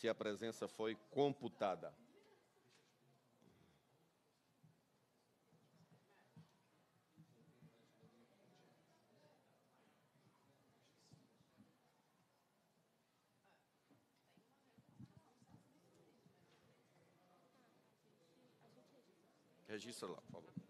se a presença foi computada. Registra lá, por favor.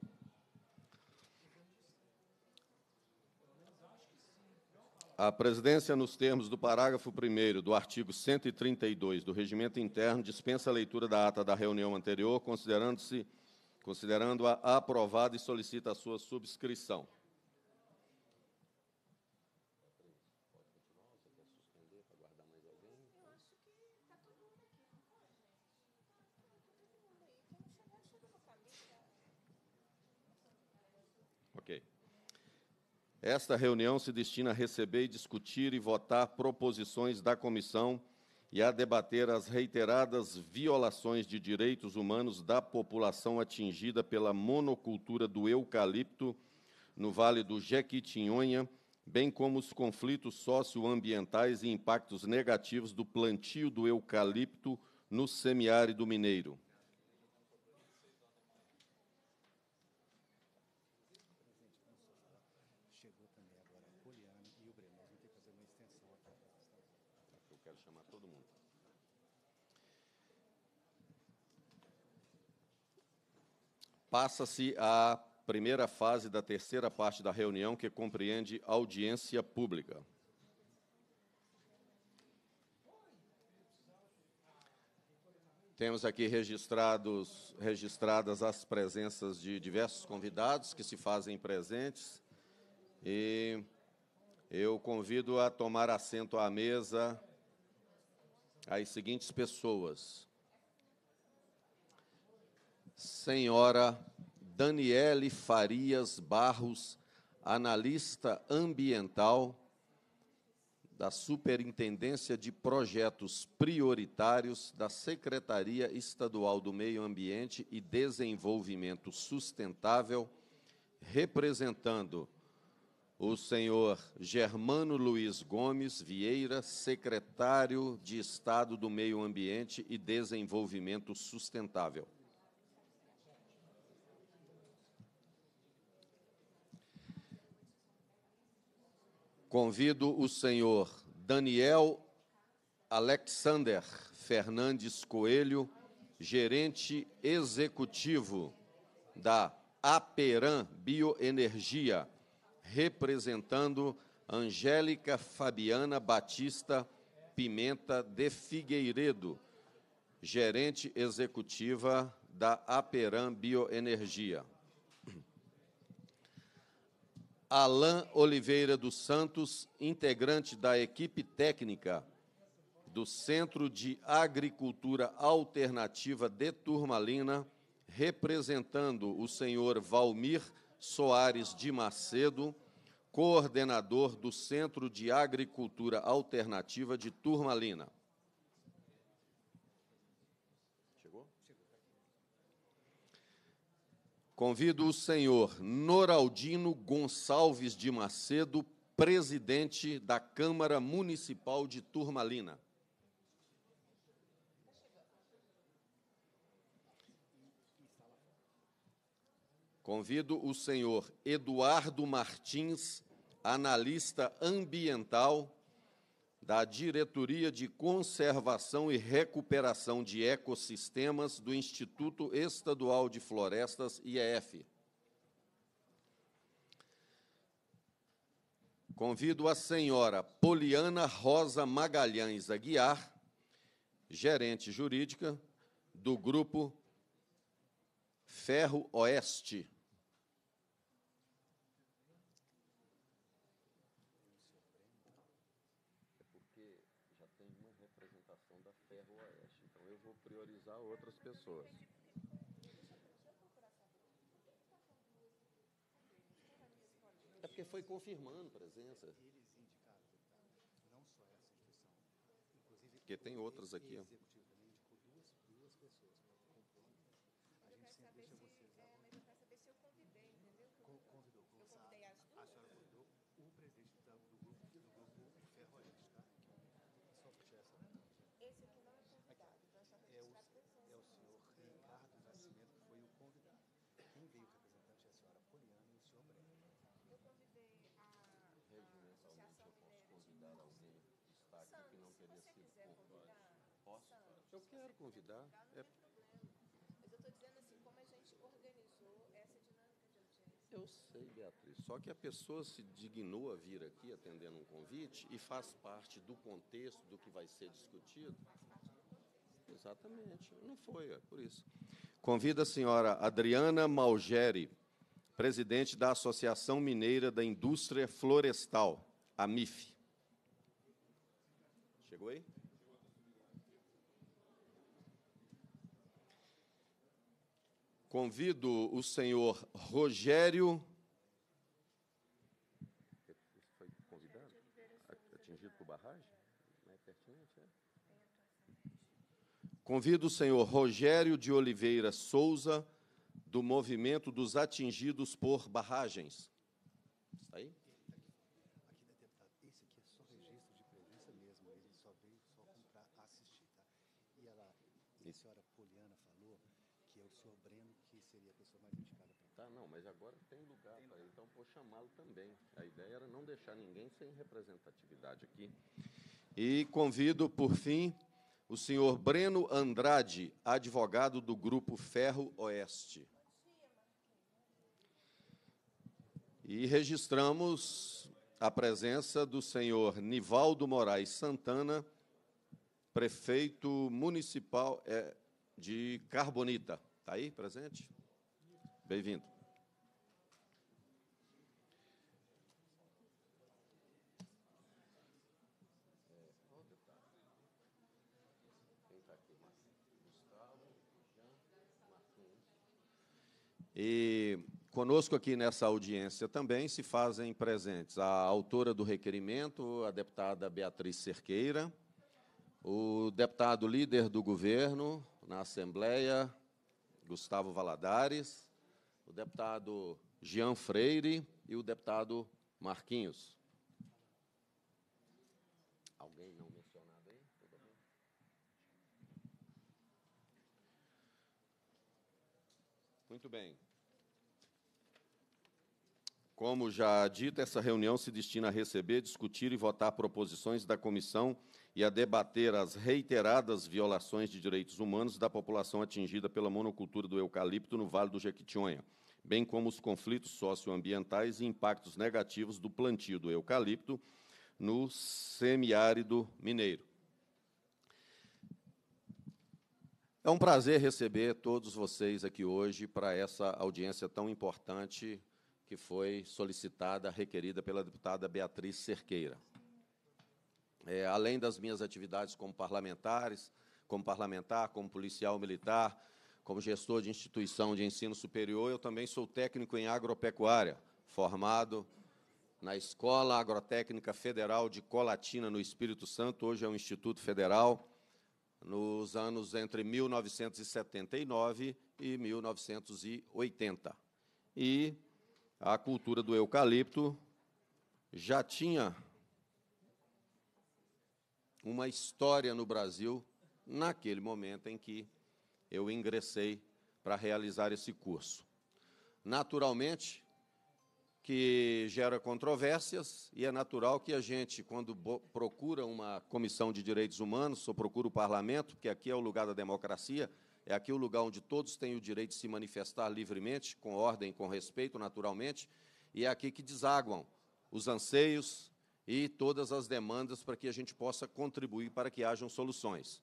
A presidência, nos termos do parágrafo 1 do artigo 132 do Regimento Interno, dispensa a leitura da ata da reunião anterior, considerando-se considerando-a aprovada e solicita a sua subscrição. Esta reunião se destina a receber, discutir e votar proposições da comissão e a debater as reiteradas violações de direitos humanos da população atingida pela monocultura do eucalipto no Vale do Jequitinhonha, bem como os conflitos socioambientais e impactos negativos do plantio do eucalipto no semiárido mineiro. Passa-se à primeira fase da terceira parte da reunião, que compreende audiência pública. Temos aqui registrados, registradas as presenças de diversos convidados que se fazem presentes. E eu convido a tomar assento à mesa as seguintes pessoas: senhora Daniele Farias Barros, analista ambiental da Superintendência de Projetos Prioritários da Secretaria Estadual do Meio Ambiente e Desenvolvimento Sustentável, representando o senhor Germano Luiz Gomes Vieira, secretário de Estado do Meio Ambiente e Desenvolvimento Sustentável. Convido o senhor Daniel Alexander Fernandes Coelho, gerente executivo da Aperam Bioenergia, representando Angélica Fabiana Batista Pimenta de Figueiredo, gerente executiva da Aperam Bioenergia. Alain Oliveira dos Santos, integrante da equipe técnica do Centro de Agricultura Alternativa de Turmalina, representando o senhor Valmir Soares de Macedo, coordenador do Centro de Agricultura Alternativa de Turmalina. Convido o senhor Noraldino Gonçalves de Macedo, presidente da Câmara Municipal de Turmalina. Convido o senhor Eduardo Martins, analista ambiental, da Diretoria de Conservação e Recuperação de Ecosistemas do Instituto Estadual de Florestas, IEF. Convido a senhora Poliana Rosa Magalhães Aguiar, gerente jurídica do Grupo Ferro Oeste. foi confirmando presença. Eles indicaram, tá? não só essa inclusive. Porque tem outras aqui. Executivo eventualmente eu posso convidar alguém que está aqui que não convidado. Posso? Eu quero convidar. É... Mas eu estou dizendo assim, como a gente organizou essa dinâmica de audiência. Eu sei, Beatriz. Só que a pessoa se dignou a vir aqui atendendo um convite e faz parte do contexto do que vai ser discutido. Exatamente. Não foi, é por isso. Convido a senhora Adriana Malgeri presidente da Associação Mineira da Indústria Florestal, a MIF. Chegou aí? Convido o senhor Rogério. Atingido por barragem? Convido o senhor Rogério de Oliveira Souza do movimento dos atingidos por barragens. Está aí? Aqui, deputado? Esse aqui é só registro de presença mesmo, ele só veio para assistir. E a senhora Poliana falou que é o senhor Breno que seria a pessoa mais indicada para. Tá, não, mas agora tem lugar para ele, então vou chamá-lo também. A ideia era não deixar ninguém sem representatividade aqui. E convido, por fim. O senhor Breno Andrade, advogado do Grupo Ferro Oeste. E registramos a presença do senhor Nivaldo Moraes Santana, prefeito municipal é, de Carbonita. Está aí presente? Bem-vindo. E Conosco aqui nessa audiência também se fazem presentes a autora do requerimento, a deputada Beatriz Cerqueira, o deputado líder do governo na Assembleia, Gustavo Valadares, o deputado Jean Freire e o deputado Marquinhos. Alguém não mencionado aí? Muito bem. Como já dito, essa reunião se destina a receber, discutir e votar proposições da comissão e a debater as reiteradas violações de direitos humanos da população atingida pela monocultura do eucalipto no Vale do Jequitinhonha, bem como os conflitos socioambientais e impactos negativos do plantio do eucalipto no semiárido mineiro. É um prazer receber todos vocês aqui hoje para essa audiência tão importante que foi solicitada, requerida pela deputada Beatriz Cerqueira. É, além das minhas atividades como parlamentares, como parlamentar, como policial militar, como gestor de instituição de ensino superior, eu também sou técnico em agropecuária, formado na Escola Agrotécnica Federal de Colatina, no Espírito Santo, hoje é um Instituto Federal, nos anos entre 1979 e 1980. E a cultura do eucalipto já tinha uma história no Brasil naquele momento em que eu ingressei para realizar esse curso. Naturalmente, que gera controvérsias, e é natural que a gente, quando procura uma comissão de direitos humanos, ou procura o parlamento, porque aqui é o lugar da democracia, é aqui o lugar onde todos têm o direito de se manifestar livremente, com ordem, com respeito, naturalmente, e é aqui que desaguam os anseios e todas as demandas para que a gente possa contribuir para que hajam soluções.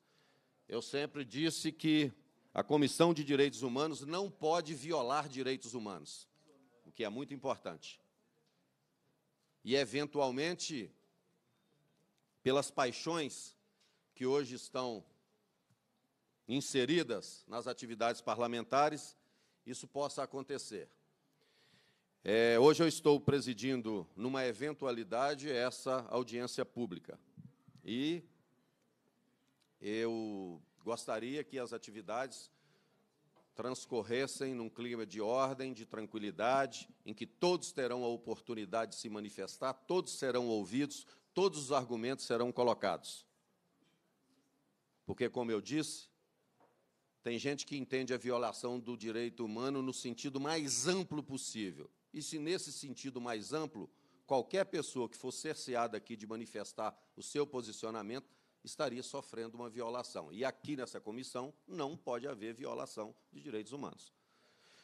Eu sempre disse que a Comissão de Direitos Humanos não pode violar direitos humanos, o que é muito importante. E, eventualmente, pelas paixões que hoje estão inseridas nas atividades parlamentares, isso possa acontecer. É, hoje eu estou presidindo, numa eventualidade, essa audiência pública. E eu gostaria que as atividades transcorressem num clima de ordem, de tranquilidade, em que todos terão a oportunidade de se manifestar, todos serão ouvidos, todos os argumentos serão colocados. Porque, como eu disse, tem gente que entende a violação do direito humano no sentido mais amplo possível. E se nesse sentido mais amplo, qualquer pessoa que for cerceada aqui de manifestar o seu posicionamento estaria sofrendo uma violação. E aqui nessa comissão não pode haver violação de direitos humanos.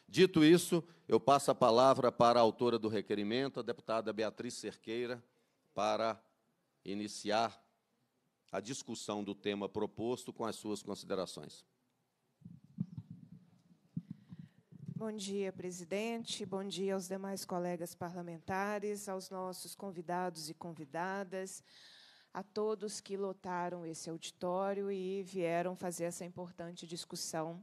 Dito isso, eu passo a palavra para a autora do requerimento, a deputada Beatriz Cerqueira, para iniciar a discussão do tema proposto com as suas considerações. Bom dia, presidente. Bom dia aos demais colegas parlamentares, aos nossos convidados e convidadas, a todos que lotaram esse auditório e vieram fazer essa importante discussão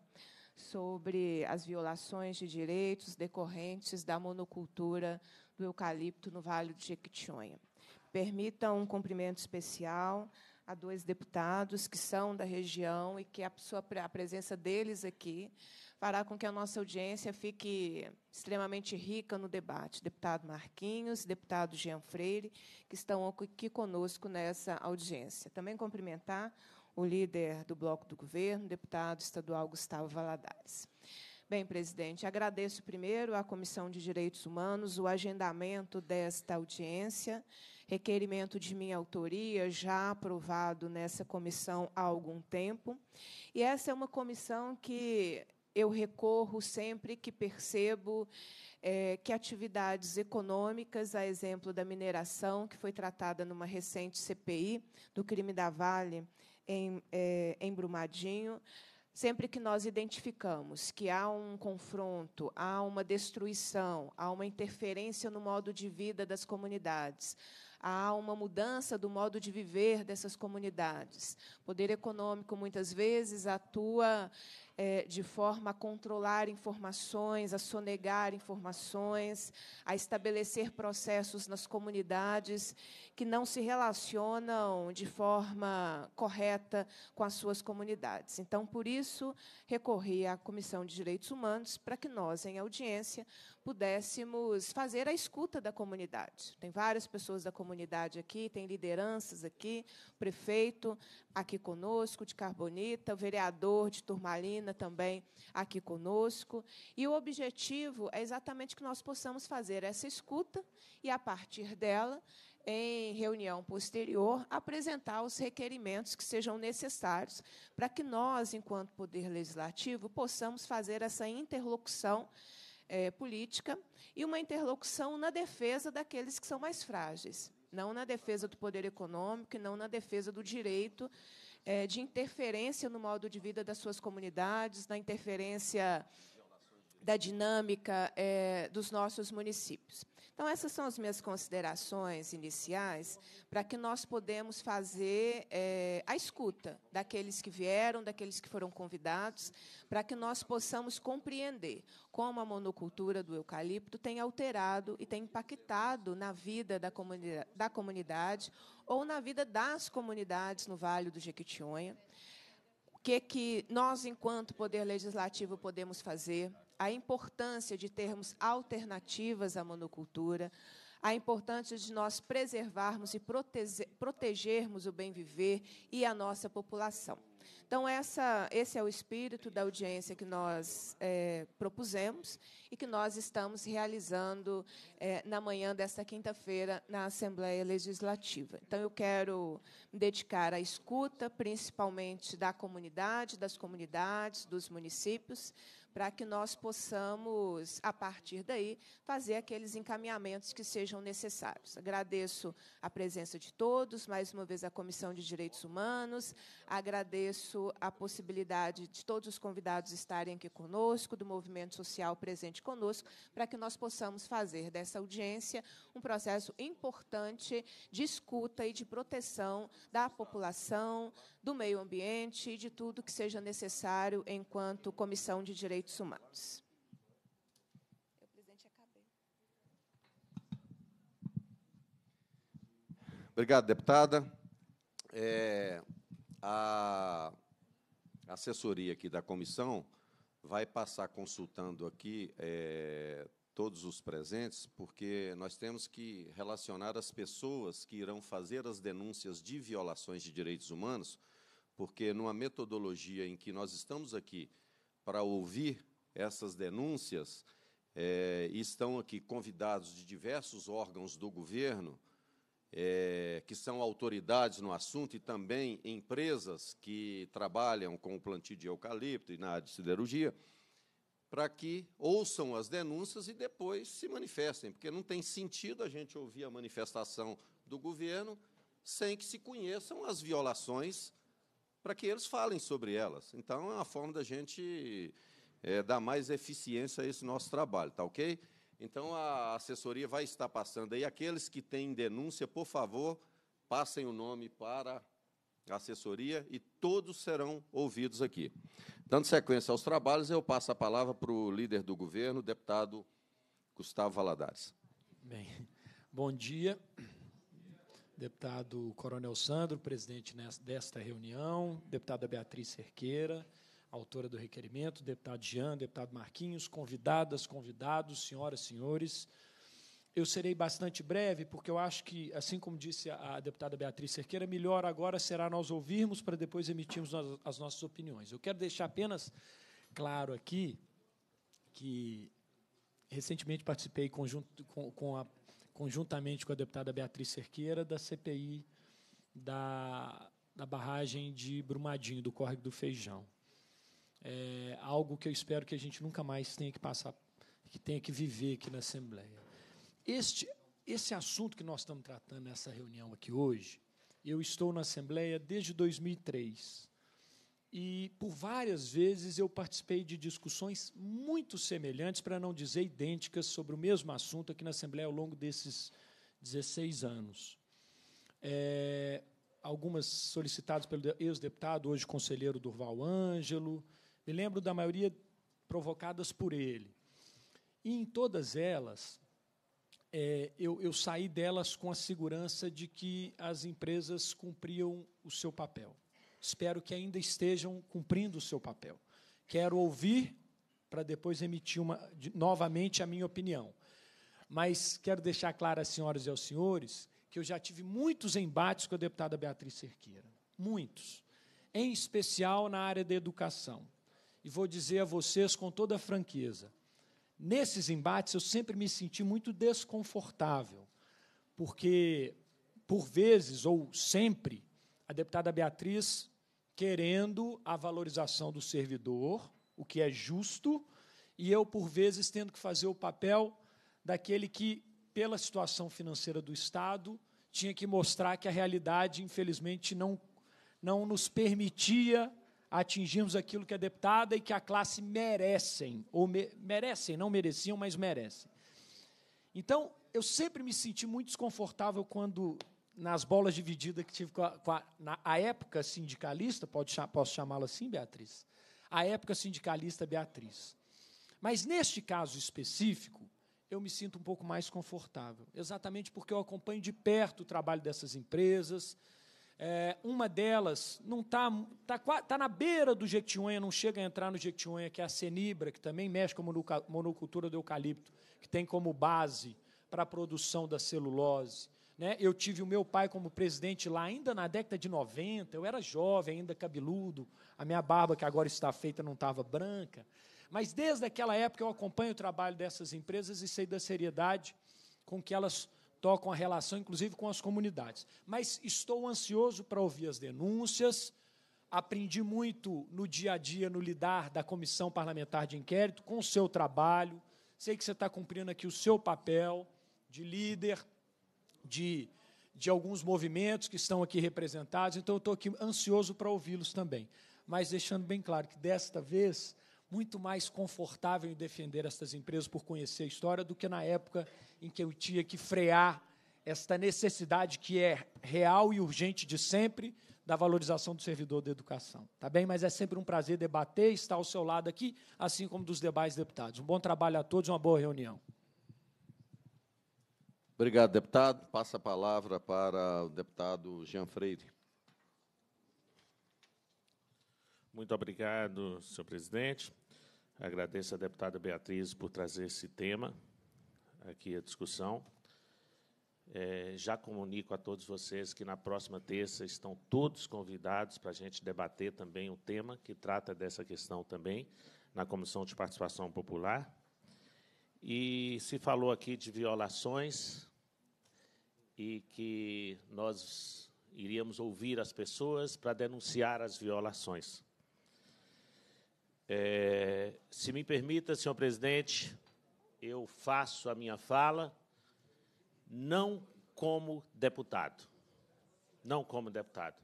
sobre as violações de direitos decorrentes da monocultura do eucalipto no Vale do Jequitinhonha. Permitam um cumprimento especial a dois deputados que são da região e que a, sua, a presença deles aqui fará com que a nossa audiência fique extremamente rica no debate. Deputado Marquinhos, deputado Jean Freire, que estão aqui conosco nessa audiência. Também cumprimentar o líder do Bloco do Governo, deputado estadual Gustavo Valadares. Bem, presidente, agradeço primeiro à Comissão de Direitos Humanos o agendamento desta audiência, requerimento de minha autoria, já aprovado nessa comissão há algum tempo. E essa é uma comissão que eu recorro sempre que percebo é, que atividades econômicas, a exemplo da mineração, que foi tratada numa recente CPI do crime da Vale em, é, em Brumadinho, sempre que nós identificamos que há um confronto, há uma destruição, há uma interferência no modo de vida das comunidades, há uma mudança do modo de viver dessas comunidades. O poder econômico, muitas vezes, atua é, de forma a controlar informações, a sonegar informações, a estabelecer processos nas comunidades que não se relacionam de forma correta com as suas comunidades. Então, por isso, recorri à Comissão de Direitos Humanos para que nós, em audiência, pudéssemos fazer a escuta da comunidade. Tem várias pessoas da comunidade aqui, tem lideranças aqui, prefeito aqui conosco, de Carbonita, vereador de Turmalina também aqui conosco. E o objetivo é exatamente que nós possamos fazer essa escuta e, a partir dela, em reunião posterior, apresentar os requerimentos que sejam necessários para que nós, enquanto Poder Legislativo, possamos fazer essa interlocução é, política e uma interlocução na defesa daqueles que são mais frágeis, não na defesa do poder econômico, não na defesa do direito é, de interferência no modo de vida das suas comunidades, na interferência da dinâmica é, dos nossos municípios. Então, essas são as minhas considerações iniciais para que nós podemos fazer é, a escuta daqueles que vieram, daqueles que foram convidados, para que nós possamos compreender como a monocultura do eucalipto tem alterado e tem impactado na vida da, da comunidade ou na vida das comunidades no Vale do Jequitinhonha. O que, que nós, enquanto Poder Legislativo, podemos fazer a importância de termos alternativas à monocultura, a importância de nós preservarmos e protege, protegermos o bem viver e a nossa população. Então, essa, esse é o espírito da audiência que nós é, propusemos e que nós estamos realizando é, na manhã desta quinta-feira na Assembleia Legislativa. Então, eu quero me dedicar à escuta, principalmente da comunidade, das comunidades, dos municípios, para que nós possamos, a partir daí, fazer aqueles encaminhamentos que sejam necessários. Agradeço a presença de todos, mais uma vez a Comissão de Direitos Humanos, agradeço a possibilidade de todos os convidados estarem aqui conosco, do movimento social presente conosco, para que nós possamos fazer dessa audiência um processo importante de escuta e de proteção da população, do meio ambiente e de tudo que seja necessário enquanto Comissão de Direitos Direitos Humanos. Obrigado, deputada. É, a assessoria aqui da comissão vai passar consultando aqui é, todos os presentes, porque nós temos que relacionar as pessoas que irão fazer as denúncias de violações de direitos humanos, porque numa metodologia em que nós estamos aqui para ouvir essas denúncias é, estão aqui convidados de diversos órgãos do governo, é, que são autoridades no assunto e também empresas que trabalham com o plantio de eucalipto e na área de siderurgia, para que ouçam as denúncias e depois se manifestem, porque não tem sentido a gente ouvir a manifestação do governo sem que se conheçam as violações para que eles falem sobre elas. Então, é uma forma da gente é, dar mais eficiência a esse nosso trabalho, tá ok? Então, a assessoria vai estar passando aí. Aqueles que têm denúncia, por favor, passem o nome para a assessoria e todos serão ouvidos aqui. Dando sequência aos trabalhos, eu passo a palavra para o líder do governo, deputado Gustavo Valadares. Bem, bom dia deputado Coronel Sandro, presidente desta reunião, deputada Beatriz Cerqueira, autora do requerimento, deputado Jean, deputado Marquinhos, convidadas, convidados, senhoras, senhores. Eu serei bastante breve, porque eu acho que, assim como disse a deputada Beatriz Cerqueira, melhor agora será nós ouvirmos para depois emitirmos as nossas opiniões. Eu quero deixar apenas claro aqui que recentemente participei conjunto com, com a conjuntamente com a deputada Beatriz Cerqueira, da CPI da, da barragem de Brumadinho, do Córrego do Feijão. É algo que eu espero que a gente nunca mais tenha que passar, que tenha que viver aqui na Assembleia. Este, esse assunto que nós estamos tratando nessa reunião aqui hoje, eu estou na Assembleia desde 2003. E por várias vezes eu participei de discussões muito semelhantes, para não dizer idênticas, sobre o mesmo assunto aqui na Assembleia ao longo desses 16 anos. É, algumas solicitadas pelo ex-deputado, hoje conselheiro Durval Ângelo, me lembro da maioria provocadas por ele. E em todas elas, é, eu, eu saí delas com a segurança de que as empresas cumpriam o seu papel espero que ainda estejam cumprindo o seu papel. Quero ouvir para depois emitir uma, de, novamente a minha opinião. Mas quero deixar claro às senhoras e aos senhores que eu já tive muitos embates com a deputada Beatriz Cerqueira. Muitos. Em especial na área da educação. E vou dizer a vocês com toda franqueza: nesses embates eu sempre me senti muito desconfortável, porque, por vezes ou sempre, a deputada Beatriz querendo a valorização do servidor, o que é justo, e eu, por vezes, tendo que fazer o papel daquele que, pela situação financeira do Estado, tinha que mostrar que a realidade, infelizmente, não, não nos permitia atingirmos aquilo que a é deputada e que a classe merecem, ou me, merecem, não mereciam, mas merecem. Então, eu sempre me senti muito desconfortável quando nas bolas divididas que tive com a, com a, na, a época sindicalista, pode, posso chamá-la assim, Beatriz? A época sindicalista Beatriz. Mas neste caso específico, eu me sinto um pouco mais confortável, exatamente porque eu acompanho de perto o trabalho dessas empresas. É, uma delas não está tá, tá, tá na beira do Jequitinhonha, não chega a entrar no Jequitinhonha, que é a Cenibra, que também mexe com a monocultura do eucalipto, que tem como base para a produção da celulose. Né? Eu tive o meu pai como presidente lá ainda na década de 90, eu era jovem, ainda cabeludo, a minha barba que agora está feita não estava branca. Mas desde aquela época eu acompanho o trabalho dessas empresas e sei da seriedade com que elas tocam a relação, inclusive com as comunidades. Mas estou ansioso para ouvir as denúncias. Aprendi muito no dia a dia, no lidar da comissão parlamentar de inquérito, com o seu trabalho. Sei que você está cumprindo aqui o seu papel de líder, de, de alguns movimentos que estão aqui representados, então eu estou aqui ansioso para ouvi-los também. Mas deixando bem claro que desta vez, muito mais confortável em defender estas empresas por conhecer a história do que na época em que eu tinha que frear esta necessidade que é real e urgente de sempre da valorização do servidor da educação. Tá bem? Mas é sempre um prazer debater, estar ao seu lado aqui, assim como dos demais deputados. Um bom trabalho a todos, uma boa reunião. Obrigado, deputado. Passa a palavra para o deputado Jean Freire. Muito obrigado, senhor presidente. Agradeço à deputada Beatriz por trazer esse tema aqui à discussão. É, já comunico a todos vocês que na próxima terça estão todos convidados para a gente debater também o tema que trata dessa questão também na Comissão de Participação Popular. E se falou aqui de violações, e que nós iríamos ouvir as pessoas para denunciar as violações. É, se me permita, senhor presidente, eu faço a minha fala não como deputado, não como deputado,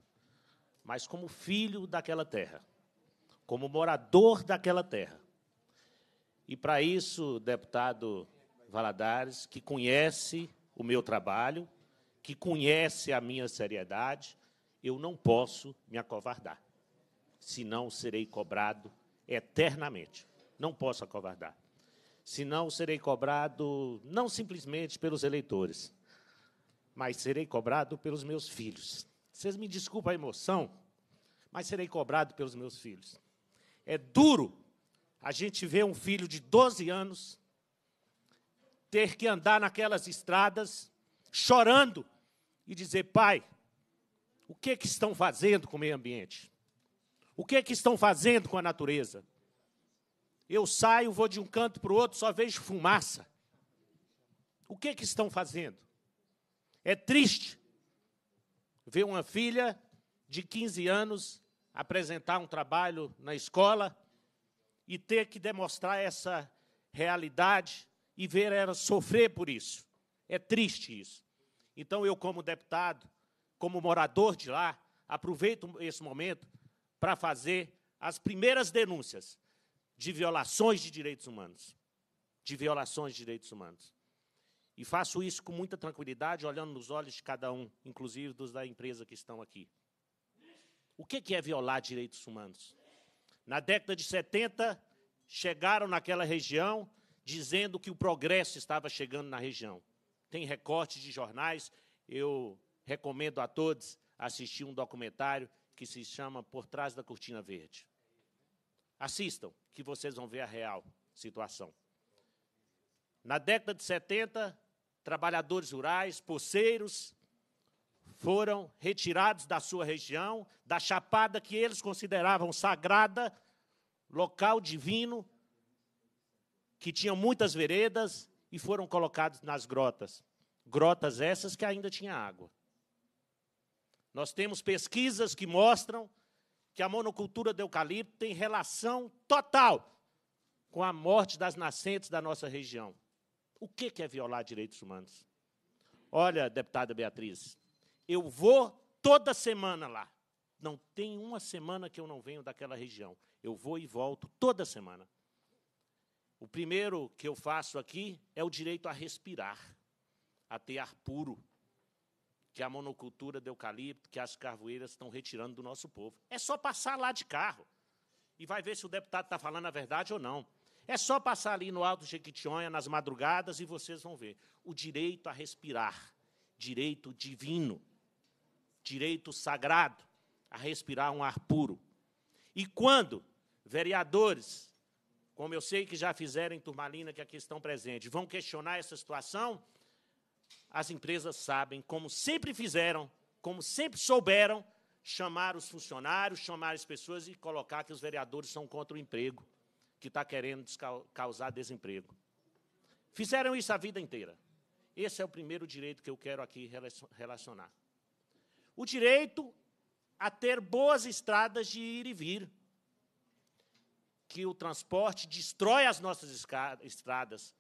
mas como filho daquela terra, como morador daquela terra. E para isso, deputado Valadares, que conhece o meu trabalho, que conhece a minha seriedade, eu não posso me acovardar, senão serei cobrado eternamente. Não posso acovardar. Senão serei cobrado não simplesmente pelos eleitores, mas serei cobrado pelos meus filhos. Vocês me desculpem a emoção, mas serei cobrado pelos meus filhos. É duro a gente ver um filho de 12 anos ter que andar naquelas estradas chorando e dizer: Pai, o que é que estão fazendo com o meio ambiente? O que é que estão fazendo com a natureza? Eu saio, vou de um canto para o outro, só vejo fumaça. O que é que estão fazendo? É triste ver uma filha de 15 anos apresentar um trabalho na escola e ter que demonstrar essa realidade e ver ela sofrer por isso. É triste isso. Então, eu, como deputado, como morador de lá, aproveito esse momento para fazer as primeiras denúncias de violações de direitos humanos. De violações de direitos humanos. E faço isso com muita tranquilidade, olhando nos olhos de cada um, inclusive dos da empresa que estão aqui. O que é violar direitos humanos? Na década de 70, chegaram naquela região dizendo que o progresso estava chegando na região tem recortes de jornais. Eu recomendo a todos assistir um documentário que se chama Por Trás da Cortina Verde. Assistam, que vocês vão ver a real situação. Na década de 70, trabalhadores rurais, poceiros, foram retirados da sua região, da chapada que eles consideravam sagrada, local divino, que tinha muitas veredas, e foram colocados nas grotas. Grotas essas que ainda tinha água. Nós temos pesquisas que mostram que a monocultura do eucalipto tem relação total com a morte das nascentes da nossa região. O que é violar direitos humanos? Olha, deputada Beatriz, eu vou toda semana lá. Não tem uma semana que eu não venho daquela região. Eu vou e volto toda semana. O primeiro que eu faço aqui é o direito a respirar, a ter ar puro, que a monocultura de eucalipto, que as carvoeiras estão retirando do nosso povo. É só passar lá de carro e vai ver se o deputado está falando a verdade ou não. É só passar ali no Alto Jequitinhonha nas madrugadas e vocês vão ver. O direito a respirar, direito divino, direito sagrado a respirar um ar puro. E quando vereadores como eu sei que já fizeram em Turmalina, que aqui estão presentes, vão questionar essa situação, as empresas sabem, como sempre fizeram, como sempre souberam, chamar os funcionários, chamar as pessoas e colocar que os vereadores são contra o emprego, que está querendo causar desemprego. Fizeram isso a vida inteira. Esse é o primeiro direito que eu quero aqui relacionar. O direito a ter boas estradas de ir e vir que o transporte destrói as nossas estradas.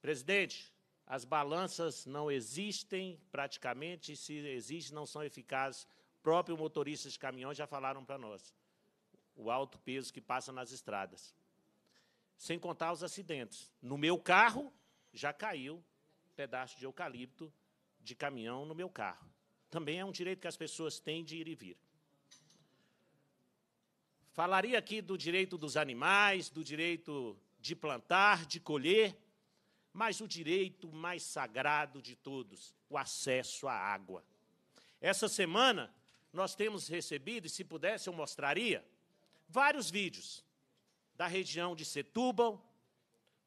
Presidente, as balanças não existem praticamente, e se existem, não são eficazes. O próprio motorista de caminhão já falaram para nós o alto peso que passa nas estradas. Sem contar os acidentes. No meu carro, já caiu um pedaço de eucalipto de caminhão no meu carro. Também é um direito que as pessoas têm de ir e vir. Falaria aqui do direito dos animais, do direito de plantar, de colher, mas o direito mais sagrado de todos, o acesso à água. Essa semana nós temos recebido, e se pudesse eu mostraria, vários vídeos da região de Setúbal,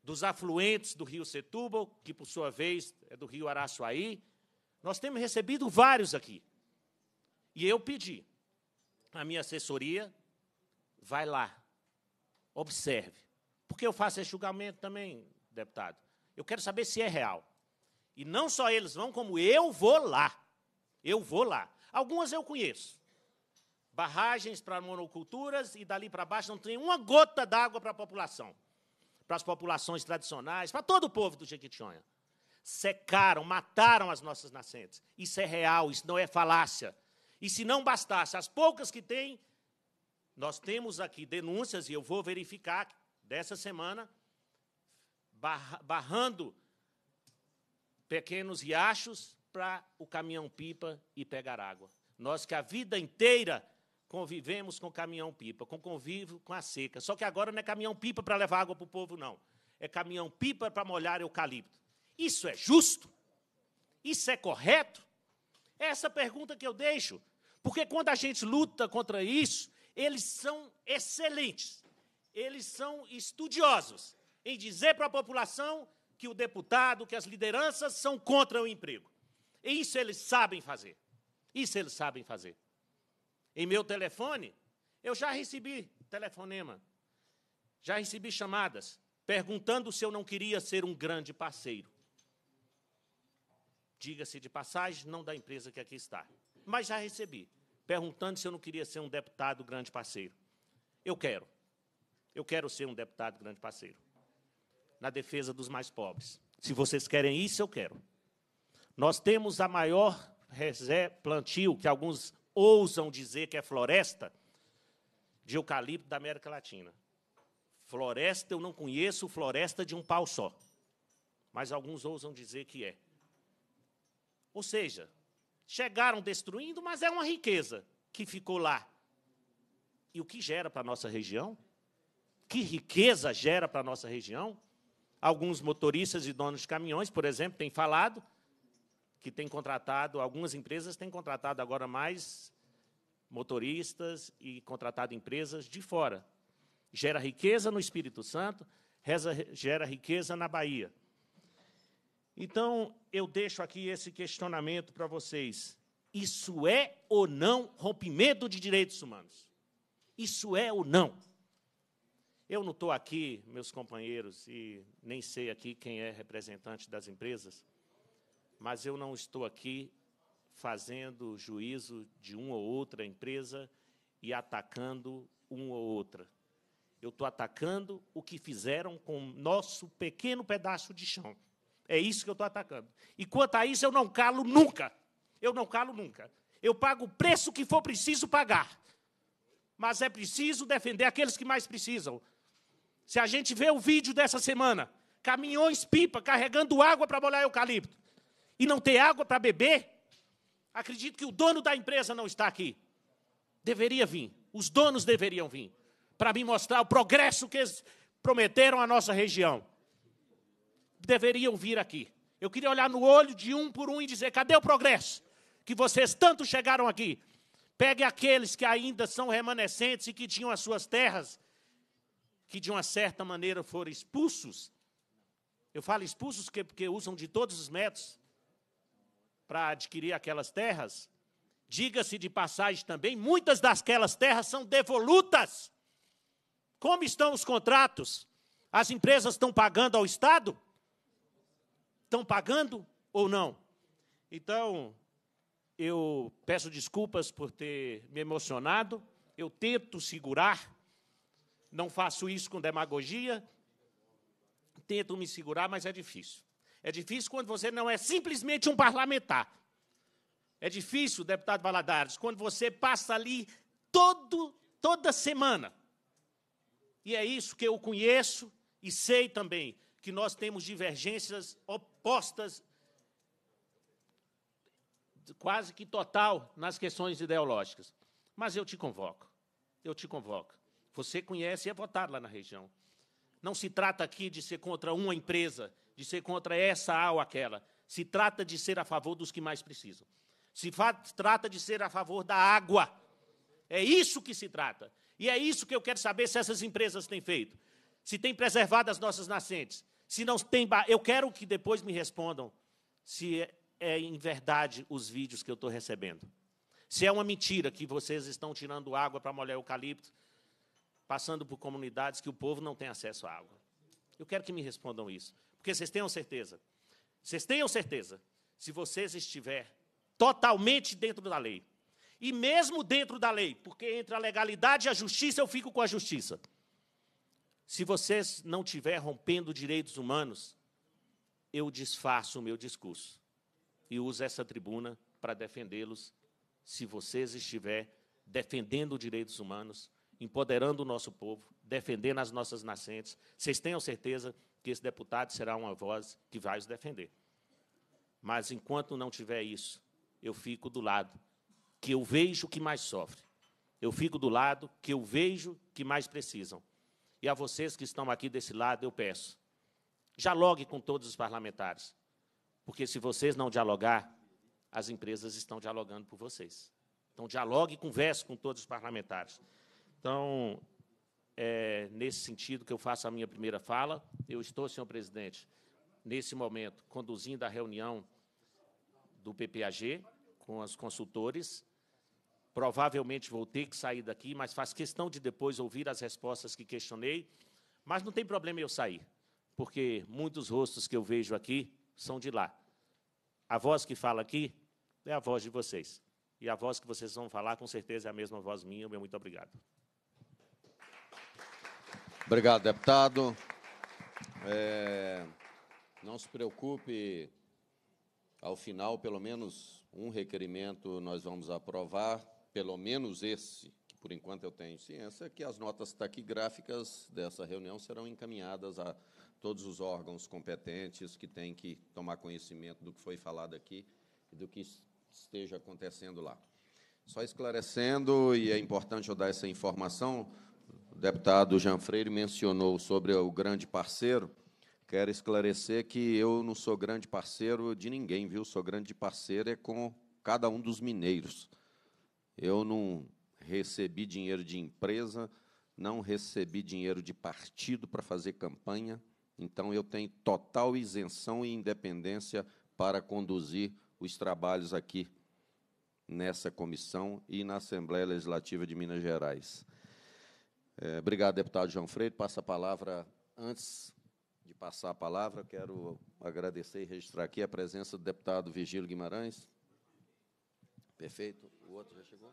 dos afluentes do rio Setúbal, que por sua vez é do rio Araçuaí. Nós temos recebido vários aqui. E eu pedi à minha assessoria vai lá, observe. Porque eu faço esse julgamento também, deputado. Eu quero saber se é real. E não só eles vão, como eu vou lá. Eu vou lá. Algumas eu conheço. Barragens para monoculturas e dali para baixo não tem uma gota d'água para a população. Para as populações tradicionais, para todo o povo do Jequitinhonha. Secaram, mataram as nossas nascentes. Isso é real, isso não é falácia. E se não bastasse, as poucas que tem, nós temos aqui denúncias, e eu vou verificar dessa semana, barrando pequenos riachos para o caminhão-pipa e pegar água. Nós que a vida inteira convivemos com caminhão-pipa, com convívio com a seca. Só que agora não é caminhão-pipa para levar água para o povo, não. É caminhão-pipa para molhar eucalipto. Isso é justo? Isso é correto? É essa pergunta que eu deixo. Porque quando a gente luta contra isso, eles são excelentes, eles são estudiosos em dizer para a população que o deputado, que as lideranças são contra o emprego. isso eles sabem fazer. Isso eles sabem fazer. Em meu telefone, eu já recebi telefonema, já recebi chamadas perguntando se eu não queria ser um grande parceiro. Diga-se de passagem, não da empresa que aqui está, mas já recebi perguntando se eu não queria ser um deputado grande parceiro. Eu quero. Eu quero ser um deputado grande parceiro. Na defesa dos mais pobres. Se vocês querem isso, eu quero. Nós temos a maior plantio, que alguns ousam dizer que é floresta, de eucalipto da América Latina. Floresta, eu não conheço floresta de um pau só. Mas alguns ousam dizer que é. Ou seja, chegaram destruindo, mas é uma riqueza que ficou lá. E o que gera para a nossa região? Que riqueza gera para a nossa região? Alguns motoristas e donos de caminhões, por exemplo, têm falado que têm contratado, algumas empresas têm contratado agora mais motoristas e contratado empresas de fora. Gera riqueza no Espírito Santo, gera riqueza na Bahia. Então, eu deixo aqui esse questionamento para vocês. Isso é ou não rompimento de direitos humanos? Isso é ou não? Eu não estou aqui, meus companheiros, e nem sei aqui quem é representante das empresas, mas eu não estou aqui fazendo juízo de uma ou outra empresa e atacando uma ou outra. Eu estou atacando o que fizeram com o nosso pequeno pedaço de chão. É isso que eu estou atacando. E quanto a isso, eu não calo nunca. Eu não calo nunca. Eu pago o preço que for preciso pagar. Mas é preciso defender aqueles que mais precisam. Se a gente vê o vídeo dessa semana, caminhões pipa carregando água para molhar eucalipto e não ter água para beber, acredito que o dono da empresa não está aqui. Deveria vir. Os donos deveriam vir para me mostrar o progresso que eles prometeram à nossa região deveriam vir aqui. Eu queria olhar no olho de um por um e dizer: cadê o progresso? Que vocês tanto chegaram aqui. Pegue aqueles que ainda são remanescentes e que tinham as suas terras, que de uma certa maneira foram expulsos. Eu falo expulsos porque, porque usam de todos os métodos para adquirir aquelas terras. Diga-se de passagem também, muitas daquelas terras são devolutas. Como estão os contratos? As empresas estão pagando ao Estado? Estão pagando ou não? Então, eu peço desculpas por ter me emocionado. Eu tento segurar, não faço isso com demagogia. Tento me segurar, mas é difícil. É difícil quando você não é simplesmente um parlamentar. É difícil, deputado Valadares, quando você passa ali todo, toda semana. E é isso que eu conheço e sei também, que nós temos divergências postas quase que total nas questões ideológicas. Mas eu te convoco, eu te convoco. Você conhece e é votado lá na região. Não se trata aqui de ser contra uma empresa, de ser contra essa ou aquela. Se trata de ser a favor dos que mais precisam. Se trata de ser a favor da água. É isso que se trata. E é isso que eu quero saber se essas empresas têm feito. Se têm preservado as nossas nascentes. Se não tem, eu quero que depois me respondam se é, é em verdade os vídeos que eu estou recebendo. Se é uma mentira que vocês estão tirando água para molhar eucalipto, passando por comunidades que o povo não tem acesso à água. Eu quero que me respondam isso, porque vocês tenham certeza. Vocês tenham certeza, se vocês estiver totalmente dentro da lei, e mesmo dentro da lei, porque entre a legalidade e a justiça eu fico com a justiça. Se vocês não estiver rompendo direitos humanos, eu desfaço o meu discurso e uso essa tribuna para defendê-los. Se vocês estiver defendendo direitos humanos, empoderando o nosso povo, defendendo as nossas nascentes, vocês tenham certeza que esse deputado será uma voz que vai os defender. Mas enquanto não tiver isso, eu fico do lado que eu vejo que mais sofre. Eu fico do lado que eu vejo que mais precisam e a vocês que estão aqui desse lado, eu peço: dialogue com todos os parlamentares, porque se vocês não dialogar, as empresas estão dialogando por vocês. Então, dialogue e converse com todos os parlamentares. Então, é nesse sentido que eu faço a minha primeira fala. Eu estou, senhor presidente, nesse momento, conduzindo a reunião do PPAG com os consultores Provavelmente vou ter que sair daqui, mas faz questão de depois ouvir as respostas que questionei. Mas não tem problema eu sair, porque muitos rostos que eu vejo aqui são de lá. A voz que fala aqui é a voz de vocês. E a voz que vocês vão falar, com certeza, é a mesma voz minha. Meu muito obrigado. Obrigado, deputado. É, não se preocupe, ao final, pelo menos um requerimento nós vamos aprovar pelo menos esse, que por enquanto eu tenho ciência, é que as notas taquigráficas dessa reunião serão encaminhadas a todos os órgãos competentes que têm que tomar conhecimento do que foi falado aqui e do que esteja acontecendo lá. Só esclarecendo, e é importante eu dar essa informação, o deputado Jean Freire mencionou sobre o grande parceiro. Quero esclarecer que eu não sou grande parceiro de ninguém, viu? Sou grande parceiro é com cada um dos mineiros. Eu não recebi dinheiro de empresa, não recebi dinheiro de partido para fazer campanha, então eu tenho total isenção e independência para conduzir os trabalhos aqui nessa comissão e na Assembleia Legislativa de Minas Gerais. É, obrigado, deputado João Freire. Passa a palavra. Antes de passar a palavra, quero agradecer e registrar aqui a presença do deputado Virgílio Guimarães, Perfeito. O outro já chegou?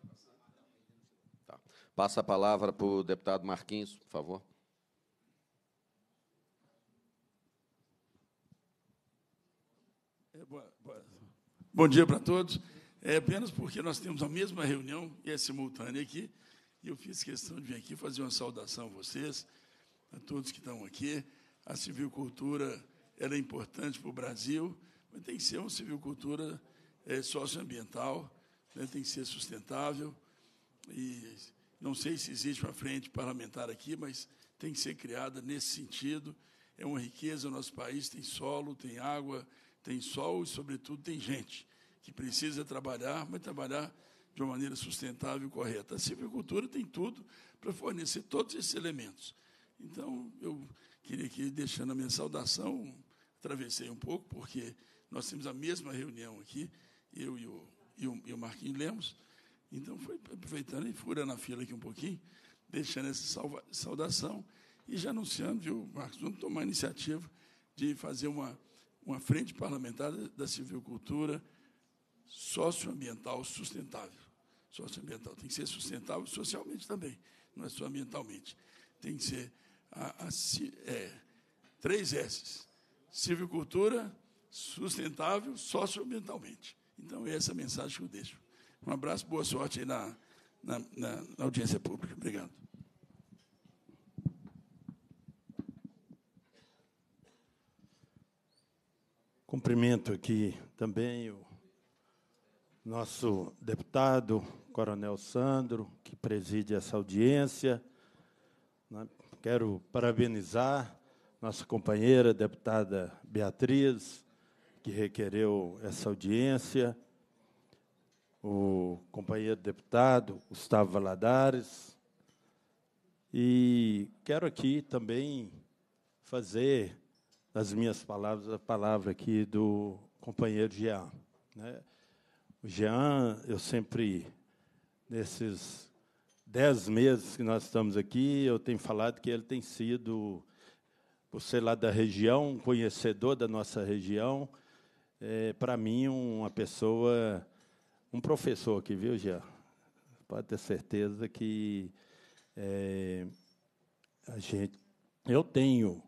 Tá. Passa a palavra para o deputado Marquinhos, por favor. É, Bom dia para todos. É apenas porque nós temos a mesma reunião e é simultânea aqui, e eu fiz questão de vir aqui fazer uma saudação a vocês, a todos que estão aqui. A civil ela é importante para o Brasil, mas tem que ser uma civilcultura é, socioambiental, né, tem que ser sustentável e não sei se existe uma frente parlamentar aqui, mas tem que ser criada nesse sentido. É uma riqueza o nosso país, tem solo, tem água, tem sol e, sobretudo, tem gente que precisa trabalhar, mas trabalhar de uma maneira sustentável e correta. A silvicultura tem tudo para fornecer todos esses elementos. Então, eu queria aqui, deixando a minha saudação, atravessei um pouco, porque nós temos a mesma reunião aqui, eu e o e o, e o Marquinhos Lemos. Então, foi aproveitando e furando a fila aqui um pouquinho, deixando essa salva, saudação e já anunciando, viu, Marcos, vamos tomar a iniciativa de fazer uma, uma frente parlamentar da civilcultura socioambiental sustentável. Socioambiental tem que ser sustentável socialmente também, não é só ambientalmente. Tem que ser a, a é, três S's: civilcultura, sustentável, socioambientalmente. Então, é essa é a mensagem que eu deixo. Um abraço, boa sorte aí na, na, na audiência pública. Obrigado. Cumprimento aqui também o nosso deputado, Coronel Sandro, que preside essa audiência. Né, quero parabenizar nossa companheira, deputada Beatriz, que requereu essa audiência, o companheiro deputado Gustavo Valadares. E quero aqui também fazer as minhas palavras a palavra aqui do companheiro Jean. Né? O Jean, eu sempre, nesses dez meses que nós estamos aqui, eu tenho falado que ele tem sido, por ser lá da região, um conhecedor da nossa região, é, para mim, uma pessoa, um professor aqui, viu, Jean? Pode ter certeza que é, a gente, eu tenho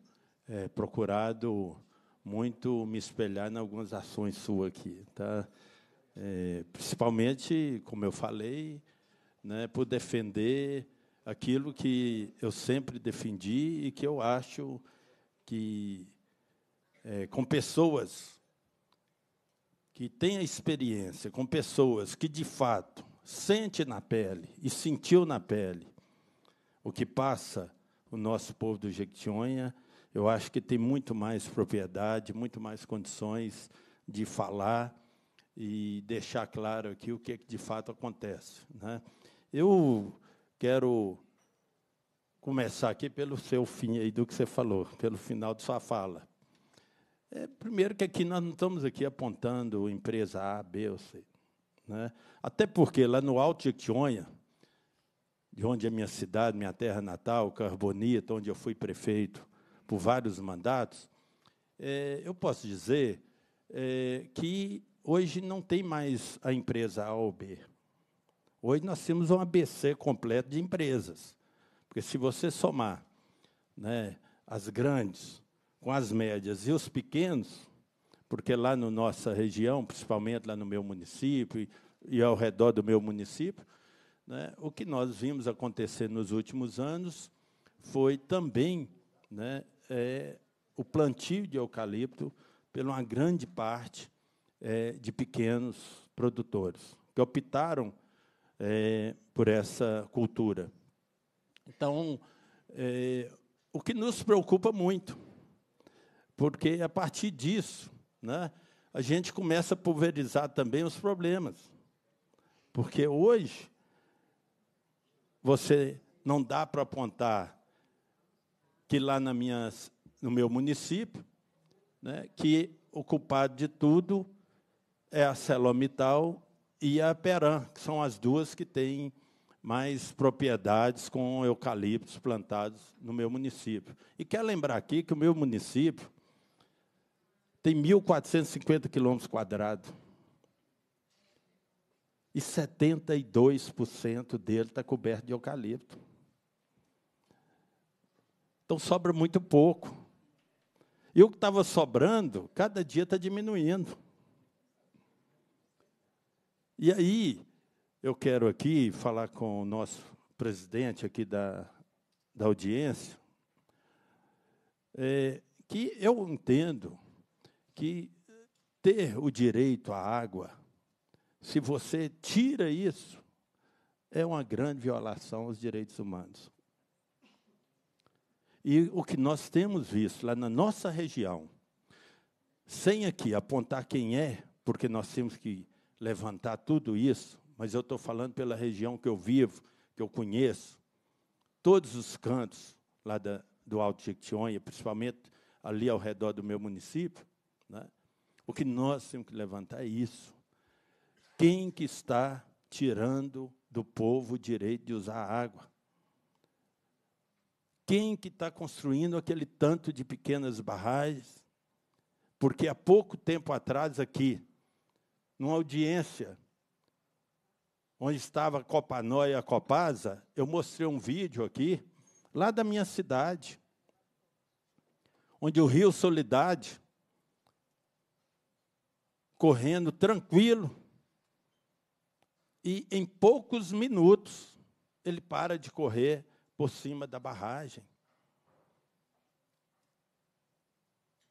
é, procurado muito me espelhar em algumas ações suas aqui, tá? É, principalmente, como eu falei, né, por defender aquilo que eu sempre defendi e que eu acho que é, com pessoas que tenha experiência com pessoas que de fato sente na pele e sentiu na pele o que passa o nosso povo do Jequitinhonha, eu acho que tem muito mais propriedade, muito mais condições de falar e deixar claro aqui o que é de fato acontece. Né? Eu quero começar aqui pelo seu fim aí do que você falou, pelo final de sua fala. É, primeiro que aqui nós não estamos aqui apontando empresa A, B ou C. Né? Até porque lá no Alto Jequitinhonha, de onde é minha cidade, minha terra natal, Carbonita, onde eu fui prefeito por vários mandatos, é, eu posso dizer é, que hoje não tem mais a empresa A ou B. Hoje nós temos um ABC completo de empresas. Porque se você somar né, as grandes, com as médias. E os pequenos, porque lá na nossa região, principalmente lá no meu município e ao redor do meu município, né, o que nós vimos acontecer nos últimos anos foi também né, é, o plantio de eucalipto pela uma grande parte é, de pequenos produtores que optaram é, por essa cultura. Então, é, o que nos preocupa muito porque a partir disso, né, a gente começa a pulverizar também os problemas. Porque hoje, você não dá para apontar que lá na minha, no meu município, né, que o culpado de tudo é a Celomital e a Peran, que são as duas que têm mais propriedades com eucaliptos plantados no meu município. E quero lembrar aqui que o meu município tem 1.450 quilômetros quadrados. E 72% dele está coberto de eucalipto. Então sobra muito pouco. E o que estava sobrando, cada dia está diminuindo. E aí, eu quero aqui falar com o nosso presidente aqui da, da audiência, é, que eu entendo que ter o direito à água, se você tira isso, é uma grande violação aos direitos humanos. E o que nós temos visto lá na nossa região, sem aqui apontar quem é, porque nós temos que levantar tudo isso, mas eu estou falando pela região que eu vivo, que eu conheço, todos os cantos lá da, do Alto Jequitinhonha, principalmente ali ao redor do meu município, né? O que nós temos que levantar é isso. Quem que está tirando do povo o direito de usar a água? Quem que está construindo aquele tanto de pequenas barragens? Porque há pouco tempo atrás aqui, numa audiência onde estava Copanóia e a Copasa, eu mostrei um vídeo aqui, lá da minha cidade, onde o Rio Solidade correndo tranquilo. E em poucos minutos ele para de correr por cima da barragem.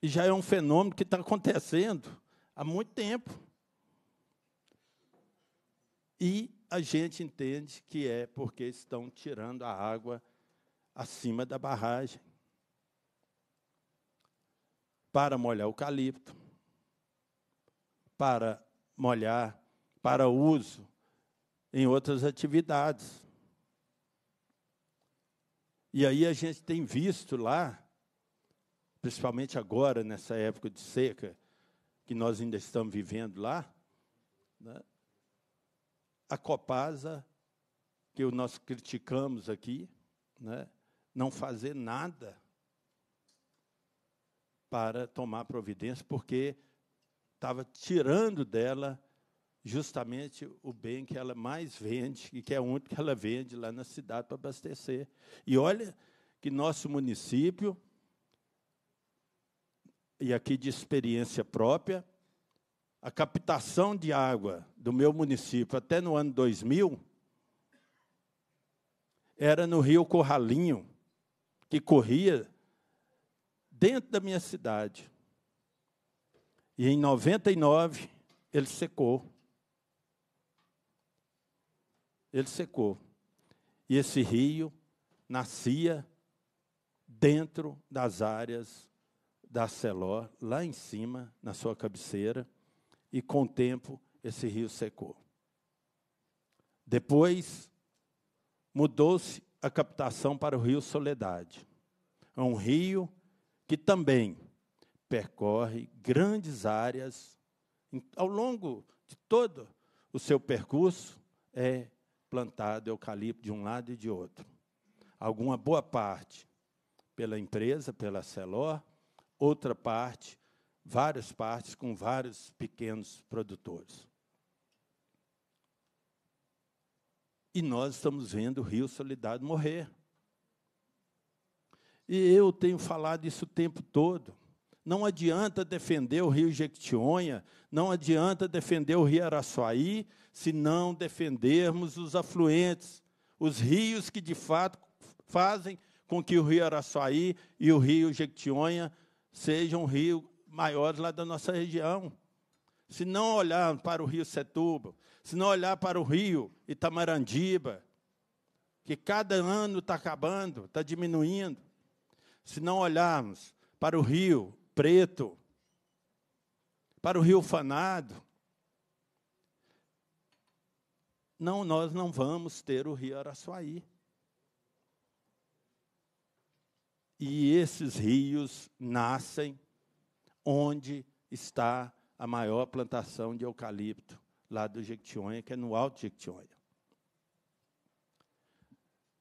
E já é um fenômeno que está acontecendo há muito tempo. E a gente entende que é porque estão tirando a água acima da barragem para molhar o eucalipto para molhar, para uso em outras atividades. E aí a gente tem visto lá, principalmente agora, nessa época de seca, que nós ainda estamos vivendo lá, né, a Copasa, que nós criticamos aqui, né, não fazer nada para tomar providência, porque estava tirando dela justamente o bem que ela mais vende, e que é o único que ela vende lá na cidade para abastecer. E olha que nosso município, e aqui de experiência própria, a captação de água do meu município até no ano 2000 era no rio Corralinho, que corria dentro da minha cidade. E em 99 ele secou. Ele secou. E esse rio nascia dentro das áreas da Celó, lá em cima, na sua cabeceira, e com o tempo esse rio secou. Depois mudou-se a captação para o Rio Soledade. É um rio que também percorre grandes áreas ao longo de todo o seu percurso é plantado eucalipto de um lado e de outro. Alguma boa parte pela empresa, pela Celó outra parte, várias partes com vários pequenos produtores. E nós estamos vendo o Rio Solidário morrer. E eu tenho falado isso o tempo todo. Não adianta defender o Rio Jequitinhonha, não adianta defender o Rio Araçuaí, se não defendermos os afluentes, os rios que de fato fazem com que o Rio Araçuaí e o Rio Jequitinhonha sejam rios maiores lá da nossa região. Se não olhar para o Rio Setúbal, se não olhar para o Rio Itamarandiba, que cada ano está acabando, está diminuindo, se não olharmos para o Rio Preto, para o Rio Fanado. Não, nós não vamos ter o Rio Araçuaí. E esses rios nascem onde está a maior plantação de eucalipto, lá do Jequitinhonha, que é no Alto Jequitinhonha.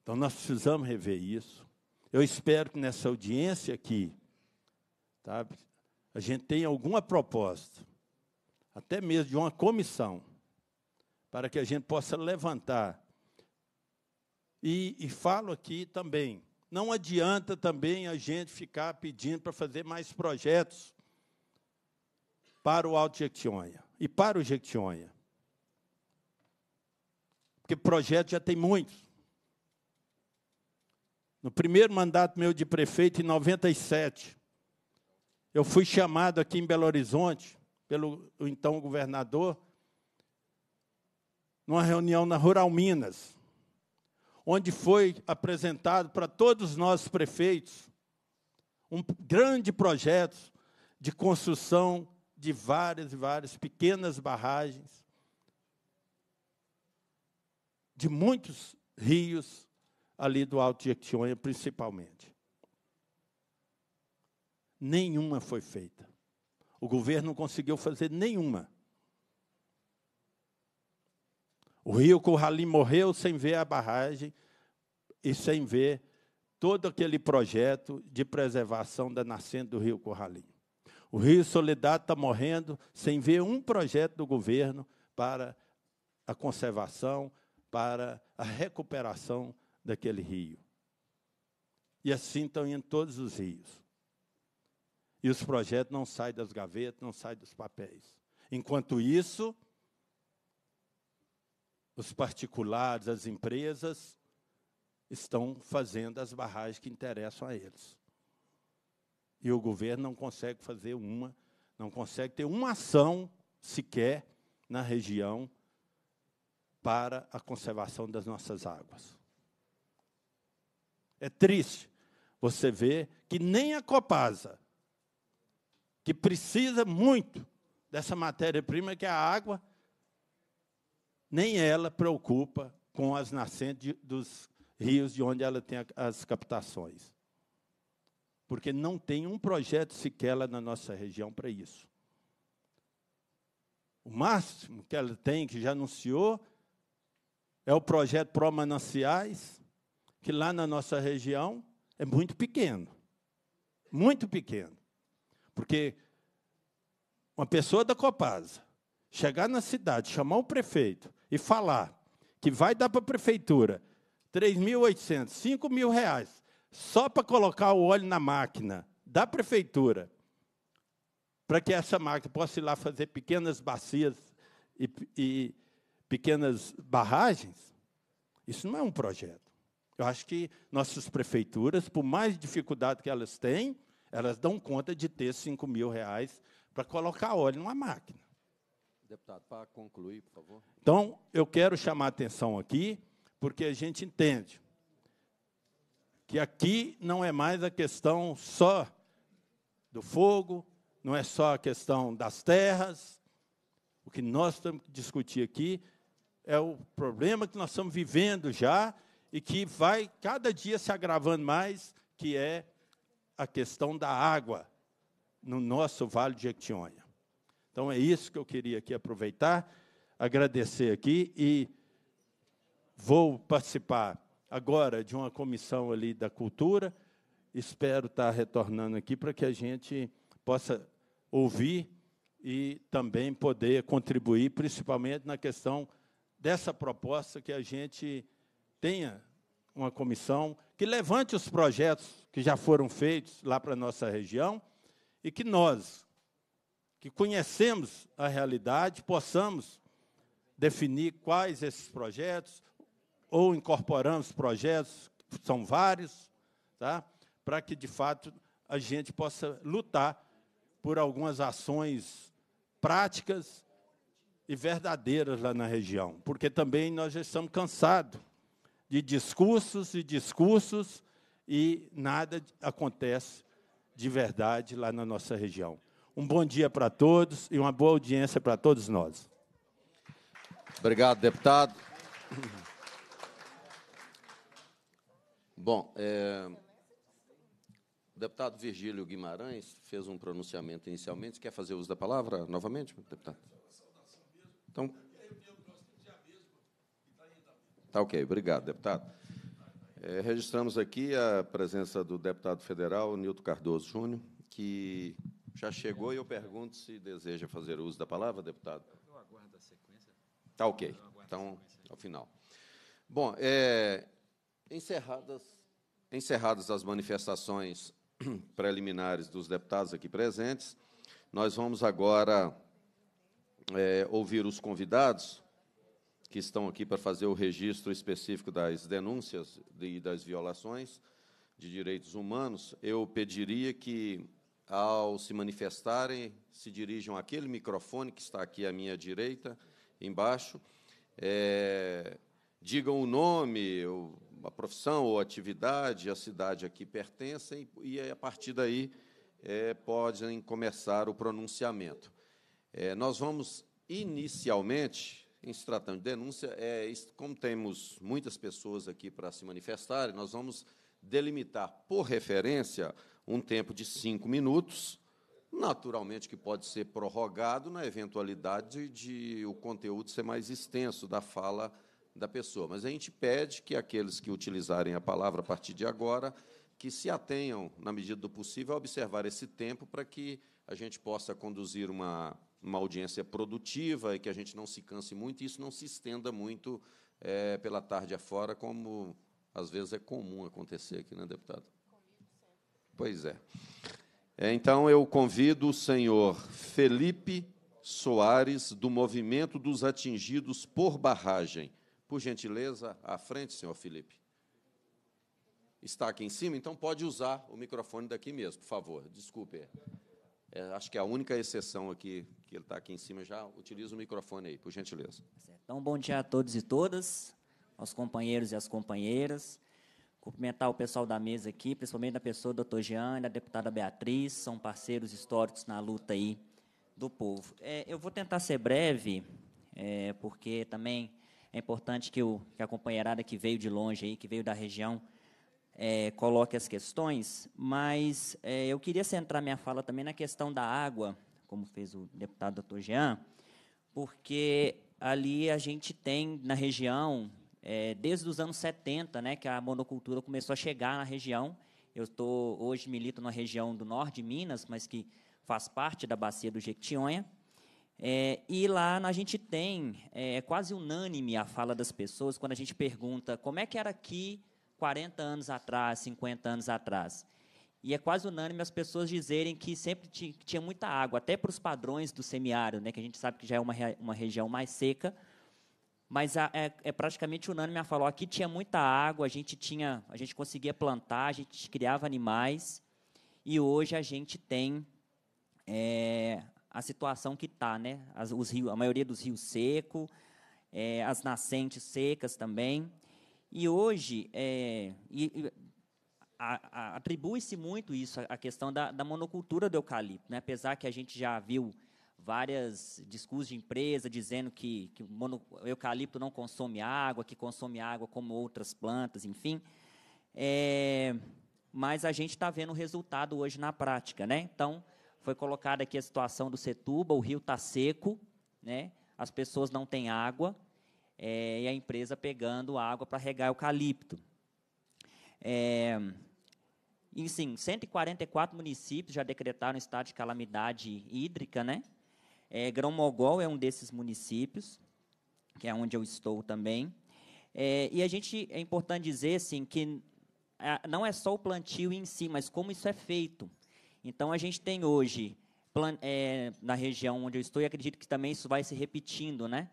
Então nós precisamos rever isso. Eu espero que nessa audiência aqui, Sabe? A gente tem alguma proposta, até mesmo de uma comissão, para que a gente possa levantar. E, e falo aqui também, não adianta também a gente ficar pedindo para fazer mais projetos para o Alto Jequitinhonha e para o Jequitinhonha. Porque projeto já tem muitos. No primeiro mandato meu de prefeito, em 97, eu fui chamado aqui em Belo Horizonte, pelo então governador, numa reunião na Rural Minas, onde foi apresentado para todos nós prefeitos um grande projeto de construção de várias e várias pequenas barragens, de muitos rios ali do Alto de Jequitinhonha, principalmente nenhuma foi feita. O governo não conseguiu fazer nenhuma. O rio Curralim morreu sem ver a barragem e sem ver todo aquele projeto de preservação da nascente do rio Curralim. O rio Soledade está morrendo sem ver um projeto do governo para a conservação, para a recuperação daquele rio. E assim estão em todos os rios. E os projetos não saem das gavetas, não saem dos papéis. Enquanto isso, os particulares, as empresas, estão fazendo as barragens que interessam a eles. E o governo não consegue fazer uma, não consegue ter uma ação sequer na região para a conservação das nossas águas. É triste você ver que nem a Copasa, que precisa muito dessa matéria-prima, que é a água, nem ela preocupa com as nascentes dos rios de onde ela tem as captações. Porque não tem um projeto sequer na nossa região para isso. O máximo que ela tem, que já anunciou, é o projeto Pro Mananciais, que lá na nossa região é muito pequeno. Muito pequeno. Porque uma pessoa da Copasa chegar na cidade, chamar o prefeito e falar que vai dar para a prefeitura 3.800, 5 mil reais, só para colocar o óleo na máquina da prefeitura, para que essa máquina possa ir lá fazer pequenas bacias e, e pequenas barragens, isso não é um projeto. Eu acho que nossas prefeituras, por mais dificuldade que elas têm, elas dão conta de ter 5 mil reais para colocar óleo numa máquina. Deputado, para concluir, por favor. Então, eu quero chamar a atenção aqui, porque a gente entende que aqui não é mais a questão só do fogo, não é só a questão das terras. O que nós temos que discutir aqui é o problema que nós estamos vivendo já e que vai cada dia se agravando mais, que é a questão da água no nosso Vale de Jequitinhonha. Então é isso que eu queria aqui aproveitar, agradecer aqui e vou participar agora de uma comissão ali da cultura. Espero estar retornando aqui para que a gente possa ouvir e também poder contribuir, principalmente na questão dessa proposta que a gente tenha uma comissão que levante os projetos que já foram feitos lá para a nossa região e que nós, que conhecemos a realidade, possamos definir quais esses projetos ou incorporamos projetos, são vários, tá? para que, de fato, a gente possa lutar por algumas ações práticas e verdadeiras lá na região, porque também nós já estamos cansados de discursos e discursos e nada acontece de verdade lá na nossa região. Um bom dia para todos e uma boa audiência para todos nós. Obrigado, deputado. Bom, é, o deputado Virgílio Guimarães fez um pronunciamento inicialmente. Você quer fazer uso da palavra novamente, deputado? Então. Tá ok, obrigado, deputado. É, registramos aqui a presença do deputado federal Nilton Cardoso Júnior, que já chegou e eu pergunto se deseja fazer uso da palavra, deputado. Eu aguardo a sequência. Tá ok. Então, ao final. Bom, é, encerradas, encerradas as manifestações preliminares dos deputados aqui presentes, nós vamos agora é, ouvir os convidados que estão aqui para fazer o registro específico das denúncias e das violações de direitos humanos, eu pediria que, ao se manifestarem, se dirijam àquele microfone que está aqui à minha direita, embaixo, é, digam o nome, a profissão ou atividade, a cidade a que pertencem, e a partir daí é, podem começar o pronunciamento. É, nós vamos inicialmente em se tratando de denúncia, é, como temos muitas pessoas aqui para se manifestarem, nós vamos delimitar, por referência, um tempo de cinco minutos, naturalmente que pode ser prorrogado na eventualidade de o conteúdo ser mais extenso da fala da pessoa. Mas a gente pede que aqueles que utilizarem a palavra a partir de agora que se atenham, na medida do possível, a observar esse tempo para que a gente possa conduzir uma uma audiência produtiva e que a gente não se canse muito e isso não se estenda muito é, pela tarde afora, como às vezes é comum acontecer aqui, né, deputado? Pois é. é então, eu convido o senhor Felipe Soares, do Movimento dos Atingidos por Barragem. Por gentileza, à frente, senhor Felipe. Está aqui em cima, então pode usar o microfone daqui mesmo, por favor. Desculpe. É, acho que é a única exceção aqui, que ele está aqui em cima, já utiliza o microfone aí, por gentileza. Tá então, bom dia a todos e todas, aos companheiros e às companheiras. Cumprimentar o pessoal da mesa aqui, principalmente a pessoa do Dr. Jean, a deputada Beatriz, são parceiros históricos na luta aí do povo. É, eu vou tentar ser breve, é, porque também é importante que, o, que a companheirada que veio de longe aí, que veio da região, é, coloque as questões, mas é, eu queria centrar minha fala também na questão da água, como fez o deputado doutor Jean, porque ali a gente tem na região, é, desde os anos 70, né, que a monocultura começou a chegar na região. Eu estou hoje milito na região do norte de Minas, mas que faz parte da bacia do Jequitinhonha. É, e lá a gente tem, é quase unânime a fala das pessoas quando a gente pergunta como é que era aqui 40 anos atrás, 50 anos atrás. E é quase unânime as pessoas dizerem que sempre tinha muita água, até para os padrões do semiárido, né, que a gente sabe que já é uma, uma região mais seca. Mas a, é, é, praticamente unânime a falar, que aqui tinha muita água, a gente tinha, a gente conseguia plantar, a gente criava animais, e hoje a gente tem é, a situação que está, né? os rios, a maioria dos rios seco, é, as nascentes secas também. E hoje, é, atribui-se muito isso, à questão da, da monocultura do eucalipto. Né? Apesar que a gente já viu várias discursos de empresa dizendo que, que mono, o eucalipto não consome água, que consome água como outras plantas, enfim. É, mas a gente está vendo o resultado hoje na prática. Né? Então, foi colocada aqui a situação do Setúbal, o rio está seco, né? as pessoas não têm água, é, e a empresa pegando água para regar eucalipto. É, e sim, 144 municípios já decretaram estado de calamidade hídrica, né? É, Grão-Mogol é um desses municípios, que é onde eu estou também. É, e a gente é importante dizer assim que é, não é só o plantio em si, mas como isso é feito. Então a gente tem hoje é, na região onde eu estou e acredito que também isso vai se repetindo, né?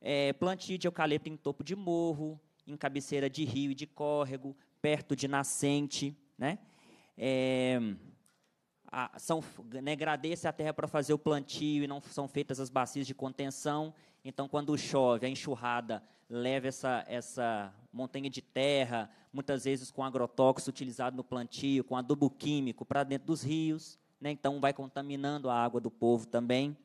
é, plantio de eucalipto em topo de morro, em cabeceira de rio e de córrego, perto de nascente, né? É, a, são, né, agradece a terra para fazer o plantio e não são feitas as bacias de contenção. Então, quando chove, a enxurrada leva essa, essa montanha de terra, muitas vezes com agrotóxico utilizado no plantio, com adubo químico para dentro dos rios. Né, então, vai contaminando a água do povo também.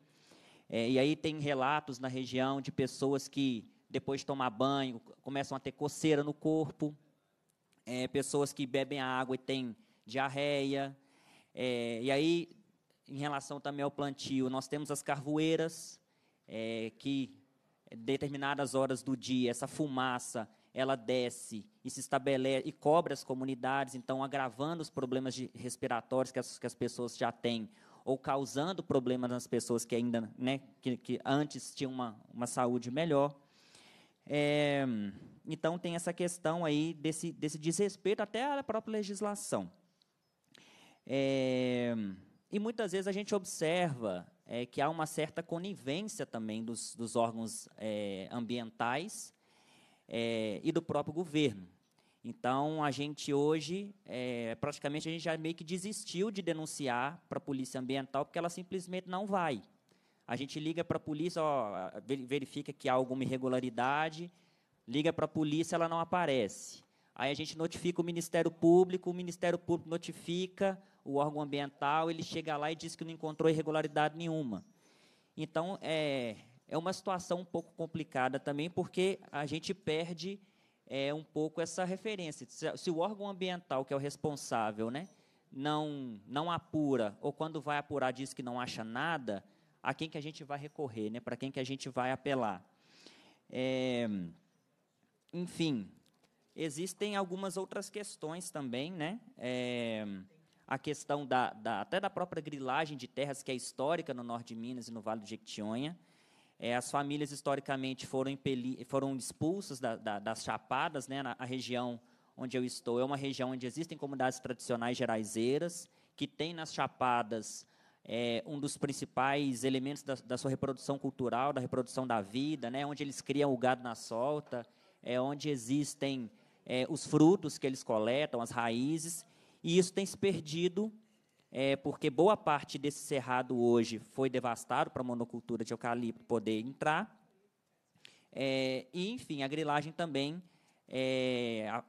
É, e aí tem relatos na região de pessoas que, depois de tomar banho, começam a ter coceira no corpo, é, pessoas que bebem a água e têm diarreia. É, e aí, em relação também ao plantio, nós temos as carvoeiras, é, que determinadas horas do dia, essa fumaça, ela desce e se estabelece e cobre as comunidades, então agravando os problemas de, respiratórios que as, que as pessoas já têm, ou causando problemas nas pessoas que ainda, né, que, que antes tinham uma, uma saúde melhor. É, então tem essa questão aí desse, desse desrespeito até à própria legislação. É, e muitas vezes a gente observa é, que há uma certa conivência também dos, dos órgãos é, ambientais é, e do próprio governo. Então, a gente hoje, é, praticamente, a gente já meio que desistiu de denunciar para a polícia ambiental, porque ela simplesmente não vai. A gente liga para a polícia, ó, verifica que há alguma irregularidade, liga para a polícia, ela não aparece. Aí a gente notifica o Ministério Público, o Ministério Público notifica o órgão ambiental, ele chega lá e diz que não encontrou irregularidade nenhuma. Então, é, é uma situação um pouco complicada também, porque a gente perde é um pouco essa referência. Se o órgão ambiental, que é o responsável, né, não, não apura, ou quando vai apurar diz que não acha nada, a quem que a gente vai recorrer, né, para quem que a gente vai apelar. É, enfim, existem algumas outras questões também, né? É, a questão da, da, até da própria grilagem de terras que é histórica no norte de Minas e no Vale do Jequitinhonha. É, as famílias, historicamente, foram, impeli, foram expulsas da, da, das chapadas. Né, na, a região onde eu estou é uma região onde existem comunidades tradicionais geraizeiras, que tem nas chapadas é, um dos principais elementos da, da, sua reprodução cultural, da reprodução da vida, né, onde eles criam o gado na solta, é onde existem é, os frutos que eles coletam, as raízes, e isso tem se perdido é, porque boa parte desse cerrado hoje foi devastado para a monocultura de eucalipto poder entrar. É, e, enfim, a grilagem também é, a,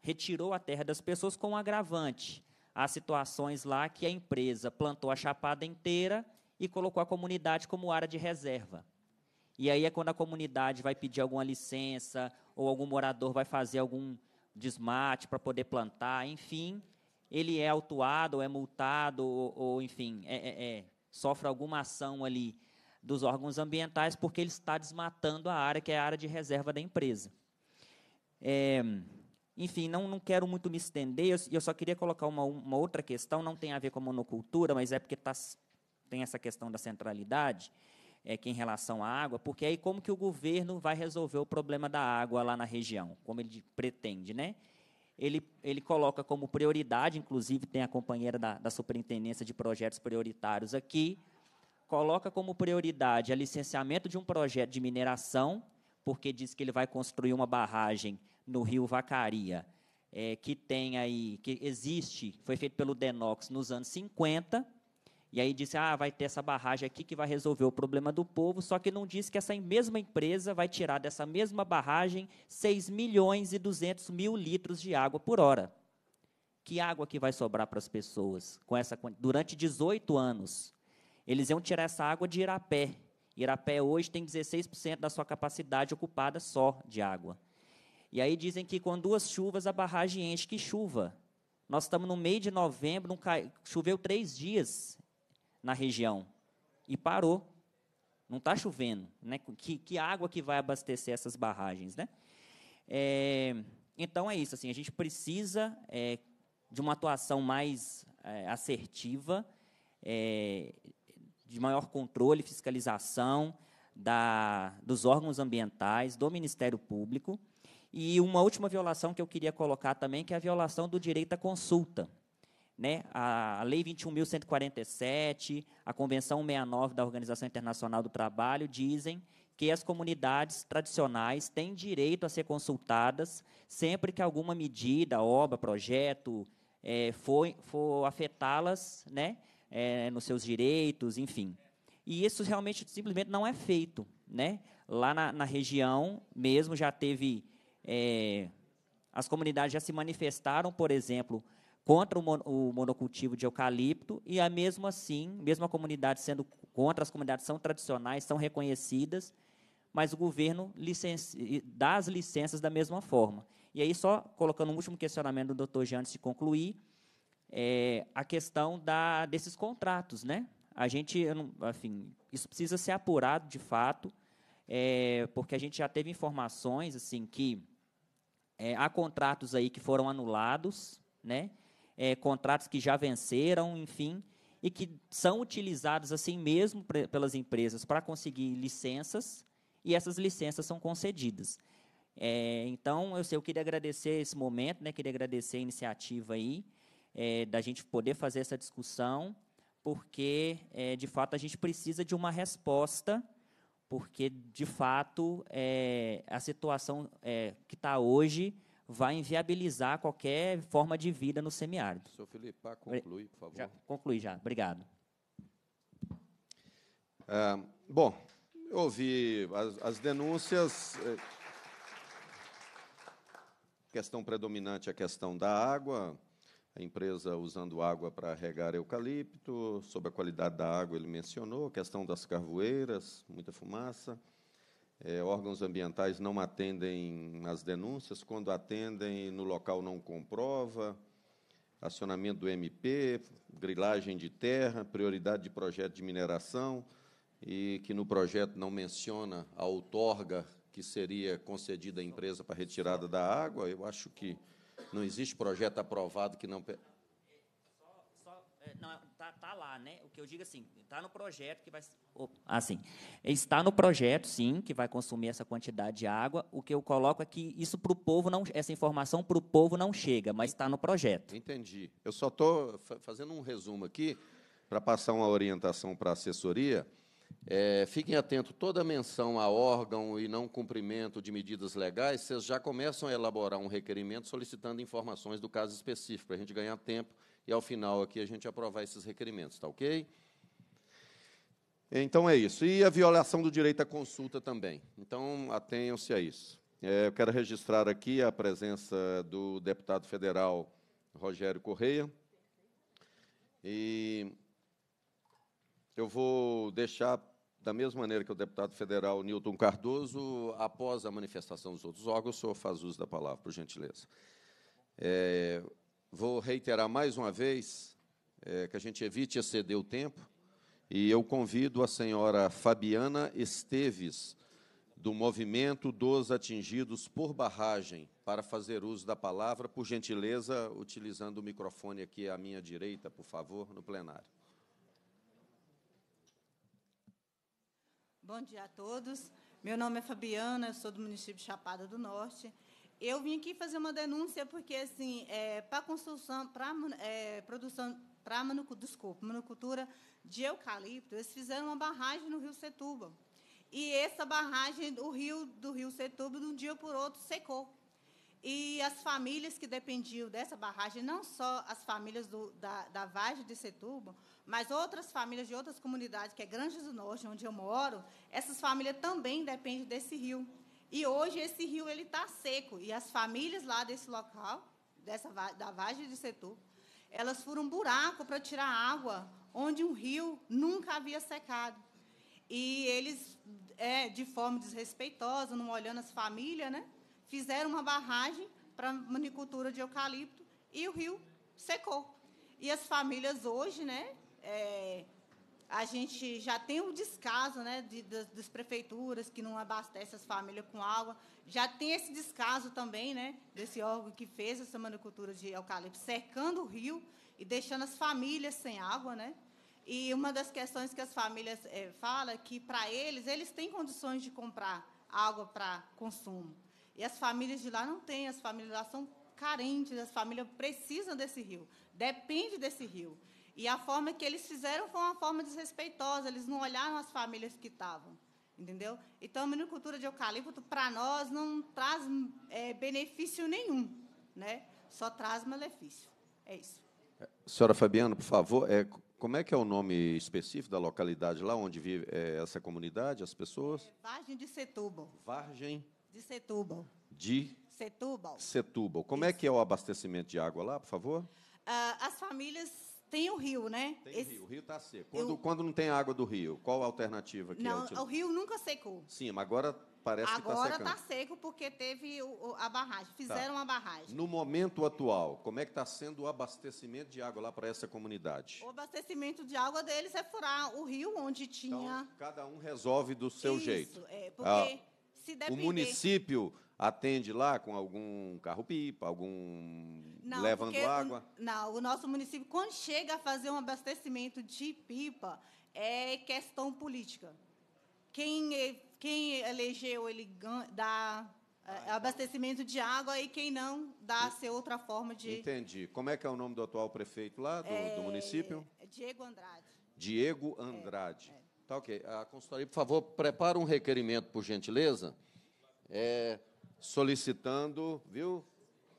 retirou a terra das pessoas com um agravante. Há situações lá que a empresa plantou a chapada inteira e colocou a comunidade como área de reserva. E aí é quando a comunidade vai pedir alguma licença ou algum morador vai fazer algum desmate para poder plantar, enfim, ele é autuado, ou é multado, ou, ou enfim, é, é, é, sofre alguma ação ali dos órgãos ambientais, porque ele está desmatando a área, que é a área de reserva da empresa. É, enfim, não, não quero muito me estender, eu, eu só queria colocar uma, uma outra questão, não tem a ver com a monocultura, mas é porque tá, tem essa questão da centralidade, é, que em relação à água, porque aí como que o governo vai resolver o problema da água lá na região, como ele pretende, né? Ele, ele coloca como prioridade, inclusive tem a companheira da, da Superintendência de Projetos Prioritários aqui, coloca como prioridade o licenciamento de um projeto de mineração, porque diz que ele vai construir uma barragem no rio Vacaria, é, que tem aí, que existe, foi feito pelo Denox nos anos 50, e aí disse: ah, vai ter essa barragem aqui que vai resolver o problema do povo, só que não disse que essa mesma empresa vai tirar dessa mesma barragem 6 milhões e 200 mil litros de água por hora. Que água que vai sobrar para as pessoas com essa durante 18 anos? Eles iam tirar essa água de Irapé. Irapé hoje tem 16% da sua capacidade ocupada só de água. E aí dizem que com duas chuvas a barragem enche. Que chuva? Nós estamos no meio de novembro, cai, choveu três dias na região. E parou. Não está chovendo. Né? Que, que, água que vai abastecer essas barragens? Né? É, então é isso. Assim, a gente precisa é, de uma atuação mais é, assertiva, é, de maior controle, fiscalização da, dos órgãos ambientais, do Ministério Público. E uma última violação que eu queria colocar também, que é a violação do direito à consulta né, a Lei 21.147, a Convenção 69 da Organização Internacional do Trabalho dizem que as comunidades tradicionais têm direito a ser consultadas sempre que alguma medida, obra, projeto é, eh, for, for afetá-las né, é, nos seus direitos, enfim. E isso realmente simplesmente não é feito. Né? Lá na, na região mesmo já teve. É, as comunidades já se manifestaram, por exemplo, contra o, monocultivo de eucalipto e a mesmo assim, mesmo a comunidade sendo contra, as comunidades são tradicionais, são reconhecidas, mas o governo dá as licenças da mesma forma. E aí, só colocando um último questionamento do doutor Jean antes de concluir, é, a questão da, desses contratos. Né? A gente, enfim, isso precisa ser apurado de fato, é, porque a gente já teve informações assim que é, há contratos aí que foram anulados, né? é, contratos que já venceram, enfim, e que são utilizados assim mesmo pelas empresas para conseguir licenças, e essas licenças são concedidas. É, então, eu, sei, eu queria agradecer esse momento, né, queria agradecer a iniciativa aí, é, da gente poder fazer essa discussão, porque, é, de fato, a gente precisa de uma resposta, porque, de fato, é, a situação é, que está hoje vai inviabilizar qualquer forma de vida no semiárido. Senhor Felipe, conclui, por favor. Já, conclui já, obrigado. Ah, bom, eu ouvi as, as denúncias. Eh, questão predominante é a questão da água. A empresa usando água para regar eucalipto, sobre a qualidade da água ele mencionou, questão das carvoeiras, muita fumaça é, órgãos ambientais não atendem às denúncias, quando atendem, no local não comprova, acionamento do MP, grilagem de terra, prioridade de projeto de mineração, e que no projeto não menciona a outorga que seria concedida à empresa para retirada da água. Eu acho que não existe projeto aprovado que não né? O que eu digo assim, está no projeto que vai. Opa, assim, está no projeto, sim, que vai consumir essa quantidade de água. O que eu coloco é que isso para o povo não, essa informação para o povo não chega, mas está no projeto. Entendi. Eu só estou fazendo um resumo aqui para passar uma orientação para a assessoria. É, fiquem atentos, toda menção a órgão e não cumprimento de medidas legais, vocês já começam a elaborar um requerimento solicitando informações do caso específico, para a gente ganhar tempo e, ao final, aqui a gente aprovar esses requerimentos, tá ok? Então, é isso. E a violação do direito à consulta também. Então, atenham-se a isso. É, eu quero registrar aqui a presença do deputado federal Rogério Correia. E eu vou deixar, da mesma maneira que o deputado federal Newton Cardoso, após a manifestação dos outros órgãos, o senhor faz uso da palavra, por gentileza. É, Vou reiterar mais uma vez é, que a gente evite exceder o tempo. E eu convido a senhora Fabiana Esteves, do Movimento dos Atingidos por Barragem, para fazer uso da palavra, por gentileza, utilizando o microfone aqui à minha direita, por favor, no plenário. Bom dia a todos. Meu nome é Fabiana, sou do município de Chapada do Norte. Eu vim aqui fazer uma denúncia porque, assim, é, para construção, para é, produção, para desculpa, manucultura de eucalipto, eles fizeram uma barragem no Rio Setúbal. E essa barragem do rio do Rio Setúbal, de um dia por outro, secou. E as famílias que dependiam dessa barragem, não só as famílias do, da, da Vargem de Setúbal, mas outras famílias de outras comunidades, que é Granjas do Norte, onde eu moro, essas famílias também dependem desse rio. E hoje esse rio ele está seco e as famílias lá desse local, dessa da vagem de Setúbal, elas foram um buraco para tirar água onde um rio nunca havia secado. E eles, é, de forma desrespeitosa, não olhando as famílias, né, fizeram uma barragem para manicultura de eucalipto e o rio secou. E as famílias hoje, né, é, a gente já tem o descaso né, de, das, das, prefeituras que não abastecem as famílias com água, já tem esse descaso também né, desse órgão que fez essa manicultura de de Eucalipto, cercando o rio e deixando as famílias sem água, né? E uma das questões que as famílias é, eh, falam é que, para eles, eles têm condições de comprar água para consumo. E as famílias de lá não têm, as famílias lá são carentes, as famílias precisam desse rio, depende desse rio. E a forma que eles fizeram foi uma forma desrespeitosa, eles não olharam as famílias que estavam. Entendeu? Então, a minicultura de eucalipto, para nós, não traz é, benefício nenhum, né? só traz malefício. É isso. É, senhora Fabiana, por favor, é, como é que é o nome específico da localidade lá onde vive é, essa comunidade, as pessoas? É Vargem de Setúbal. Vargem? De Setúbal. De? Setúbal. Setúbal. Como é Isso. é que é o abastecimento de água lá, por favor? Ah, as famílias tem o rio, né? Tem Esse... rio, o rio está seco. Quando, eu... quando não tem água do rio, qual a alternativa que é Não, é o rio nunca secou. Sim, mas agora parece tá agora que está secando. Agora está seco porque teve o, a barragem, tá. fizeram tá. a barragem. No momento atual, como é que está sendo o abastecimento de água lá para essa comunidade? O abastecimento de água deles é furar o rio onde então, tinha... Então, cada um resolve do seu Isso, jeito. Isso, é, porque... Ah, se depender... O município atende lá com algum carro-pipa, algum não, levando água? não, o nosso município, quando chega a fazer um abastecimento de pipa, é questão política. Quem, quem elegeu, ele dá é, ah, então. abastecimento de água e quem não dá ser outra forma de. Entendi. Como é que é o nome do atual prefeito lá do, é, do município? Diego Andrade. Diego é, Andrade. É, é. Tá ok. A consultoria, por favor, prepara um requerimento, por gentileza. É, solicitando, viu,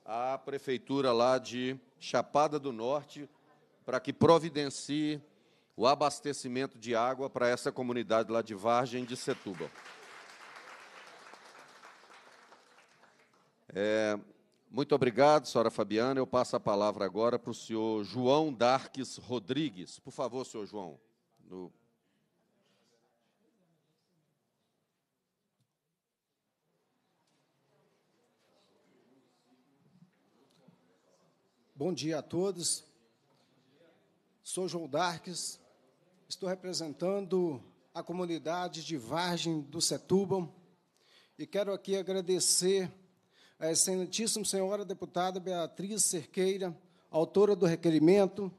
a prefeitura lá de Chapada do Norte para que providencie o abastecimento de água para essa comunidade lá de Vargem de Setúbal. É, muito obrigado, senhora Fabiana. Eu passo a palavra agora para o senhor João Darques Rodrigues. Por favor, senhor João, no Bom dia a todos. Sou João Darques, estou representando a comunidade de Vargem do Setúbal e quero aqui agradecer a excelentíssima senhora deputada Beatriz Cerqueira, autora do requerimento,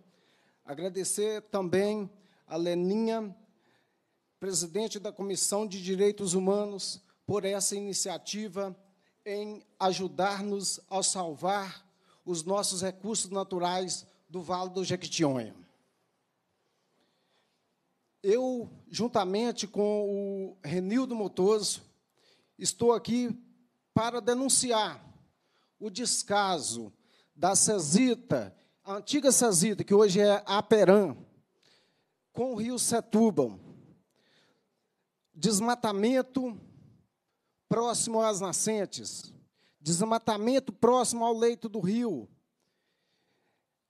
agradecer também a Leninha, presidente da Comissão de Direitos Humanos, por essa iniciativa em ajudar-nos a salvar os nossos recursos naturais do Vale do Jequitinhonha. Eu, juntamente com o Renildo Motoso, estou aqui para denunciar o descaso da Cesita, a antiga Cesita, que hoje é Aperam, com o rio Setúbal. Desmatamento próximo às nascentes, desmatamento próximo ao leito do rio,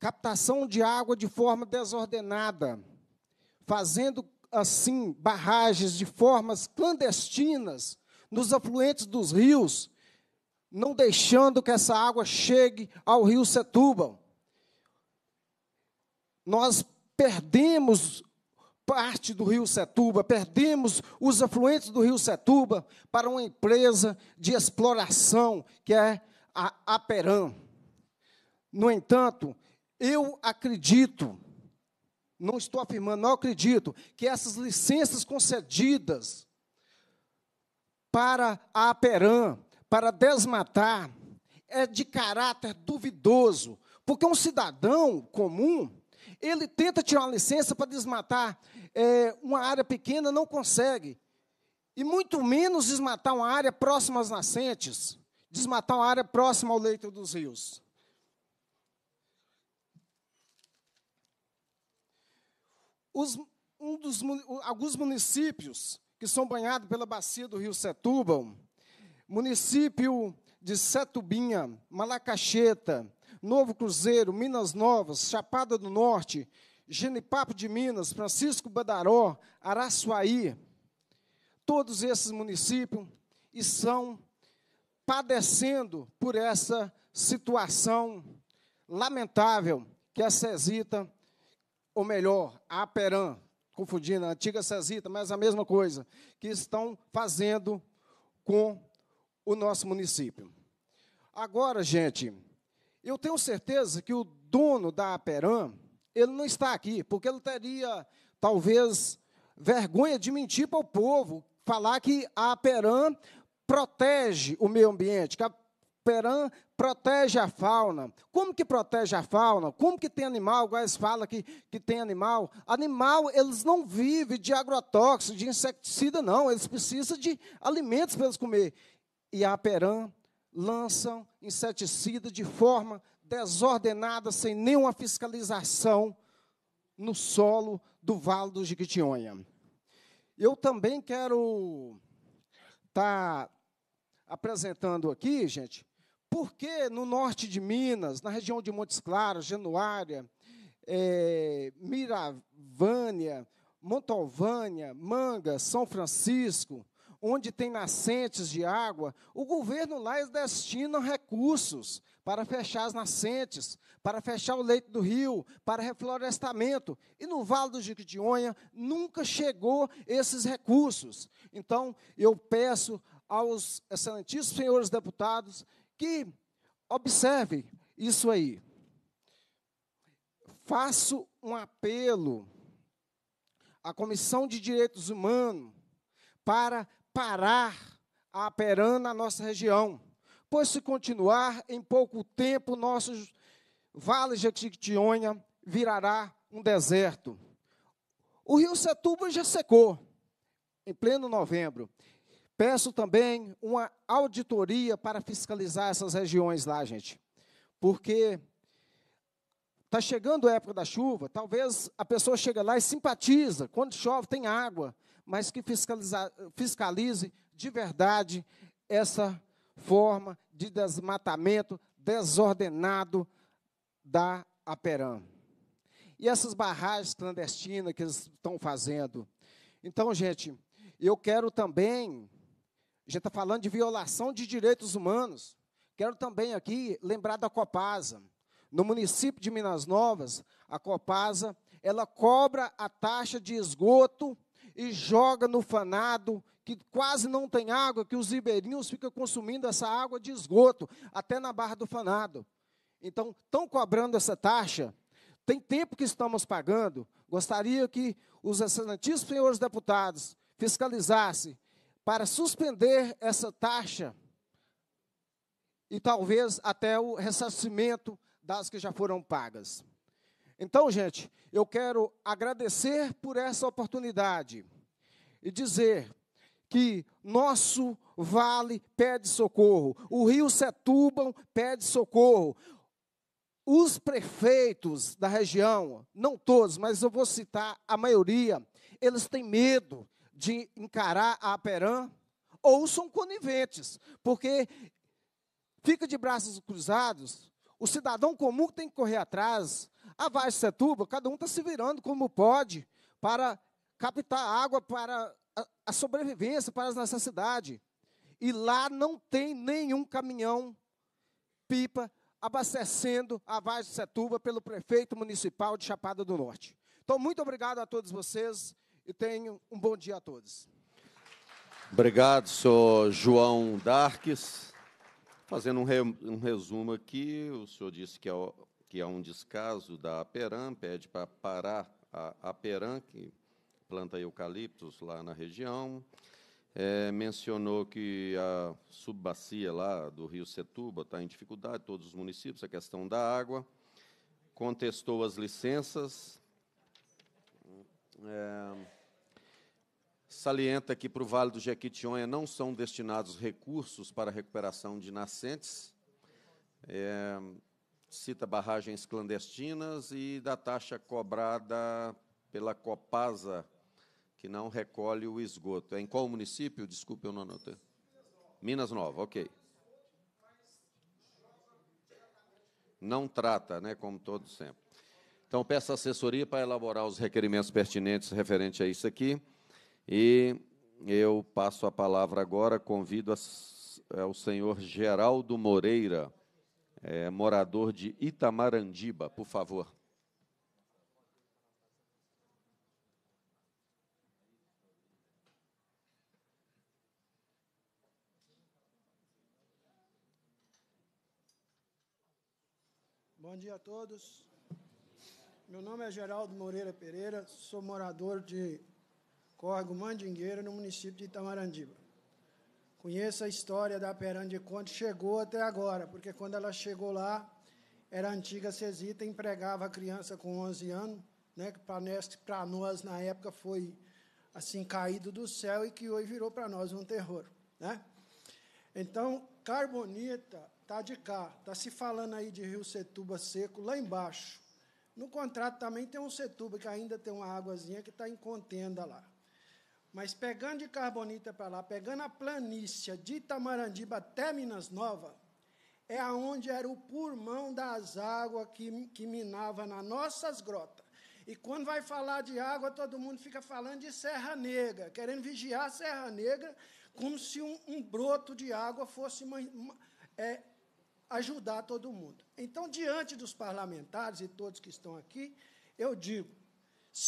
captação de água de forma desordenada, fazendo assim barragens de formas clandestinas nos afluentes dos rios, não deixando que essa água chegue ao rio Setúbal. Nós perdemos parte do rio Setuba, perdemos os afluentes do rio Setuba para uma empresa de exploração, que é a Aperam. No entanto, eu acredito, não estou afirmando, não acredito, que essas licenças concedidas para a Aperam, para desmatar, é de caráter duvidoso, porque um cidadão comum, ele tenta tirar uma licença para desmatar é, uma área pequena não consegue. E muito menos desmatar uma área próxima às nascentes, desmatar uma área próxima ao leito dos rios. Os, um dos, alguns municípios que são banhados pela bacia do rio Setúbal, município de Setubinha, Malacacheta, Novo Cruzeiro, Minas Novas, Chapada do Norte, Genipapo de Minas, Francisco Badaró, Araçuaí, todos esses municípios estão padecendo por essa situação lamentável que a Cesita, ou melhor, a Aperam, confundindo a antiga Cesita, mas a mesma coisa, que estão fazendo com o nosso município. Agora, gente, eu tenho certeza que o dono da Aperam ele não está aqui, porque ele teria, talvez, vergonha de mentir para o povo, falar que a Aperam protege o meio ambiente, que a Peran protege a fauna. Como que protege a fauna? Como que tem animal? Guys fala que, que tem animal. Animal, eles não vivem de agrotóxico, de inseticida, não. Eles precisam de alimentos para eles comer. E a Peran lançam inseticida de forma desordenada, sem nenhuma fiscalização no solo do Vale do Jequitinhonha. Eu também quero estar tá apresentando aqui, gente, porque no norte de Minas, na região de Montes Claros, Januária, é, Miravânia, Montalvânia, Manga, São Francisco, onde tem nascentes de água, o governo lá destina recursos para fechar as nascentes, para fechar o leito do rio, para reflorestamento. E no Vale do Jequitinhonha nunca chegou esses recursos. Então, eu peço aos excelentíssimos senhores deputados que observem isso aí. Faço um apelo à Comissão de Direitos Humanos para parar a Aperana na nossa região pois se continuar, em pouco tempo nossos vales de Jequitinhonha virará um deserto. O rio Setúbal já secou, em pleno novembro. Peço também uma auditoria para fiscalizar essas regiões lá, gente. Porque está chegando a época da chuva, talvez a pessoa chega lá e simpatiza. Quando chove tem água, mas que fiscalize de verdade essa forma de desmatamento desordenado da Aperam. E essas barragens clandestinas que eles estão fazendo. Então, gente, eu quero também, a gente está falando de violação de direitos humanos, quero também aqui lembrar da Copasa. No município de Minas Novas, a Copasa, ela cobra a taxa de esgoto e joga no fanado que quase não tem água, que os ribeirinhos ficam consumindo essa água de esgoto, até na Barra do Fanado. Então, estão cobrando essa taxa, tem tempo que estamos pagando. Gostaria que os excelentíssimos senhores deputados fiscalizassem para suspender essa taxa e talvez até o ressarcimento das que já foram pagas. Então, gente, eu quero agradecer por essa oportunidade e dizer que nosso vale pede socorro, o rio Setúbal pede socorro. Os prefeitos da região, não todos, mas eu vou citar a maioria, eles têm medo de encarar a Aperam ou são coniventes, porque fica de braços cruzados, o cidadão comum tem que correr atrás, a Vaz Setúbal, cada um está se virando como pode para captar água para a, sobrevivência, para as necessidades. E lá não tem nenhum caminhão, pipa, abastecendo a Vaz de Setuba pelo prefeito municipal de Chapada do Norte. Então, muito obrigado a todos vocês e tenham um bom dia a todos. Obrigado, senhor João Darques. Fazendo um, re, um, resumo aqui, o senhor disse que é, que é um descaso da Aperam, pede para parar a Aperam, que planta eucaliptos lá na região. É, mencionou que a subbacia lá do Rio Setuba está em dificuldade, todos os municípios, a questão da água. Contestou as licenças. É, salienta que para o Vale do Jequitinhonha não são destinados recursos para recuperação de nascentes. É, cita barragens clandestinas e da taxa cobrada pela Copasa que não recolhe o esgoto. É em qual município? Desculpe, eu não anotei. Minas Nova, ok. Não trata, né, como todo sempre. Então, peço assessoria para elaborar os requerimentos pertinentes referente a isso aqui. E eu passo a palavra agora, convido ao é, senhor Geraldo Moreira, é, morador de Itamarandiba, por favor. Bom dia a todos. Meu nome é Geraldo Moreira Pereira, sou morador de Córrego Mandingueira, no município de Itamarandiba. Conheço a história da Perandi quando chegou até agora, porque quando ela chegou lá, era antiga Cesita, empregava criança com 11 anos, né, que para nós, na época, foi assim caído do céu e que hoje virou para nós um terror. Né? Então, Carbonita Tá de cá, tá se falando aí de Rio Setuba seco lá embaixo. No contrato também tem um Setuba que ainda tem uma águazinha que está em contenda lá. Mas pegando de Carbonita para lá, pegando a planície de Itamarandiba até Minas Nova, é aonde era o pulmão das águas que, que minava nas nossas grotas. E quando vai falar de água, todo mundo fica falando de Serra Negra, querendo vigiar a Serra Negra, como se um, um broto de água fosse uma, uma, é, ajudar todo mundo. Então, diante dos parlamentares e todos que estão aqui, eu digo: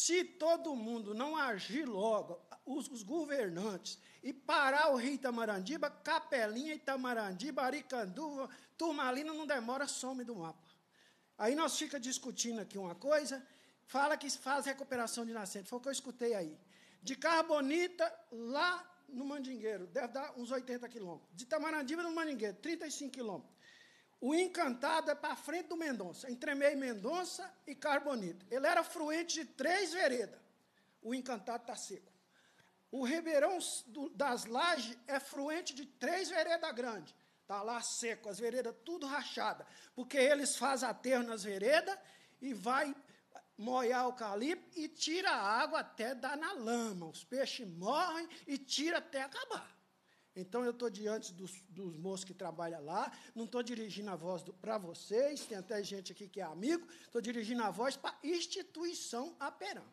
se todo mundo não agir logo, os, os governantes, e parar o Rio Itamarandiba, Capelinha, Itamarandiba, Aricanduva, Turmalina, não demora, some do mapa. Aí nós fica discutindo aqui uma coisa, fala que faz recuperação de nascente, foi o que eu escutei aí. De Carbonita, lá no Mandingueiro, deve dar uns 80 quilômetros. De Itamarandiba, no Mandingueiro, 35 quilômetros. O encantado é para frente do Mendonça, entre meio Mendonça e Carbonito. Ele era fruente de três veredas. O encantado está seco. O Ribeirão do, das Lajes é fruente de três veredas grandes. Está lá seco, as veredas tudo rachada, porque eles fazem aterro nas veredas e vai moiar o eucalipto e tira a água até dar na lama. Os peixes morrem e tira até acabar. Então eu estou diante dos, dos, moços que trabalham lá, não estou dirigindo a voz para vocês, tem até gente aqui que é amigo, estou dirigindo a voz para a instituição aperam,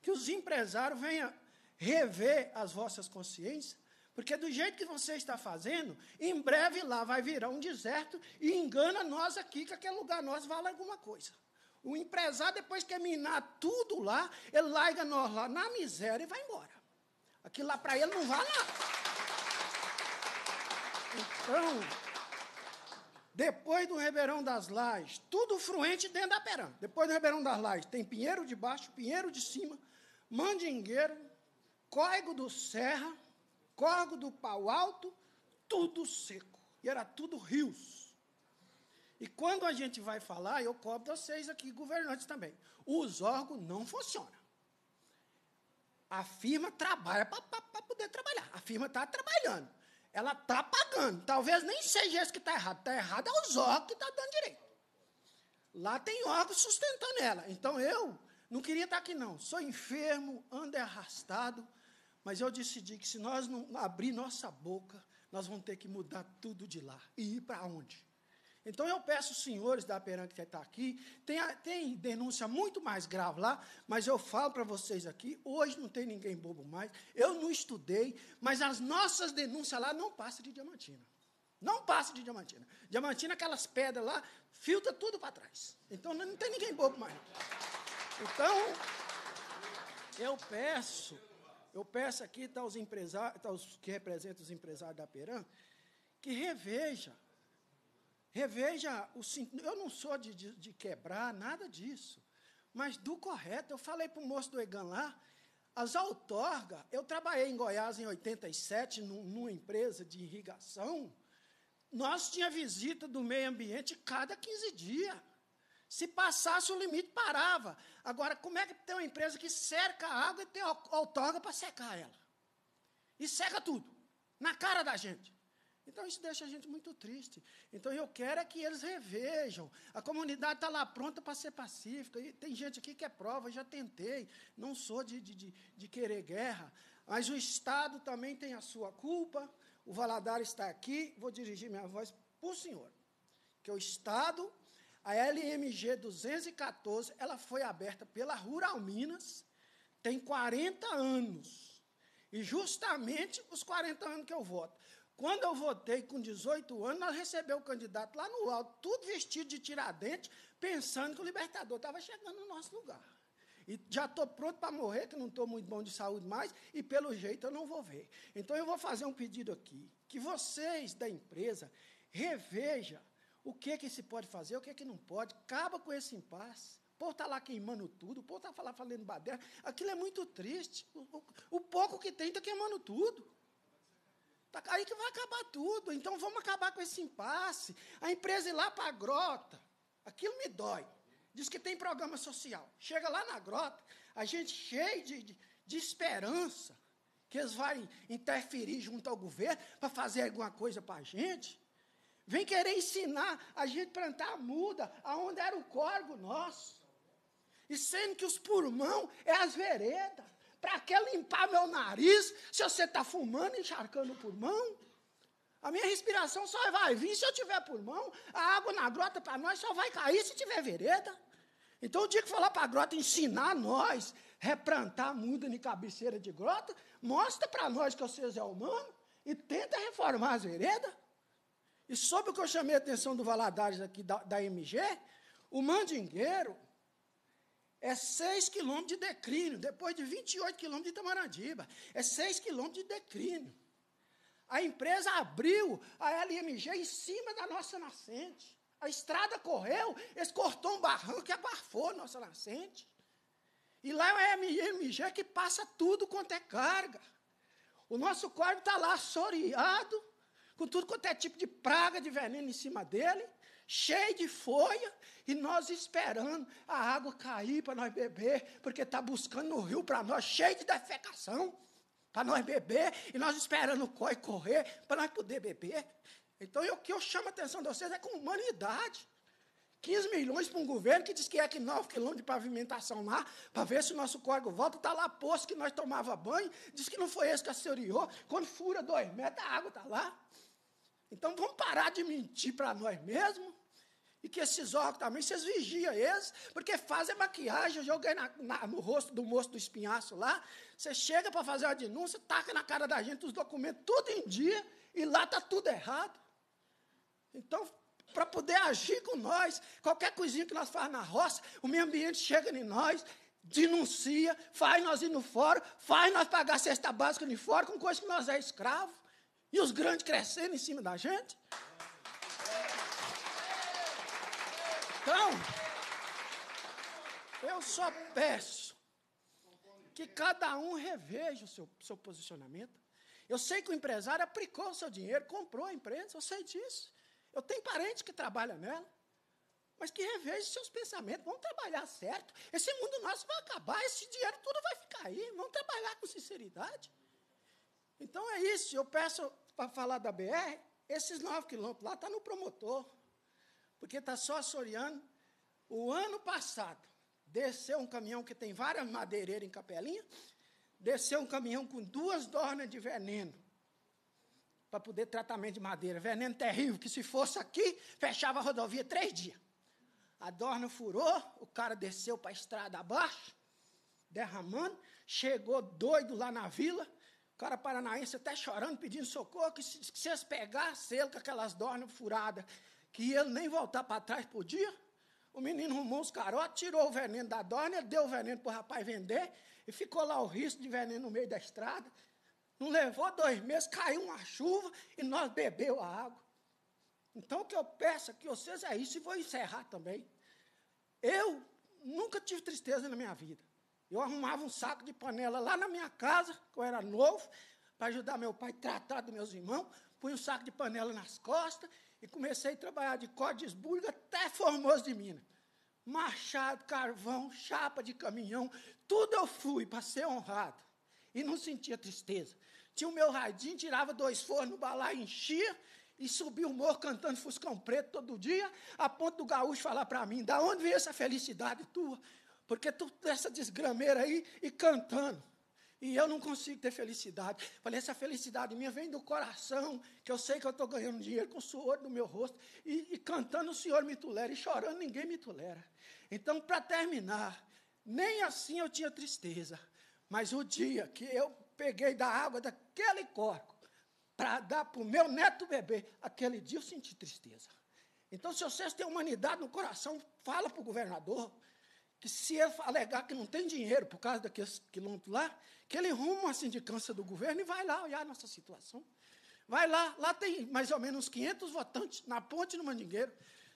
Que os empresários venham rever as vossas consciências, porque do jeito que você está fazendo, em breve lá vai virar um deserto e engana nós aqui que aquele lugar nós vale alguma coisa. O empresário, depois que minar tudo lá, ele larga nós lá na miséria e vai embora. Aquilo lá para ele não vale nada. Então, depois do Ribeirão das Lajes, tudo fruente dentro da Perama. Depois do Ribeirão das Lajes, tem Pinheiro de baixo, Pinheiro de cima, Mandingueiro, Córrego do Serra, Córrego do Pau Alto, tudo seco. E era tudo rios. E quando a gente vai falar, eu cobro vocês aqui, governantes também, os órgãos não funcionam. A firma trabalha para poder trabalhar. A firma está trabalhando. Ela está pagando. Talvez nem seja esse que está errado. Está errado é os órgãos que está dando direito. Lá tem órgãos sustentando ela. Então eu não queria estar tá aqui, não. Sou enfermo, ando arrastado. Mas eu decidi que se nós não abrir nossa boca, nós vamos ter que mudar tudo de lá. E ir para onde? Então eu peço os senhores da Peran que está aqui, tem, tem denúncia muito mais grave lá, mas eu falo para vocês aqui, hoje não tem ninguém bobo mais, eu não estudei, mas as nossas denúncias lá não passam de diamantina. Não passa de diamantina. Diamantina, aquelas pedras lá, filtra tudo para trás. Então não tem ninguém bobo mais. Então, eu peço, eu peço aqui, aos tá os empresários, tá os que representam os empresários da Peran, que reveja Reveja o sentido. Eu não sou de, de, de, quebrar nada disso. Mas do correto, eu falei para o moço do Egan lá, as outorgas, eu trabalhei em Goiás em 87, num, numa empresa de irrigação. Nós tinha visita do meio ambiente cada 15 dias. Se passasse o limite, parava. Agora, como é que tem uma empresa que cerca a água e tem outorga para secar ela? E seca tudo, na cara da gente. Então isso deixa a gente muito triste. Então eu quero é que eles revejam. A comunidade está lá pronta para ser pacífica. E tem gente aqui que é prova, já tentei. Não sou de, de, de querer guerra. Mas o Estado também tem a sua culpa. O Valadar está aqui. Vou dirigir minha voz para o senhor. Que é o Estado, a LMG 214, ela foi aberta pela Rural Minas, tem 40 anos. E justamente os 40 anos que eu voto. Quando eu votei com 18 anos, nós recebemos o candidato lá no alto, tudo vestido de tiradente, pensando que o Libertador estava chegando no nosso lugar. E já estou pronto para morrer, que não estou muito bom de saúde mais, e pelo jeito eu não vou ver. Então eu vou fazer um pedido aqui, que vocês da empresa revejam o que, que se pode fazer, o que, que não pode, acaba com esse impasse. O povo está lá queimando tudo, o povo está lá falando baderna. Aquilo é muito triste. O, o, o pouco que tem está queimando tudo. Tá, aí que vai acabar tudo. Então vamos acabar com esse impasse. A empresa ir lá para a grota. Aquilo me dói. Diz que tem programa social. Chega lá na grota, a gente cheio de, de, de esperança que eles vão interferir junto ao governo para fazer alguma coisa para a gente. Vem querer ensinar a gente plantar a muda, aonde era o corgo nosso. E sendo que os pulmão é as veredas. Para que limpar meu nariz se você está fumando, encharcando o pulmão? A minha respiração só vai vir se eu tiver pulmão. A água na grota para nós só vai cair se tiver vereda. Então, o dia que falar para a grota ensinar nós, replantar muda de cabeceira de grota, mostra para nós que vocês é humano e tenta reformar as veredas. E sobre o que eu chamei a atenção do Valadares aqui da, da MG, o mandingueiro, é 6 quilômetros de declínio, depois de 28 quilômetros de Itamarandiba. É 6 quilômetros de declínio. A empresa abriu a LMG em cima da nossa nascente. A estrada correu, eles cortou um barranco e abafou a nossa nascente. E lá é a LMG que passa tudo quanto é carga. O nosso corpo está lá assoreado, com tudo quanto é tipo de praga, de veneno em cima dele cheio de folha, e nós esperando a água cair para nós beber, porque está buscando no rio para nós, cheio de defecação, para nós beber, e nós esperando o COI correr para nós poder beber. Então, o que eu chamo a atenção de vocês é com humanidade. 15 milhões para um governo que diz que é que 9 quilômetros de pavimentação lá, para ver se o nosso córrego volta, está lá posto que nós tomava banho, diz que não foi esse que asseriou, quando fura dois metros, a água está lá. Então vamos parar de mentir para nós mesmos e que esses órgãos também, vocês vigiam eles, porque fazem maquiagem. Eu joguei na, na, no rosto do moço do espinhaço lá. Você chega para fazer uma denúncia, taca na cara da gente os documentos tudo em dia, e lá está tudo errado. Então, para poder agir com nós, qualquer coisinha que nós fazemos na roça, o meio ambiente chega em nós, denuncia, faz nós ir no foro faz nós pagar a cesta básica de fora, com coisa que nós é escravo. E os grandes crescendo em cima da gente. Então, eu só peço que cada um reveja o seu, seu posicionamento. Eu sei que o empresário aplicou o seu dinheiro, comprou a empresa, eu sei disso. Eu tenho parente que trabalha nela. Mas que reveja seus pensamentos, vamos trabalhar certo. Esse mundo nosso vai acabar, esse dinheiro tudo vai ficar aí. Vamos trabalhar com sinceridade. Então é isso. Eu peço para falar da BR, esses nove quilômetros lá está no promotor porque está só assoreando. O ano passado, desceu um caminhão que tem várias madeireiras em capelinha, desceu um caminhão com duas dornas de veneno para poder tratamento de madeira. Veneno terrível, que se fosse aqui, fechava a rodovia três dias. A dorna furou, o cara desceu para a estrada abaixo, derramando, chegou doido lá na vila, o cara paranaense até chorando, pedindo socorro, que se, que se eles pegassem com aquelas dornas furadas, que ele nem voltar para trás podia. O menino arrumou uns carotes, tirou o veneno da dona, deu o veneno para o rapaz vender, e ficou lá o risco de veneno no meio da estrada. Não levou dois meses, caiu uma chuva e nós bebeu a água. Então, o que eu peço que vocês é isso, e vou encerrar também. Eu nunca tive tristeza na minha vida. Eu arrumava um saco de panela lá na minha casa, quando eu era novo, para ajudar meu pai a tratar dos meus irmãos, punha um saco de panela nas costas e comecei a trabalhar de Codesburgo até Formoso de Minas. Machado, carvão, chapa de caminhão, tudo eu fui para ser honrado. E não sentia tristeza. Tinha o meu radinho, tirava dois fornos no balar, enchia e subia o morro cantando Fuscão Preto todo dia, a ponto do gaúcho falar para mim: da onde vem essa felicidade tua? Porque tu essa desgrameira aí e cantando. E eu não consigo ter felicidade. Falei, essa felicidade minha vem do coração, que eu sei que eu estou ganhando dinheiro com o suor do meu rosto. E, e cantando, o Senhor me tolera. E chorando, ninguém me tolera. Então, para terminar, nem assim eu tinha tristeza. Mas o dia que eu peguei da água daquele corpo para dar para o meu neto bebê, aquele dia eu senti tristeza. Então, se vocês têm humanidade no coração, fala para o governador que se ele alegar que não tem dinheiro por causa daqueles quilômetros lá, que ele ruma a sindicância do governo e vai lá olhar a nossa situação. Vai lá, lá tem mais ou menos 500 votantes na ponte no Mandingueiro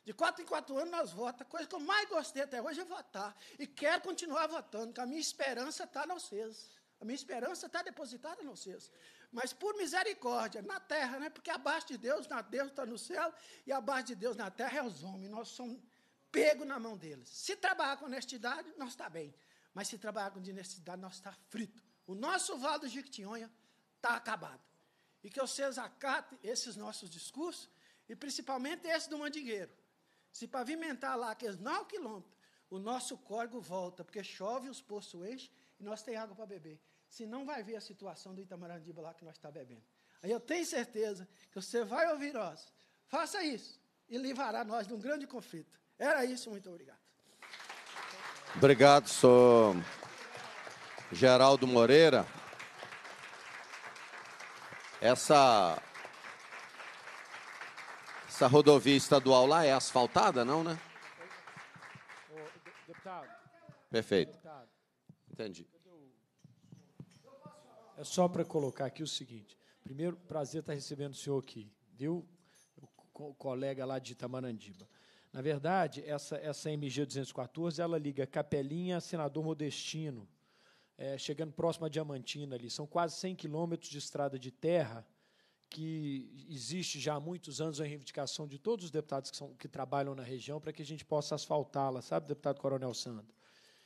De quatro em quatro anos nós votamos. A coisa que eu mais gostei até hoje é votar. E quero continuar votando, porque a minha esperança está nos seus. A minha esperança está depositada nos seus. Mas por misericórdia, na terra, né? porque abaixo de Deus, na Deus está no céu, e abaixo de Deus na terra é os homens. Nós somos pegos na mão deles. Se trabalhar com honestidade, nós está bem. Mas se trabalhar com honestidade, nós está frito. O nosso Vale do Jequitinhonha está acabado. E que vocês acatem esses nossos discursos, e principalmente esse do Mandigueiro. Se pavimentar lá aqueles 9 quilômetros, o nosso córrego volta, porque chove, os poços enchem e nós temos água para beber. Se não vai ver a situação do Itamarandiba lá que nós estamos tá bebendo. Aí eu tenho certeza que você vai ouvir nós. Faça isso e livrará nós de um grande conflito. Era isso, muito obrigado. Obrigado, senhor. Geraldo Moreira, essa essa rodovia estadual lá é asfaltada, não, né? Deputado. Perfeito. Entendi. É só para colocar aqui o seguinte. Primeiro, prazer estar recebendo o senhor aqui, viu? O colega lá de Itamarandiba. Na verdade, essa, essa MG 214, ela liga Capelinha a Senador Modestino, é, chegando próximo a Diamantina ali. São quase 100 quilômetros de estrada de terra que existe já há muitos anos a reivindicação de todos os deputados que, são, que trabalham na região para que a gente possa asfaltá-la, sabe, deputado Coronel Sandro?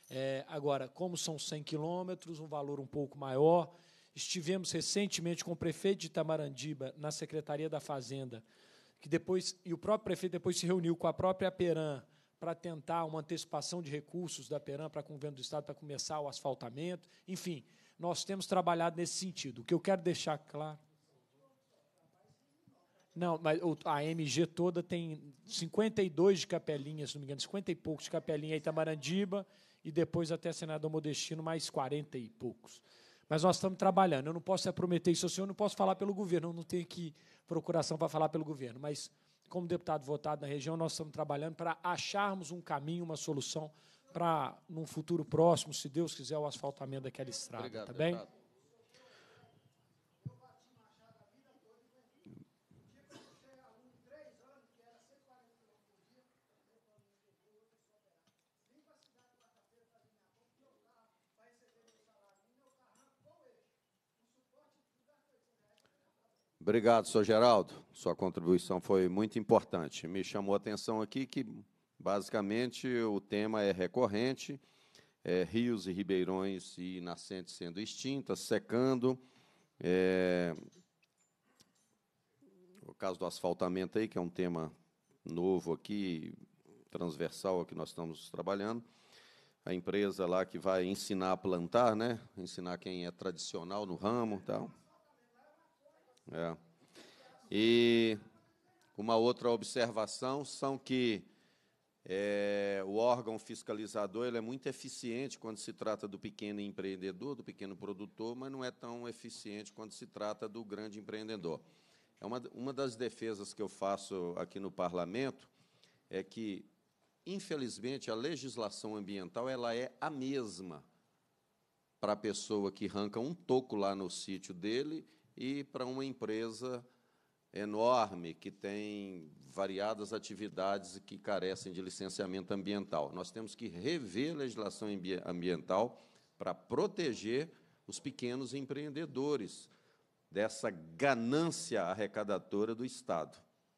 É, agora, como são 100 quilômetros, um valor um pouco maior, estivemos recentemente com o prefeito de Itamarandiba na Secretaria da Fazenda, que depois e o próprio prefeito depois se reuniu com a própria Peran para tentar uma antecipação de recursos da Peram para com o governo do Estado para começar o asfaltamento. Enfim, nós temos trabalhado nesse sentido. O que eu quero deixar claro. Não, mas a MG toda tem 52 de capelinhas, se não me engano, 50 e poucos de capelinha em Itamarandiba e depois até Senador Modestino, mais 40 e poucos. Mas nós estamos trabalhando. Eu não posso prometer isso ao senhor, não posso falar pelo governo, eu não tenho aqui procuração para falar pelo governo, mas como deputado votado na região, nós estamos trabalhando para acharmos um caminho, uma solução para, num futuro próximo, se Deus quiser, o asfaltamento daquela estrada. Obrigado, tá deputado. Obrigado, senhor Geraldo. Sua contribuição foi muito importante. Me chamou a atenção aqui que, basicamente, o tema é recorrente: é, rios e ribeirões e nascentes sendo extintas, secando. É, o caso do asfaltamento aí, que é um tema novo aqui, transversal que nós estamos trabalhando. A empresa lá que vai ensinar a plantar, né? Ensinar quem é tradicional no ramo, tal. Então. É. E uma outra observação são que é, o órgão fiscalizador é muito eficiente quando se trata do pequeno empreendedor, do pequeno produtor, mas não é tão eficiente quando se trata do grande empreendedor. É uma, uma das defesas que eu faço aqui no parlamento é que, infelizmente, a legislação ambiental ela é a mesma para a pessoa que arranca um toco lá no sítio dele e para uma empresa enorme que tem variadas atividades e que carecem de licenciamento ambiental. Nós temos que rever a legislação ambiental para proteger os pequenos empreendedores dessa ganância arrecadadora do Estado.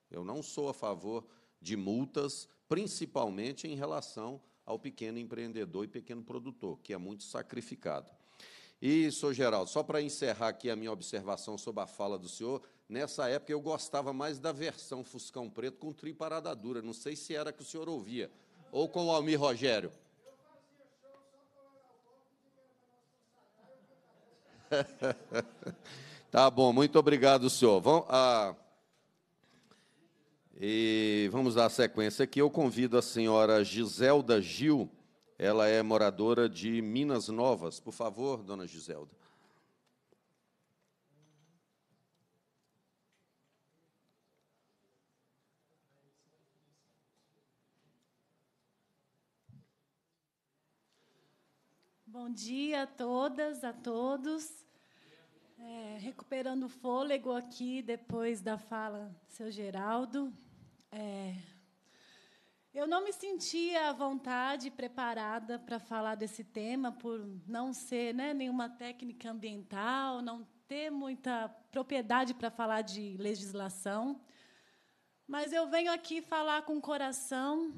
Eu não sou a favor de multas, principalmente em relação ao pequeno empreendedor e pequeno produtor, que é muito sacrificado. E, Geraldo, só para encerrar aqui a minha observação sobre a fala do senhor, nessa época eu gostava mais da versão Fuscão Preto com triparada dura. Não sei se era que o senhor ouvia. Ou com o Almir Rogério. tá bom, muito obrigado, senhor. Vão ah, e vamos dar sequência aqui. Eu convido a senhora Giselda Gil ela é moradora de Minas Novas. Por favor, dona Giselda. Bom dia a todas, a todos. É, recuperando o fôlego aqui depois da fala, seu Geraldo. É, eu não me sentia à vontade, preparada para falar desse tema, por não ser né, nenhuma técnica ambiental, não ter muita propriedade para falar de legislação. Mas eu venho aqui falar com o coração,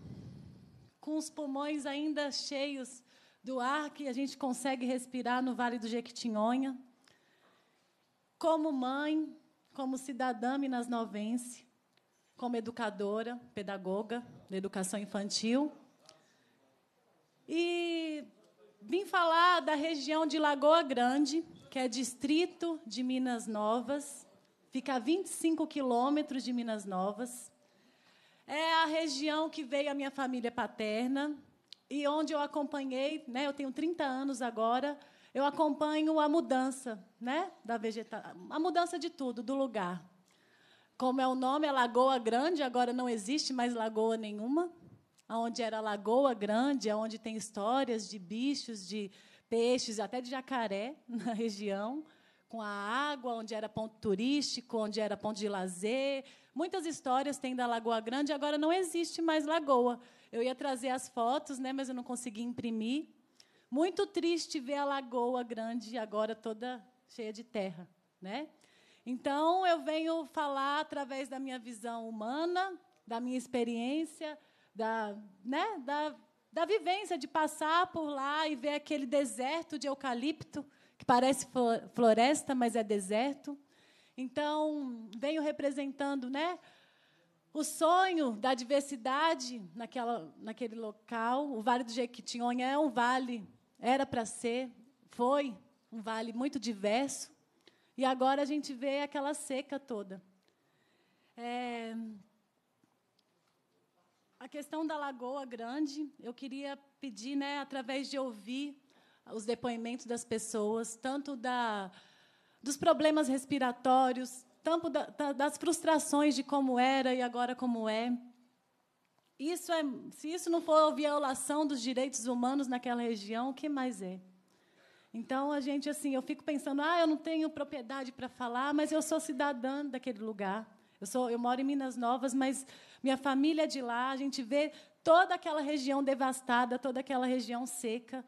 com os pulmões ainda cheios do ar que a gente consegue respirar no Vale do Jequitinhonha. Como mãe, como cidadã minas-novense, como educadora, pedagoga, da educação infantil. E vim falar da região de Lagoa Grande, que é distrito de Minas Novas, fica a 25 quilômetros de Minas Novas. É a região que veio a minha família paterna e onde eu acompanhei, né, eu tenho 30 anos agora, eu acompanho a mudança, né, da vegeta a mudança de tudo, do lugar. Como é o nome, a é Lagoa Grande, agora não existe mais lagoa nenhuma. Onde era Lagoa Grande, é onde tem histórias de bichos, de peixes, até de jacaré na região, com a água, onde era ponto turístico, onde era ponto de lazer. Muitas histórias tem da Lagoa Grande, agora não existe mais lagoa. Eu ia trazer as fotos, né, mas eu não consegui imprimir. Muito triste ver a Lagoa Grande agora toda cheia de terra, né? Então, eu venho falar através da minha visão humana, da minha experiência, da, né, da, da vivência de passar por lá e ver aquele deserto de eucalipto, que parece floresta, mas é deserto. Então, venho representando né, o sonho da diversidade naquela, naquele local. O Vale do Jequitinhonha é um vale, era para ser, foi um vale muito diverso. E agora a gente vê aquela seca toda. É... A questão da Lagoa Grande, eu queria pedir, né, através de ouvir os depoimentos das pessoas, tanto da, dos problemas respiratórios, tanto da, das frustrações de como era e agora como é. Isso é, se isso não for violação dos direitos humanos naquela região, o que mais é? Então a gente assim, eu fico pensando, ah, eu não tenho propriedade para falar, mas eu sou cidadã daquele lugar. Eu sou, eu moro em Minas Novas, mas minha família é de lá, a gente vê toda aquela região devastada, toda aquela região seca.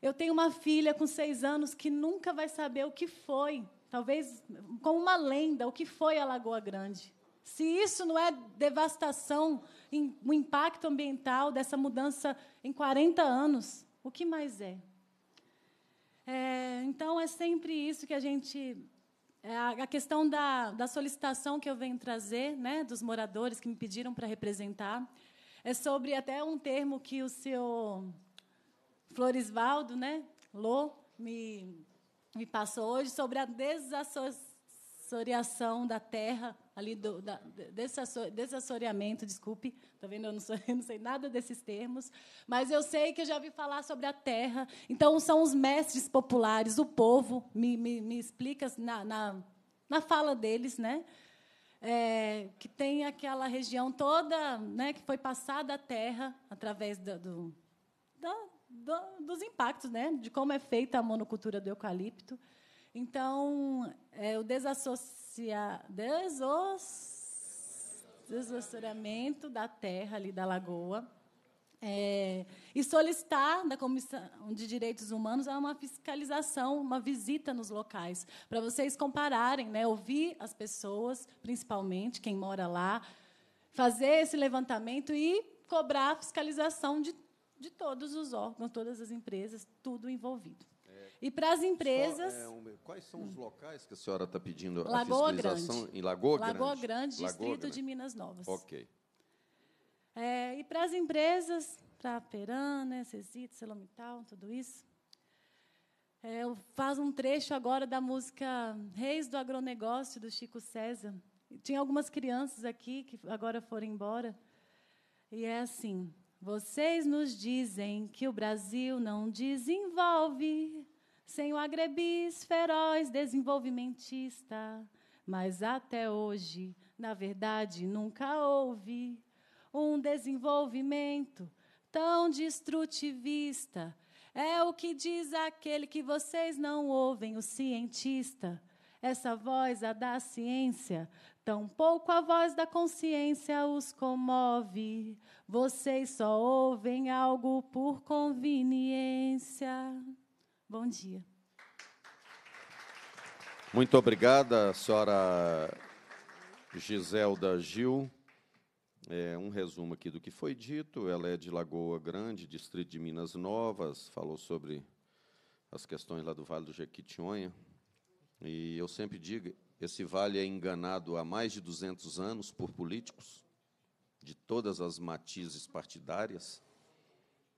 Eu tenho uma filha com seis anos que nunca vai saber o que foi, talvez como uma lenda, o que foi a Lagoa Grande. Se isso não é devastação, o impacto ambiental dessa mudança em 40 anos, o que mais é? É, então, é sempre isso que a gente. É a questão da, da solicitação que eu venho trazer, né, dos moradores que me pediram para representar, é sobre até um termo que o seu Floresvaldo né, Lô, me, me passou hoje, sobre a desassociação assoreação da terra, ali do, da, desse desassoreamento, desculpe, tá vendo? Eu não, sou, não, sei nada desses termos, mas eu sei que eu já ouvi falar sobre a terra. Então, são os mestres populares, o povo, me, me, me explica na, na, na, fala deles, né? É, que tem aquela região toda né, que foi passada a terra através do, do, do dos impactos, né, de como é feita a monocultura do eucalipto. Então, é, o desassocia... desos... desassociamento da terra ali da lagoa é, e solicitar da Comissão de Direitos Humanos uma fiscalização, uma visita nos locais, para vocês compararem, né, ouvir as pessoas, principalmente quem mora lá, fazer esse levantamento e cobrar a fiscalização de, de todos os órgãos, todas as empresas, tudo envolvido. E para as empresas. Só, é, um, quais são os locais que a senhora está pedindo Lagoa a fiscalização? Grande. Em Lagoa, Lagoa Grande? Lagoa distrito Grande. de Minas Novas. Ok. É, e para as empresas, para a Perana, Cesito, Celomital, tudo isso. É, faz um trecho agora da música Reis do Agronegócio, do Chico César. Tinha algumas crianças aqui que agora foram embora. E é assim: vocês nos dizem que o Brasil não desenvolve, sem o agrebis feroz desenvolvimentista. Mas até hoje, na verdade, nunca houve um desenvolvimento tão destrutivista. É o que diz aquele que vocês não ouvem, o cientista. Essa voz, a da ciência, tampouco a voz da consciência os comove. Vocês só ouvem algo por conveniência. Bom dia. Muito obrigada, senhora Giselda Gil. É, um resumo aqui do que foi dito. Ela é de Lagoa Grande, distrito de Minas Novas, falou sobre as questões lá do Vale do Jequitinhonha. E eu sempre digo, esse vale é enganado há mais de 200 anos por políticos de todas as matizes partidárias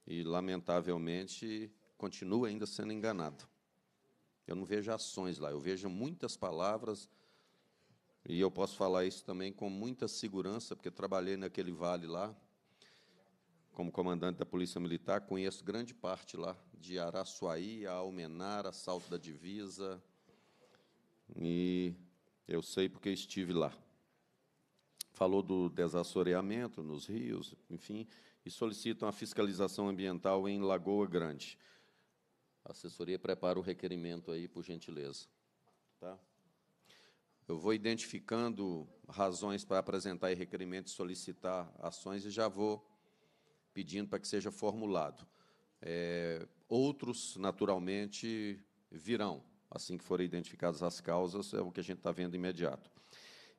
e, lamentavelmente, continua ainda sendo enganado. Eu não vejo ações lá, eu vejo muitas palavras, e eu posso falar isso também com muita segurança, porque trabalhei naquele vale lá, como comandante da Polícia Militar, conheço grande parte lá, de Araçuaí, a Almenar, assalto da Divisa, e eu sei porque estive lá. Falou do desassoreamento nos rios, enfim, e solicitam a fiscalização ambiental em Lagoa Grande. A assessoria prepara o requerimento aí, por gentileza. Tá? Eu vou identificando razões para apresentar requerimento e solicitar ações e já vou pedindo para que seja formulado. É, outros, naturalmente, virão. Assim que forem identificadas as causas, é o que a gente está vendo imediato.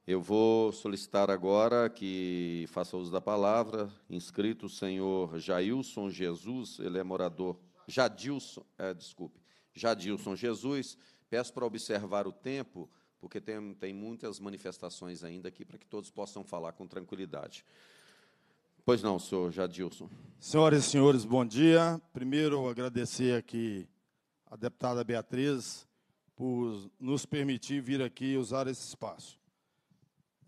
Eu vou solicitar agora que faça uso da palavra, inscrito o senhor Jailson Jesus, ele é morador Jadilson, é, desculpe, Jadilson Jesus, peço para observar o tempo, porque tem, tem muitas manifestações ainda aqui para que todos possam falar com tranquilidade. Pois não, senhor Jadilson. Senhoras e senhores, bom dia. Primeiro, agradecer aqui a deputada Beatriz por nos permitir vir aqui usar esse espaço.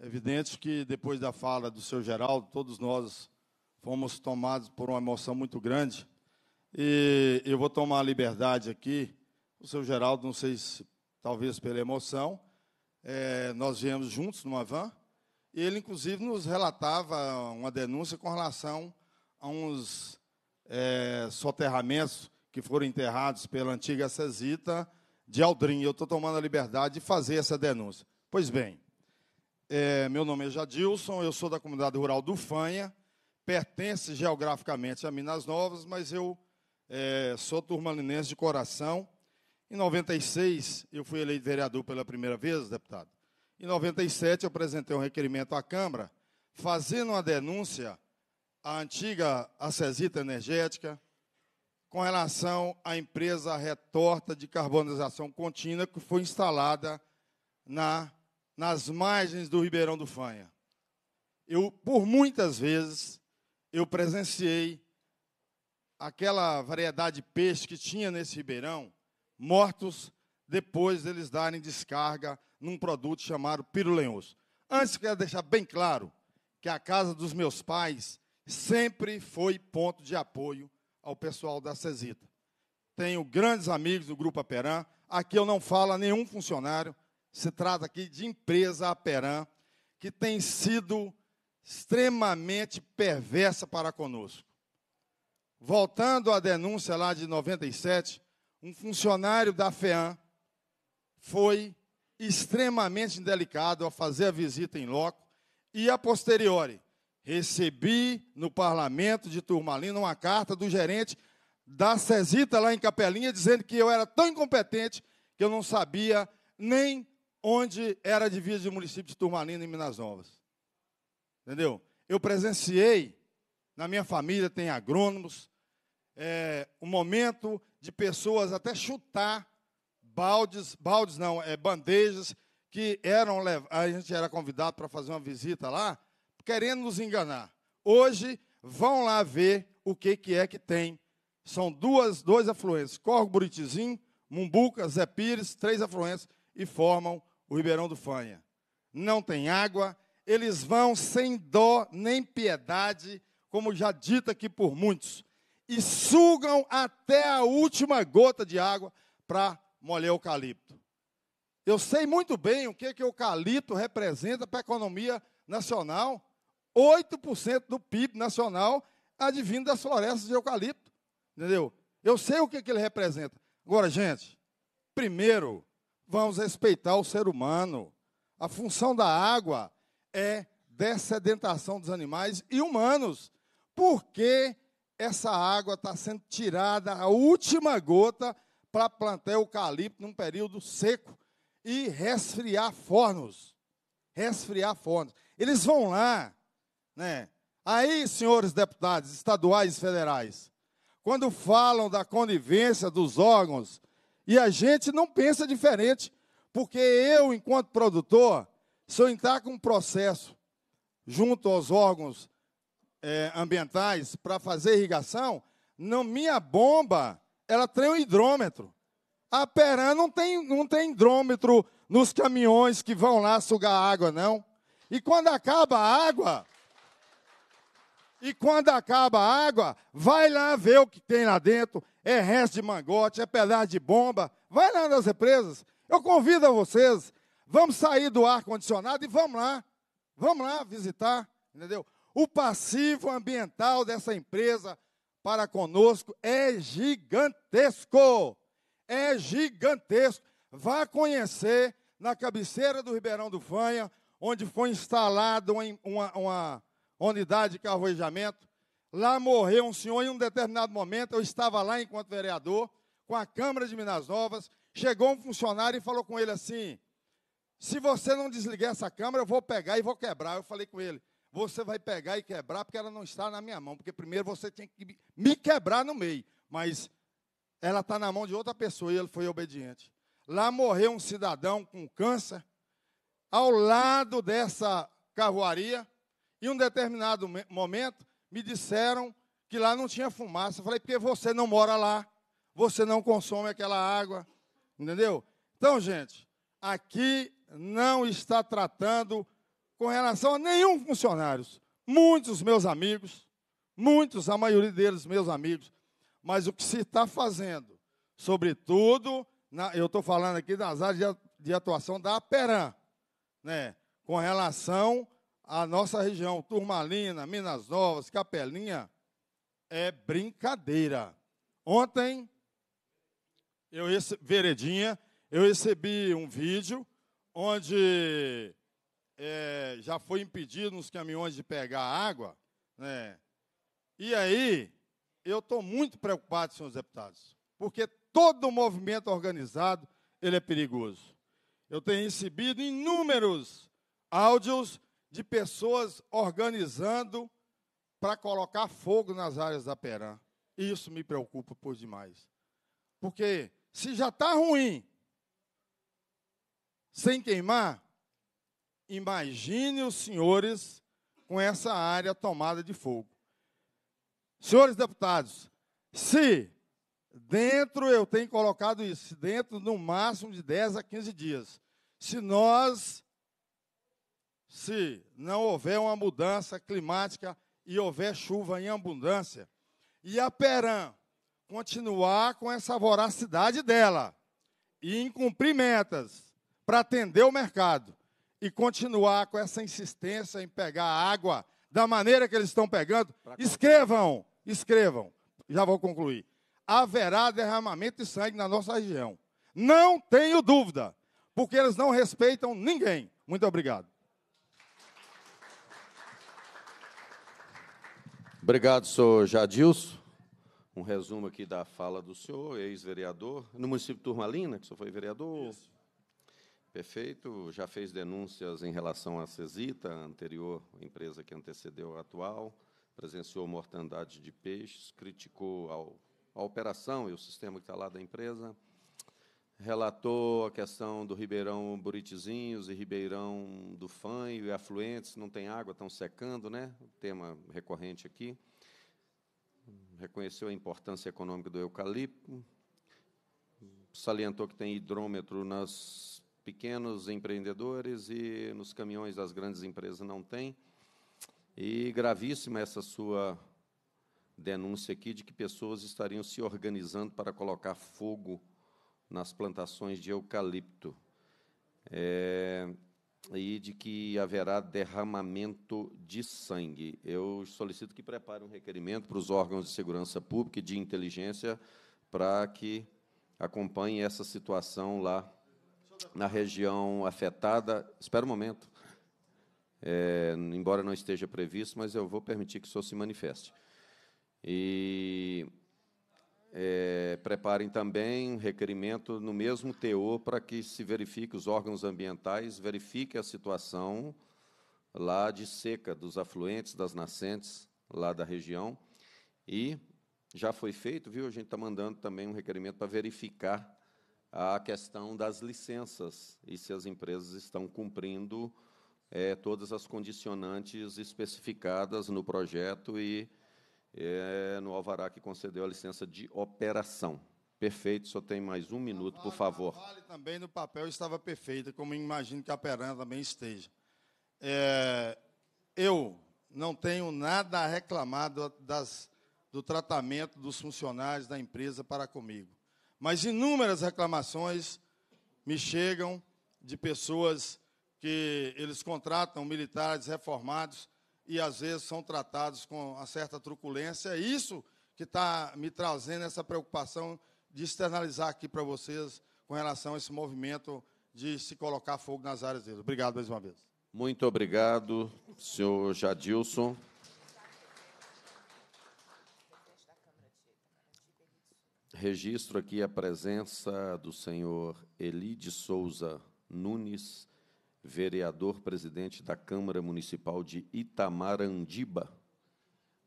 É evidente que, depois da fala do senhor Geraldo, todos nós fomos tomados por uma emoção muito grande e eu vou tomar a liberdade aqui, o seu Geraldo, não sei se, talvez pela emoção, é, nós viemos juntos numa van, e ele, inclusive, nos relatava uma denúncia com relação a uns é, soterramentos que foram enterrados pela antiga Cesita de Aldrin. Eu estou tomando a liberdade de fazer essa denúncia. Pois bem, é, meu nome é Jadilson, eu sou da comunidade rural do Fanha, pertence geograficamente a Minas Novas, mas eu é, sou turmalinense de coração. Em 96, eu fui eleito vereador pela primeira vez, deputado. Em 97, eu apresentei um requerimento à Câmara, fazendo uma denúncia à antiga Acesita Energética com relação à empresa retorta de carbonização contínua que foi instalada na, nas margens do Ribeirão do Fanha. Eu, por muitas vezes, eu presenciei aquela variedade de peixe que tinha nesse ribeirão, mortos depois deles darem descarga num produto chamado pirulenoso Antes, quero deixar bem claro que a casa dos meus pais sempre foi ponto de apoio ao pessoal da Cesita. Tenho grandes amigos do Grupo Aperam. Aqui eu não falo a nenhum funcionário. Se trata aqui de empresa Aperam, que tem sido extremamente perversa para conosco. Voltando à denúncia lá de 97, um funcionário da FEAM foi extremamente indelicado ao fazer a visita em loco e, a posteriori, recebi no parlamento de Turmalina uma carta do gerente da Cesita lá em Capelinha dizendo que eu era tão incompetente que eu não sabia nem onde era a divisa do município de Turmalina em Minas Novas. Entendeu? Eu presenciei, na minha família tem agrônomos, é, um momento de pessoas até chutar baldes, baldes não, é, bandejas, que eram a gente era convidado para fazer uma visita lá, querendo nos enganar. Hoje vão lá ver o que, que é que tem. São duas dois afluentes, Corgo Buritizinho, Mumbuca, Zé Pires, três afluentes e formam o Ribeirão do Fanha. Não tem água, eles vão sem dó nem piedade, como já dito aqui por muitos e sugam até a última gota de água para molhar o eucalipto. Eu sei muito bem o que, que o eucalipto representa para a economia nacional. 8% do PIB nacional advindo das florestas de eucalipto. Entendeu? Eu sei o que, que ele representa. Agora, gente, primeiro, vamos respeitar o ser humano. A função da água é dessedentação dos animais e humanos. Por que essa água está sendo tirada, a última gota, para plantar eucalipto num período seco e resfriar fornos. Resfriar fornos. Eles vão lá, né? Aí, senhores deputados estaduais e federais, quando falam da conivência dos órgãos, e a gente não pensa diferente, porque eu, enquanto produtor, se eu entrar tá com um processo junto aos órgãos é, ambientais para fazer irrigação, não minha bomba, ela tem um hidrômetro. A Peran não tem, não tem hidrômetro nos caminhões que vão lá sugar água, não. E quando acaba a água, e quando acaba a água, vai lá ver o que tem lá dentro. É resto de mangote, é pedaço de bomba. Vai lá nas represas. Eu convido a vocês, vamos sair do ar-condicionado e vamos lá. Vamos lá visitar, entendeu? O passivo ambiental dessa empresa para conosco é gigantesco. É gigantesco. Vá conhecer na cabeceira do Ribeirão do Fanha, onde foi instalada uma, uma, unidade de carvoejamento. Lá morreu um senhor em um determinado momento. Eu estava lá enquanto vereador, com a Câmara de Minas Novas. Chegou um funcionário e falou com ele assim: Se você não desligar essa câmara, eu vou pegar e vou quebrar. Eu falei com ele: você vai pegar e quebrar, porque ela não está na minha mão. Porque primeiro você tem que me quebrar no meio. Mas ela está na mão de outra pessoa e ele foi obediente. Lá morreu um cidadão com câncer, ao lado dessa carruaria, e um determinado momento me disseram que lá não tinha fumaça. Eu falei, porque você não mora lá, você não consome aquela água, entendeu? Então, gente, aqui não está tratando com relação a nenhum funcionário. Muitos meus amigos, muitos, a maioria deles meus amigos, mas o que se está fazendo, sobretudo, na, eu estou falando aqui das áreas de, de atuação da Aperam, né, com relação à nossa região, Turmalina, Minas Novas, Capelinha, é brincadeira. Ontem, eu rece... Veredinha, eu recebi um vídeo onde é, já foi impedido nos caminhões de pegar água, né? E aí, eu estou muito preocupado, senhores deputados, porque todo movimento organizado ele é perigoso. Eu tenho recebido inúmeros áudios de pessoas organizando para colocar fogo nas áreas da Perã. Isso me preocupa por demais. Porque se já está ruim, sem queimar, Imagine os senhores com essa área tomada de fogo. Senhores deputados, se dentro, eu tenho colocado isso, dentro no máximo de 10 a 15 dias, se nós, se não houver uma mudança climática e houver chuva em abundância, e a Peram continuar com essa voracidade dela e incumprir metas para atender o mercado, e continuar com essa insistência em pegar água da maneira que eles estão pegando, escrevam, escrevam, já vou concluir. Haverá derramamento de sangue na nossa região. Não tenho dúvida, porque eles não respeitam ninguém. Muito obrigado. Obrigado, senhor Jadilson. Um resumo aqui da fala do senhor, ex-vereador, no município de Turmalina, que o senhor foi vereador. Isso. Perfeito. Já fez denúncias em relação à Cesita, a anterior empresa que antecedeu a atual, presenciou mortandade de peixes, criticou a operação e o sistema que está lá da empresa, relatou a questão do Ribeirão Buritizinhos e Ribeirão do Fanho e afluentes, não tem água, estão secando, né? Tema recorrente aqui. Reconheceu a importância econômica do eucalipto, salientou que tem hidrômetro nas pequenos empreendedores e nos caminhões das grandes empresas não tem. E gravíssima essa sua denúncia aqui de que pessoas estariam se organizando para colocar fogo nas plantações de eucalipto. É, e de que haverá derramamento de sangue. Eu solicito que prepare um requerimento para os órgãos de segurança pública e de inteligência para que acompanhe essa situação lá na região afetada. Espera um momento. É, embora não esteja previsto, mas eu vou permitir que o senhor se manifeste. E é, preparem também um requerimento no mesmo teor para que se verifique, os órgãos ambientais verifiquem a situação lá de seca dos afluentes, das nascentes, lá da região. E já foi feito, viu? A gente está mandando também um requerimento para verificar a questão das licenças e se as empresas estão cumprindo é, todas as condicionantes especificadas no projeto e é, no alvará que concedeu a licença de operação. Perfeito, só tem mais um minuto, por favor. A Vale também no papel estava perfeita, como imagino que a Perana também esteja. É, eu não tenho nada a reclamar das, do tratamento dos funcionários da empresa para comigo mas inúmeras reclamações me chegam de pessoas que eles contratam militares reformados e às vezes são tratados com uma certa truculência. É isso que está me trazendo essa preocupação de externalizar aqui para vocês com relação a esse movimento de se colocar fogo nas áreas deles. Obrigado mais uma vez. Muito obrigado, senhor Jadilson. Registro aqui a presença do senhor Elide Souza Nunes, vereador presidente da Câmara Municipal de Itamarandiba.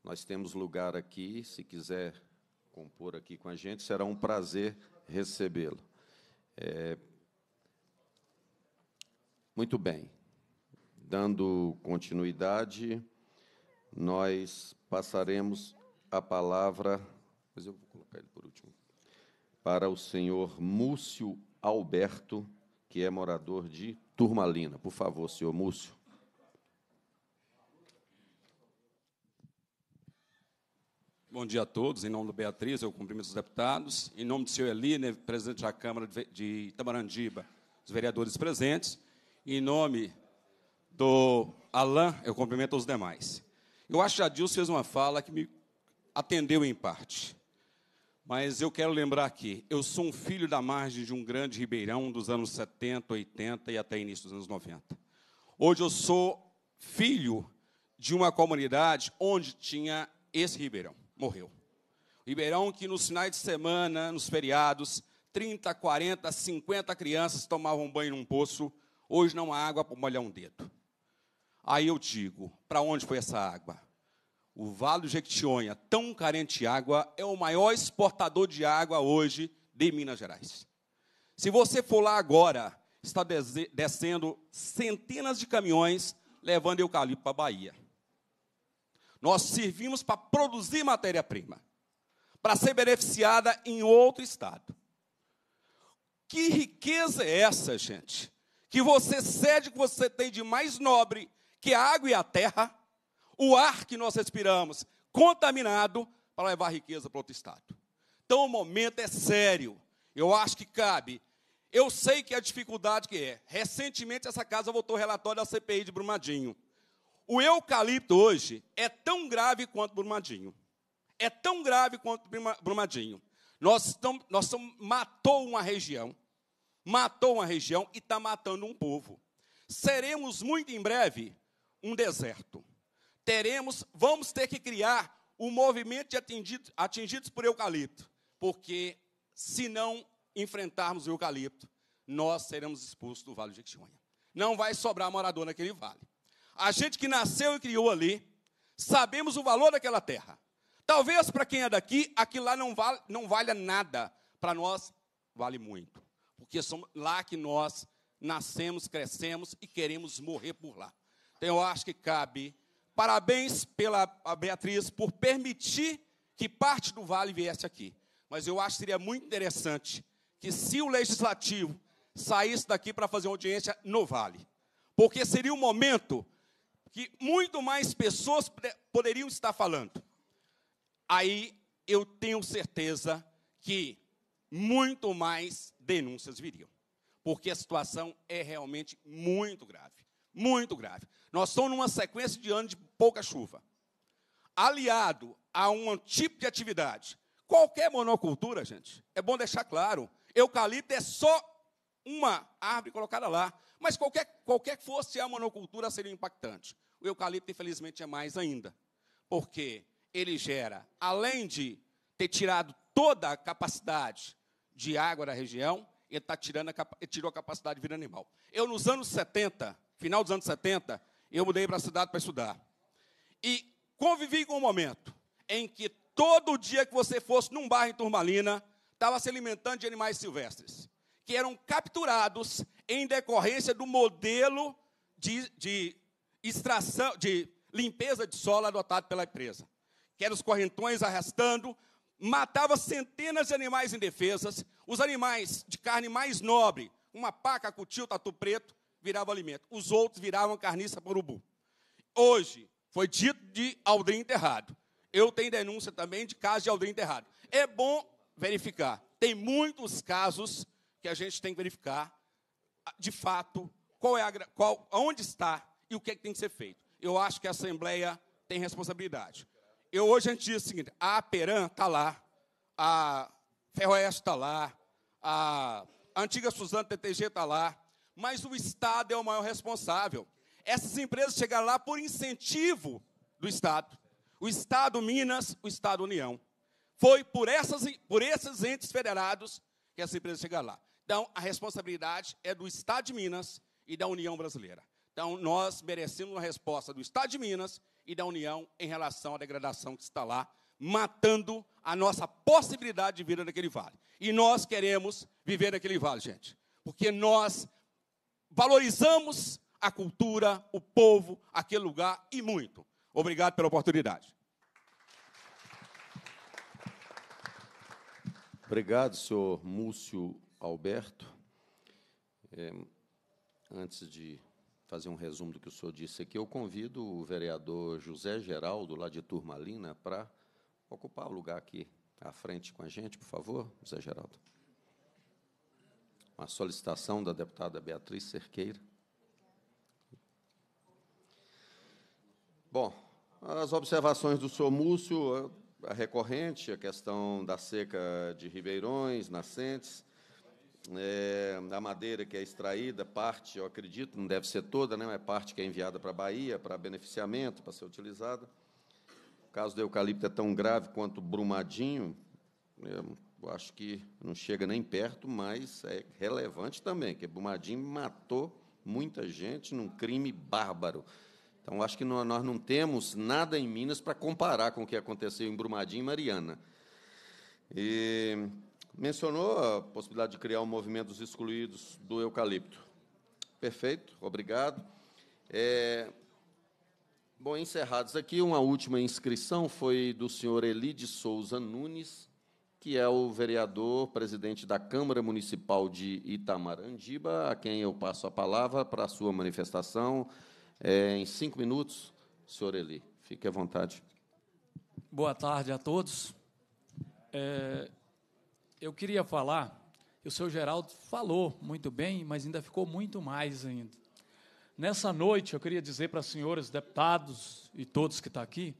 Nós temos lugar aqui, se quiser compor aqui com a gente, será um prazer recebê-lo. É... Muito bem. Dando continuidade, nós passaremos a palavra. Mas eu vou colocar ele por último para o senhor Múcio Alberto, que é morador de Turmalina. Por favor, senhor Múcio. Bom dia a todos. Em nome do Beatriz, eu cumprimento os deputados. Em nome do senhor Eli, né, presidente da Câmara de Itamarandiba, os vereadores presentes. Em nome do Alain, eu cumprimento os demais. Eu acho que a Dilson fez uma fala que me atendeu em parte. Mas eu quero lembrar aqui, eu sou um filho da margem de um grande ribeirão dos anos 70, 80 e até início dos anos 90. Hoje eu sou filho de uma comunidade onde tinha esse ribeirão, morreu. Ribeirão que nos finais de semana, nos feriados, 30, 40, 50 crianças tomavam banho num poço, hoje não há água para molhar um dedo. Aí eu digo, para onde foi essa água? O Vale do Jequitinhonha, tão carente de água, é o maior exportador de água hoje de Minas Gerais. Se você for lá agora, está descendo centenas de caminhões levando eucalipto para a Bahia. Nós servimos para produzir matéria-prima, para ser beneficiada em outro estado. Que riqueza é essa, gente? Que você cede o que você tem de mais nobre, que é a água e a terra, o ar que nós respiramos contaminado para levar riqueza para outro estado. Então o momento é sério. Eu acho que cabe. Eu sei que a dificuldade que é. Recentemente essa casa votou relatório da CPI de Brumadinho. O eucalipto hoje é tão grave quanto Brumadinho. É tão grave quanto Brumadinho. Nós estamos, nós estamos, matou uma região, matou uma região e está matando um povo. Seremos muito em breve um deserto teremos, vamos ter que criar o um movimento de atingido, atingidos por eucalipto, porque se não enfrentarmos o eucalipto, nós seremos expulsos do Vale de Jequitinhonha. Não vai sobrar morador naquele vale. A gente que nasceu e criou ali, sabemos o valor daquela terra. Talvez para quem é daqui, aquilo lá não, vale, não valha nada. Para nós, vale muito. Porque somos lá que nós nascemos, crescemos e queremos morrer por lá. Então, eu acho que cabe Parabéns pela Beatriz por permitir que parte do vale viesse aqui. Mas eu acho que seria muito interessante que se o legislativo saísse daqui para fazer uma audiência no vale, porque seria um momento que muito mais pessoas poderiam estar falando. Aí eu tenho certeza que muito mais denúncias viriam, porque a situação é realmente muito grave muito grave. Nós estamos numa sequência de anos de pouca chuva. Aliado a um tipo de atividade. Qualquer monocultura, gente, é bom deixar claro, eucalipto é só uma árvore colocada lá. Mas qualquer, qualquer que fosse a monocultura seria impactante. O eucalipto, infelizmente, é mais ainda. Porque ele gera, além de ter tirado toda a capacidade de água da região, ele, tá tirando a, ele tirou a capacidade de vida animal. Eu, nos anos 70, final dos anos 70, eu mudei para a cidade para estudar. E convivi com um momento em que todo dia que você fosse num bairro em Turmalina, estava se alimentando de animais silvestres, que eram capturados em decorrência do modelo de, de extração, de limpeza de solo adotado pela empresa. Que eram os correntões arrastando, matava centenas de animais indefesas, os animais de carne mais nobre, uma paca, cutil, tatu preto, virava alimento, os outros viravam carniça para urubu. Hoje, foi dito de Aldrin enterrado. Eu tenho denúncia também de casos de Aldrin enterrado. É bom verificar. Tem muitos casos que a gente tem que verificar, ah, de fato, qual é a, qual, onde está e o que, é que tem que ser feito. Eu acho que a Assembleia tem responsabilidade. Eu hoje a gente diz o seguinte: a Peran está lá, a Ferroeste está lá, a antiga Suzano TTG está lá, mas o Estado é o maior responsável. Essas empresas chegaram lá por incentivo do Estado. O Estado Minas, o Estado União. Foi por, essas, por esses entes federados que essa empresa chegaram lá. Então, a responsabilidade é do Estado de Minas e da União Brasileira. Então, nós merecemos uma resposta do Estado de Minas e da União em relação à degradação que está lá, matando a nossa possibilidade de vida naquele vale. E nós queremos viver naquele vale, gente. Porque nós Valorizamos a cultura, o povo, aquele lugar e muito. Obrigado pela oportunidade. Obrigado, senhor Múcio Alberto. É, antes de fazer um resumo do que o senhor disse aqui, eu convido o vereador José Geraldo, lá de Turmalina, para ocupar o lugar aqui à frente com a gente, por favor, José Geraldo uma solicitação da deputada Beatriz Cerqueira. Bom, as observações do senhor Múcio, a recorrente, a questão da seca de ribeirões, nascentes, é, a madeira que é extraída, parte, eu acredito, não deve ser toda, né, mas parte que é enviada para a Bahia, para beneficiamento, para ser utilizada. O caso do eucalipto é tão grave quanto Brumadinho, é, eu acho que não chega nem perto, mas é relevante também, que Brumadinho matou muita gente num crime bárbaro. Então, acho que nós não temos nada em Minas para comparar com o que aconteceu em Brumadinho e Mariana. E mencionou a possibilidade de criar um movimento dos excluídos do eucalipto. Perfeito, obrigado. É... Bom, encerrados aqui, uma última inscrição foi do senhor Elide Souza Nunes, que é o vereador, presidente da Câmara Municipal de Itamarandiba, a quem eu passo a palavra para a sua manifestação. É, em cinco minutos, senhor Eli, fique à vontade. Boa tarde a todos. É, eu queria falar, o senhor Geraldo falou muito bem, mas ainda ficou muito mais ainda. Nessa noite, eu queria dizer para os senhores deputados e todos que estão aqui,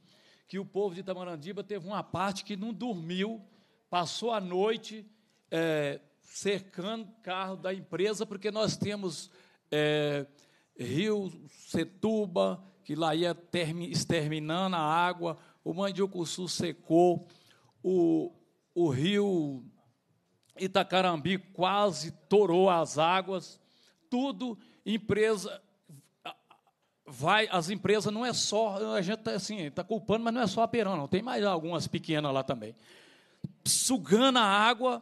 que o povo de Itamarandiba teve uma parte que não dormiu passou a noite é, cercando carro da empresa, porque nós temos é, Rio Setuba, que lá ia exterminando a água, o Mandiucuçu secou, o, o rio Itacarambi quase torou as águas, tudo empresa vai as empresas não é só a gente tá, assim está culpando mas não é só a Perão não tem mais algumas pequenas lá também sugando a água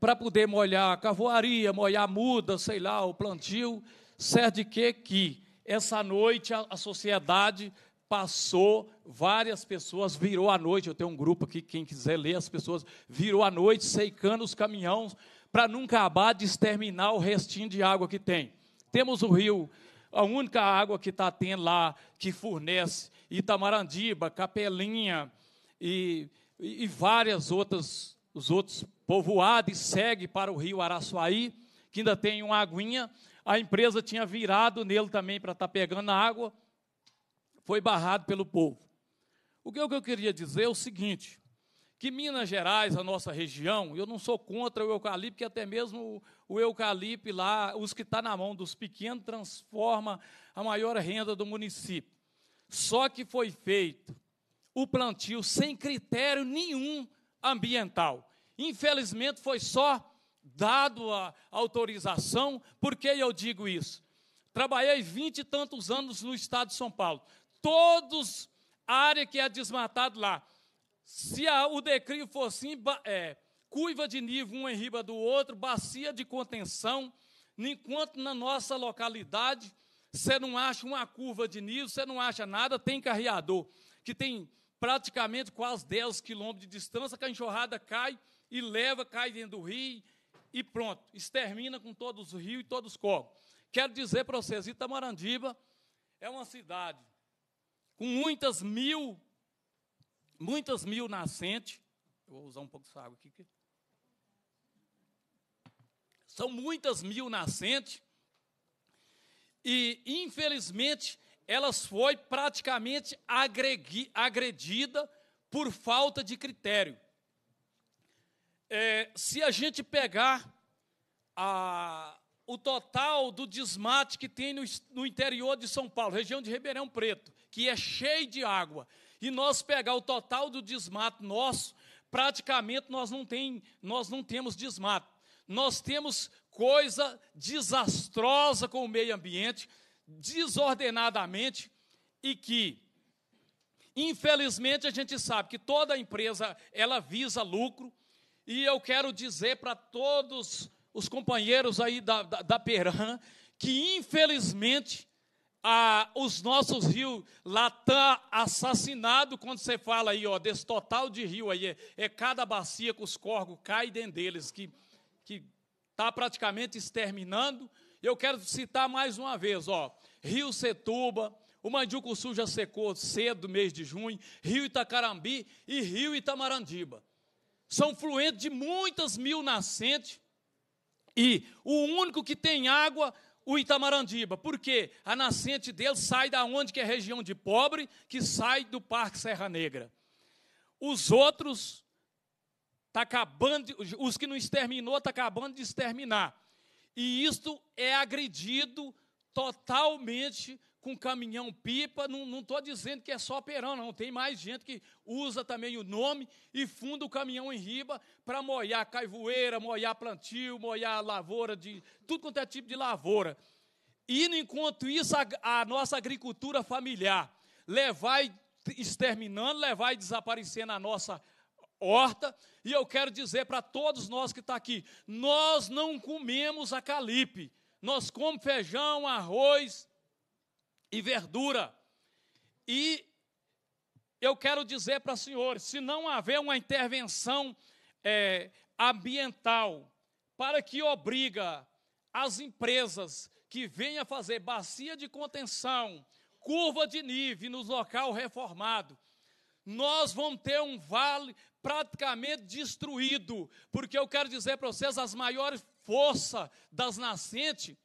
para poder molhar a cavoaria, molhar a muda, sei lá, o plantio. Certo de que que essa noite a, a sociedade passou, várias pessoas virou à noite. Eu tenho um grupo aqui, quem quiser ler, as pessoas virou à noite secando os caminhões para nunca acabar de exterminar o restinho de água que tem. Temos o rio, a única água que está tendo lá, que fornece Itamarandiba, Capelinha e e, várias outras, os outros povoados, segue para o rio Araçuaí, que ainda tem uma aguinha. A empresa tinha virado nele também para estar tá pegando a água, foi barrado pelo povo. O que, eu queria dizer é o seguinte: que Minas Gerais, a nossa região, eu não sou contra o eucalipto, que até mesmo o, o eucalipto lá, os que está na mão dos pequenos, transforma a maior renda do município. Só que foi feito o plantio sem critério nenhum ambiental. Infelizmente, foi só dado a autorização. Por que eu digo isso? Trabalhei vinte e tantos anos no estado de São Paulo. Todos, área que é desmatada lá. Se a, o decreto fosse assim, é, cuiva de nível um em riba do outro, bacia de contenção, enquanto na nossa localidade você não acha uma curva de nível, você não acha nada, tem carreador que tem praticamente quase 10 quilômetros de distância, que a enxurrada cai e leva, cai dentro do rio e pronto, extermina com todos os rios e todos os corpos. Quero dizer para vocês, Itamarandiba é uma cidade com muitas mil, muitas mil nascentes, eu vou usar um pouco de água aqui, são muitas mil nascentes, e infelizmente elas foi praticamente agredida por falta de critério. É, se a gente pegar a, o total do desmate que tem no, no, interior de São Paulo, região de Ribeirão Preto, que é cheio de água, e nós pegar o total do desmato nosso, praticamente nós não, tem, nós não temos desmato. Nós temos coisa desastrosa com o meio ambiente, desordenadamente e que, infelizmente, a gente sabe que toda empresa ela visa lucro. E eu quero dizer para todos os companheiros aí da, da, da Peran que, infelizmente, a, os nossos rios lá tá assassinado quando você fala aí, ó, desse total de rio aí, é, é cada bacia que os corgos caem dentro deles, que está praticamente exterminando. Eu quero citar mais uma vez, ó, Rio Setuba, o Mandiucuçu já secou cedo, mês de junho, Rio Itacarambi e Rio Itamarandiba. São fluentes de muitas mil nascentes e o único que tem água, o Itamarandiba. Por quê? A nascente dele sai da onde que é região de pobre, que sai do Parque Serra Negra. Os outros tá acabando, os que não exterminou tá acabando de exterminar. E isto é agredido totalmente com caminhão-pipa. Não estou dizendo que é só operando não. Tem mais gente que usa também o nome e funda o caminhão em riba para moiar caivoeira, moiar plantio, moiar lavoura, de tudo quanto é tipo de lavoura. E, enquanto isso, a, a nossa agricultura familiar levar exterminando, levar desaparecendo a nossa horta. E eu quero dizer para todos nós que está aqui: nós não comemos a calipe nós comemos feijão, arroz e verdura. E eu quero dizer para os senhores: se não haver uma intervenção é, ambiental para que obriga as empresas que venham fazer bacia de contenção, curva de nível nos local reformado, nós vamos ter um vale praticamente destruído, porque eu quero dizer para vocês, as maiores força das nascentes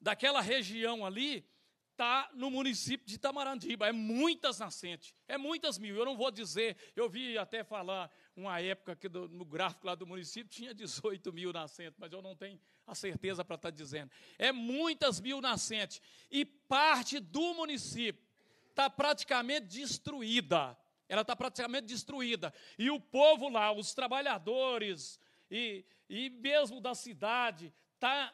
daquela região ali está no município de Itamarandiba. É muitas nascentes, é muitas mil. Eu não vou dizer, eu vi até falar uma época que do, no gráfico lá do município tinha 18 mil nascentes, mas eu não tenho a certeza para estar tá dizendo. É muitas mil nascentes. E parte do município está praticamente destruída. Ela está praticamente destruída. E o povo lá, os trabalhadores, e, e mesmo da cidade, está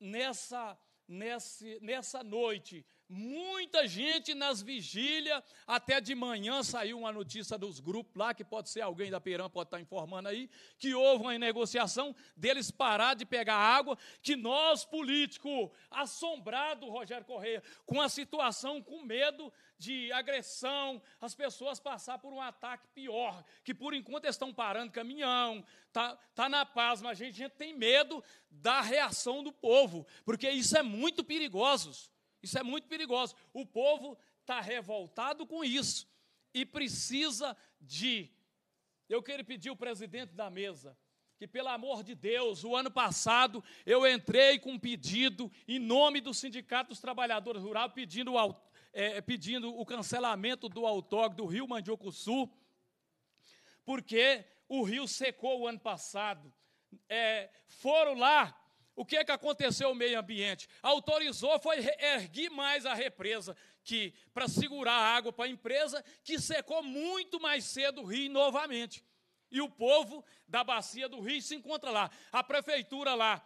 nessa, nessa, nessa noite Muita gente nas vigílias, até de manhã saiu uma notícia dos grupos lá, que pode ser alguém da Peirão, pode estar informando aí, que houve uma negociação deles parar de pegar água, que nós, políticos, assombrado, Rogério Correia, com a situação, com medo de agressão, as pessoas passar por um ataque pior, que por enquanto estão parando caminhão, tá, tá na paz, mas a gente, a gente tem medo da reação do povo, porque isso é muito perigoso. Isso é muito perigoso. O povo está revoltado com isso e precisa de. Eu quero pedir ao presidente da mesa que, pelo amor de Deus, o ano passado eu entrei com um pedido em nome do Sindicato dos Trabalhadores Rural pedindo, é, é, pedindo o cancelamento do autógrafo do Rio Mandioco Sul, porque o rio secou o ano passado. É, foram lá o que é que aconteceu ao meio ambiente? Autorizou foi erguer mais a represa que para segurar a água para a empresa, que secou muito mais cedo o rio novamente. E o povo da bacia do rio se encontra lá. A prefeitura lá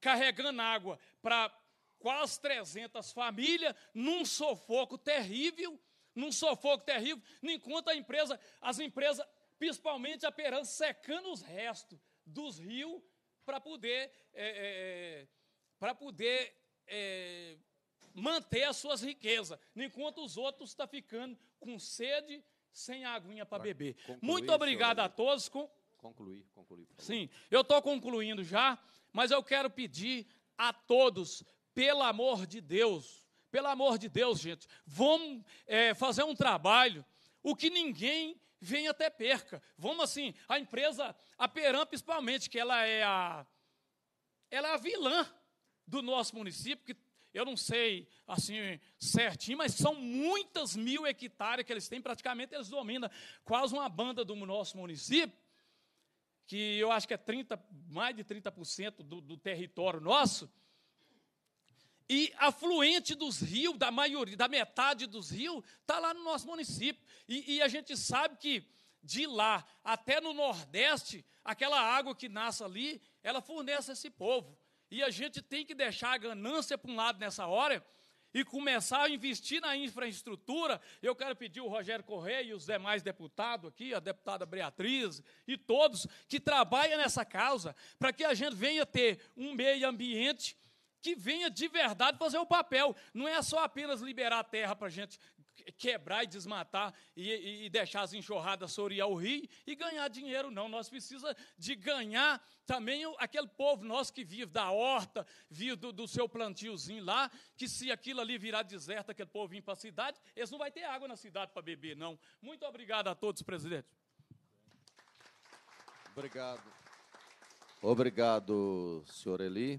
carregando água para quase 300 famílias num sofoco terrível, num sofoco terrível, enquanto a empresa, as empresas, principalmente a Perança secando os restos dos rios para poder, é, é, é para poder é, manter as suas riquezas, enquanto os outros estão tá ficando com sede, sem aguinha para beber. Concluir, Muito obrigado senhor. a todos. Com... Concluir, concluir. Sim, eu estou concluindo já, mas eu quero pedir a todos, pelo amor de Deus, pelo amor de Deus, gente, vamos é, fazer um trabalho, o que ninguém venha até perca. Vamos assim, a empresa, a Peram principalmente, que ela é a ela é a vilã do nosso município, que eu não sei assim certinho, mas são muitas mil hectares que eles têm, praticamente eles dominam quase uma banda do nosso município, que eu acho que é 30, mais de 30% do, do território nosso. E afluente dos rios, da maioria, da metade dos rios, está lá no nosso município. E, e, a gente sabe que de lá até no Nordeste, aquela água que nasce ali, ela fornece esse povo. E a gente tem que deixar a ganância para um lado nessa hora e começar a investir na infraestrutura. Eu quero pedir o Rogério Correia e os demais deputados aqui, a deputada Beatriz e todos que trabalham nessa causa, para que a gente venha ter um meio ambiente que venha de verdade fazer o papel. Não é só apenas liberar a terra para a gente quebrar e desmatar e, e, e deixar as enxurradas sorear o rio e ganhar dinheiro, não. Nós precisamos de ganhar também aquele povo nosso que vive da horta, vive do, do seu plantiozinho lá, que se aquilo ali virar deserto, aquele povo vir para a cidade, eles não vai ter água na cidade para beber, não. Muito obrigado a todos, presidente. Obrigado. Obrigado, senhor Eli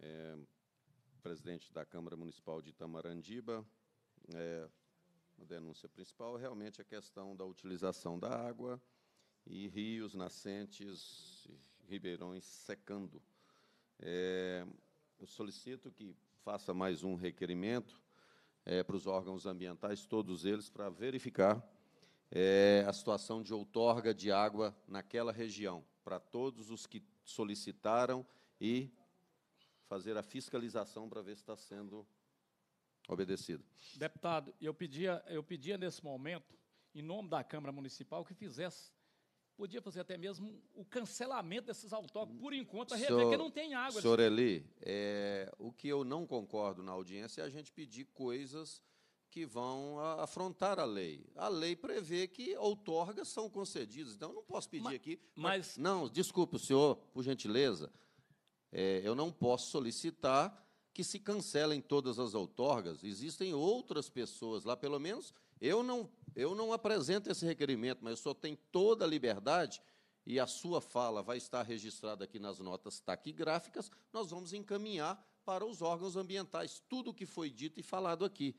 é, presidente da Câmara Municipal de Itamarandiba. É, a denúncia principal realmente é a questão da utilização da água e rios, nascentes, ribeirões secando. É, eu solicito que faça mais um requerimento é, para os órgãos ambientais, todos eles, para verificar é, a situação de outorga de água naquela região, para todos os que solicitaram e fazer a fiscalização para ver se está sendo obedecido. Deputado, eu pedia, eu pedia nesse momento, em nome da Câmara Municipal, que fizesse podia fazer até mesmo o cancelamento desses autógrafos, por enquanto, a rever, porque não tem água. Senhor assim. Eli, é, o que eu não concordo na audiência é a gente pedir coisas que vão afrontar a lei. A lei prevê que outorgas são concedidas, então eu não posso pedir mas, aqui. mas... Não, desculpe, senhor, por gentileza, é, eu não posso solicitar que se cancelem todas as outorgas. Existem outras pessoas lá, pelo menos eu não, eu não apresento esse requerimento, mas o senhor tem toda a liberdade e a sua fala vai estar registrada aqui nas notas taquigráficas. Nós vamos encaminhar para os órgãos ambientais tudo o que foi dito e falado aqui.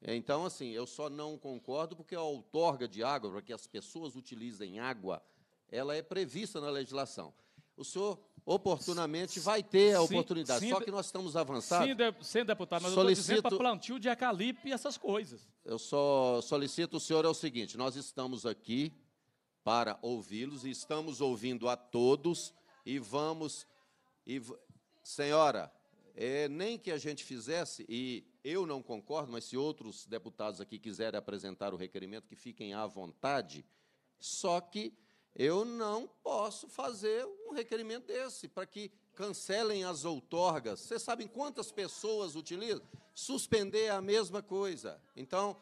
É, então, assim, eu só não concordo porque a outorga de água, para que as pessoas utilizem água, ela é prevista na legislação o senhor oportunamente vai ter a oportunidade. Sim, sim, Só que nós estamos avançados. Sim, de, sim deputado, mas solicito, eu estou dizendo para plantio de acalipe e essas coisas. Eu só solicito o senhor é o seguinte, nós estamos aqui para ouvi-los e estamos ouvindo a todos e vamos... E, senhora, é, nem que a gente fizesse, e eu não concordo, mas se outros deputados aqui quiserem apresentar o requerimento, que fiquem à vontade, só que eu não posso fazer um requerimento desse para que cancelem as outorgas. Vocês sabem quantas pessoas utilizam? Suspender é a mesma coisa. Então,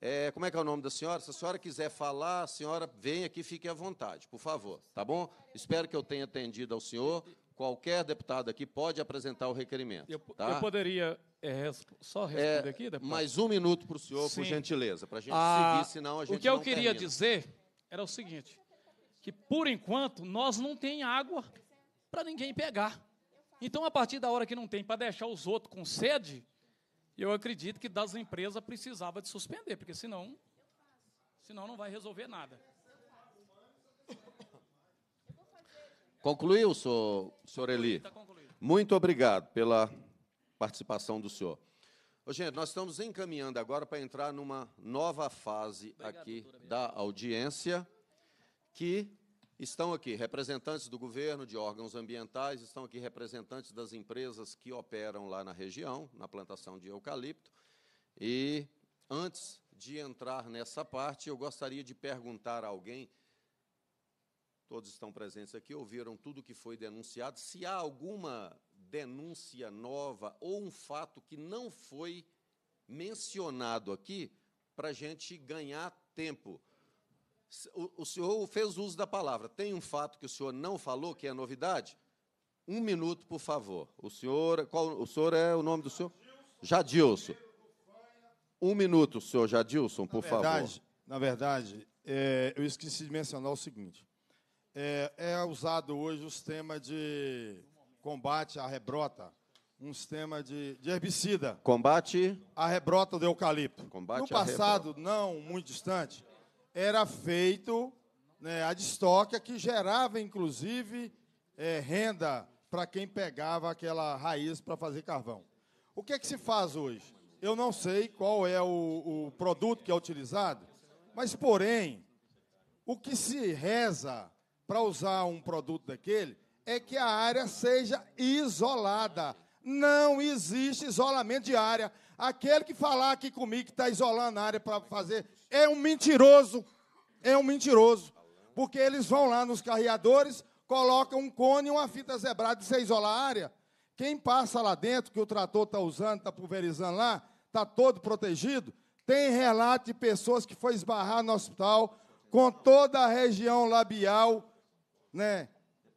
é, como é que é o nome da senhora? Se a senhora quiser falar, a senhora vem aqui, fique à vontade, por favor, tá bom? Espero que eu tenha atendido ao senhor. Qualquer deputado aqui pode apresentar o requerimento. Eu, tá? eu poderia é, só é, responder é, aqui, deputado? Mais um minuto para o senhor, Sim. por gentileza, para a gente ah, seguir, senão a gente não O que eu queria termina. dizer era o seguinte: que por enquanto nós não tem água para ninguém pegar. Então, a partir da hora que não tem para deixar os outros com sede, eu acredito que das empresas precisava de suspender, porque senão, senão não vai resolver nada. Concluiu, senhor, senhor Eli? Tá Muito obrigado pela participação do senhor. Ô, gente, nós estamos encaminhando agora para entrar numa nova fase Obrigado, aqui da audiência que estão aqui representantes do governo, de órgãos ambientais, estão aqui representantes das empresas que operam lá na região, na plantação de eucalipto. E antes de entrar nessa parte, eu gostaria de perguntar a alguém. Todos estão presentes aqui, ouviram tudo que foi denunciado. Se há alguma denúncia nova ou um fato que não foi mencionado aqui, para a gente ganhar tempo o, o senhor fez uso da palavra. Tem um fato que o senhor não falou, que é novidade? Um minuto, por favor. O senhor, qual, o senhor é o nome do senhor? Jadilson. Um minuto, senhor Jadilson, por na verdade, favor. Na verdade, é, eu esqueci de mencionar o seguinte. É, é usado hoje o sistema de combate à rebrota, um sistema de, de herbicida. Combate? à rebrota do eucalipto. Combate no passado, não muito distante, era feito né, a estoque que gerava, inclusive, é, renda para quem pegava aquela raiz para fazer carvão. O que é que se faz hoje? Eu não sei qual é o, o produto que é utilizado, mas, porém, o que se reza para usar um produto daquele é que a área seja isolada. Não existe isolamento de área. Aquele que falar aqui comigo que está isolando a área para fazer é um mentiroso. É um mentiroso. Porque eles vão lá nos carreadores, colocam um cone e uma fita zebrada e você isola a área. Quem passa lá dentro, que o trator está usando, está pulverizando lá, está todo protegido. Tem relato de pessoas que foi esbarrar no hospital com toda a região labial, né,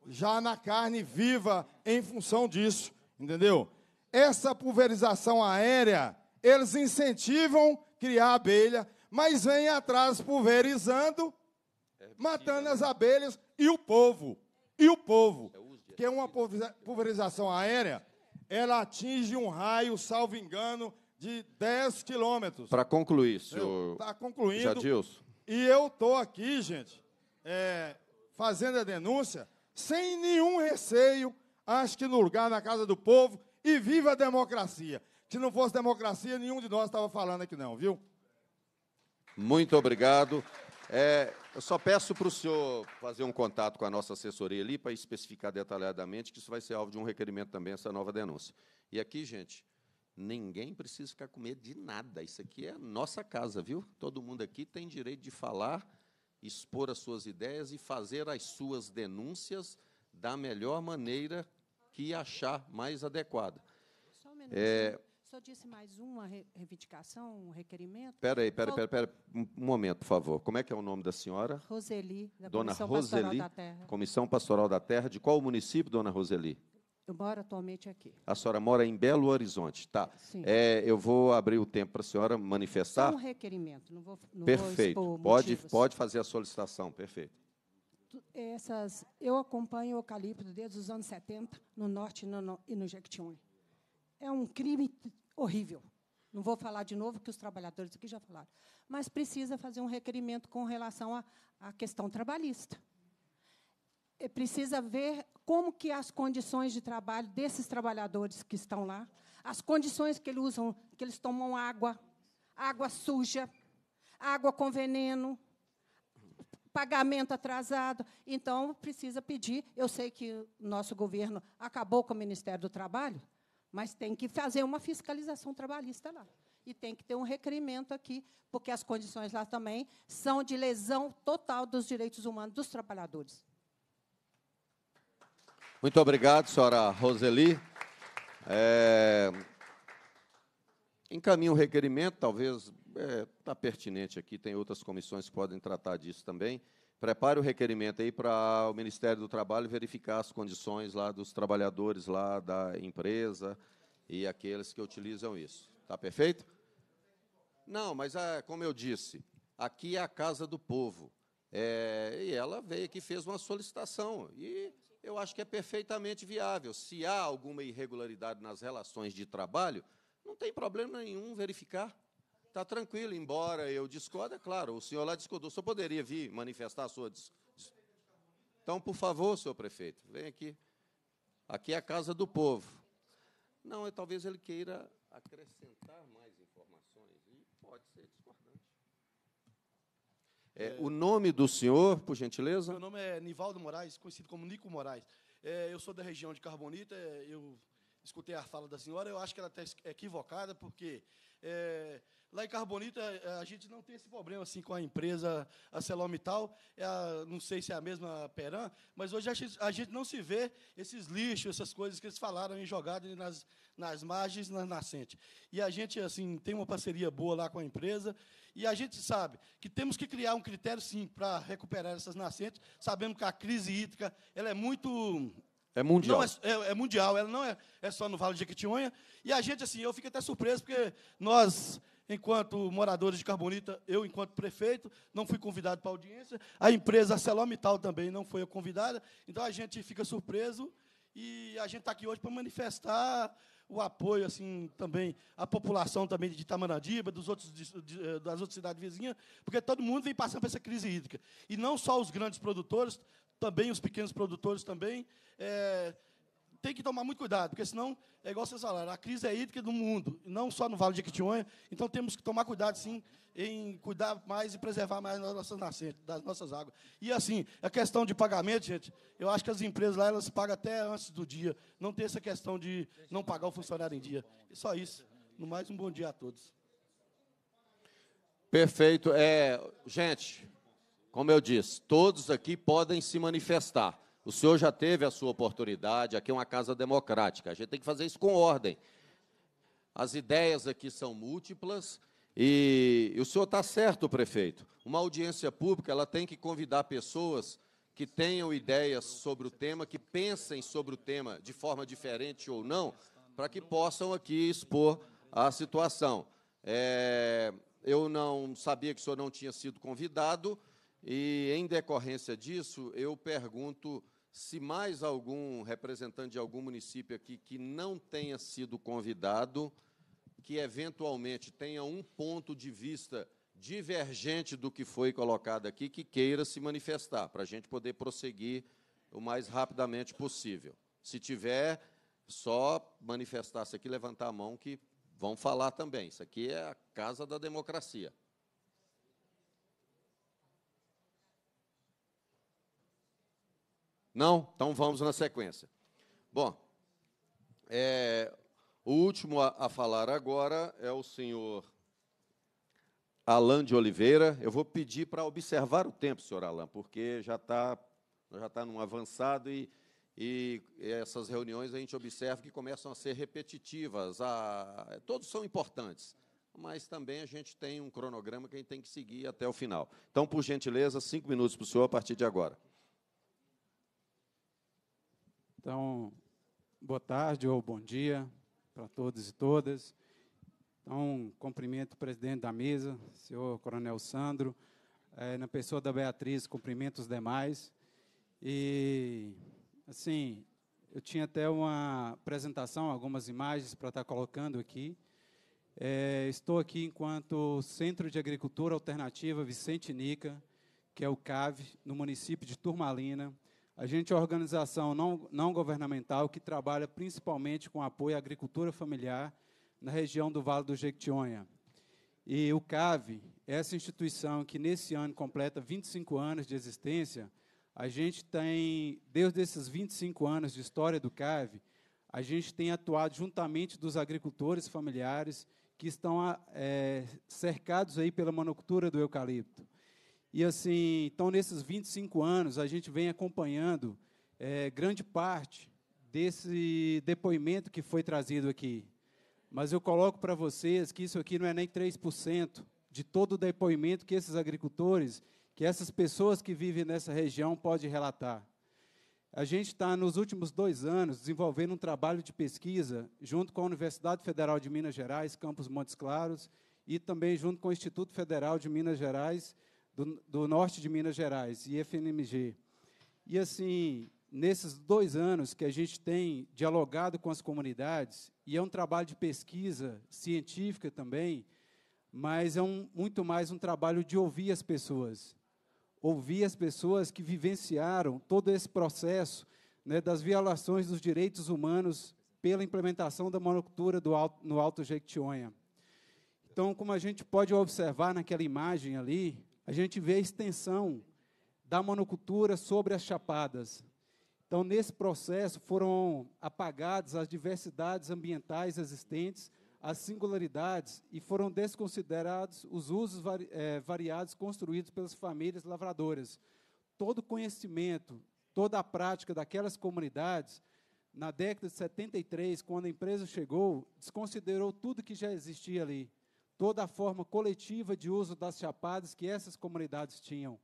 já na carne viva em função disso, entendeu? Essa pulverização aérea, eles incentivam criar abelha, mas vem atrás pulverizando, é matando né? as abelhas e o povo. E o povo. É Porque uma pulverização aérea, ela atinge um raio, salvo engano, de 10 quilômetros. Para concluir, senhor. Está concluindo. Jadilson. E eu estou aqui, gente, é, fazendo a denúncia, sem nenhum receio, acho que no lugar na casa do povo, e viva a democracia. Se não fosse democracia, nenhum de nós estava falando aqui, não, viu? Muito obrigado. É, eu só peço para o senhor fazer um contato com a nossa assessoria ali para especificar detalhadamente que isso vai ser alvo de um requerimento também, essa nova denúncia. E aqui, gente, ninguém precisa ficar com medo de nada. Isso aqui é a nossa casa, viu? Todo mundo aqui tem direito de falar, expor as suas ideias e fazer as suas denúncias da melhor maneira que achar mais adequada. Só um É, senhor disse mais uma reivindicação, um requerimento? Peraí, aí, peraí, espera, um momento, por favor. Como é que é o nome da senhora? Roseli, da dona Comissão Roseli, Pastoral da Terra. Comissão Pastoral da Terra. De qual município, dona Roseli? Eu moro atualmente aqui. A senhora mora em Belo Horizonte, tá? Sim. É, eu vou abrir o tempo para a senhora manifestar. Só um requerimento, não vou não Perfeito. Vou pode, motivos. pode fazer a solicitação, perfeito. Essas, eu acompanho o eucalipto desde os anos 70, no norte e no, no, e no Jequitinhonha. É um crime horrível. Não vou falar de novo, que os trabalhadores aqui já falaram. Mas precisa fazer um requerimento com relação à, questão trabalhista. precisa ver como que as condições de trabalho desses trabalhadores que estão lá, as condições que eles usam, que eles tomam água, água suja, água com veneno, pagamento atrasado. Então, precisa pedir. Eu sei que o nosso governo acabou com o Ministério do Trabalho, mas tem que fazer uma fiscalização trabalhista lá. E tem que ter um requerimento aqui, porque as condições lá também são de lesão total dos direitos humanos dos trabalhadores. Muito obrigado, senhora Roseli. É, encaminho o requerimento, talvez está é, tá pertinente aqui, tem outras comissões que podem tratar disso também prepare o requerimento aí para o Ministério do Trabalho verificar as condições lá dos trabalhadores lá da empresa e aqueles que utilizam isso. Tá perfeito? Não, mas é, como eu disse, aqui é a casa do povo. É, e ela veio aqui fez uma solicitação e eu acho que é perfeitamente viável. Se há alguma irregularidade nas relações de trabalho, não tem problema nenhum verificar. Está tranquilo, embora eu discorda, é claro, o senhor lá discordou, o senhor poderia vir manifestar a sua. Então, por favor, senhor prefeito, vem aqui. Aqui é a casa do povo. Não, talvez ele queira acrescentar mais informações e pode ser discordante. É, é, o nome do senhor, por gentileza? Meu nome é Nivaldo Moraes, conhecido como Nico Moraes. É, eu sou da região de Carbonita, é, eu escutei a fala da senhora, eu acho que ela está equivocada, porque é, Lá em Carbonita, é, é, a gente não tem esse problema assim com a empresa Acelomital, é a, não sei se é a mesma Peran, mas hoje a gente, a gente, não se vê esses lixos, essas coisas que eles falaram em jogada nas, nas margens, na nascente. E a gente assim tem uma parceria boa lá com a empresa, e a gente sabe que temos que criar um critério, sim, para recuperar essas nascentes. Sabemos que a crise hídrica ela é muito é mundial. É, é, é, mundial, ela não é, é só no Vale de Jequitinhonha. E a gente, assim, eu fico até surpreso, porque nós enquanto moradores de Carbonita, eu, enquanto prefeito, não fui convidado para a audiência. A empresa Celomital também não foi convidada. Então, a gente fica surpreso e a gente está aqui hoje para manifestar o apoio assim também à população também de Itamarandiba, dos outros de, eh, das outras cidades vizinhas, porque todo mundo vem passando por essa crise hídrica. E não só os grandes produtores, também os pequenos produtores também é, tem que tomar muito cuidado, porque senão, é igual vocês falaram, a crise é hídrica do mundo, não só no Vale de Jequitinhonha, então temos que tomar cuidado, sim, em cuidar mais e preservar mais nossas nascentes, das nossas águas. E, assim, a questão de pagamento, gente, eu acho que as empresas lá, elas pagam até antes do dia, não tem essa questão de não pagar o funcionário em dia. E só isso. No mais, um bom dia a todos. Perfeito. É, gente, como eu disse, todos aqui podem se manifestar. O senhor já teve a sua oportunidade, aqui é uma casa democrática. A gente tem que fazer isso com ordem. As ideias aqui são múltiplas e, e o senhor está certo, prefeito. Uma audiência pública ela tem que convidar pessoas que tenham ideias sobre o tema, que pensem sobre o tema de forma diferente ou não, para que possam aqui expor a situação. É, eu não sabia que o senhor não tinha sido convidado e, em decorrência disso, eu pergunto se mais algum representante de algum município aqui que não tenha sido convidado, que eventualmente tenha um ponto de vista divergente do que foi colocado aqui, que queira se manifestar, para a gente poder prosseguir o mais rapidamente possível. Se tiver, só manifestar-se aqui, levantar a mão que vão falar também. Isso aqui é a casa da democracia. Não? Então vamos na sequência. Bom, é, o último a, a, falar agora é o senhor Alain de Oliveira. Eu vou pedir para observar o tempo, senhor Alain, porque já está já tá num avançado e, e essas reuniões a gente observa que começam a ser repetitivas. A, ah, todos são importantes, mas também a gente tem um cronograma que a gente tem que seguir até o final. Então, por gentileza, cinco minutos para o senhor a partir de agora. Então, boa tarde ou bom dia para todos e todas. Então, cumprimento o presidente da mesa, senhor Coronel Sandro. É, na pessoa da Beatriz, cumprimento os demais. E, assim, eu tinha até uma apresentação, algumas imagens para estar tá colocando aqui. É, estou aqui enquanto Centro de Agricultura Alternativa Vicente Nica, que é o CAV, no município de Turmalina, a gente é uma organização não, não governamental que trabalha principalmente com apoio à agricultura familiar na região do Vale do Jequitinhonha. E o CAVE, essa instituição que nesse ano completa 25 anos de existência, a gente tem, desde esses 25 anos de história do CAVE, a gente tem atuado juntamente dos agricultores familiares que estão é, cercados aí pela monocultura do eucalipto. E assim, então nesses 25 anos a gente vem acompanhando é, grande parte desse depoimento que foi trazido aqui. Mas eu coloco para vocês que isso aqui não é nem 3% de todo o depoimento que esses agricultores, que essas pessoas que vivem nessa região podem relatar. A gente está, nos últimos dois anos, desenvolvendo um trabalho de pesquisa junto com a Universidade Federal de Minas Gerais, Campus Montes Claros, e também junto com o Instituto Federal de Minas Gerais, do, do norte de Minas Gerais e FNMG. E assim, nesses dois anos que a gente tem dialogado com as comunidades, e é um trabalho de pesquisa científica também, mas é um, muito mais um trabalho de ouvir as pessoas. Ouvir as pessoas que vivenciaram todo esse processo né, das violações dos direitos humanos pela implementação da monocultura do alto, no Alto Jequitinhonha. Então, como a gente pode observar naquela imagem ali, a gente vê a extensão da monocultura sobre as chapadas. Então, nesse processo, foram apagadas as diversidades ambientais existentes, as singularidades, e foram desconsiderados os usos vari, é, variados construídos pelas famílias lavradoras. Todo o conhecimento, toda a prática daquelas comunidades, na década de 73, quando a empresa chegou, desconsiderou tudo que já existia ali toda a forma coletiva de uso das chapadas que essas comunidades tinham,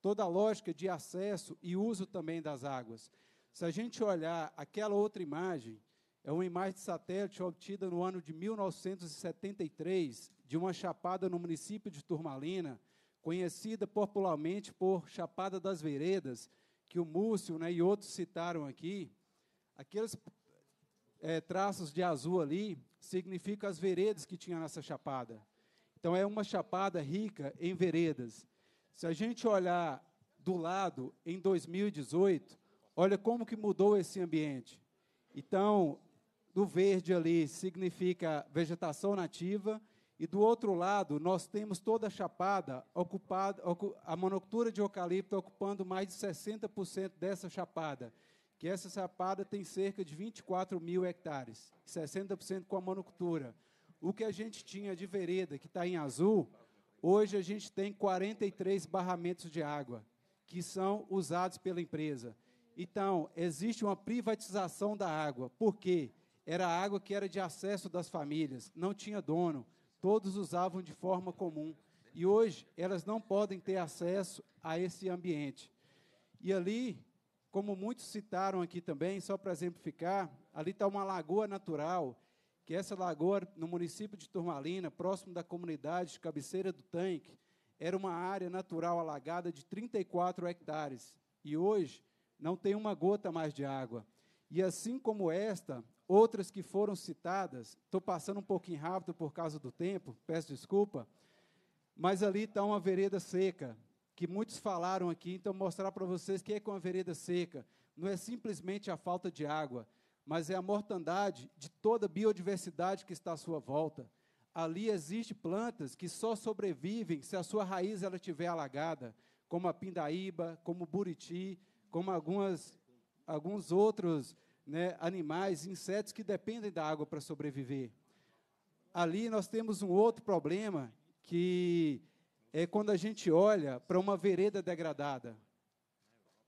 toda a lógica de acesso e uso também das águas. Se a gente olhar aquela outra imagem, é uma imagem de satélite obtida no ano de 1973 de uma chapada no município de Turmalina, conhecida popularmente por Chapada das Veredas, que o Múcio né, e outros citaram aqui. Aqueles é, traços de azul ali significa as veredas que tinha nessa chapada. Então é uma chapada rica em veredas. Se a gente olhar do lado em 2018, olha como que mudou esse ambiente. Então, do verde ali significa vegetação nativa e do outro lado nós temos toda a chapada ocupada, a monocultura de eucalipto ocupando mais de 60% dessa chapada que essa chapada tem cerca de 24 mil hectares, 60% com a monocultura. O que a gente tinha de vereda, que está em azul, hoje a gente tem 43 barramentos de água, que são usados pela empresa. Então, existe uma privatização da água. Por quê? Era água que era de acesso das famílias, não tinha dono, todos usavam de forma comum. E hoje elas não podem ter acesso a esse ambiente. E ali como muitos citaram aqui também, só para exemplificar, ali está uma lagoa natural, que é essa lagoa, no município de Turmalina, próximo da comunidade de Cabeceira do Tanque, era uma área natural alagada de 34 hectares. E hoje não tem uma gota mais de água. E assim como esta, outras que foram citadas, estou passando um pouquinho rápido por causa do tempo, peço desculpa, mas ali está uma vereda seca, que muitos falaram aqui, então mostrar para vocês que é com a vereda seca. Não é simplesmente a falta de água, mas é a mortandade de toda a biodiversidade que está à sua volta. Ali existem plantas que só sobrevivem se a sua raiz ela estiver alagada, como a pindaíba, como o buriti, como algumas, alguns outros né, animais, insetos que dependem da água para sobreviver. Ali nós temos um outro problema que é quando a gente olha para uma vereda degradada.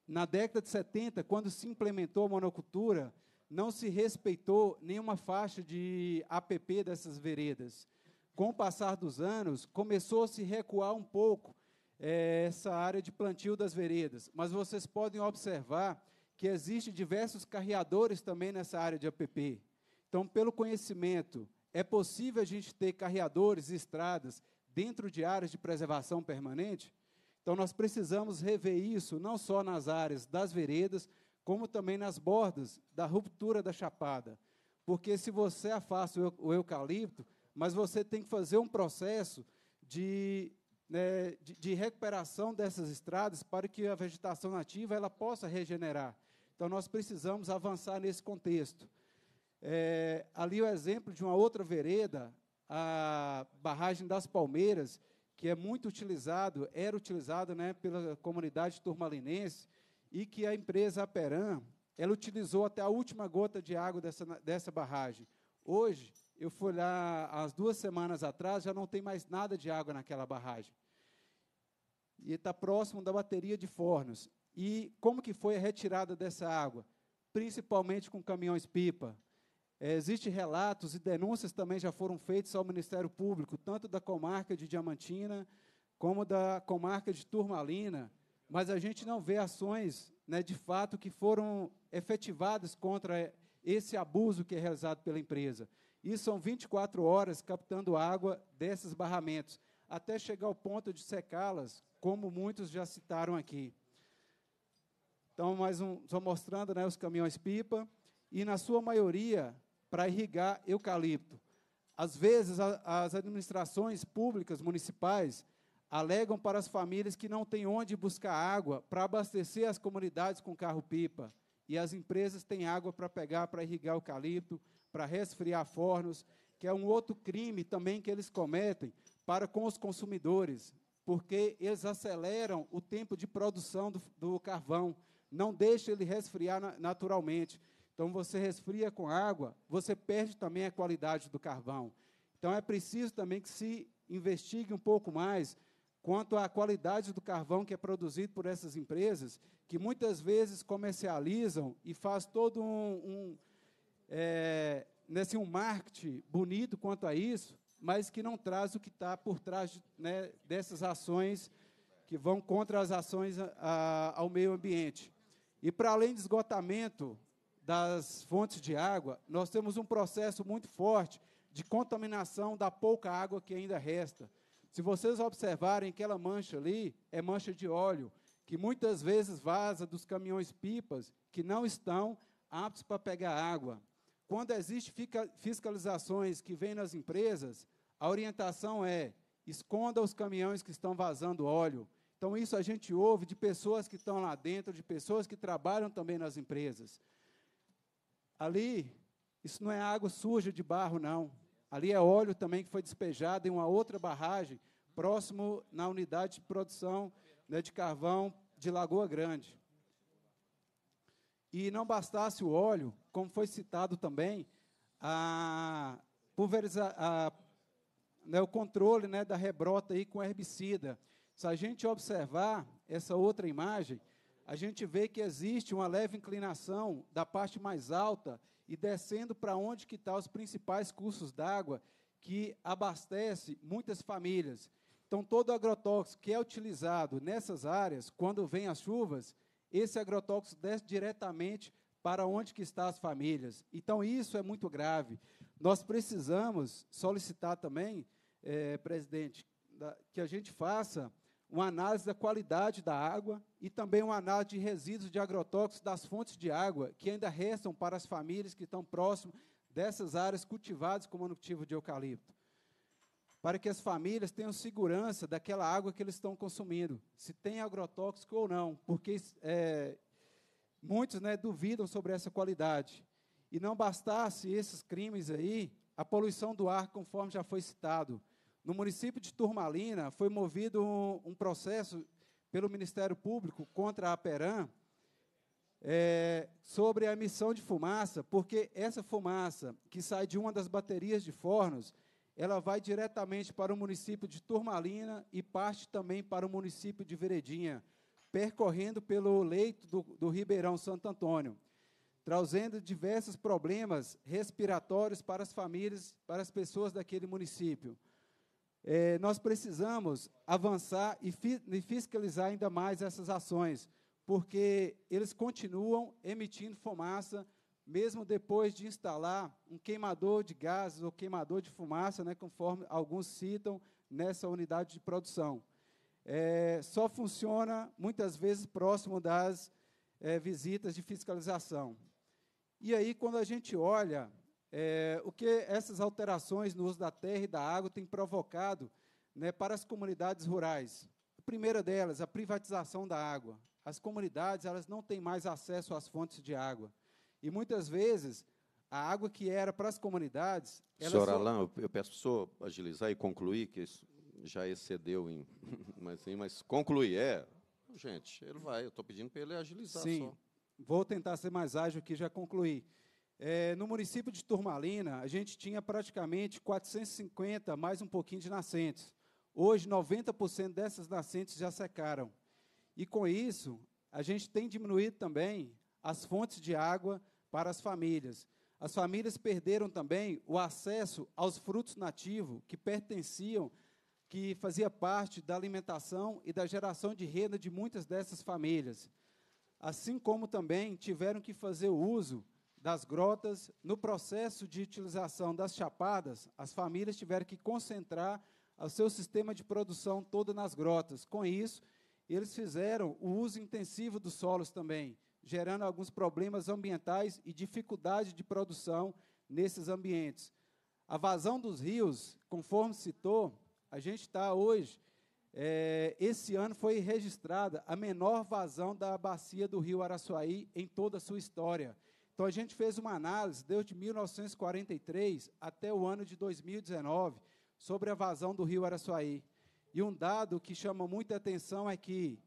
Na década de 70, quando se implementou a monocultura, não se respeitou nenhuma faixa de APP dessas veredas. Com o passar dos anos, começou a se recuar um pouco é, essa área de plantio das veredas. Mas vocês podem observar que existe diversos carreadores também nessa área de APP. Então, pelo conhecimento, é possível a gente ter carreadores, estradas dentro de áreas de preservação permanente. Então, nós precisamos rever isso não só nas áreas das veredas, como também nas bordas da ruptura da chapada. Porque se você afasta o eucalipto, mas você tem que fazer um processo de, né, de, de, recuperação dessas estradas para que a vegetação nativa ela possa regenerar. Então, nós precisamos avançar nesse contexto. É, ali o exemplo de uma outra vereda, a barragem das Palmeiras, que é muito utilizado, era utilizado né, pela comunidade turmalinense, e que a empresa Aperam, ela utilizou até a última gota de água dessa, dessa barragem. Hoje, eu fui lá, há duas semanas atrás, já não tem mais nada de água naquela barragem. E está próximo da bateria de fornos. E como que foi a retirada dessa água? Principalmente com caminhões-pipa, é, Existem relatos e denúncias também já foram feitas ao Ministério Público, tanto da comarca de Diamantina como da comarca de Turmalina, mas a gente não vê ações, né, de fato, que foram efetivadas contra esse abuso que é realizado pela empresa. E são 24 horas captando água desses barramentos, até chegar ao ponto de secá-las, como muitos já citaram aqui. Então, mais um, só mostrando né, os caminhões-pipa, e na sua maioria para irrigar eucalipto. Às vezes, a, as administrações públicas municipais alegam para as famílias que não têm onde buscar água para abastecer as comunidades com carro-pipa. E as empresas têm água para pegar, para irrigar eucalipto, para resfriar fornos, que é um outro crime também que eles cometem para com os consumidores, porque eles aceleram o tempo de produção do, do carvão, não deixam ele resfriar na, naturalmente. Então você resfria com água, você perde também a qualidade do carvão. Então é preciso também que se investigue um pouco mais quanto à qualidade do carvão que é produzido por essas empresas, que muitas vezes comercializam e faz todo um, um, é, um marketing bonito quanto a isso, mas que não traz o que está por trás né, dessas ações que vão contra as ações a, ao meio ambiente. E para além de esgotamento das fontes de água, nós temos um processo muito forte de contaminação da pouca água que ainda resta. Se vocês observarem aquela mancha ali, é mancha de óleo, que muitas vezes vaza dos caminhões-pipas que não estão aptos para pegar água. Quando existem fiscalizações que vêm nas empresas, a orientação é esconda os caminhões que estão vazando óleo. Então, isso a gente ouve de pessoas que estão lá dentro, de pessoas que trabalham também nas empresas. Ali, isso não é água suja de barro, não. Ali é óleo também que foi despejado em uma outra barragem, próximo na unidade de produção né, de carvão de Lagoa Grande. E não bastasse o óleo, como foi citado também, a pulveriza, a, né, o controle né, da rebrota aí com herbicida. Se a gente observar essa outra imagem, a gente vê que existe uma leve inclinação da parte mais alta e descendo para onde que estão tá os principais cursos d'água que abastece muitas famílias. Então, todo agrotóxico que é utilizado nessas áreas, quando vem as chuvas, esse agrotóxico desce diretamente para onde que estão as famílias. Então, isso é muito grave. Nós precisamos solicitar também, eh, presidente, que a gente faça uma análise da qualidade da água e também uma análise de resíduos de agrotóxicos das fontes de água que ainda restam para as famílias que estão próximo dessas áreas cultivadas com monocultivo de eucalipto, para que as famílias tenham segurança daquela água que eles estão consumindo, se tem agrotóxico ou não, porque é, muitos né, duvidam sobre essa qualidade. E não bastasse esses crimes aí, a poluição do ar, conforme já foi citado, no município de Turmalina, foi movido um, um processo pelo Ministério Público contra a Peran é, sobre a emissão de fumaça, porque essa fumaça que sai de uma das baterias de fornos, ela vai diretamente para o município de Turmalina e parte também para o município de Veredinha, percorrendo pelo leito do, do Ribeirão Santo Antônio, trazendo diversos problemas respiratórios para as famílias, para as pessoas daquele município. Eh, nós precisamos avançar e, fi e fiscalizar ainda mais essas ações, porque eles continuam emitindo fumaça, mesmo depois de instalar um queimador de gases ou queimador de fumaça, né, conforme alguns citam nessa unidade de produção. É, só funciona muitas vezes próximo das é, visitas de fiscalização. E aí, quando a gente olha é, o que essas alterações no uso da terra e da água têm provocado né, para as comunidades rurais. A primeira delas, a privatização da água. As comunidades elas não têm mais acesso às fontes de água. E muitas vezes a água que era para as comunidades. senhor Senhora só... Alain, eu peço para o senhor agilizar e concluir, que já excedeu em. mas, mas concluir, é. Gente, ele vai, eu estou pedindo para ele agilizar Sim, só. Vou tentar ser mais ágil aqui já concluir. É, no município de Turmalina, a gente tinha praticamente 450, mais um pouquinho de nascentes. Hoje, 90% dessas nascentes já secaram. E com isso, a gente tem diminuído também as fontes de água para as famílias. As famílias perderam também o acesso aos frutos nativos que pertenciam, que fazia parte da alimentação e da geração de renda de muitas dessas famílias. Assim como também tiveram que fazer o uso das grotas, no processo de utilização das chapadas, as famílias tiveram que concentrar o seu sistema de produção todo nas grotas. Com isso, eles fizeram o uso intensivo dos solos também, gerando alguns problemas ambientais e dificuldade de produção nesses ambientes. A vazão dos rios, conforme citou, a gente está hoje, é, esse ano foi registrada a menor vazão da bacia do rio Araçuaí em toda a sua história. Então a gente fez uma análise desde 1943 até o ano de 2019 sobre a vazão do Rio Araçuaí. E um dado que chama muita atenção é que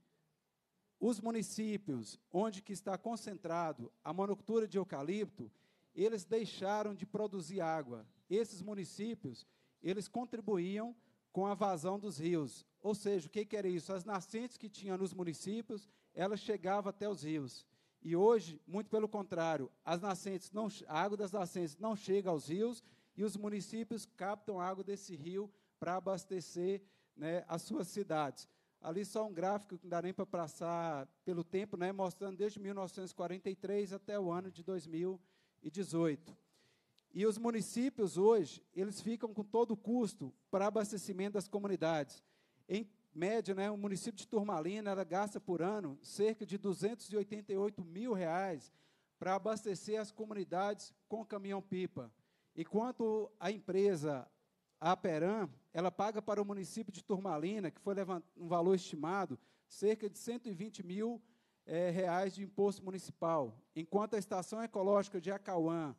os municípios onde que está concentrado a monocultura de eucalipto, eles deixaram de produzir água. Esses municípios, eles contribuíam com a vazão dos rios. Ou seja, o que, que era isso? As nascentes que tinha nos municípios, elas chegavam até os rios. E hoje, muito pelo contrário, as nascentes não, a água das nascentes não chega aos rios e os municípios captam a água desse rio para abastecer né, as suas cidades. Ali só um gráfico que não dá nem para passar pelo tempo, né, mostrando desde 1943 até o ano de 2018. E os municípios hoje, eles ficam com todo o custo para abastecimento das comunidades. Em média, né, o município de Turmalina ela gasta por ano cerca de 288 mil reais para abastecer as comunidades com caminhão-pipa. E quanto à empresa Aperam, ela paga para o município de Turmalina, que foi um valor estimado, cerca de 120 mil é, reais de imposto municipal, enquanto a Estação Ecológica de Acauã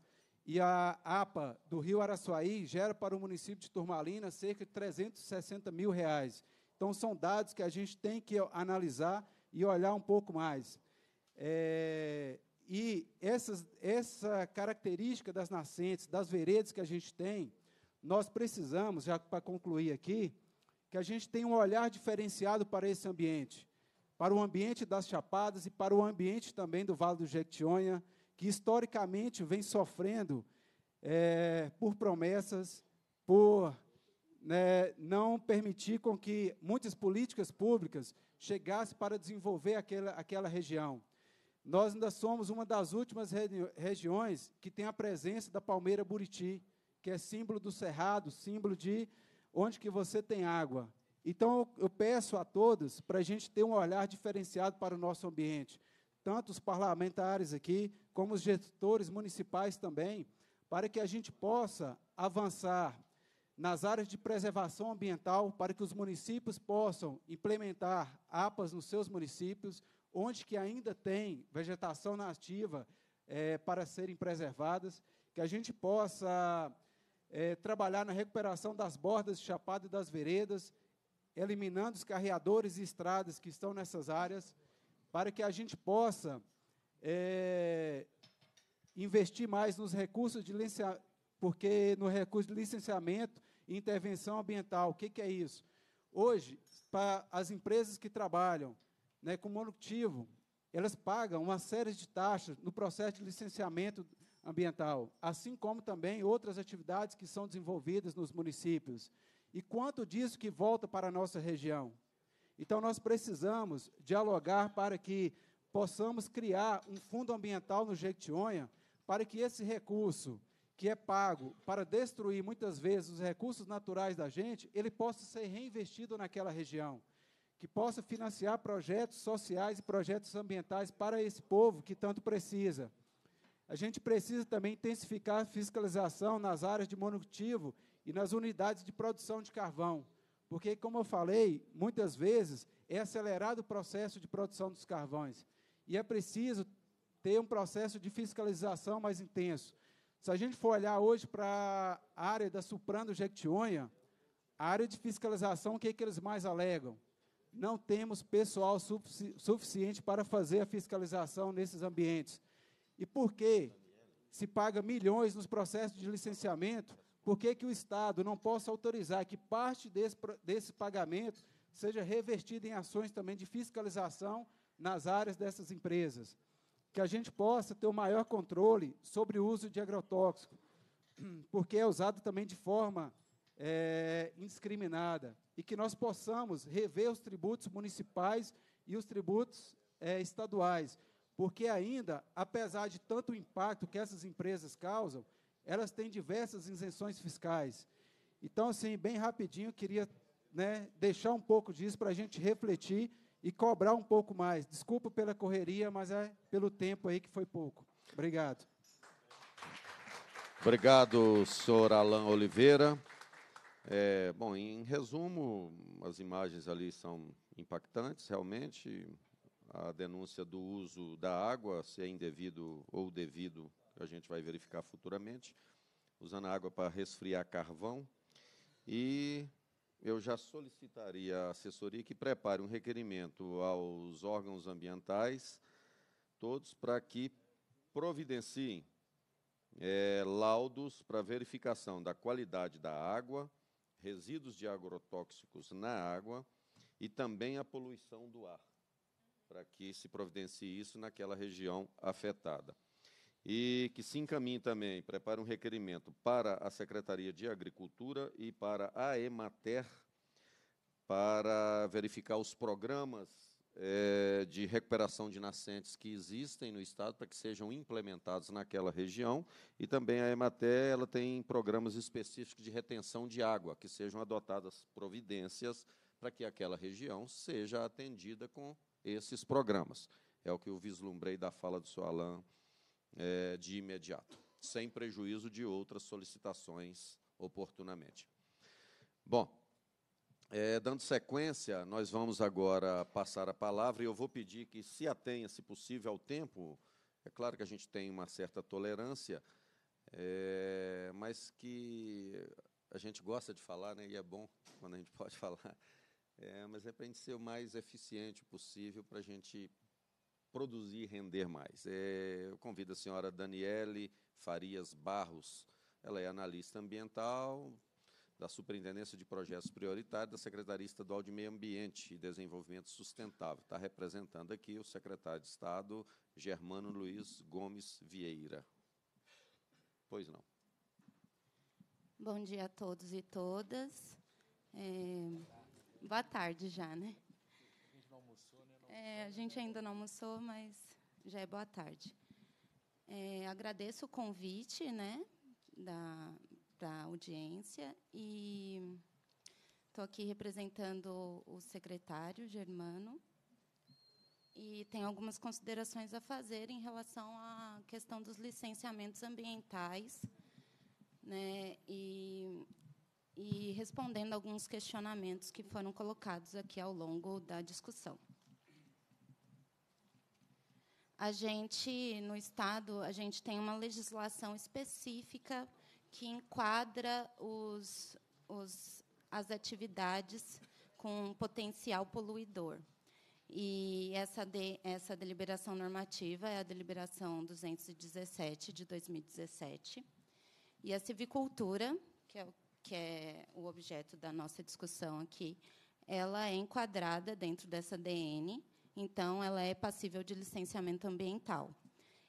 e a APA do Rio Araçuaí gera para o município de Turmalina cerca de 360 mil reais. Então, são dados que a gente tem que analisar e olhar um pouco mais. É, e essas, essa característica das nascentes, das veredas que a gente tem, nós precisamos, já para concluir aqui, que a gente tenha um olhar diferenciado para esse ambiente, para o ambiente das Chapadas e para o ambiente também do Vale do Jequitinhonha, que historicamente vem sofrendo é, por promessas, por né, não permitir com que muitas políticas públicas chegassem para desenvolver aquela, aquela região. Nós ainda somos uma das últimas regi regiões que tem a presença da palmeira buriti, que é símbolo do cerrado, símbolo de onde que você tem água. Então, eu peço a todos para a gente ter um olhar diferenciado para o nosso ambiente. Tanto os parlamentares aqui, como os gestores municipais também, para que a gente possa avançar nas áreas de preservação ambiental para que os municípios possam implementar APAs nos seus municípios, onde que ainda tem vegetação nativa é, para serem preservadas, que a gente possa é, trabalhar na recuperação das bordas de chapada e das veredas, eliminando os carreadores e estradas que estão nessas áreas, para que a gente possa é, investir mais nos recursos de licenciamento, porque no recurso de licenciamento Intervenção ambiental, o que, que é isso? Hoje, para as empresas que trabalham né, com monocultivo, elas pagam uma série de taxas no processo de licenciamento ambiental, assim como também outras atividades que são desenvolvidas nos municípios. E quanto disso que volta para a nossa região? Então, nós precisamos dialogar para que possamos criar um fundo ambiental no Jequitinhonha, para que esse recurso que é pago para destruir muitas vezes os recursos naturais da gente, ele possa ser reinvestido naquela região, que possa financiar projetos sociais e projetos ambientais para esse povo que tanto precisa. A gente precisa também intensificar a fiscalização nas áreas de monocultivo e nas unidades de produção de carvão, porque, como eu falei, muitas vezes é acelerado o processo de produção dos carvões e é preciso ter um processo de fiscalização mais intenso se a gente for olhar hoje para a área da Suprano Jequitinhonha, a área de fiscalização, o que, é que eles mais alegam? Não temos pessoal sufici suficiente para fazer a fiscalização nesses ambientes. E por que se paga milhões nos processos de licenciamento? Por que, que o Estado não possa autorizar que parte desse, desse pagamento seja revertida em ações também de fiscalização nas áreas dessas empresas? que a gente possa ter o um maior controle sobre o uso de agrotóxico, porque é usado também de forma é, indiscriminada, e que nós possamos rever os tributos municipais e os tributos é, estaduais, porque ainda, apesar de tanto impacto que essas empresas causam, elas têm diversas isenções fiscais. Então, assim, bem rapidinho, eu queria né, deixar um pouco disso para a gente refletir e cobrar um pouco mais. Desculpa pela correria, mas é pelo tempo aí que foi pouco. Obrigado. Obrigado, senhor Alain Oliveira. É, bom, em resumo, as imagens ali são impactantes, realmente. A denúncia do uso da água, se é indevido ou devido, a gente vai verificar futuramente. Usando a água para resfriar carvão. E eu já solicitaria à assessoria que prepare um requerimento aos órgãos ambientais, todos, para que providenciem é, laudos para verificação da qualidade da água, resíduos de agrotóxicos na água e também a poluição do ar, para que se providencie isso naquela região afetada e que se encaminhe também, prepare um requerimento para a Secretaria de Agricultura e para a EMATER, para verificar os programas é, de recuperação de nascentes que existem no Estado, para que sejam implementados naquela região, e também a EMATER ela tem programas específicos de retenção de água, que sejam adotadas providências para que aquela região seja atendida com esses programas. É o que eu vislumbrei da fala do seu Alain é, de imediato, sem prejuízo de outras solicitações oportunamente. Bom, é, dando sequência, nós vamos agora passar a palavra e eu vou pedir que se atenha, se possível, ao tempo. É claro que a gente tem uma certa tolerância, é, mas que a gente gosta de falar, né, e é bom quando a gente pode falar, é, mas é para a gente ser o mais eficiente possível, para a gente produzir e render mais. É, eu convido a senhora Daniele Farias Barros, ela é analista ambiental da Superintendência de Projetos Prioritários da Secretaria Estadual de Meio Ambiente e Desenvolvimento Sustentável. Está representando aqui o secretário de Estado, Germano Luiz Gomes Vieira. Pois não. Bom dia a todos e todas. É... Boa tarde já, né? É, a gente ainda não almoçou, mas já é boa tarde. É, agradeço o convite né, da, da audiência e estou aqui representando o secretário Germano e tenho algumas considerações a fazer em relação à questão dos licenciamentos ambientais, né? E, e respondendo alguns questionamentos que foram colocados aqui ao longo da discussão a gente, no Estado, a gente tem uma legislação específica que enquadra os, os, as atividades com potencial poluidor. E essa, de, essa deliberação normativa é a deliberação 217 de 2017. E a civicultura, que é, que é o objeto da nossa discussão aqui, ela é enquadrada dentro dessa DN então, ela é passível de licenciamento ambiental.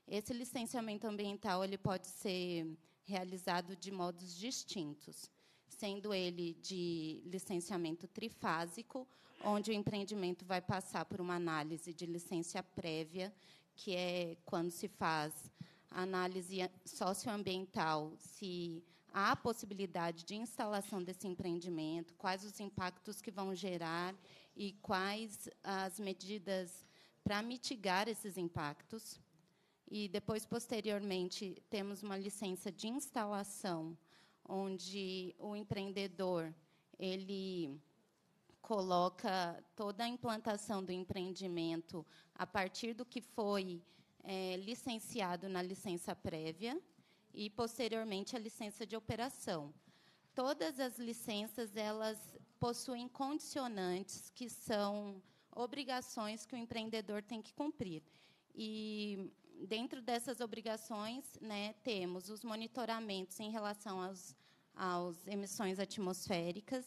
Esse licenciamento ambiental ele pode ser realizado de modos distintos, sendo ele de licenciamento trifásico, onde o empreendimento vai passar por uma análise de licença prévia, que é quando se faz análise socioambiental, se há a possibilidade de instalação desse empreendimento, quais os impactos que vão gerar e quais as medidas para mitigar esses impactos. E depois, posteriormente, temos uma licença de instalação, onde o empreendedor ele coloca toda a implantação do empreendimento a partir do que foi é, licenciado na licença prévia e posteriormente a licença de operação. Todas as licenças elas possuem condicionantes, que são obrigações que o empreendedor tem que cumprir. E dentro dessas obrigações, né, temos os monitoramentos em relação aos, aos emissões atmosféricas,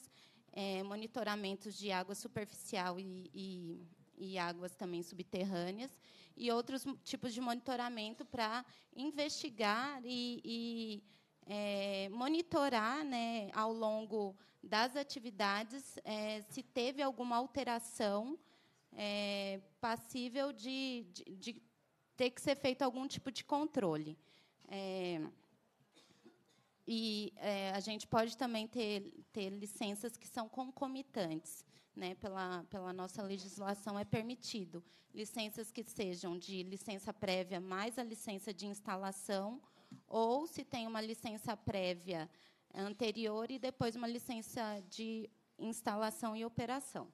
é, monitoramentos de água superficial e, e, e, águas também subterrâneas, e outros tipos de monitoramento para investigar e, e é, monitorar né, ao longo das atividades, é, se teve alguma alteração é, passível de, de, de, ter que ser feito algum tipo de controle. É, e é, a gente pode também ter, ter licenças que são concomitantes. Né, pela, pela nossa legislação, é permitido licenças que sejam de licença prévia mais a licença de instalação, ou se tem uma licença prévia é anterior e depois uma licença de instalação e operação.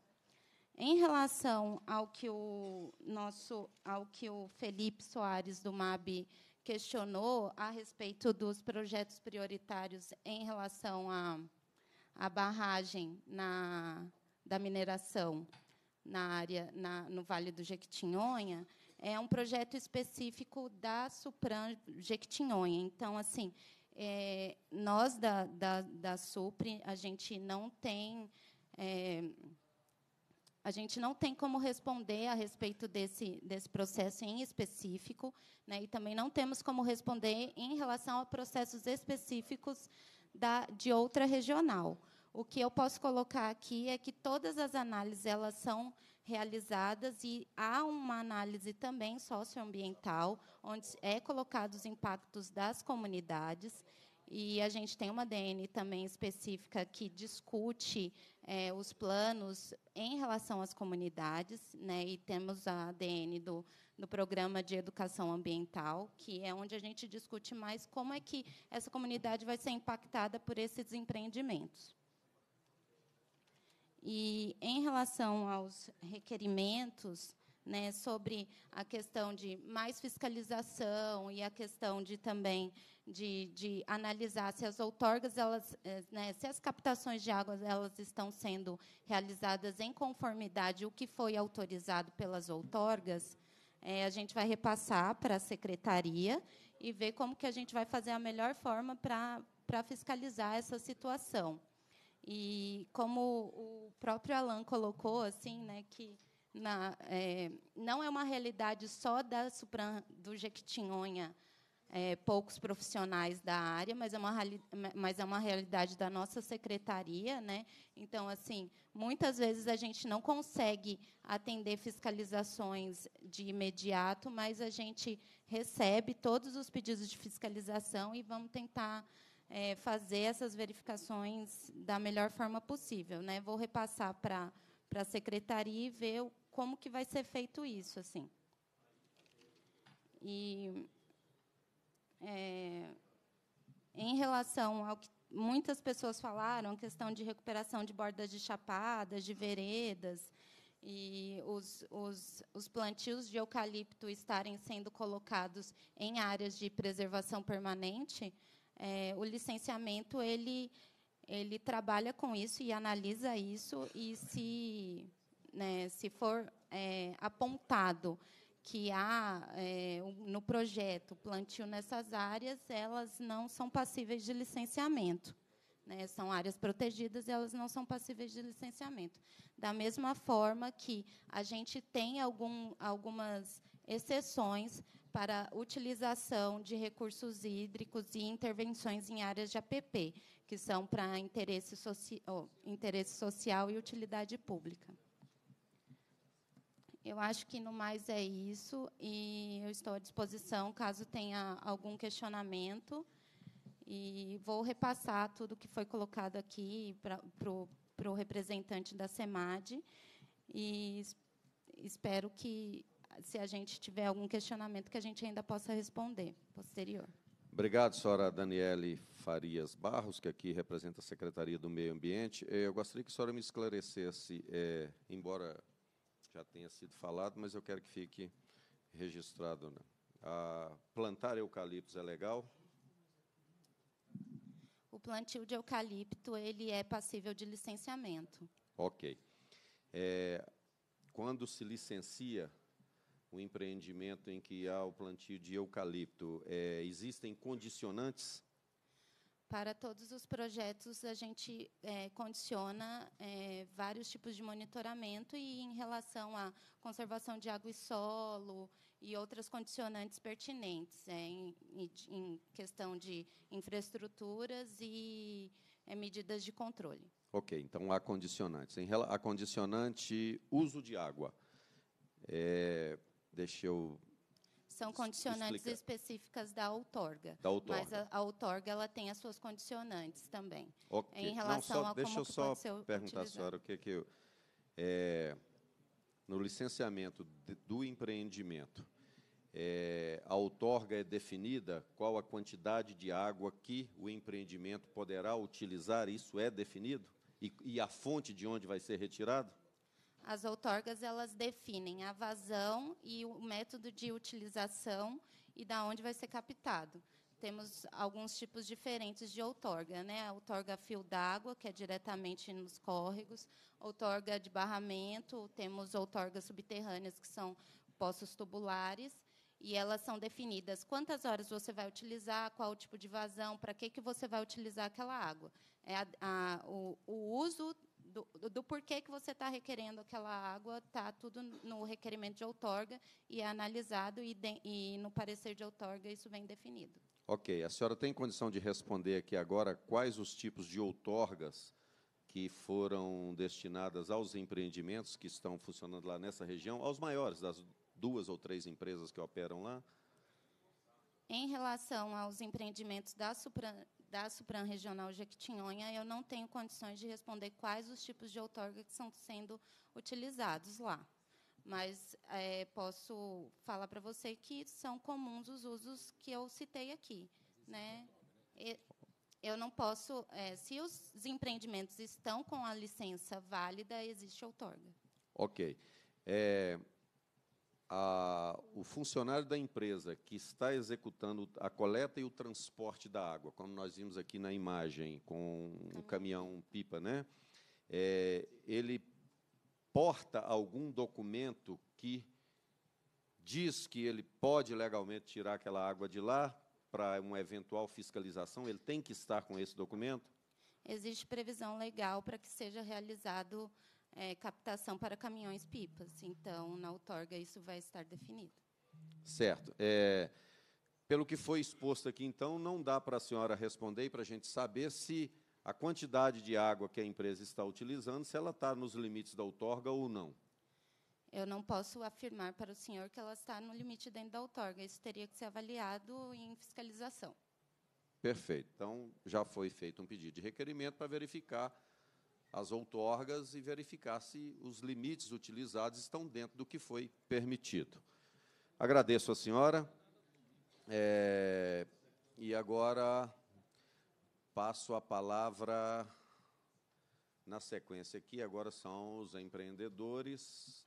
Em relação ao que o nosso, ao que o Felipe Soares do MAB questionou a respeito dos projetos prioritários em relação à, barragem na, da mineração na área na, no Vale do Jequitinhonha, é um projeto específico da Supran Jequitinhonha. Então, assim, é, nós, da, da, da Supre, a gente não tem... É, a gente não tem como responder a respeito desse, desse processo em específico, né, e também não temos como responder em relação a processos específicos da, de outra regional. O que eu posso colocar aqui é que todas as análises elas são realizadas e há uma análise também socioambiental, onde é colocado os impactos das comunidades. E a gente tem uma DN também específica que discute é, os planos em relação às comunidades, né? E temos a DN do, do programa de educação ambiental, que é onde a gente discute mais como é que essa comunidade vai ser impactada por esses empreendimentos. E em relação aos requerimentos, né, sobre a questão de mais fiscalização e a questão de também de, de analisar se as outorgas elas, eh, né, se as captações de água elas estão sendo realizadas em conformidade o que foi autorizado pelas outorgas, é, a gente vai repassar para a secretaria e ver como que a gente vai fazer a melhor forma para para fiscalizar essa situação. E como o próprio Alan colocou, assim, né, que na, é, não é uma realidade só da Supran, do Jequitinhonha, é, poucos profissionais da área, mas é, uma, mas é uma realidade da nossa secretaria. Né? Então, assim, muitas vezes a gente não consegue atender fiscalizações de imediato, mas a gente recebe todos os pedidos de fiscalização e vamos tentar é, fazer essas verificações da melhor forma possível. Né? Vou repassar para a secretaria e ver como que vai ser feito isso. assim. E é, em relação ao que muitas pessoas falaram, questão de recuperação de bordas de chapadas, de veredas, e os, os, os, plantios de eucalipto estarem sendo colocados em áreas de preservação permanente, é, o licenciamento ele ele trabalha com isso e analisa isso e se né, se for é, apontado que há é, no projeto plantio nessas áreas, elas não são passíveis de licenciamento. Né? São áreas protegidas e elas não são passíveis de licenciamento. Da mesma forma que a gente tem algum, algumas exceções para utilização de recursos hídricos e intervenções em áreas de APP, que são para interesse, soci... oh, interesse social e utilidade pública. Eu acho que no mais é isso e eu estou à disposição caso tenha algum questionamento e vou repassar tudo que foi colocado aqui para o representante da SEMAD e espero que se a gente tiver algum questionamento que a gente ainda possa responder posterior. Obrigado, senhora Daniele Farias Barros, que aqui representa a Secretaria do Meio Ambiente. Eh, eu gostaria que a senhora me esclarecesse, é, embora já tenha sido falado, mas eu quero que fique registrado. Né? plantar eucaliptos é legal? O plantio de eucalipto ele é passível de licenciamento. Ok. É, quando se licencia o empreendimento em que há o plantio de eucalipto, é, existem condicionantes? Para todos os projetos, a gente é, condiciona é, vários tipos de monitoramento e em relação à conservação de água e solo e outras condicionantes pertinentes, é, em, em, questão de infraestruturas e é, medidas de controle. Ok, então há condicionantes. Em, a condicionante uso de água. É, Deixa eu são condicionantes explicar. específicas da outorga. Da outorga. Mas a, a outorga ela tem as suas condicionantes também. Okay. Em relação Não, só, a deixa como Deixa eu só perguntar, senhora, o que que eu, é, no licenciamento de, do empreendimento, é, a outorga é definida qual a quantidade de água que o empreendimento poderá utilizar, isso é definido? E, e a fonte de onde vai ser retirado? as outorgas elas definem a vazão e o método de utilização e da onde vai ser captado. Temos alguns tipos diferentes de outorga, né? A outorga fio d'água, que é diretamente nos córregos, outorga de barramento, temos outorgas subterrâneas que são poços tubulares e elas são definidas quantas horas você vai utilizar, qual tipo de vazão, para que, que você vai utilizar aquela água. É a, a, o, o, uso do, do porquê que você está requerendo aquela água, está tudo no requerimento de outorga e é analisado, e, de, e no parecer de outorga isso vem definido. Ok. A senhora tem condição de responder aqui agora quais os tipos de outorgas que foram destinadas aos empreendimentos que estão funcionando lá nessa região, aos maiores, das duas ou três empresas que operam lá? Em relação aos empreendimentos da supra, da Supram Regional Jequitinhonha, eu não tenho condições de responder quais os tipos de outorga que estão sendo utilizados lá. Mas é, posso falar para você que são comuns os usos que eu citei aqui. Né? Eu não posso... É, se os empreendimentos estão com a licença válida, existe outorga. Ok. É, a, o funcionário da empresa que está executando a coleta e o transporte da água, como nós vimos aqui na imagem, com um uhum. caminhão pipa, né? É, ele porta algum documento que diz que ele pode legalmente tirar aquela água de lá para uma eventual fiscalização, ele tem que estar com esse documento? Existe previsão legal para que seja realizado é, captação para caminhões-pipas. Então, na outorga, isso vai estar definido. Certo. É, pelo que foi exposto aqui, então, não dá para a senhora responder e para a gente saber se a quantidade de água que a empresa está utilizando, se ela está nos limites da outorga ou não. Eu não posso afirmar para o senhor que ela está no limite dentro da outorga. Isso teria que ser avaliado em fiscalização. Perfeito. Então, já foi feito um pedido de requerimento para verificar as outorgas e verificar se os limites utilizados estão dentro do que foi permitido. Agradeço a senhora. É, e agora passo a palavra na sequência aqui. Agora são os empreendedores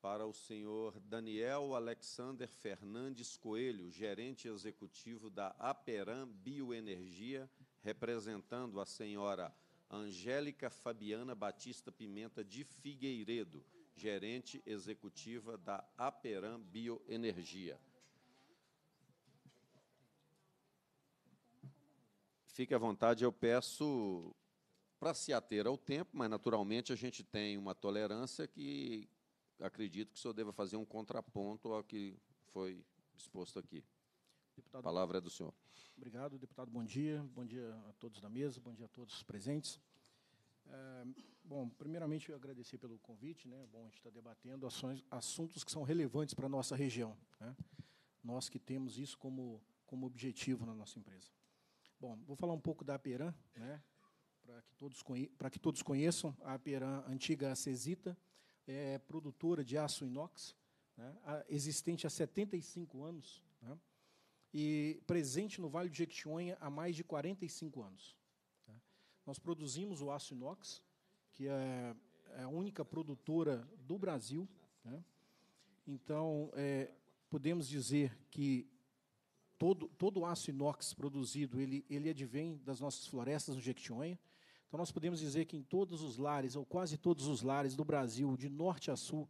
para o senhor Daniel Alexander Fernandes Coelho, gerente executivo da Aperam Bioenergia, representando a senhora Angélica Fabiana Batista Pimenta de Figueiredo, gerente executiva da Aperam Bioenergia. Fique à vontade, eu peço para se ater ao tempo, mas naturalmente a gente tem uma tolerância que acredito que o senhor deva fazer um contraponto ao que foi exposto aqui. Deputado, a palavra é do senhor. Obrigado, deputado. Bom dia. Bom dia a todos da mesa, bom dia a todos presentes. É, bom, primeiramente, eu agradecer pelo convite. Né? É bom, a gente está debatendo ações, assuntos que são relevantes para a nossa região. Né? Nós que temos isso como, como objetivo na nossa empresa. Bom, vou falar um pouco da Aperam, né? para que, todos para que todos conheçam. A Aperam, antiga Cesita, é produtora de aço inox, né? existente há 75 anos e presente no Vale do Jequitinhonha há mais de 45 anos. Né? Nós produzimos o aço inox, que é, é a única produtora do Brasil. Né? Então, é, podemos dizer que todo, todo o aço inox produzido, ele, ele advém das nossas florestas no Jequitinhonha. Então, nós podemos dizer que em todos os lares, ou quase todos os lares do Brasil, de norte a sul,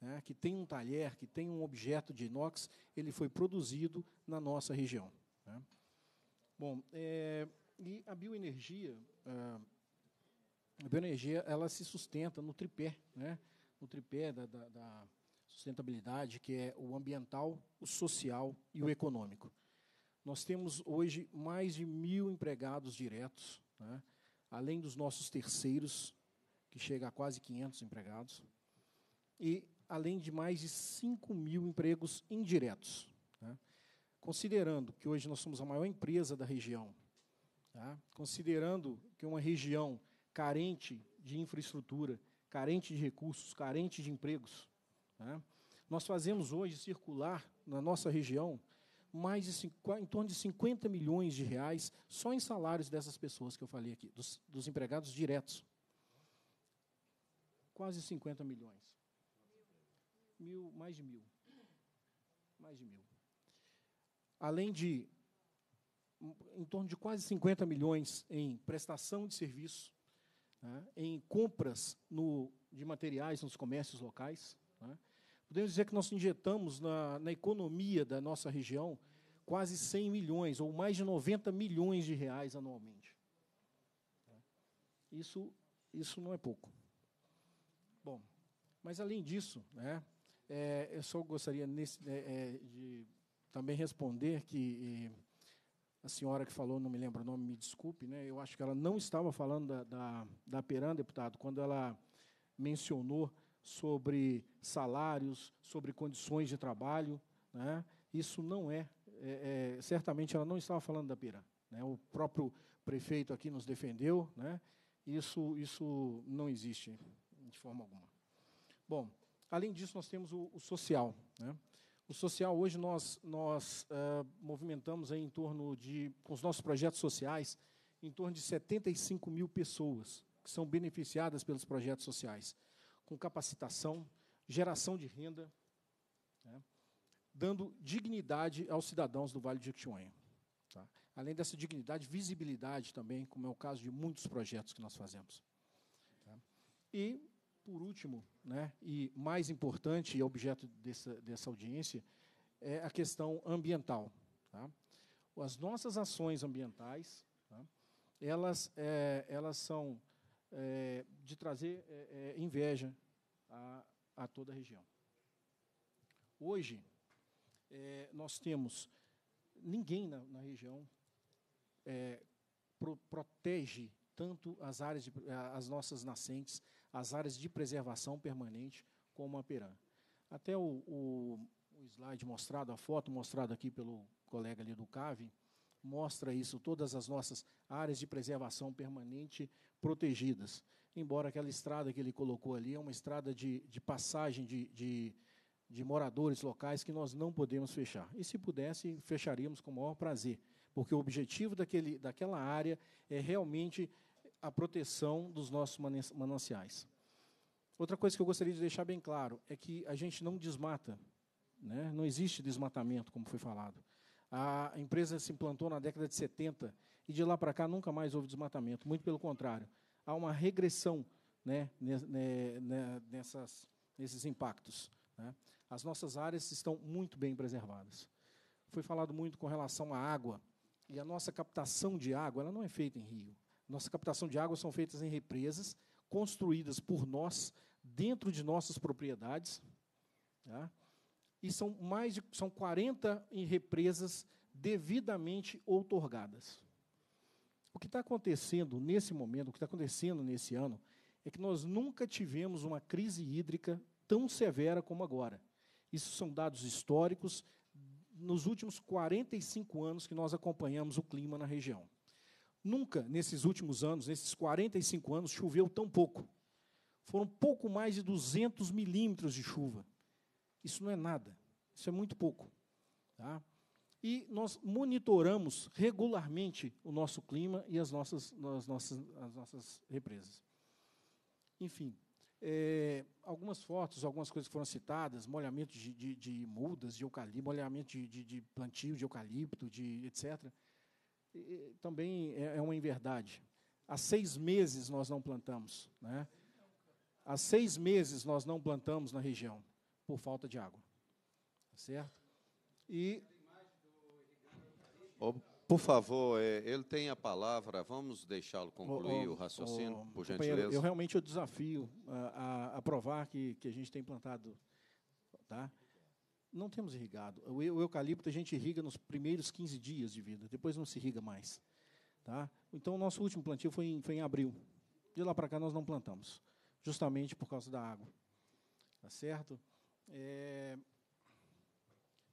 né, que tem um talher, que tem um objeto de inox, ele foi produzido na nossa região. Né. Bom, é, e a bioenergia, a bioenergia, ela se sustenta no tripé, né, no tripé da, da, da sustentabilidade, que é o ambiental, o social e o econômico. Nós temos hoje mais de mil empregados diretos, né? além dos nossos terceiros, que chega a quase 500 empregados. E além de mais de 5 mil empregos indiretos. Né? Considerando que hoje nós somos a maior empresa da região, tá? considerando que é uma região carente de infraestrutura, carente de recursos, carente de empregos, né? nós fazemos hoje circular na nossa região mais de em torno de 50 milhões de reais só em salários dessas pessoas que eu falei aqui, dos, dos empregados diretos. Quase 50 milhões mil, mais de mil. Mais de mil. Além de em torno de quase 50 milhões em prestação de serviço, né, em compras no, de materiais nos comércios locais. Né. Podemos dizer que nós injetamos na, na economia da nossa região quase 100 milhões, ou mais de 90 milhões de reais anualmente. Isso, isso não é pouco. Bom, mas além disso, né, é, eu só gostaria nesse, né, é, de também responder que a senhora que falou, não me lembro o nome, me desculpe, né? eu acho que ela não estava falando da, da, da Peran, deputado, quando ela mencionou sobre salários, sobre condições de trabalho. Né? Isso não é, é, é, certamente ela não estava falando da Peran. Né? O próprio prefeito aqui nos defendeu, né? isso, isso não existe de forma alguma. Bom, Além disso, nós temos o, o social. Né? O social, hoje, nós, nós uh, movimentamos aí em torno de, com os nossos projetos sociais, em torno de 75 mil pessoas que são beneficiadas pelos projetos sociais, com capacitação, geração de renda, né? dando dignidade aos cidadãos do Vale do Jequitinhonha. Tá? Além dessa dignidade, visibilidade também, como é o caso de muitos projetos que nós fazemos. Tá? E por último, né, e mais importante e objeto dessa, dessa audiência, é a questão ambiental. Tá? As nossas ações ambientais, tá? elas, é, elas são é, de trazer é, é inveja a, a, toda a região. Hoje, é, nós temos ninguém na, na região é, pro, protege tanto as áreas, de, as nossas nascentes, as áreas de preservação permanente como a Peran. Até o, o, o, slide mostrado, a foto mostrada aqui pelo colega ali do CAVE, mostra isso, todas as nossas áreas de preservação permanente protegidas. Embora aquela estrada que ele colocou ali é uma estrada de, de passagem de, de, de moradores locais que nós não podemos fechar. E se pudesse, fecharíamos com o maior prazer, porque o objetivo daquele, daquela área é realmente a proteção dos nossos mananciais. Outra coisa que eu gostaria de deixar bem claro é que a gente não desmata, né? não existe desmatamento, como foi falado. A empresa se implantou na década de 70 e de lá para cá nunca mais houve desmatamento, muito pelo contrário. Há uma regressão né, nessas, nesses impactos. Né? As nossas áreas estão muito bem preservadas. Foi falado muito com relação à água, e a nossa captação de água ela não é feita em rio, nossa captação de água são feitas em represas construídas por nós dentro de nossas propriedades. Tá? E são mais de são 40 em represas devidamente outorgadas. O que está acontecendo nesse momento, o que está acontecendo nesse ano, é que nós nunca tivemos uma crise hídrica tão severa como agora. Isso são dados históricos nos últimos 45 anos que nós acompanhamos o clima na região. Nunca nesses últimos anos, nesses 45 anos, choveu tão pouco. Foram pouco mais de 200 milímetros de chuva. Isso não é nada, isso é muito pouco. Tá? E nós monitoramos regularmente o nosso clima e as nossas, as nossas, as nossas represas. Enfim, é, algumas fotos, algumas coisas foram citadas, molhamento de, de, de mudas, de eucalipto, molhamento de, de, plantio de eucalipto, de etc também é, é uma inverdade. Há seis meses nós não plantamos, né? Há seis meses nós não plantamos na região por falta de água, tá certo? E oh, por favor, é, ele tem a palavra. Vamos deixá-lo concluir oh, oh, o raciocínio, por gentileza. Eu realmente eu desafio a, ah, a, a provar que, que a gente tem plantado, tá? Não temos irrigado. O, eucalipto a gente irriga nos primeiros 15 dias de vida, depois não se irriga mais. Tá? Então, o nosso último plantio foi em, foi em abril. De lá para cá nós não plantamos, justamente por causa da água. Tá certo? É...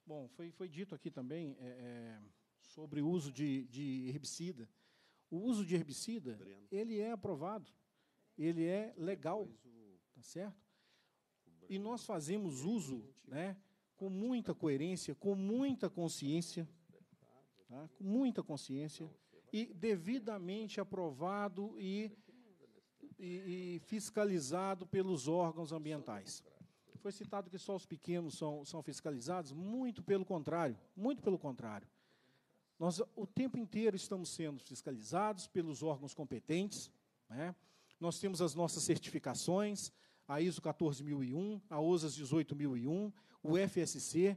Bom, foi, foi dito aqui também é, é, sobre o uso de, de herbicida. O uso de herbicida, Breno. ele é aprovado, ele é legal, tá certo? E nós fazemos é uso, né? com muita coerência, com muita consciência, tá? com muita consciência, e devidamente aprovado e, e, e fiscalizado pelos órgãos ambientais. Foi citado que só os pequenos são, são fiscalizados, muito pelo contrário, muito pelo contrário. Nós, o tempo inteiro, estamos sendo fiscalizados pelos órgãos competentes. Né? Nós temos as nossas certificações, a ISO 14001, a OSAS 18001, o FSC,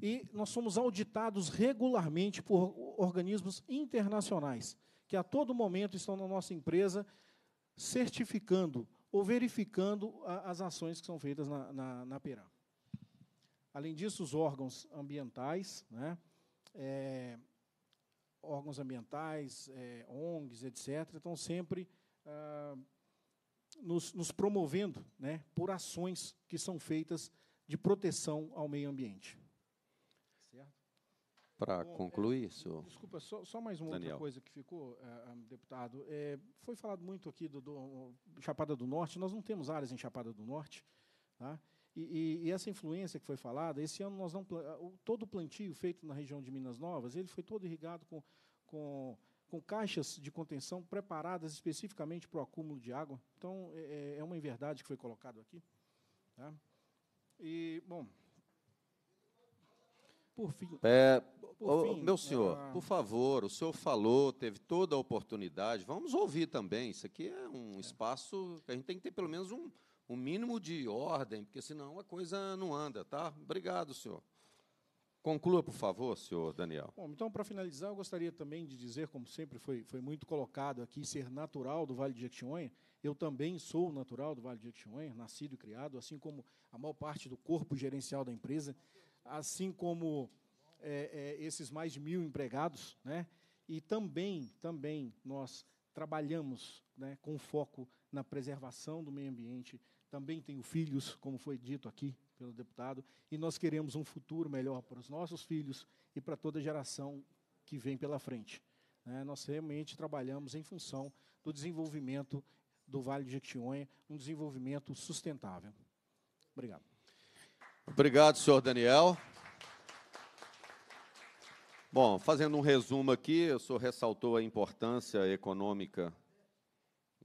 e nós somos auditados regularmente por organismos internacionais, que a todo momento estão na nossa empresa certificando ou verificando a, as ações que são feitas na, na, na Além disso, os órgãos ambientais, né, é, órgãos ambientais, é, ONGs, etc., estão sempre ah, nos, nos promovendo né, por ações que são feitas de proteção ao meio ambiente. Para concluir, é, senhor. Desculpa, só, só mais uma Daniel. outra coisa que ficou, é, é, deputado. É, foi falado muito aqui do, do, Chapada do Norte. Nós não temos áreas em Chapada do Norte. Tá? E, e, e, essa influência que foi falada, esse ano nós não todo o plantio feito na região de Minas Novas, ele foi todo irrigado com, com com caixas de contenção preparadas especificamente para o acúmulo de água. Então, é, é, é uma inverdade que foi colocada aqui. Tá? E, bom, por fim. É, por fim, meu senhor, é... por favor, o senhor falou, teve toda a oportunidade, vamos ouvir também. Isso aqui é um é. espaço que a gente tem que ter pelo menos um, um mínimo de ordem, porque senão a coisa não anda, tá? Obrigado, senhor. Conclua, por favor, senhor Daniel. Bom, então, para finalizar, eu gostaria também de dizer, como sempre foi, foi muito colocado aqui, ser natural do Vale de Jequitinhonha. Eu também sou natural do Vale de Jequitinhonha, nascido e criado, assim como a maior parte do corpo gerencial da empresa, assim como é, é, esses mais de mil empregados. Né? E também, também nós trabalhamos né, com foco na preservação do meio ambiente. Também tenho filhos, como foi dito aqui, pelo deputado, e nós queremos um futuro melhor para os nossos filhos e para toda a geração que vem pela frente. Né? nós realmente trabalhamos em função do desenvolvimento do Vale de Jequitinhonha, um desenvolvimento sustentável. Obrigado. Obrigado, senhor Daniel. Bom, fazendo um resumo aqui, o senhor ressaltou a importância econômica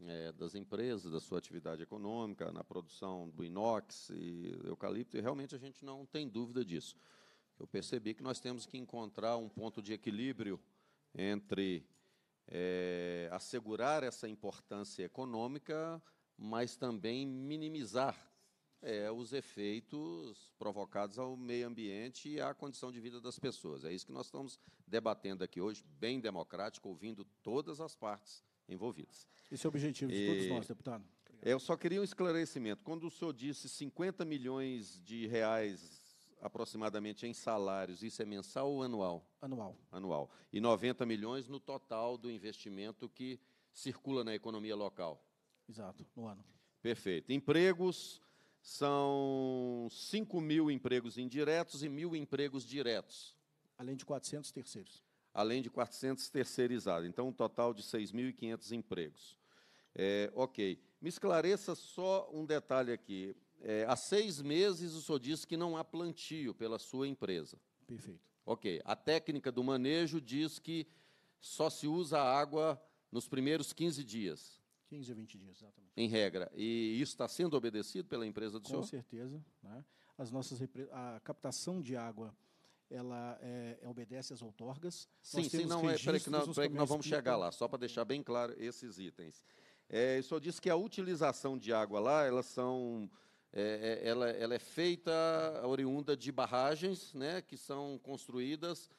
é, das empresas, da sua atividade econômica, na produção do inox e eucalipto, e realmente a gente não tem dúvida disso. Eu percebi que nós temos que encontrar um ponto de equilíbrio entre é, assegurar essa importância econômica, mas também minimizar é, os efeitos provocados ao meio ambiente e à condição de vida das pessoas. É isso que nós estamos debatendo aqui hoje, bem democrático, ouvindo todas as partes esse é o objetivo de todos nós, deputado. Obrigado. Eu só queria um esclarecimento. Quando o senhor disse 50 milhões de reais aproximadamente em salários, isso é mensal ou anual? Anual. Anual. E 90 milhões no total do investimento que circula na economia local. Exato, no ano. Perfeito. Empregos são 5 mil empregos indiretos e mil empregos diretos. Além de 400 terceiros além de 400 terceirizados. Então, um total de 6.500 empregos. É, ok. Me esclareça só um detalhe aqui. É, há seis meses o senhor disse que não há plantio pela sua empresa. Perfeito. Ok. A técnica do manejo diz que só se usa a água nos primeiros 15 dias. 15 a 20 dias, exatamente. Em regra. E isso está sendo obedecido pela empresa do Com senhor? Com certeza. Né? As nossas a captação de água ela é, é, obedece às outorgas. Sim, sim, não, é, peraí que, que nós vamos chegar lá, só para deixar bem claro esses itens. É, eu só disse que a utilização de água lá, elas são, é, é, ela, ela é feita oriunda de barragens, né, que são construídas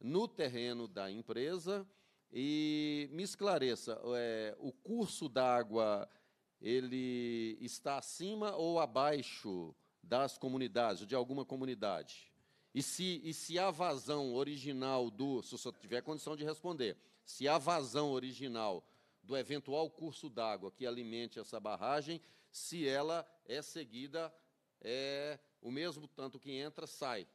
no terreno da empresa. E me esclareça, é, o curso d'água ele está acima ou abaixo das comunidades, de alguma comunidade? E se, e se a vazão original do. Se eu tiver condição de responder, se a vazão original do eventual curso d'água que alimente essa barragem, se ela é seguida, é, o mesmo tanto que entra, sai.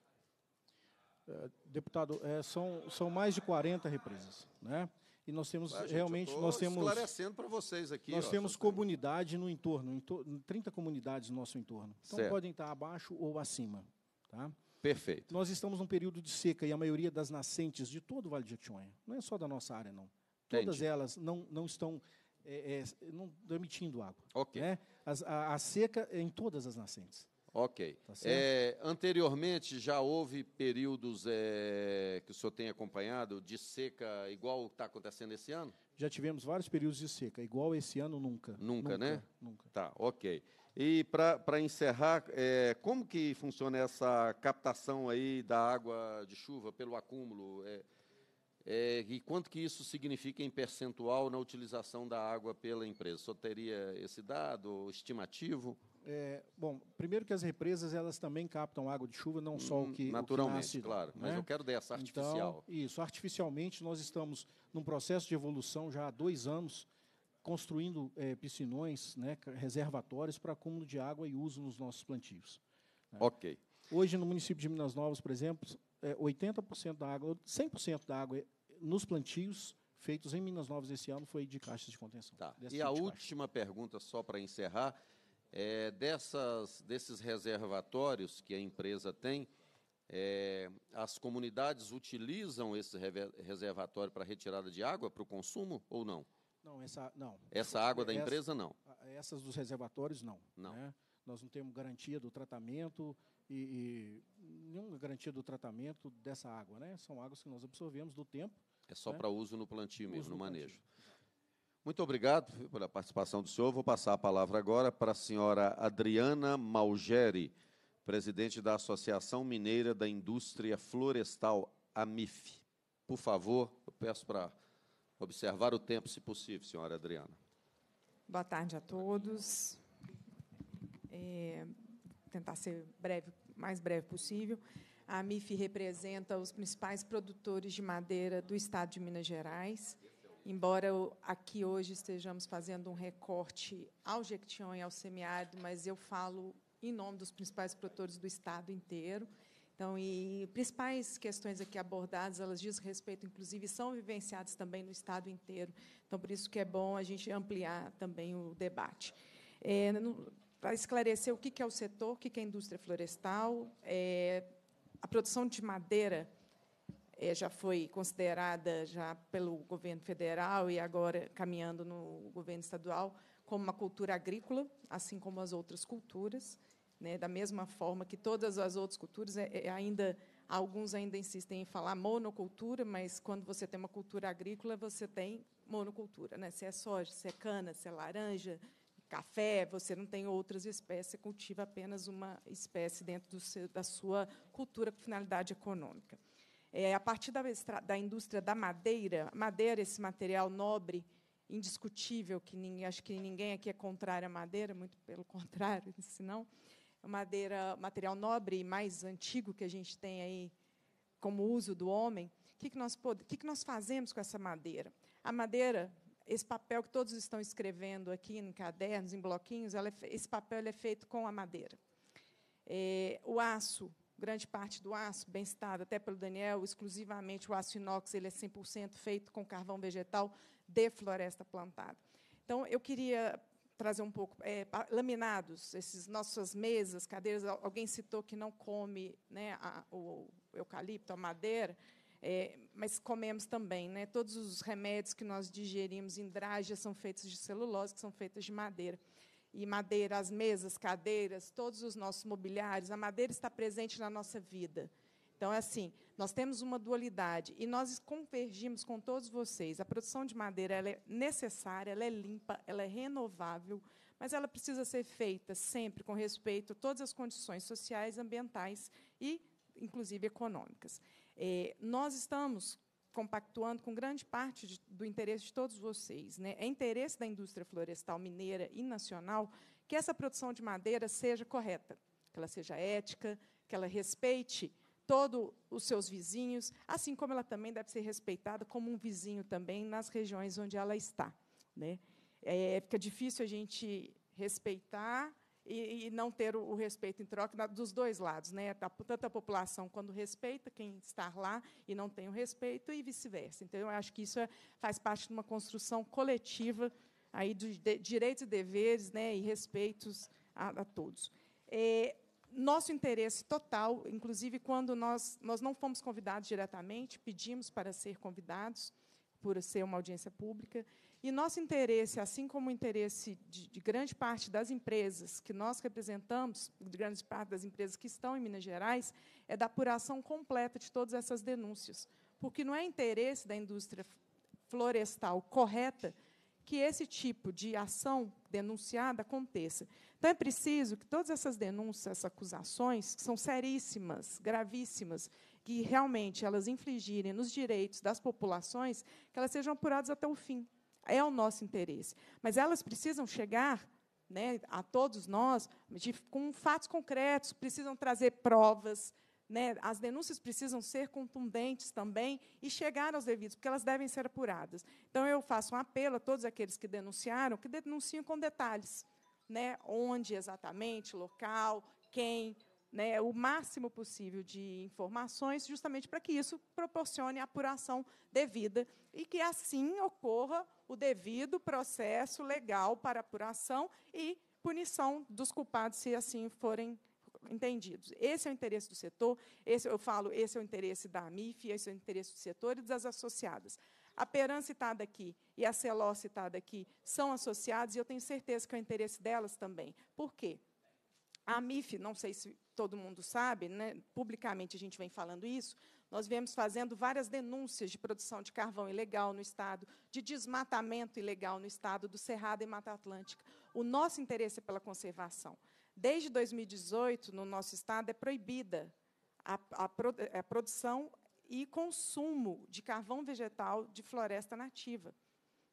É, deputado, é, são, são mais de 40 represas, né? E nós temos ah, gente, realmente nós temos esclarecendo para vocês aqui. Nós ó, temos comunidade no entorno, em to, 30 comunidades no nosso entorno. Então certo. podem estar abaixo ou acima, tá? Perfeito. Nós estamos num período de seca e a maioria das nascentes de todo o Vale de Jequitinhonha, não é só da nossa área, não. Todas Entendi. elas não, não estão é, é, não emitindo água. Ok. Né? A, a, a, seca é em todas as nascentes. Ok. Tá é, anteriormente já houve períodos é, que o senhor tem acompanhado de seca igual está acontecendo esse ano? Já tivemos vários períodos de seca, igual esse ano nunca. Nunca, nunca né? Nunca. Tá, ok. E para encerrar, é, como que funciona essa captação aí da água de chuva pelo acúmulo? É, é, e quanto que isso significa em percentual na utilização da água pela empresa? Só teria esse dado estimativo? É, bom, primeiro que as represas elas também captam água de chuva, não só o que naturalmente, o que nasce, claro. Né? Mas eu quero dessa então, artificial. Então, isso, artificialmente nós estamos num processo de evolução já há dois anos construindo é, piscinões, né, reservatórios para acúmulo de água e uso nos nossos plantios. Né. Ok. Hoje, no município de Minas Novas, por exemplo, é, 80% da água, 100% da água nos plantios feitos em Minas Novas esse ano foi de caixas de contenção. Tá. E tipo a última caixa. pergunta, só para encerrar, é, dessas, desses reservatórios que a empresa tem, é, as comunidades utilizam esse reservatório para retirada de água, para o consumo ou não? Não, essa não. Essa água da empresa não. Essas dos reservatórios não. Não. Né? Nós não temos garantia do tratamento e, e, nenhuma garantia do tratamento dessa água, né? São águas que nós absorvemos do tempo. É só né? para uso no plantio mesmo, no manejo. Plantio. Muito obrigado pela participação do senhor. Vou passar a palavra agora para a senhora Adriana Malgeri, presidente da Associação Mineira da Indústria Florestal, AMIF. Por favor, eu peço para observar o tempo, se possível, senhora Adriana. Boa tarde a todos. É, tentar ser breve, mais breve possível. A MIF representa os principais produtores de madeira do estado de Minas Gerais. Embora aqui hoje estejamos fazendo um recorte ao Jequitinhonha e ao semiárido, mas eu falo em nome dos principais produtores do estado inteiro. Então, e principais questões aqui abordadas, elas diz respeito, inclusive, são vivenciadas também no Estado inteiro. Então, por isso que é bom a gente ampliar também o debate. É, no, para esclarecer o que é o setor, o que é a indústria florestal, é, a produção de madeira é, já foi considerada já pelo governo federal e agora caminhando no governo estadual como uma cultura agrícola, assim como as outras culturas né, da mesma forma que todas as outras culturas, é, é ainda alguns ainda insistem em falar monocultura, mas quando você tem uma cultura agrícola, você tem monocultura. Né? Se é soja, se é cana, se é laranja, café, você não tem outras espécies, você cultiva apenas uma espécie dentro seu, da sua cultura com finalidade econômica. É, a partir da, da indústria da madeira, madeira, esse material nobre, indiscutível, que ninguém, acho que ninguém aqui é contrário à madeira, muito pelo contrário, senão. não madeira, material nobre e mais antigo que a gente tem aí como uso do homem, o que, que, nós, que, que nós fazemos com essa madeira? A madeira, esse papel que todos estão escrevendo aqui em cadernos, em bloquinhos, é, esse papel é feito com a madeira. É, o aço, grande parte do aço, bem citado até pelo Daniel, exclusivamente o aço inox, ele é 100% feito com carvão vegetal de floresta plantada. Então, eu queria trazer um pouco, é, laminados, essas nossas mesas, cadeiras, alguém citou que não come né, a, o, o eucalipto, a madeira, é, mas comemos também. Né? Todos os remédios que nós digerimos em drágia são feitos de celulose, que são feitos de madeira. E madeira, as mesas, cadeiras, todos os nossos mobiliários, a madeira está presente na nossa vida. Então, é assim, nós temos uma dualidade e nós convergimos com todos vocês. A produção de madeira é necessária, ela é limpa, ela é renovável, mas ela precisa ser feita sempre com respeito a todas as condições sociais, ambientais e, inclusive, econômicas. É, nós estamos compactuando com grande parte de, do interesse de todos vocês. Né? É interesse da indústria florestal mineira e nacional que essa produção de madeira seja correta, que ela seja ética, que ela respeite todos os seus vizinhos, assim como ela também deve ser respeitada como um vizinho também nas regiões onde ela está. Né? É, fica difícil a gente respeitar e, e não ter o, o, respeito em troca dos dois lados, né? Tanto a população quando respeita quem está lá e não tem o respeito e vice-versa. Então eu acho que isso é, faz parte de uma construção coletiva aí dos de, direitos e deveres, né? E respeitos a, a todos. É, nosso interesse total, inclusive quando nós, nós não fomos convidados diretamente, pedimos para ser convidados, por ser uma audiência pública, e nosso interesse, assim como o interesse de, de grande parte das empresas que nós representamos, de grande parte das empresas que estão em Minas Gerais, é da apuração completa de todas essas denúncias, porque não é interesse da indústria florestal correta que esse tipo de ação denunciada aconteça. Então, é preciso que todas essas denúncias, essas acusações, que são seríssimas, gravíssimas, que realmente elas infligirem nos direitos das populações, que elas sejam apuradas até o fim. É o nosso interesse. Mas elas precisam chegar né, a todos nós de, com fatos concretos, precisam trazer provas, né, as denúncias precisam ser contundentes também e chegar aos devidos, porque elas devem ser apuradas. Então, eu faço um apelo a todos aqueles que denunciaram, que denunciem com detalhes. Né, onde exatamente, local, quem, né, o máximo possível de informações, justamente para que isso proporcione a apuração devida e que assim ocorra o devido processo legal para apuração e punição dos culpados se assim forem entendidos. Esse é o interesse do setor, esse, eu falo, esse é o interesse da MIF, esse é o interesse do setor e das associadas. A Peran citada aqui e a Celó citada aqui são associadas e eu tenho certeza que é o interesse delas também. Por quê? A MIF, não sei se todo mundo sabe, né, publicamente a gente vem falando isso, nós viemos fazendo várias denúncias de produção de carvão ilegal no Estado, de desmatamento ilegal no Estado do Cerrado e Mata Atlântica. O nosso interesse é pela conservação. Desde 2018, no nosso estado, é proibida a, a, é, a produção e consumo de carvão vegetal de floresta nativa.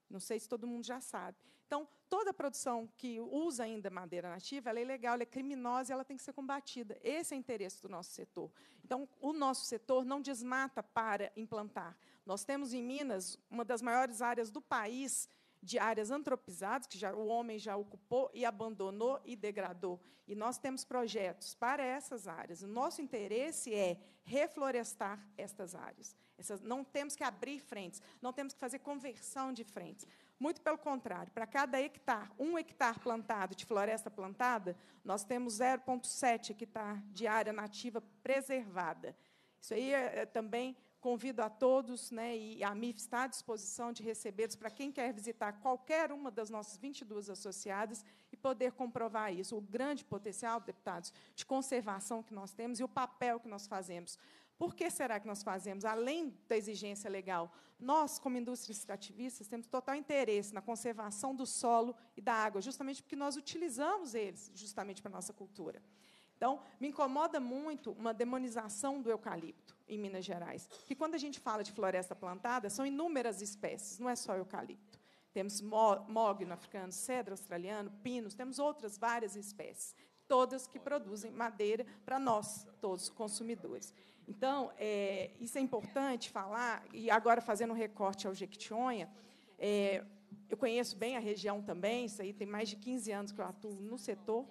Não sei se todo mundo já sabe. Então, toda produção que usa ainda madeira nativa, ela é ilegal, ela é criminosa e ela tem que ser combatida. Esse é o interesse do nosso setor. Então, o nosso setor não desmata para implantar. Nós temos em Minas uma das maiores áreas do país de áreas antropizadas, que já, o homem já ocupou e abandonou e degradou. E nós temos projetos para essas áreas. O nosso interesse é reflorestar estas áreas. Essas, não temos que abrir frentes, não temos que fazer conversão de frentes. Muito pelo contrário, para cada hectare, um hectare plantado de floresta plantada, nós temos 0,7 hectare de área nativa preservada. Isso aí é, é também Convido a todos, né, e a MIF está à disposição de recebê-los para quem quer visitar qualquer uma das nossas 22 associadas e poder comprovar isso, o grande potencial, deputados, de conservação que nós temos e o papel que nós fazemos. Por que será que nós fazemos, além da exigência legal? Nós, como indústria extrativistas, temos total interesse na conservação do solo e da água, justamente porque nós utilizamos eles, justamente para a nossa cultura. Então, me incomoda muito uma demonização do eucalipto em Minas Gerais. Porque quando a gente fala de floresta plantada, são inúmeras espécies, não é só eucalipto. Temos mogno africano, cedro australiano, pinos, temos outras várias espécies, todas que produzem madeira para nós, todos consumidores. Então, é, isso é importante falar, e agora fazendo um recorte ao Jequitinhonha, é, eu conheço bem a região também, isso aí tem mais de 15 anos que eu atuo no setor,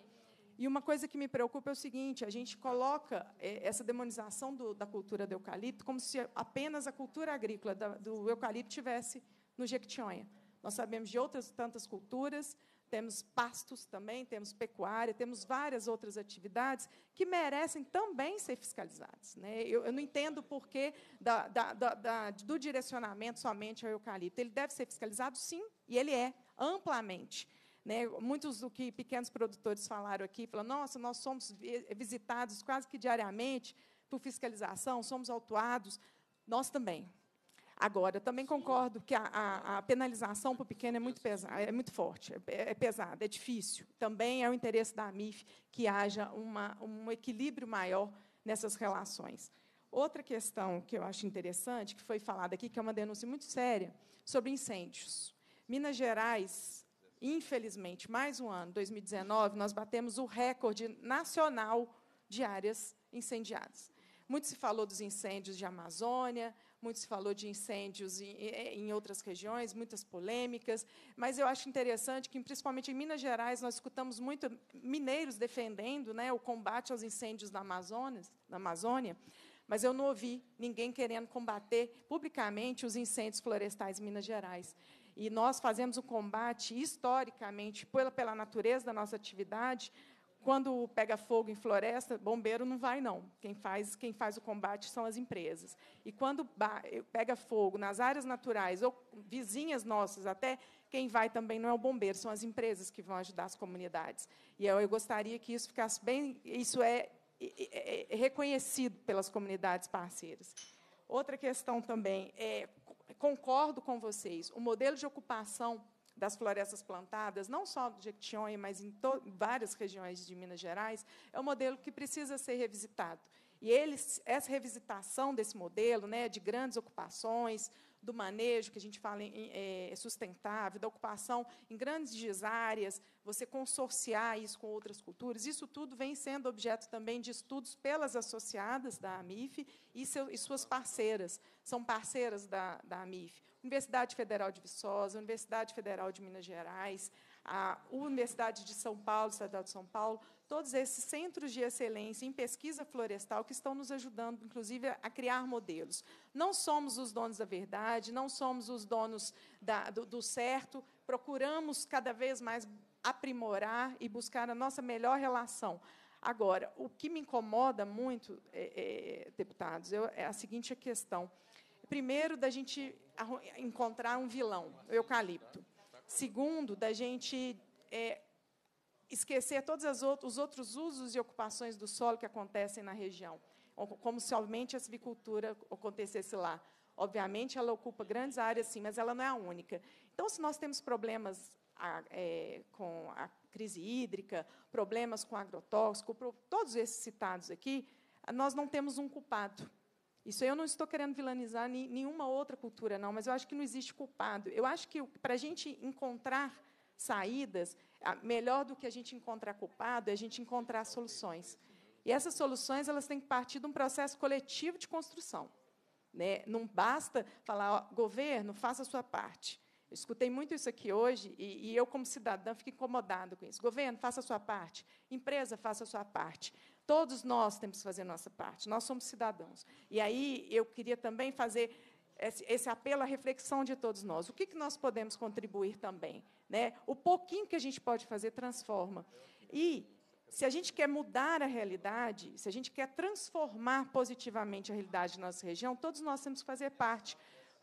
e uma coisa que me preocupa é o seguinte: a gente coloca eh, essa demonização do, da cultura do eucalipto como se apenas a cultura agrícola do eucalipto tivesse no Jequitinhonha. Nós sabemos de outras tantas culturas, temos pastos também, temos pecuária, temos várias outras atividades que merecem também ser fiscalizadas. Né? Eu, eu, não entendo por que da, da, da, do direcionamento somente ao eucalipto. Ele deve ser fiscalizado, sim, e ele é, amplamente. Né? Muitos do que pequenos produtores falaram aqui, falaram, nossa, nós somos visitados quase que diariamente por fiscalização, somos autuados, nós também. Agora, também concordo que a, a, a penalização para o pequeno é muito pesada, é muito forte, é, é pesada, é difícil. Também é o interesse da MIF que haja uma, um equilíbrio maior nessas relações. Outra questão que eu acho interessante, que foi falada aqui, que é uma denúncia muito séria, sobre incêndios. Minas Gerais infelizmente, mais um ano, 2019, nós batemos o recorde nacional de áreas incendiadas. Muito se falou dos incêndios de Amazônia, muito se falou de incêndios em, em outras regiões, muitas polêmicas, mas eu acho interessante que, principalmente em Minas Gerais, nós escutamos muito mineiros defendendo né, o combate aos incêndios na Amazônia, na Amazônia, mas eu não ouvi ninguém querendo combater publicamente os incêndios florestais em Minas Gerais e nós fazemos o combate historicamente pela, pela natureza da nossa atividade. Quando pega fogo em floresta, bombeiro não vai não. Quem faz, quem faz o combate são as empresas. E quando pega fogo nas áreas naturais ou vizinhas nossas até, quem vai também não é o bombeiro, são as empresas que vão ajudar as comunidades. E eu, eu gostaria que isso ficasse bem, isso é, é, é, é reconhecido pelas comunidades parceiras. Outra questão também é concordo com vocês. O modelo de ocupação das florestas plantadas, não só de Jequitinhonha, mas em várias regiões de Minas Gerais, é um modelo que precisa ser revisitado. E eles, essa revisitação desse modelo, né, de grandes ocupações, do manejo, que a gente fala em, é, é, sustentável, da ocupação em grandes áreas, você consorciar isso com outras culturas, isso tudo vem sendo objeto também de estudos pelas associadas da AMIF e, seu, e suas parceiras, são parceiras da, da AMIF. Universidade Federal de Viçosa, Universidade Federal de Minas Gerais, a Universidade de São Paulo, Estadual de São Paulo, todos esses centros de excelência em pesquisa florestal que estão nos ajudando, inclusive, a criar modelos. Não somos os donos da verdade, não somos os donos da, do, do certo, procuramos cada vez mais aprimorar e buscar a nossa melhor relação. Agora, o que me incomoda muito, é, é, deputados, eu, é a seguinte questão. Primeiro, da gente encontrar um vilão, o eucalipto. Segundo, da gente é, esquecer todos outros, os outros usos e ocupações do solo que acontecem na região, como se somente a silvicultura acontecesse lá. Obviamente, ela ocupa grandes áreas, sim, mas ela não é a única. Então, se nós temos problemas a, é, com a crise hídrica, problemas com agrotóxico, pro, todos esses citados aqui, nós não temos um culpado. Isso eu não estou querendo vilanizar ni, nenhuma outra cultura, não, mas eu acho que não existe culpado. Eu acho que para a gente encontrar saídas, Melhor do que a gente encontrar culpado é a gente encontrar soluções. E essas soluções elas têm que partir de um processo coletivo de construção. Né? Não basta falar, governo, faça a sua parte. Eu escutei muito isso aqui hoje e, e eu, como cidadã, fico incomodado com isso. Governo, faça a sua parte. Empresa, faça a sua parte. Todos nós temos que fazer a nossa parte. Nós somos cidadãos. E aí eu queria também fazer esse, esse apelo à reflexão de todos nós. O que, que nós podemos contribuir também? Né? O pouquinho que a gente pode fazer transforma. E se a gente quer mudar a realidade, se a gente quer transformar positivamente a realidade da nossa região, todos nós temos que fazer parte.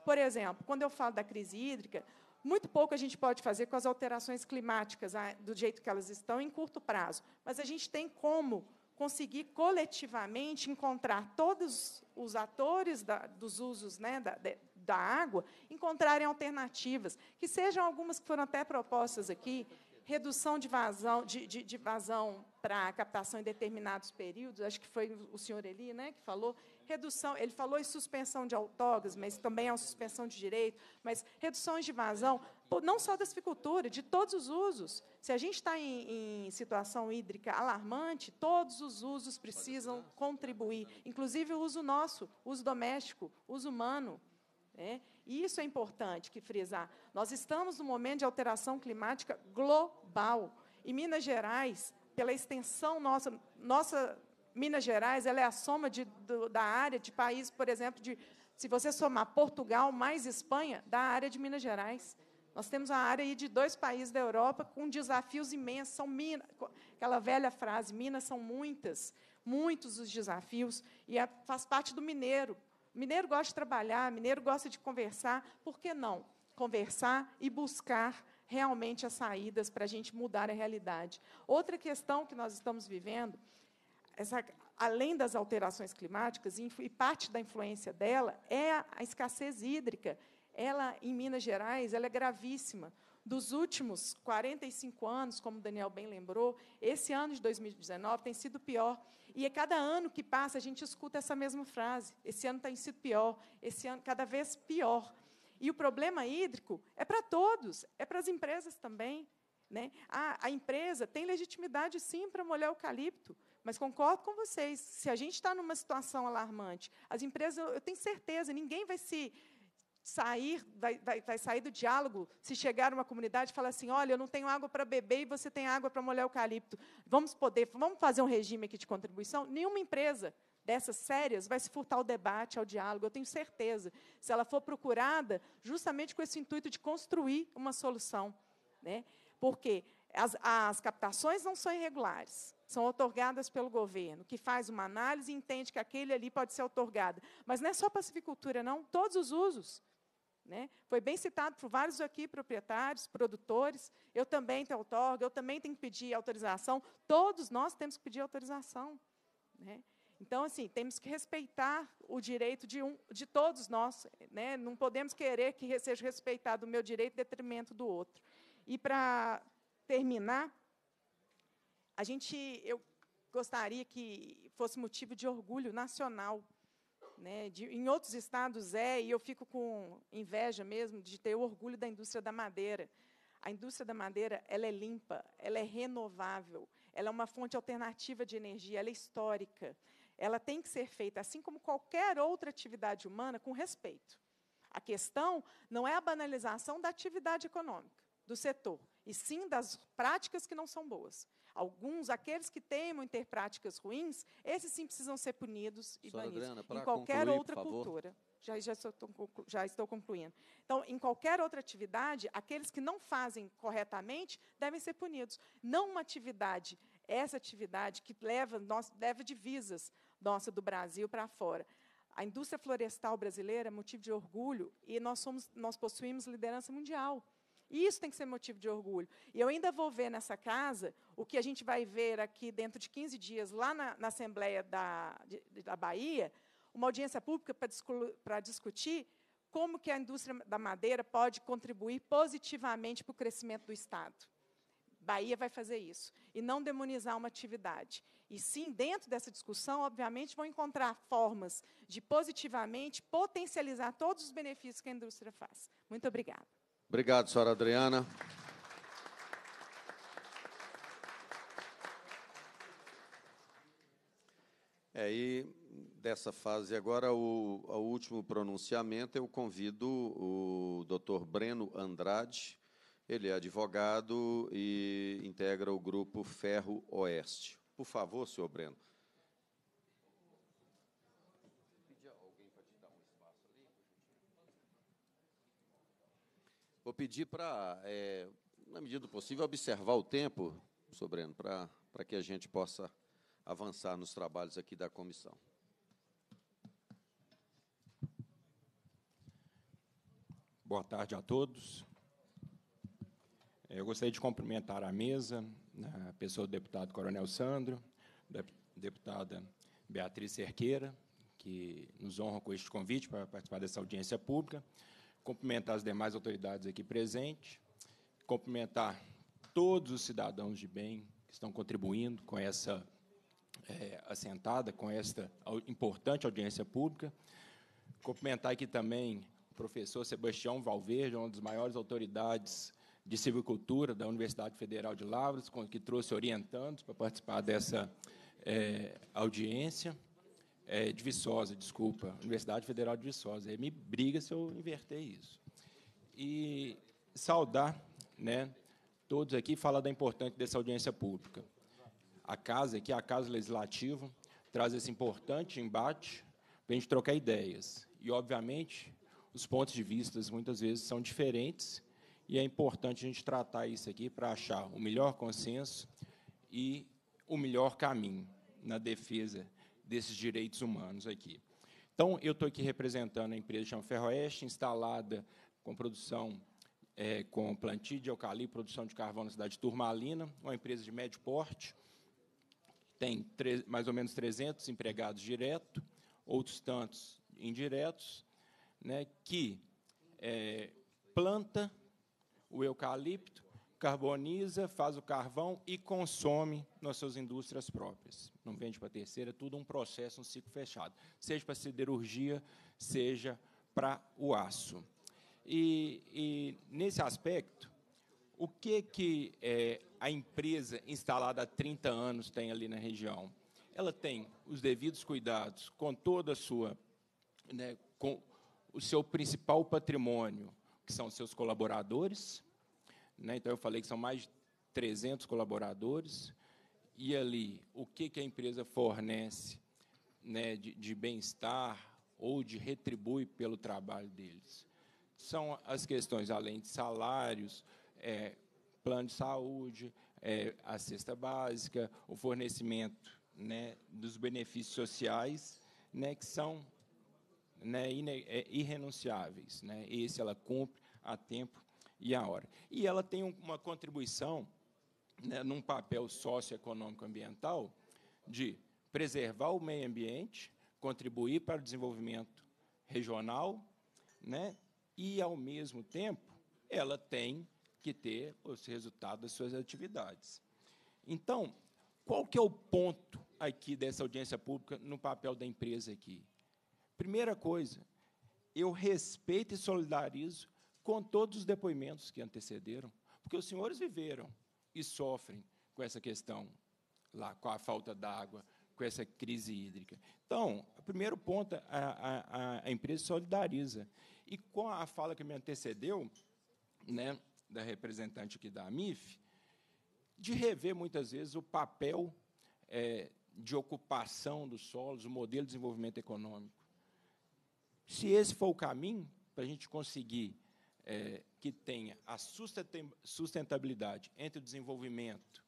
Por exemplo, quando eu falo da crise hídrica, muito pouco a gente pode fazer com as alterações climáticas, ah, do jeito que elas estão, em curto prazo. Mas a gente tem como conseguir coletivamente encontrar todos os atores da, dos usos né, da, da água, encontrarem alternativas, que sejam algumas que foram até propostas aqui, redução de vazão, de, de, de vazão para captação em determinados períodos, acho que foi o senhor Eli né, que falou, redução, ele falou em suspensão de autógrafos, mas também é uma suspensão de direito, mas reduções de vazão, não só da cicultura, de todos os usos. Se a gente está em, em situação hídrica alarmante, todos os usos precisam contribuir, inclusive o uso nosso, uso doméstico, uso humano. Né? E isso é importante que frisar. Nós estamos num momento de alteração climática global. E Minas Gerais, pela extensão nossa, nossa Minas Gerais ela é a soma de, do, da área de países, por exemplo, de se você somar Portugal mais Espanha, da área de Minas Gerais. Nós temos a área aí de dois países da Europa com desafios imensos. São minas, aquela velha frase, Minas são muitas, muitos os desafios, e é, faz parte do mineiro. Mineiro gosta de trabalhar, mineiro gosta de conversar, por que não conversar e buscar realmente as saídas para a gente mudar a realidade? Outra questão que nós estamos vivendo, essa, além das alterações climáticas, e parte da influência dela, é a escassez hídrica. Ela, em Minas Gerais, ela é gravíssima dos últimos 45 anos, como o Daniel bem lembrou, esse ano de 2019 tem sido pior. E a é cada ano que passa, a gente escuta essa mesma frase. Esse ano está sido pior, esse ano cada vez pior. E o problema hídrico é para todos, é para as empresas também. Né? A, a empresa tem legitimidade, sim, para molhar eucalipto, mas concordo com vocês, se a gente está numa situação alarmante, as empresas, eu tenho certeza, ninguém vai se sair, vai, vai, vai sair do diálogo se chegar uma comunidade e falar assim: olha, eu não tenho água para beber e você tem água para molhar eucalipto. Vamos poder, vamos fazer um regime aqui de contribuição? Nenhuma empresa dessas sérias vai se furtar ao debate, ao diálogo, eu tenho certeza. Se ela for procurada justamente com esse intuito de construir uma solução. Né? Porque as, as captações não são irregulares, são otorgadas pelo governo, que faz uma análise e entende que aquele ali pode ser otorgado. Mas não é só para a não, todos os usos. Né? Foi bem citado por vários aqui proprietários, produtores. Eu também tenho outorga, eu também tenho que pedir autorização. Todos nós temos que pedir autorização. Né? Então, assim, temos que respeitar o direito de, um, de todos nós. Né? Não podemos querer que seja respeitado o meu direito em detrimento do outro. E, para terminar, a gente, eu gostaria que fosse motivo de orgulho nacional né, de, em outros estados é, e eu fico com inveja mesmo de ter orgulho da indústria da madeira. A indústria da madeira ela é limpa, ela é renovável, ela é uma fonte alternativa de energia, ela é histórica. Ela tem que ser feita, assim como qualquer outra atividade humana, com respeito. A questão não é a banalização da atividade econômica, do setor, e sim das práticas que não são boas alguns, aqueles que temam ter práticas ruins, esses sim precisam ser punidos e banidos. Adriana, em qualquer concluir, outra cultura. Já, já, estou, já estou concluindo. Então, em qualquer outra atividade, aqueles que não fazem corretamente devem ser punidos. Não uma atividade, essa atividade que leva, nós, leva divisas nossa do Brasil para fora. A indústria florestal brasileira é motivo de orgulho e nós, somos, nós possuímos liderança mundial. Isso tem que ser motivo de orgulho. E eu ainda vou ver nessa casa o que a gente vai ver aqui dentro de 15 dias, lá na, na Assembleia da, de, da Bahia, uma audiência pública para, para discutir como que a indústria da madeira pode contribuir positivamente para o crescimento do Estado. Bahia vai fazer isso. E não demonizar uma atividade. E sim, dentro dessa discussão, obviamente, vão encontrar formas de positivamente potencializar todos os benefícios que a indústria faz. Muito obrigada. Obrigado, senhora Adriana. É, e dessa fase agora, o, o último pronunciamento, eu convido o doutor Breno Andrade, ele é advogado e integra o grupo Ferro Oeste. Por favor, senhor Breno, pedir para, é, na medida do possível, observar o tempo, Sobreno, para que a gente possa avançar nos trabalhos aqui da comissão. Boa tarde a todos. Eu gostaria de cumprimentar a mesa, né, a pessoa do deputado Coronel Sandro, da deputada Beatriz Cerqueira, que nos honra com este convite para participar dessa audiência pública cumprimentar as demais autoridades aqui presentes, cumprimentar todos os cidadãos de bem que estão contribuindo com essa é, assentada, com esta importante audiência pública. Cumprimentar aqui também o professor Sebastião Valverde, uma das maiores autoridades de civicultura da Universidade Federal de Lavras, que trouxe orientandos para participar dessa é, audiência é, de Viçosa, desculpa, Universidade Federal de Viçosa. Aí me briga se eu inverter isso. E saudar né, todos aqui e falar da importância dessa audiência pública. A casa aqui, a Casa Legislativa, traz esse importante embate para a gente trocar ideias. E, obviamente, os pontos de vista muitas vezes são diferentes e é importante a gente tratar isso aqui para achar o melhor consenso e o melhor caminho na defesa desses direitos humanos aqui. Então, eu estou aqui representando a empresa Chama Ferroeste, instalada com produção, é, com plantio de eucalipto, produção de carvão na cidade de Turmalina, uma empresa de médio porte, tem mais ou menos 300 empregados direto, outros tantos indiretos, né, que é, planta o eucalipto, carboniza, faz o carvão e consome nas suas indústrias próprias. Não vende para terceira, é tudo um processo, um ciclo fechado, seja para siderurgia, seja para o aço. E, e, nesse aspecto, o que, que é, a empresa instalada há 30 anos tem ali na região? Ela tem os devidos cuidados com toda a sua, né, com o seu principal patrimônio, que são seus colaboradores, né? Então, eu falei que são mais de 300 colaboradores. E ali, o que, que a empresa fornece né, de, de bem-estar ou de retribui pelo trabalho deles? São as questões, além de salários, é, plano de saúde, é, a cesta básica, o fornecimento né, dos benefícios sociais, né, que são né, é, irrenunciáveis. Né? Esse ela cumpre a tempo e a hora. E ela tem uma contribuição, né, num papel socioeconômico ambiental, de preservar o meio ambiente, contribuir para o desenvolvimento regional, né, e, ao mesmo tempo, ela tem que ter os resultados das suas atividades. Então, qual que é o ponto aqui dessa audiência pública no papel da empresa aqui? Primeira coisa, eu respeito e solidarizo com todos os depoimentos que antecederam, porque os senhores viveram e sofrem com essa questão lá, com a falta d'água, com essa crise hídrica. Então, o primeiro ponto, a, a, a, empresa solidariza. E com a fala que me antecedeu, né, da representante aqui da AMIF, de rever muitas vezes o papel é, de ocupação dos solos, o modelo de desenvolvimento econômico. Se esse for o caminho para a gente conseguir é, que tenha a sustentabilidade entre o desenvolvimento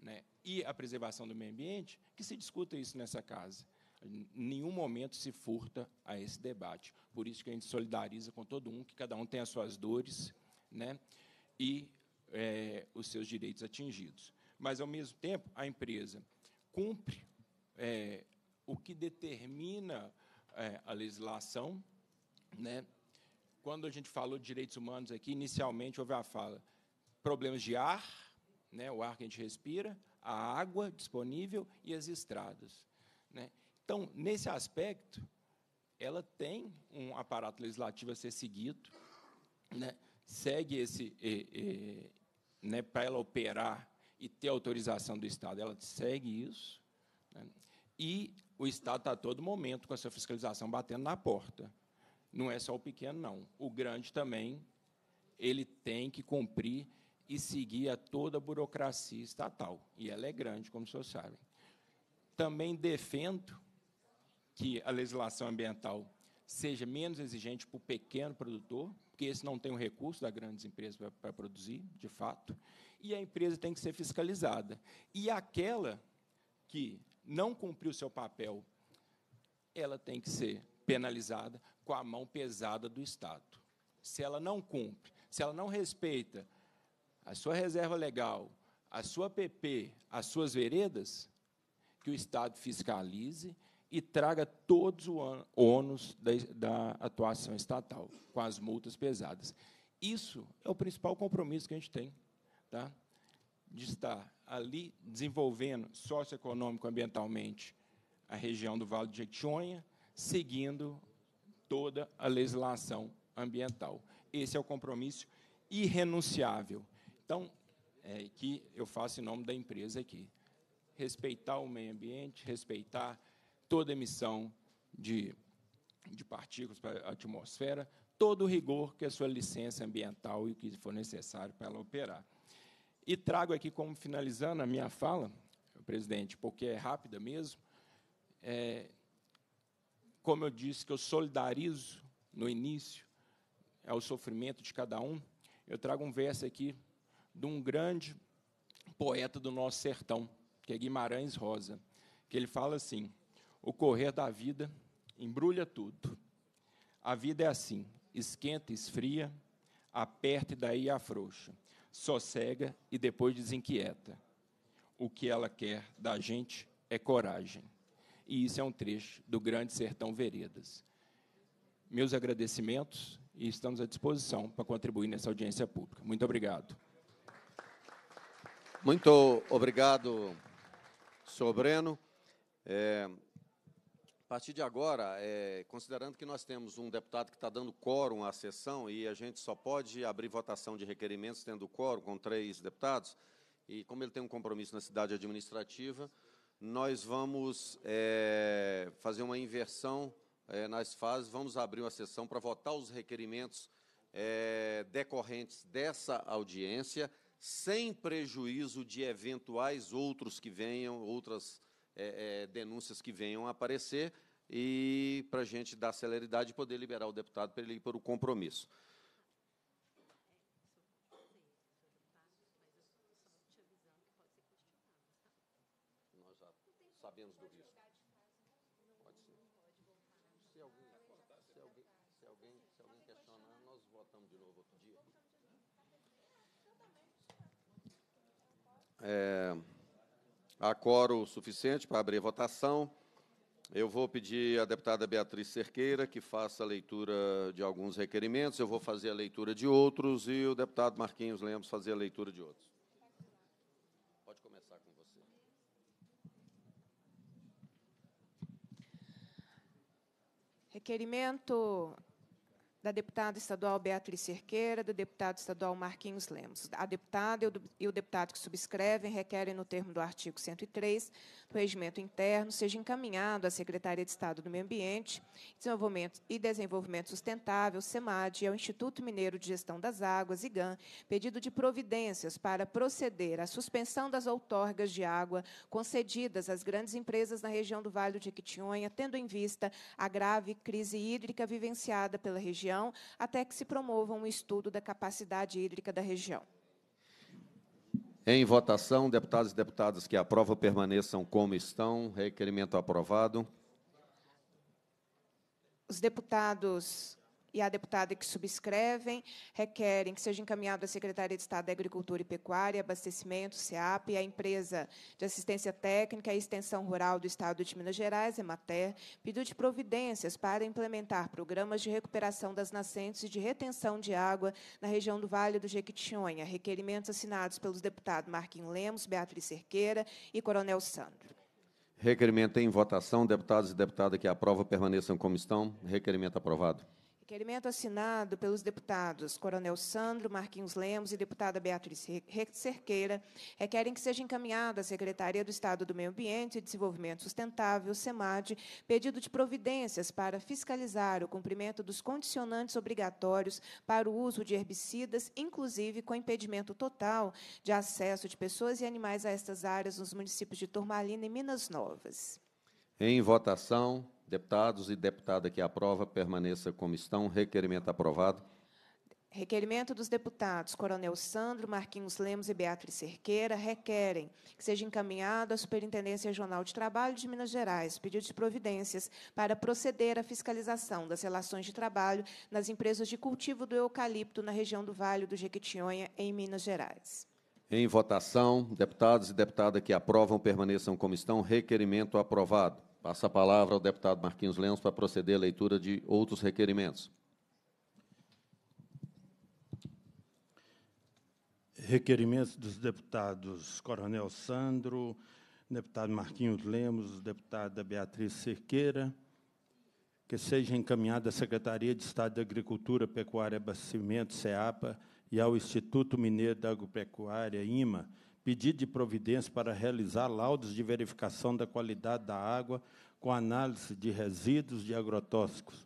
né, e a preservação do meio ambiente, que se discuta isso nessa casa. Em nenhum momento se furta a esse debate. Por isso que a gente solidariza com todo um, que cada um tem as suas dores né, e é, os seus direitos atingidos. Mas, ao mesmo tempo, a empresa cumpre é, o que determina é, a legislação né, quando a gente falou de direitos humanos aqui, inicialmente houve a fala: problemas de ar, né, o ar que a gente respira, a água disponível e as estradas. Né? Então, nesse aspecto, ela tem um aparato legislativo a ser seguido, né? segue esse. E, e, né, para ela operar e ter autorização do Estado, ela segue isso. Né? E o Estado está a todo momento com a sua fiscalização batendo na porta. Não é só o pequeno, não. O grande também, ele tem que cumprir e seguir a toda a burocracia estatal. E ela é grande, como vocês sabem. Também defendo que a legislação ambiental seja menos exigente para o pequeno produtor, porque esse não tem o recurso das grandes empresas para, para produzir, de fato, e a empresa tem que ser fiscalizada. E aquela que não cumpriu o seu papel, ela tem que ser penalizada, com a mão pesada do Estado. Se ela não cumpre, se ela não respeita a sua reserva legal, a sua PP, as suas veredas, que o Estado fiscalize e traga todos os ônus da, atuação estatal, com as multas pesadas. Isso é o principal compromisso que a gente tem, tá? de estar ali desenvolvendo socioeconômico ambientalmente a região do Vale de Jequitinhonha, seguindo toda a legislação ambiental. Esse é o compromisso irrenunciável. Então, é, que eu faço em nome da empresa aqui. Respeitar o meio ambiente, respeitar toda emissão de, de partículas para a atmosfera, todo o rigor que a sua licença ambiental e o que for necessário para ela operar. E trago aqui, como finalizando a minha fala, presidente, porque é rápida mesmo, é, como eu disse que eu solidarizo no início ao é sofrimento de cada um, eu trago um verso aqui de um grande poeta do nosso sertão, que é Guimarães Rosa, que ele fala assim: O correr da vida embrulha tudo. A vida é assim, esquenta, esfria, aperta e daí afrouxa, sossega e depois desinquieta. O que ela quer da gente é coragem e isso é um trecho do Grande Sertão Veredas. Meus agradecimentos e estamos à disposição para contribuir nessa audiência pública. Muito obrigado. Muito obrigado, senhor Breno. É, a partir de agora, é, considerando que nós temos um deputado que está dando quórum à sessão e a gente só pode abrir votação de requerimentos tendo quórum com três deputados, e como ele tem um compromisso na cidade administrativa, nós vamos é, fazer uma inversão é, nas fases, vamos abrir uma sessão para votar os requerimentos é, decorrentes dessa audiência, sem prejuízo de eventuais outros que venham, outras denúncias que venham a aparecer, e para a gente dar celeridade e poder liberar o deputado para ele ir para o compromisso. É, há quórum suficiente para abrir a votação. Eu vou pedir à deputada Beatriz Cerqueira que faça a leitura de alguns requerimentos, eu vou fazer a leitura de outros e o deputado Marquinhos Lemos fazer a leitura de outros. Pode começar com você. Requerimento da deputada estadual Beatriz Cerqueira, do deputado estadual Marquinhos Lemos. A deputada e o deputado que subscrevem requerem, no termo do artigo 103 do Regimento Interno, seja encaminhado à Secretaria de Estado do Meio Ambiente Desenvolvimento e Desenvolvimento Sustentável, SEMAD, e ao Instituto Mineiro de Gestão das Águas, IGAN, pedido de providências para proceder à suspensão das outorgas de água concedidas às grandes empresas na região do Vale do Jequitinhonha, tendo em vista a grave crise hídrica vivenciada pela região região, até que se promova um estudo da capacidade hídrica da região. Em votação, deputados e deputadas que aprovam permaneçam como estão. Requerimento aprovado. Os deputados e a deputada que subscrevem requerem que seja encaminhado à Secretaria de Estado da Agricultura e Pecuária, Abastecimento, SEAP, e à Empresa de Assistência Técnica e Extensão Rural do Estado de Minas Gerais, EMATER, pedido de providências para implementar programas de recuperação das nascentes e de retenção de água na região do Vale do Jequitinhonha, requerimentos assinados pelos deputados Marquinhos Lemos, Beatriz Cerqueira e Coronel Sandro. Requerimento em votação. Deputados e deputadas que aprovam permaneçam como estão. Requerimento aprovado. Requerimento assinado pelos deputados Coronel Sandro, Marquinhos Lemos e deputada Beatriz Cerqueira requerem que seja encaminhado à Secretaria do Estado do Meio Ambiente e Desenvolvimento Sustentável, SEMAD, pedido de providências para fiscalizar o cumprimento dos condicionantes obrigatórios para o uso de herbicidas, inclusive com impedimento total de acesso de pessoas e animais a estas áreas nos municípios de Turmalina e Minas Novas. Em votação. Deputados e deputada que aprova, permaneça como estão. Requerimento aprovado. Requerimento dos deputados Coronel Sandro, Marquinhos Lemos e Beatriz Cerqueira requerem que seja encaminhado à Superintendência Regional de Trabalho de Minas Gerais pedido de providências para proceder à fiscalização das relações de trabalho nas empresas de cultivo do eucalipto na região do Vale do Jequitinhonha, em Minas Gerais. Em votação, deputados e deputada que aprovam permaneçam como estão. Requerimento aprovado. Passa a palavra ao deputado Marquinhos Lemos para proceder à leitura de outros requerimentos. Requerimentos dos deputados Coronel Sandro, deputado Marquinhos Lemos, deputada Beatriz Cerqueira, que seja encaminhada à Secretaria de Estado de Agricultura, Pecuária e Abastecimento, SEAPA, e ao Instituto Mineiro da Agropecuária, IMA, pedido de providência para realizar laudos de verificação da qualidade da água com análise de resíduos de agrotóxicos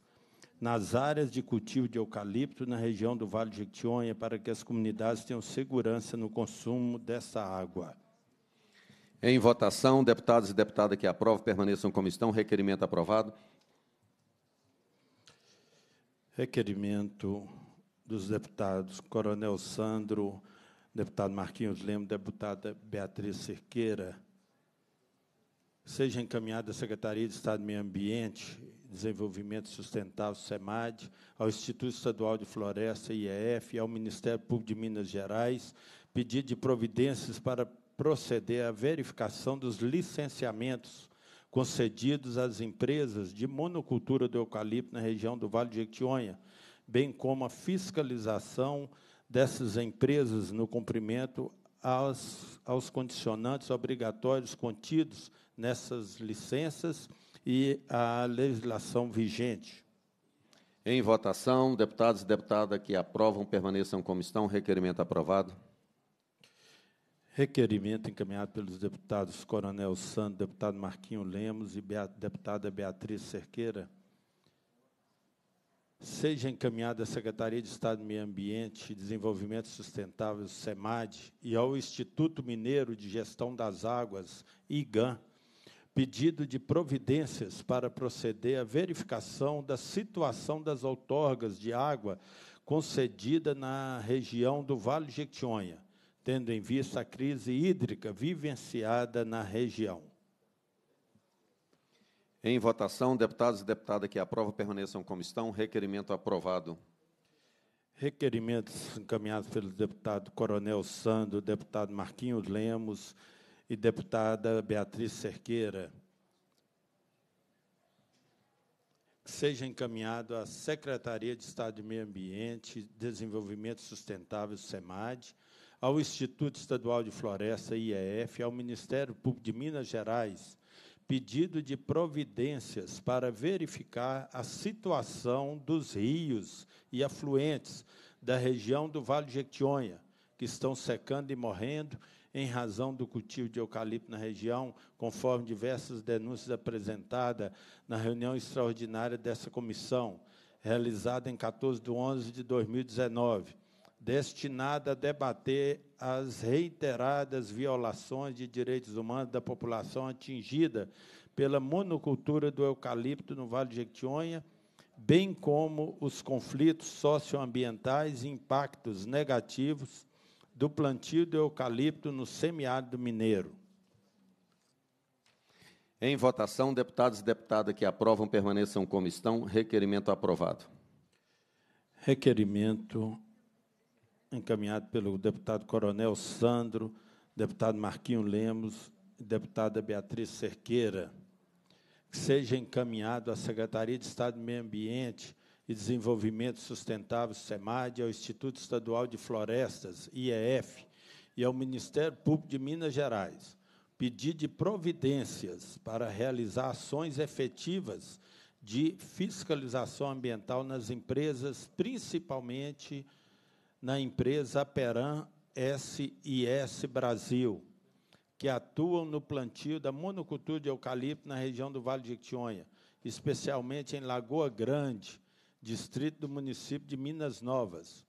nas áreas de cultivo de eucalipto na região do Vale de Itionha, para que as comunidades tenham segurança no consumo dessa água. Em votação, deputados e deputadas que aprovam permaneçam como estão. Requerimento aprovado. Requerimento dos deputados Coronel Sandro deputado Marquinhos Lemos, deputada Beatriz Cerqueira, seja encaminhada à Secretaria de Estado do Meio Ambiente, Desenvolvimento Sustentável, SEMAD, ao Instituto Estadual de Floresta, IEF, e ao Ministério Público de Minas Gerais, pedido de providências para proceder à verificação dos licenciamentos concedidos às empresas de monocultura do eucalipto na região do Vale de Jequitinhonha, bem como a fiscalização dessas empresas no cumprimento aos, aos condicionantes obrigatórios contidos nessas licenças e à legislação vigente. Em votação, deputados e deputadas que aprovam permaneçam como estão. Requerimento aprovado. Requerimento encaminhado pelos deputados Coronel Santos, deputado Marquinho Lemos e deputada Beatriz Cerqueira seja encaminhada à Secretaria de Estado do Meio Ambiente e Desenvolvimento Sustentável, SEMAD, e ao Instituto Mineiro de Gestão das Águas, IGAN, pedido de providências para proceder à verificação da situação das outorgas de água concedida na região do Vale Jequitinhonha, tendo em vista a crise hídrica vivenciada na região. Em votação, deputados e deputadas que aprovam permaneçam como estão. Requerimento aprovado. Requerimentos encaminhados pelo deputado Coronel Sando, deputado Marquinhos Lemos e deputada Beatriz Cerqueira. Que seja encaminhado à Secretaria de Estado de Meio Ambiente, Desenvolvimento Sustentável, SEMAD, ao Instituto Estadual de Floresta, IEF, ao Ministério Público de Minas Gerais, pedido de providências para verificar a situação dos rios e afluentes da região do Vale de Jequitinhonha, que estão secando e morrendo em razão do cultivo de eucalipto na região, conforme diversas denúncias apresentadas na reunião extraordinária dessa comissão, realizada em 14 de 11 de 2019 destinada a debater as reiteradas violações de direitos humanos da população atingida pela monocultura do eucalipto no Vale de Jequitinhonha, bem como os conflitos socioambientais e impactos negativos do plantio do eucalipto no semiárido mineiro. Em votação, deputados e deputadas que aprovam permaneçam como estão. Requerimento aprovado. Requerimento encaminhado pelo deputado Coronel Sandro, deputado Marquinho Lemos e deputada Beatriz Cerqueira, que seja encaminhado à Secretaria de Estado do Meio Ambiente e Desenvolvimento Sustentável, SEMAD, ao Instituto Estadual de Florestas, IEF, e ao Ministério Público de Minas Gerais, pedir de providências para realizar ações efetivas de fiscalização ambiental nas empresas, principalmente na empresa Peran SIS Brasil, que atuam no plantio da monocultura de eucalipto na região do Vale de Itionha, especialmente em Lagoa Grande, distrito do município de Minas Novas,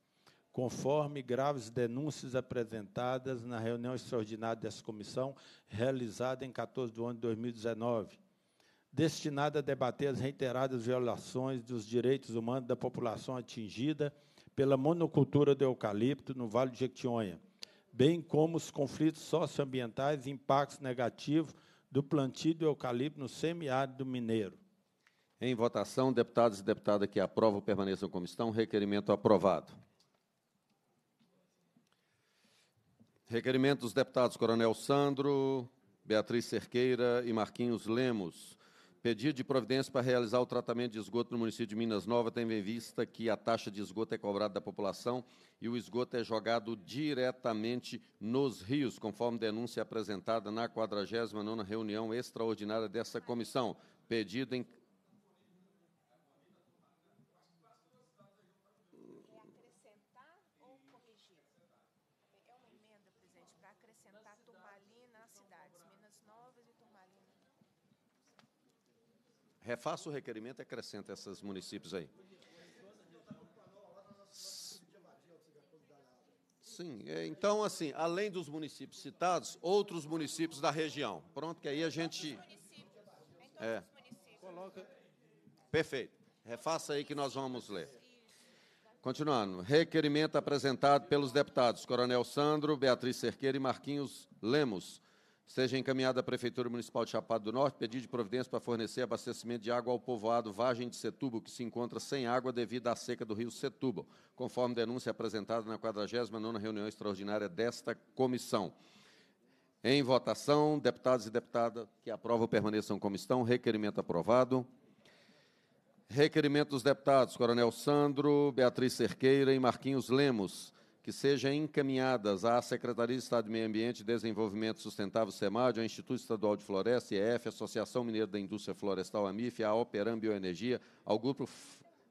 conforme graves denúncias apresentadas na reunião extraordinária dessa comissão, realizada em 14 de ano de 2019, destinada a debater as reiteradas violações dos direitos humanos da população atingida pela monocultura do eucalipto no Vale de Jequitinhonha, bem como os conflitos socioambientais e impactos negativos do plantio do eucalipto no semiárido mineiro. Em votação, deputados e deputadas que aprovam permaneçam como estão. Requerimento aprovado. Requerimento dos deputados Coronel Sandro, Beatriz Cerqueira e Marquinhos Lemos Pedido de providência para realizar o tratamento de esgoto no município de Minas Nova, tendo em vista que a taxa de esgoto é cobrada da população e o esgoto é jogado diretamente nos rios, conforme denúncia apresentada na 49ª reunião extraordinária dessa comissão. Pedido em Refaça o requerimento e acrescenta esses municípios aí. Sim, é, então, assim, além dos municípios citados, outros municípios da região. Pronto, que aí a gente. É. Perfeito. Refaça aí que nós vamos ler. Continuando. Requerimento apresentado pelos deputados Coronel Sandro, Beatriz Cerqueira e Marquinhos Lemos Seja encaminhada à Prefeitura Municipal de Chapado do Norte pedido de providência para fornecer abastecimento de água ao povoado Vargem de Setúbal, que se encontra sem água devido à seca do rio Setúbal, conforme denúncia apresentada na 49ª reunião extraordinária desta comissão. Em votação, deputados e deputadas que aprovam permaneçam como estão. Requerimento aprovado. Requerimento dos deputados Coronel Sandro, Beatriz Cerqueira e Marquinhos Lemos que sejam encaminhadas à Secretaria de Estado de Meio Ambiente e Desenvolvimento Sustentável, SEMAD, ao Instituto Estadual de Floresta, IEF, Associação Mineira da Indústria Florestal, AMIF, à Operam Bioenergia, ao Grupo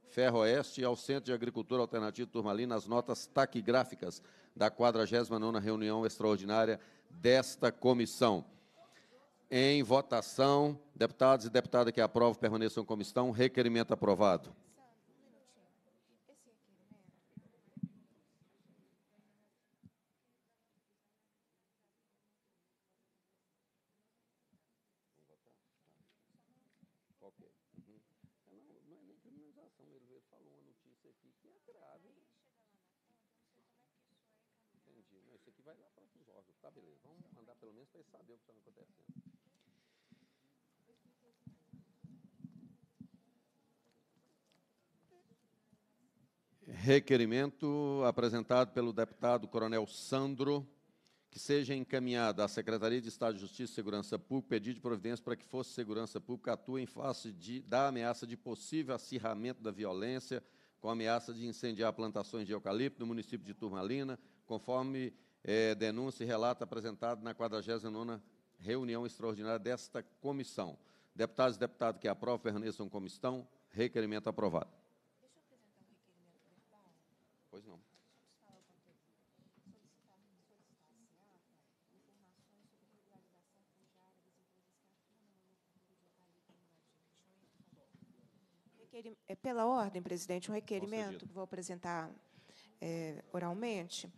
Ferroeste e ao Centro de Agricultura Alternativa Turmalina as notas taquigráficas da 49ª reunião extraordinária desta comissão. Em votação, deputados e deputadas que aprovam permaneçam como estão. Requerimento aprovado. entender o que estava tá acontecendo. Requerimento apresentado pelo deputado Coronel Sandro, que seja encaminhada à Secretaria de Estado de Justiça e Segurança Pública pedido de providência para que fosse Segurança Pública atua em face de, da ameaça de possível acirramento da violência com a ameaça de incendiar plantações de eucalipto no município de Turmalina, conforme é, denúncia e relato apresentado na 49ª reunião extraordinária desta comissão. Deputados e deputados que aprovam, permaneçam como estão. Requerimento aprovado. Deixa eu apresentar o requerimento, deputado. Pois não. É pela ordem, presidente, um requerimento que vou apresentar é, oralmente.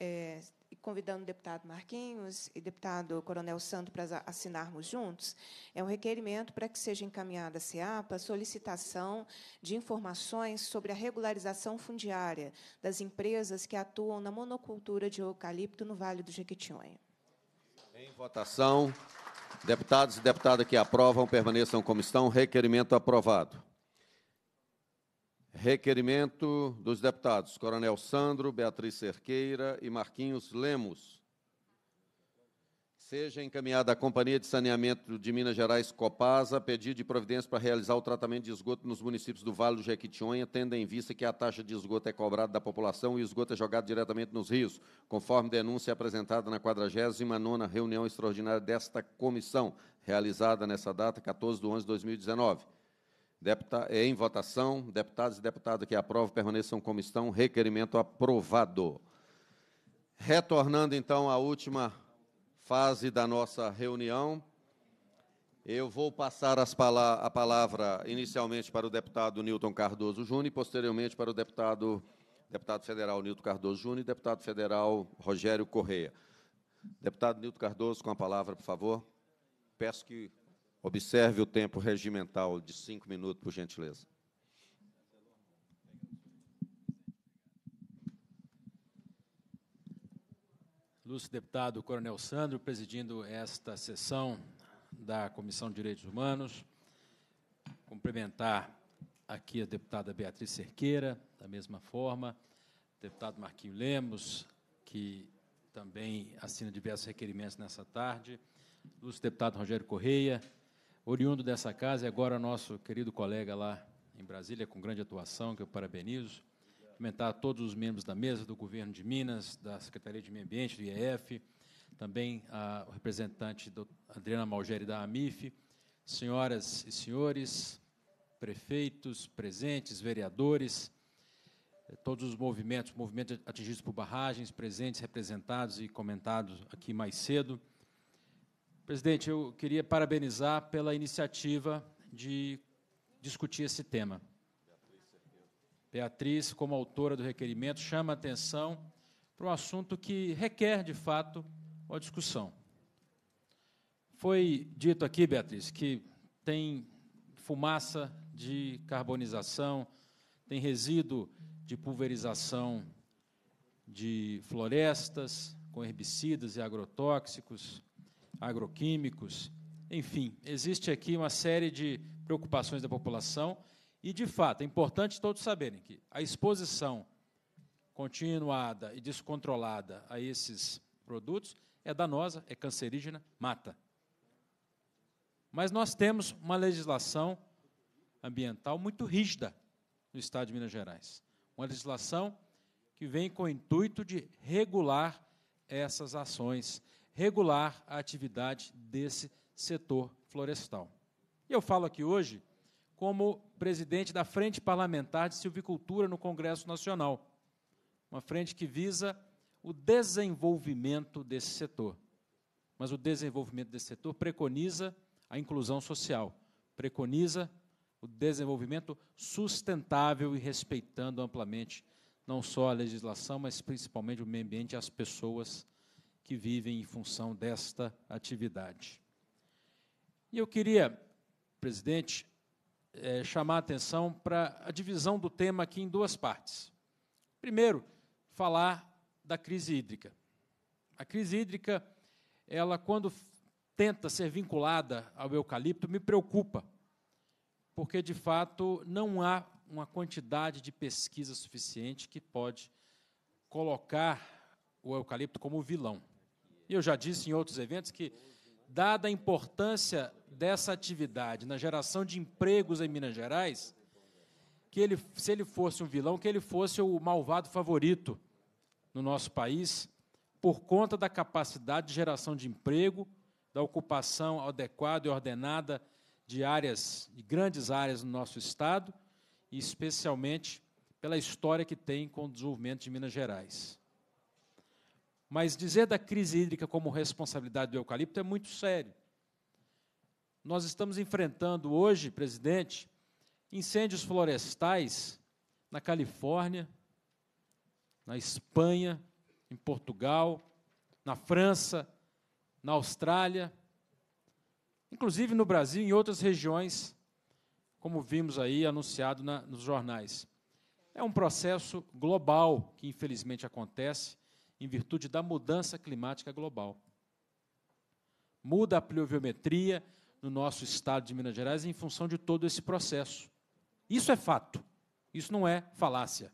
É, convidando o deputado Marquinhos e deputado Coronel Santo para assinarmos juntos, é um requerimento para que seja encaminhada à SEAPA solicitação de informações sobre a regularização fundiária das empresas que atuam na monocultura de eucalipto no Vale do Jequitinhonha. Em votação, deputados e deputadas que aprovam permaneçam como estão. Requerimento aprovado. Requerimento dos deputados Coronel Sandro, Beatriz Cerqueira e Marquinhos Lemos. Seja encaminhada à Companhia de Saneamento de Minas Gerais, Copasa, pedido de providência para realizar o tratamento de esgoto nos municípios do Vale do Jequitinhonha, tendo em vista que a taxa de esgoto é cobrada da população e o esgoto é jogado diretamente nos rios, conforme denúncia apresentada na 49ª reunião extraordinária desta comissão, realizada nessa data, 14 de 11 de 2019. Deputa, é em votação, deputados e deputadas que aprovam permaneçam como estão. Requerimento aprovado. Retornando, então, à última fase da nossa reunião, eu vou passar pala a palavra inicialmente para o deputado Newton Cardoso Júnior e, posteriormente, para o deputado, deputado federal Newton Cardoso Júnior e deputado federal Rogério Correia. Deputado Nilton Cardoso, com a palavra, por favor. Peço que Observe o tempo regimental de cinco minutos, por gentileza. Lúcio, deputado Coronel Sandro, presidindo esta sessão da Comissão de Direitos Humanos. Cumprimentar aqui a deputada Beatriz Cerqueira, da mesma forma, deputado Marquinho Lemos, que também assina diversos requerimentos nessa tarde, Lúcio, deputado Rogério Correia, oriundo dessa casa, e agora nosso querido colega lá em Brasília, com grande atuação, que eu parabenizo. Cumprimentar todos os membros da mesa, do governo de Minas, da Secretaria de Meio Ambiente, do IEF, também a, o representante do Adriana Malgeri da AMIF, senhoras e senhores, prefeitos presentes, vereadores, eh, todos os movimentos, movimentos atingidos por barragens, presentes, representados e comentados aqui mais cedo. Presidente, eu queria parabenizar pela iniciativa de discutir esse tema. Beatriz, como autora do requerimento, chama atenção para um assunto que requer, de fato, uma discussão. Foi dito aqui, Beatriz, que tem fumaça de carbonização, tem resíduo de pulverização de florestas com herbicidas e agrotóxicos, agroquímicos. Enfim, existe aqui uma série de preocupações da população e, de fato, é importante todos saberem que a exposição continuada e descontrolada a esses produtos é danosa, é cancerígena, mata. Mas nós temos uma legislação ambiental muito rígida no Estado de Minas Gerais. Uma legislação que vem com o intuito de regular essas ações, regular a atividade desse setor florestal. E eu falo aqui hoje como presidente da Frente Parlamentar de Silvicultura no Congresso Nacional, uma frente que visa o desenvolvimento desse setor. Mas o desenvolvimento desse setor preconiza a inclusão social, preconiza o desenvolvimento sustentável e respeitando amplamente não só a legislação, mas principalmente o meio ambiente e as pessoas que vivem em função desta atividade. E eu queria, presidente, é, chamar a atenção para a divisão do tema aqui em duas partes. Primeiro, falar da crise hídrica. A crise hídrica, ela quando tenta ser vinculada ao eucalipto, me preocupa, porque de fato não há uma quantidade de pesquisa suficiente que pode colocar o eucalipto como vilão e eu já disse em outros eventos que, dada a importância dessa atividade na geração de empregos em Minas Gerais, que ele, se ele fosse um vilão, que ele fosse o malvado favorito no nosso país, por conta da capacidade de geração de emprego, da ocupação adequada e ordenada de áreas, de grandes áreas no nosso estado, e especialmente pela história que tem com o desenvolvimento de Minas Gerais. Mas dizer da crise hídrica como responsabilidade do eucalipto é muito sério. Nós estamos enfrentando hoje, presidente, incêndios florestais na Califórnia, na Espanha, em Portugal, na França, na Austrália, inclusive no Brasil e em outras regiões, como vimos aí anunciado na, nos jornais. É um processo global que infelizmente acontece em virtude da mudança climática global. Muda a pluviometria no nosso estado de Minas Gerais em função de todo esse processo. Isso é fato, isso não é falácia.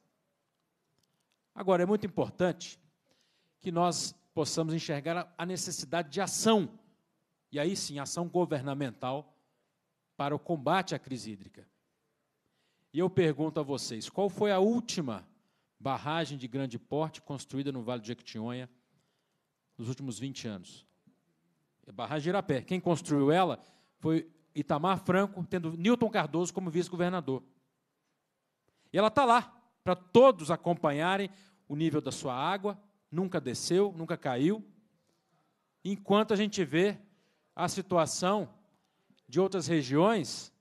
Agora, é muito importante que nós possamos enxergar a necessidade de ação, e aí sim, ação governamental, para o combate à crise hídrica. E eu pergunto a vocês: qual foi a última barragem de grande porte construída no Vale de Jequitinhonha nos últimos 20 anos. Barragem de Irapé. Quem construiu ela foi Itamar Franco, tendo Newton Cardoso como vice-governador. E ela está lá, para todos acompanharem o nível da sua água, nunca desceu, nunca caiu, enquanto a gente vê a situação de outras regiões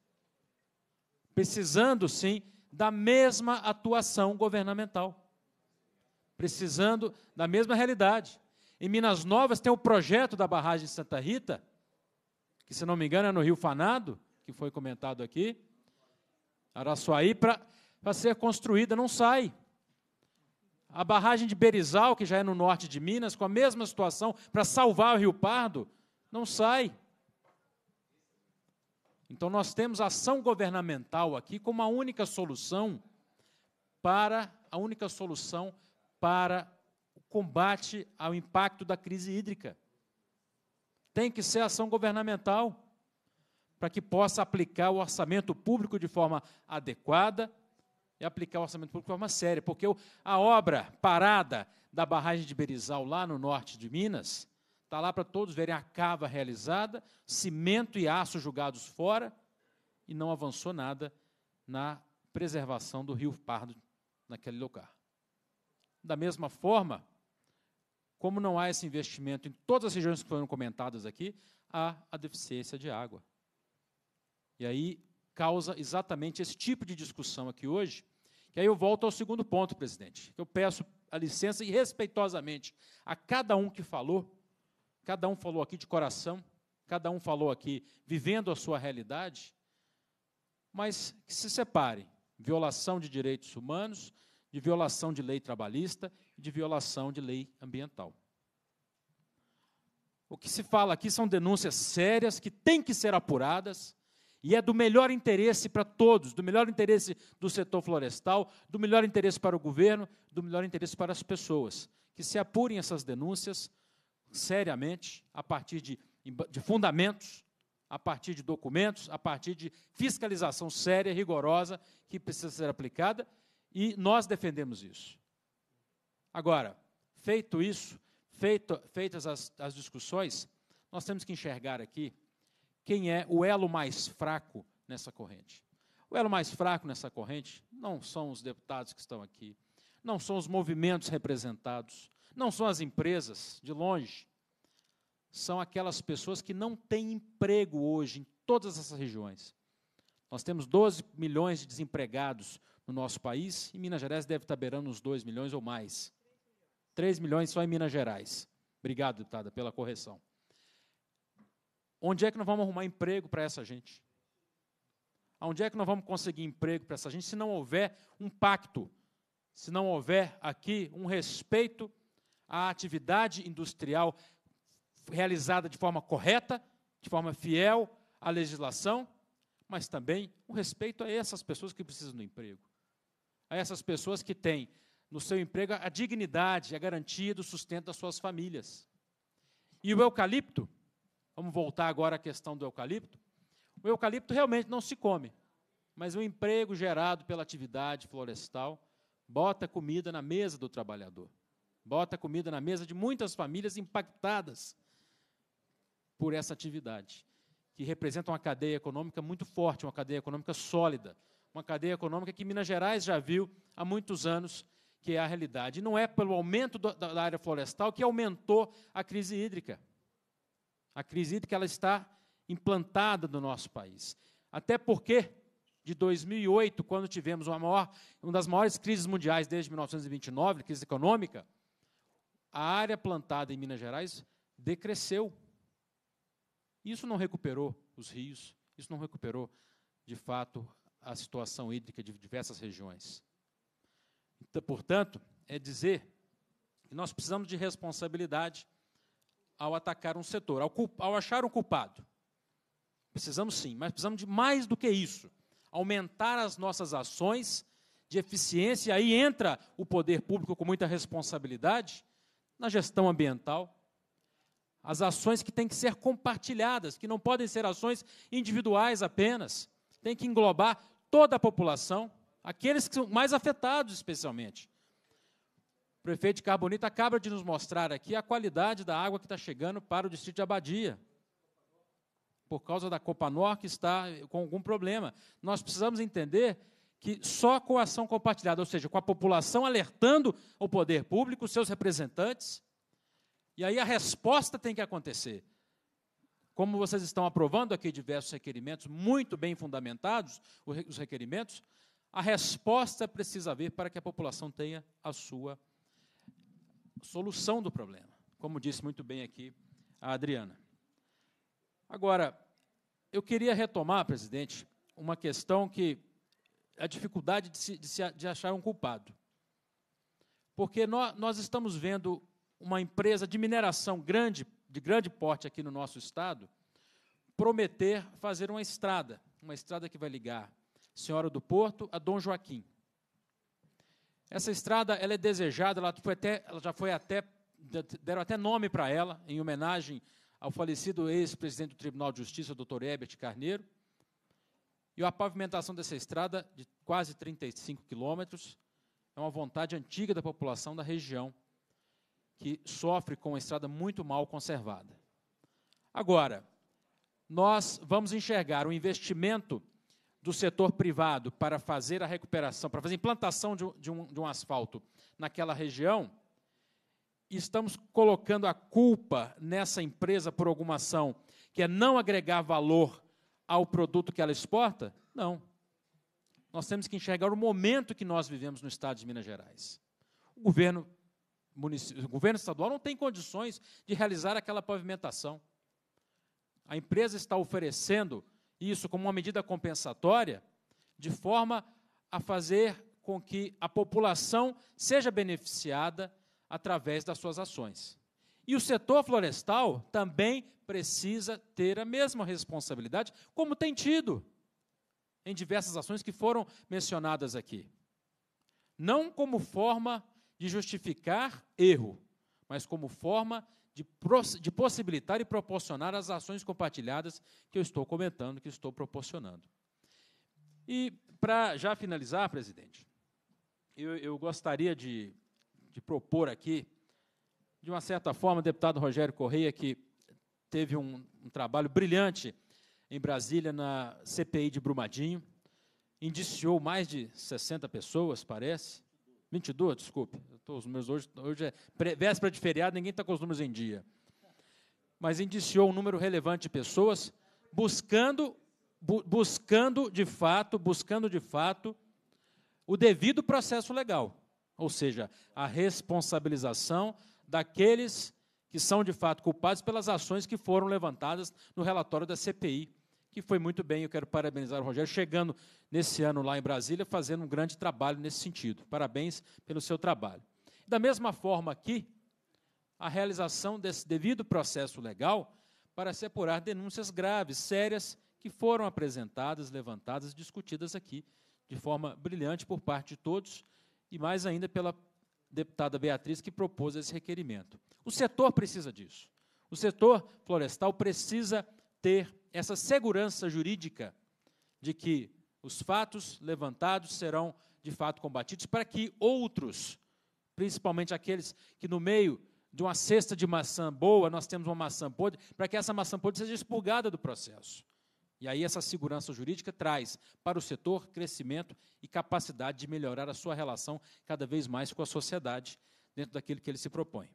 precisando sim da mesma atuação governamental, precisando da mesma realidade. Em Minas Novas tem o projeto da barragem de Santa Rita, que, se não me engano, é no Rio Fanado, que foi comentado aqui, Araçuaí, para ser construída, não sai. A barragem de Berizal, que já é no norte de Minas, com a mesma situação, para salvar o Rio Pardo, não sai. Então, nós temos ação governamental aqui como a única solução para a única solução para o combate ao impacto da crise hídrica. Tem que ser ação governamental para que possa aplicar o orçamento público de forma adequada e aplicar o orçamento público de forma séria, porque a obra parada da barragem de Berizal, lá no norte de Minas, Está lá para todos verem a cava realizada, cimento e aço julgados fora, e não avançou nada na preservação do Rio Pardo naquele lugar. Da mesma forma, como não há esse investimento em todas as regiões que foram comentadas aqui, há a deficiência de água. E aí causa exatamente esse tipo de discussão aqui hoje. E aí eu volto ao segundo ponto, presidente. Eu peço a licença e respeitosamente a cada um que falou Cada um falou aqui de coração, cada um falou aqui vivendo a sua realidade, mas que se separe violação de direitos humanos, de violação de lei trabalhista e de violação de lei ambiental. O que se fala aqui são denúncias sérias que têm que ser apuradas e é do melhor interesse para todos, do melhor interesse do setor florestal, do melhor interesse para o governo, do melhor interesse para as pessoas. Que se apurem essas denúncias, seriamente, a partir de, de fundamentos, a partir de documentos, a partir de fiscalização séria, rigorosa, que precisa ser aplicada, e nós defendemos isso. Agora, feito isso, feito, feitas as, as discussões, nós temos que enxergar aqui quem é o elo mais fraco nessa corrente. O elo mais fraco nessa corrente não são os deputados que estão aqui, não são os movimentos representados, não são as empresas, de longe. São aquelas pessoas que não têm emprego hoje em todas essas regiões. Nós temos 12 milhões de desempregados no nosso país e Minas Gerais deve estar beirando uns 2 milhões ou mais. 3 milhões só em Minas Gerais. Obrigado, deputada, pela correção. Onde é que nós vamos arrumar emprego para essa gente? Onde é que nós vamos conseguir emprego para essa gente se não houver um pacto, se não houver aqui um respeito a atividade industrial realizada de forma correta, de forma fiel à legislação, mas também o respeito a essas pessoas que precisam do emprego, a essas pessoas que têm no seu emprego a dignidade, a garantia do sustento das suas famílias. E o eucalipto, vamos voltar agora à questão do eucalipto, o eucalipto realmente não se come, mas o emprego gerado pela atividade florestal bota comida na mesa do trabalhador. Bota comida na mesa de muitas famílias impactadas por essa atividade, que representa uma cadeia econômica muito forte, uma cadeia econômica sólida, uma cadeia econômica que Minas Gerais já viu há muitos anos que é a realidade. E não é pelo aumento do, da área florestal que aumentou a crise hídrica. A crise hídrica ela está implantada no nosso país. Até porque, de 2008, quando tivemos uma, maior, uma das maiores crises mundiais desde 1929, crise econômica, a área plantada em Minas Gerais decresceu. Isso não recuperou os rios, isso não recuperou, de fato, a situação hídrica de diversas regiões. Então, portanto, é dizer que nós precisamos de responsabilidade ao atacar um setor, ao, ao achar o culpado. Precisamos sim, mas precisamos de mais do que isso. Aumentar as nossas ações de eficiência, aí entra o poder público com muita responsabilidade, na gestão ambiental, as ações que têm que ser compartilhadas, que não podem ser ações individuais apenas, tem que englobar toda a população, aqueles que são mais afetados especialmente. O prefeito de Carbonita acaba de nos mostrar aqui a qualidade da água que está chegando para o distrito de Abadia, por causa da Copanor que está com algum problema. Nós precisamos entender que só com a ação compartilhada, ou seja, com a população alertando o poder público, seus representantes, e aí a resposta tem que acontecer. Como vocês estão aprovando aqui diversos requerimentos, muito bem fundamentados, os requerimentos, a resposta precisa vir para que a população tenha a sua solução do problema, como disse muito bem aqui a Adriana. Agora, eu queria retomar, presidente, uma questão que a dificuldade de, se, de, se, de achar um culpado. Porque nós, nós estamos vendo uma empresa de mineração grande, de grande porte aqui no nosso estado, prometer fazer uma estrada, uma estrada que vai ligar Senhora do Porto a Dom Joaquim. Essa estrada ela é desejada, ela, foi até, ela já foi até, deram até nome para ela, em homenagem ao falecido ex-presidente do Tribunal de Justiça, doutor Ebert Carneiro. E a pavimentação dessa estrada, de quase 35 quilômetros, é uma vontade antiga da população da região, que sofre com a estrada muito mal conservada. Agora, nós vamos enxergar o investimento do setor privado para fazer a recuperação, para fazer a implantação de, de, um, de um asfalto naquela região, e estamos colocando a culpa nessa empresa por alguma ação que é não agregar valor ao produto que ela exporta? Não. Nós temos que enxergar o momento que nós vivemos no estado de Minas Gerais. O governo, o governo estadual não tem condições de realizar aquela pavimentação. A empresa está oferecendo isso como uma medida compensatória, de forma a fazer com que a população seja beneficiada através das suas ações. E o setor florestal também precisa ter a mesma responsabilidade, como tem tido em diversas ações que foram mencionadas aqui. Não como forma de justificar erro, mas como forma de, de possibilitar e proporcionar as ações compartilhadas que eu estou comentando, que estou proporcionando. E, para já finalizar, presidente, eu, eu gostaria de, de propor aqui de uma certa forma, o deputado Rogério Correia, que teve um, um trabalho brilhante em Brasília, na CPI de Brumadinho, indiciou mais de 60 pessoas, parece. 22, desculpe. Tô, os meus hoje, hoje é véspera de feriado, ninguém está com os números em dia. Mas indiciou um número relevante de pessoas buscando, bu, buscando de fato, buscando de fato o devido processo legal, ou seja, a responsabilização daqueles que são de fato culpados pelas ações que foram levantadas no relatório da CPI, que foi muito bem. Eu quero parabenizar o Rogério, chegando nesse ano lá em Brasília, fazendo um grande trabalho nesse sentido. Parabéns pelo seu trabalho. Da mesma forma aqui, a realização desse devido processo legal para se apurar denúncias graves, sérias, que foram apresentadas, levantadas, discutidas aqui de forma brilhante por parte de todos e mais ainda pela deputada Beatriz, que propôs esse requerimento. O setor precisa disso. O setor florestal precisa ter essa segurança jurídica de que os fatos levantados serão de fato combatidos para que outros, principalmente aqueles que no meio de uma cesta de maçã boa, nós temos uma maçã podre, para que essa maçã podre seja expurgada do processo. E aí essa segurança jurídica traz para o setor crescimento e capacidade de melhorar a sua relação cada vez mais com a sociedade dentro daquilo que ele se propõe.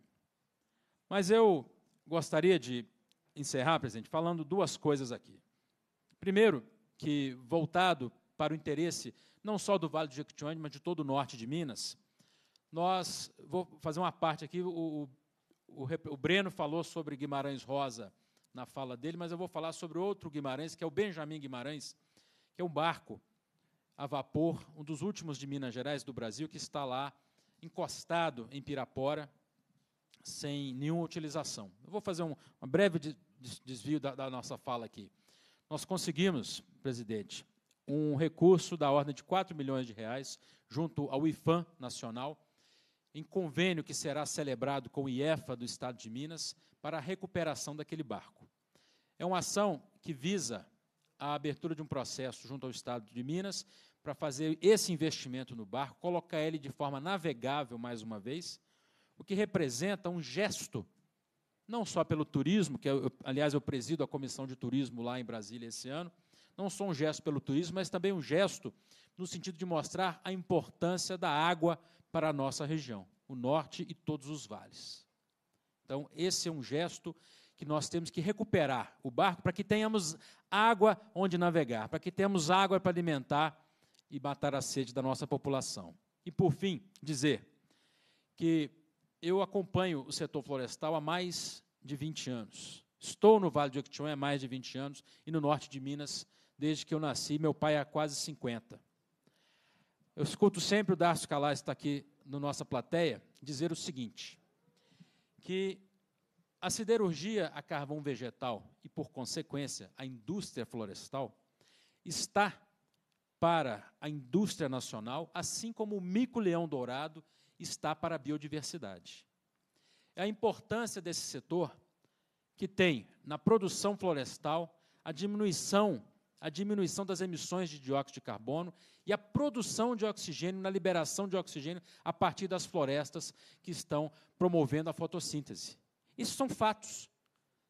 Mas eu gostaria de encerrar, presidente, falando duas coisas aqui. Primeiro, que voltado para o interesse não só do Vale do Jequitinhonha, mas de todo o norte de Minas, nós vou fazer uma parte aqui. O, o, o Breno falou sobre Guimarães Rosa na fala dele, mas eu vou falar sobre outro Guimarães, que é o Benjamin Guimarães, que é um barco a vapor, um dos últimos de Minas Gerais, do Brasil, que está lá encostado em Pirapora, sem nenhuma utilização. Eu vou fazer um, um breve desvio da, da nossa fala aqui. Nós conseguimos, presidente, um recurso da ordem de 4 milhões de reais junto ao IFAM Nacional, em convênio que será celebrado com o IEFA do Estado de Minas, para a recuperação daquele barco. É uma ação que visa a abertura de um processo junto ao Estado de Minas para fazer esse investimento no barco, colocar ele de forma navegável mais uma vez, o que representa um gesto, não só pelo turismo, que é eu, aliás eu presido a comissão de turismo lá em Brasília esse ano, não só um gesto pelo turismo, mas também um gesto no sentido de mostrar a importância da água para a nossa região, o norte e todos os vales. Então, esse é um gesto que nós temos que recuperar o barco para que tenhamos água onde navegar, para que tenhamos água para alimentar e matar a sede da nossa população. E por fim, dizer que eu acompanho o setor florestal há mais de 20 anos. Estou no Vale do Jequitinhonha há mais de 20 anos e no norte de Minas desde que eu nasci, meu pai há quase 50. Eu escuto sempre o Darcio Calais, está aqui na nossa plateia, dizer o seguinte, que a siderurgia a carvão vegetal e, por consequência, a indústria florestal está para a indústria nacional, assim como o mico-leão dourado está para a biodiversidade. É a importância desse setor que tem na produção florestal a diminuição, a diminuição das emissões de dióxido de carbono e a produção de oxigênio, na liberação de oxigênio a partir das florestas que estão promovendo a fotossíntese. Isso são fatos.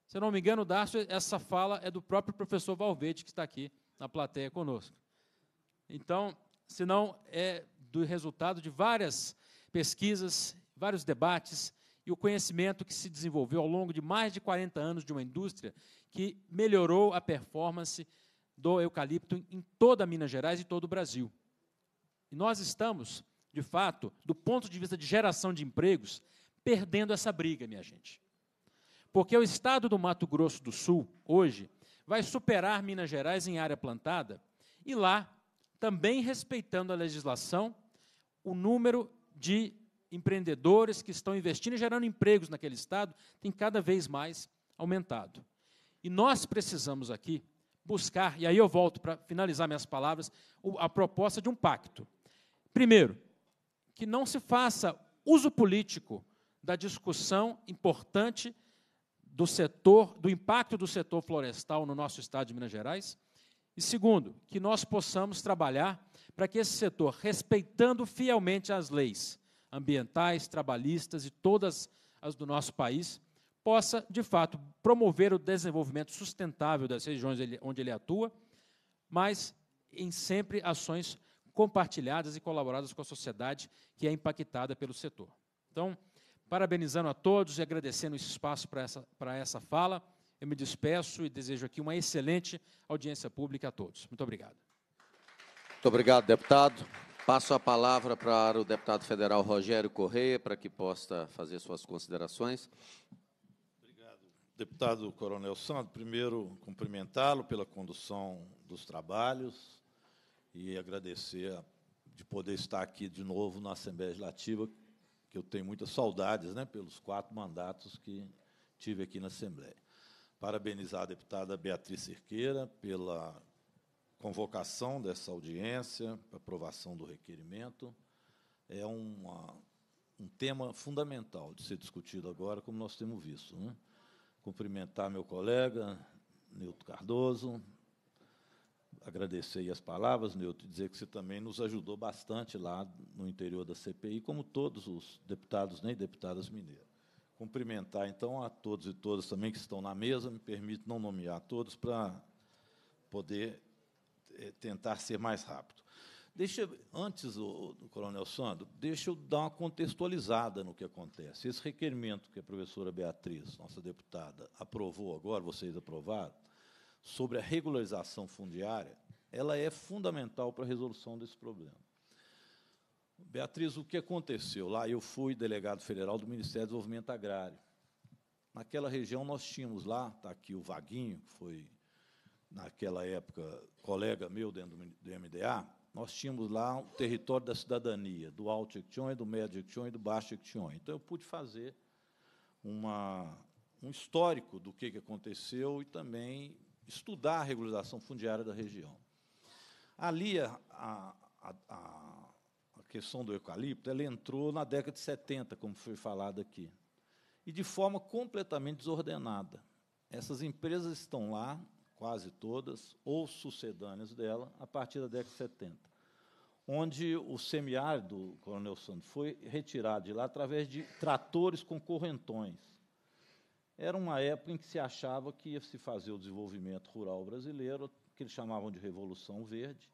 Se eu não me engano, Darcio, essa fala é do próprio professor Valvete, que está aqui na plateia conosco. Então, se não é do resultado de várias pesquisas, vários debates e o conhecimento que se desenvolveu ao longo de mais de 40 anos de uma indústria que melhorou a performance do eucalipto em toda Minas Gerais e todo o Brasil. E nós estamos, de fato, do ponto de vista de geração de empregos, perdendo essa briga, minha gente. Porque o estado do Mato Grosso do Sul, hoje, vai superar Minas Gerais em área plantada e lá, também respeitando a legislação, o número de empreendedores que estão investindo e gerando empregos naquele estado tem cada vez mais aumentado. E nós precisamos aqui buscar, e aí eu volto para finalizar minhas palavras, a proposta de um pacto. Primeiro, que não se faça uso político da discussão importante do setor, do impacto do setor florestal no nosso estado de Minas Gerais. E segundo, que nós possamos trabalhar para que esse setor, respeitando fielmente as leis ambientais, trabalhistas e todas as do nosso país, possa, de fato, promover o desenvolvimento sustentável das regiões onde ele atua, mas em sempre ações compartilhadas e colaboradas com a sociedade que é impactada pelo setor. Então, parabenizando a todos e agradecendo o espaço para essa, para essa fala. Eu me despeço e desejo aqui uma excelente audiência pública a todos. Muito obrigado. Muito obrigado, deputado. Passo a palavra para o deputado federal Rogério Correia, para que possa fazer suas considerações. Obrigado. Deputado Coronel Santos, primeiro cumprimentá-lo pela condução dos trabalhos e agradecer de poder estar aqui de novo na Assembleia Legislativa, que eu tenho muitas saudades né, pelos quatro mandatos que tive aqui na Assembleia. Parabenizar a deputada Beatriz Cerqueira pela convocação dessa audiência, aprovação do requerimento. É uma, um tema fundamental de ser discutido agora, como nós temos visto. Né? Cumprimentar meu colega, Nilton Cardoso, agradecer as palavras, Newton, dizer que você também nos ajudou bastante lá no interior da CPI, como todos os deputados nem deputadas mineiras. Cumprimentar, então, a todos e todas também que estão na mesa, me permito não nomear todos para poder é, tentar ser mais rápido. Deixa, antes, o, o, Coronel Sandro, deixa eu dar uma contextualizada no que acontece. Esse requerimento que a professora Beatriz, nossa deputada, aprovou agora, vocês aprovaram, sobre a regularização fundiária, ela é fundamental para a resolução desse problema. Beatriz, o que aconteceu? Lá eu fui delegado federal do Ministério do Desenvolvimento Agrário. Naquela região nós tínhamos lá, está aqui o Vaguinho, que foi, naquela época, colega meu dentro do MDA, nós tínhamos lá o território da cidadania, do Alto Ection, do Médio Ection e do Baixo Ection. Então eu pude fazer uma, um histórico do que, que aconteceu e também estudar a regularização fundiária da região. Ali, a, a, a, a questão do eucalipto ela entrou na década de 70, como foi falado aqui, e de forma completamente desordenada. Essas empresas estão lá, quase todas, ou sucedâneas dela, a partir da década de 70, onde o semiárido, Coronel Santos, foi retirado de lá através de tratores com correntões era uma época em que se achava que ia se fazer o desenvolvimento rural brasileiro, que eles chamavam de Revolução Verde,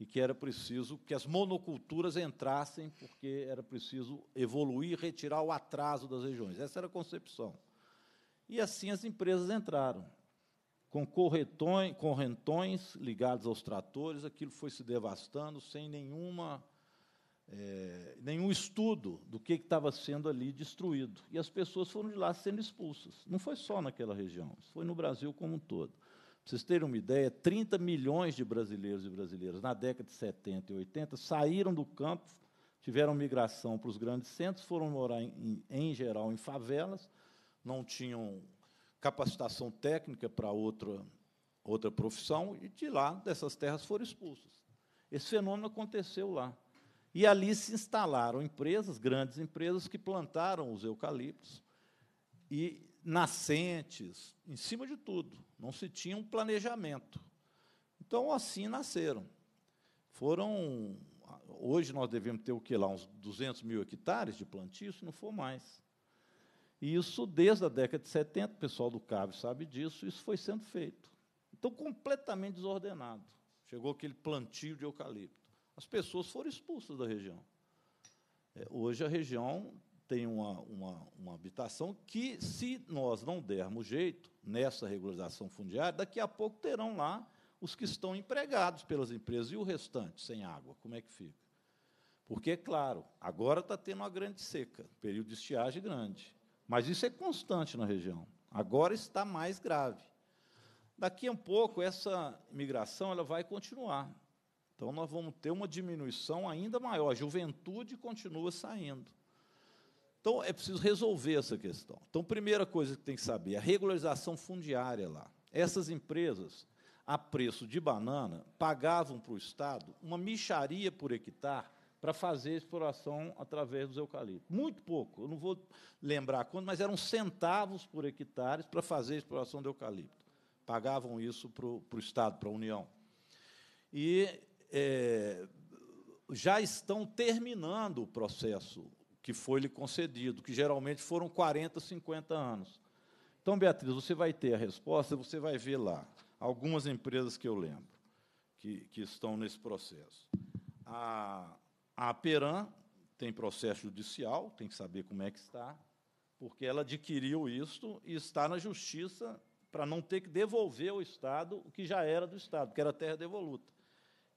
e que era preciso que as monoculturas entrassem, porque era preciso evoluir, retirar o atraso das regiões. Essa era a concepção. E assim as empresas entraram, com correntões ligados aos tratores, aquilo foi se devastando sem nenhuma é, nenhum estudo do que estava sendo ali destruído. E as pessoas foram de lá sendo expulsas. Não foi só naquela região, foi no Brasil como um todo. Para vocês terem uma ideia, 30 milhões de brasileiros e brasileiras na década de 70 e 80 saíram do campo, tiveram migração para os grandes centros, foram morar, em, em geral, em favelas, não tinham capacitação técnica para outra, outra profissão, e de lá, dessas terras, foram expulsos. Esse fenômeno aconteceu lá. E ali se instalaram empresas, grandes empresas, que plantaram os eucaliptos e nascentes, em cima de tudo. Não se tinha um planejamento. Então, assim nasceram. Foram. Hoje nós devemos ter o que lá? Uns 200 mil hectares de plantio, se não for mais. E isso desde a década de 70, o pessoal do CAV sabe disso, isso foi sendo feito. Então, completamente desordenado. Chegou aquele plantio de eucalipto as pessoas foram expulsas da região. É, hoje a região tem uma, uma, uma, habitação que, se nós não dermos jeito nessa regularização fundiária, daqui a pouco terão lá os que estão empregados pelas empresas e o restante sem água. Como é que fica? Porque, é claro, agora está tendo uma grande seca, período de estiagem grande. Mas isso é constante na região. Agora está mais grave. Daqui a um pouco, essa migração ela vai continuar. Então, nós vamos ter uma diminuição ainda maior. A juventude continua saindo. Então, é preciso resolver essa questão. Então, primeira coisa que tem que saber, a regularização fundiária lá. Essas empresas, a preço de banana, pagavam para o Estado uma micharia por hectare para fazer exploração através dos eucaliptos. Muito pouco, eu não vou lembrar quanto, mas eram centavos por hectare para fazer a exploração de eucalipto. Pagavam isso para o Estado, para a União. E é, já estão terminando o processo que foi lhe concedido, que geralmente foram 40, 50 anos. Então, Beatriz, você vai ter a resposta, você vai ver lá algumas empresas que eu lembro que, que estão nesse processo. A, a Peran tem processo judicial, tem que saber como é que está, porque ela adquiriu isto e está na justiça para não ter que devolver ao Estado o que já era do Estado, que era terra devoluta.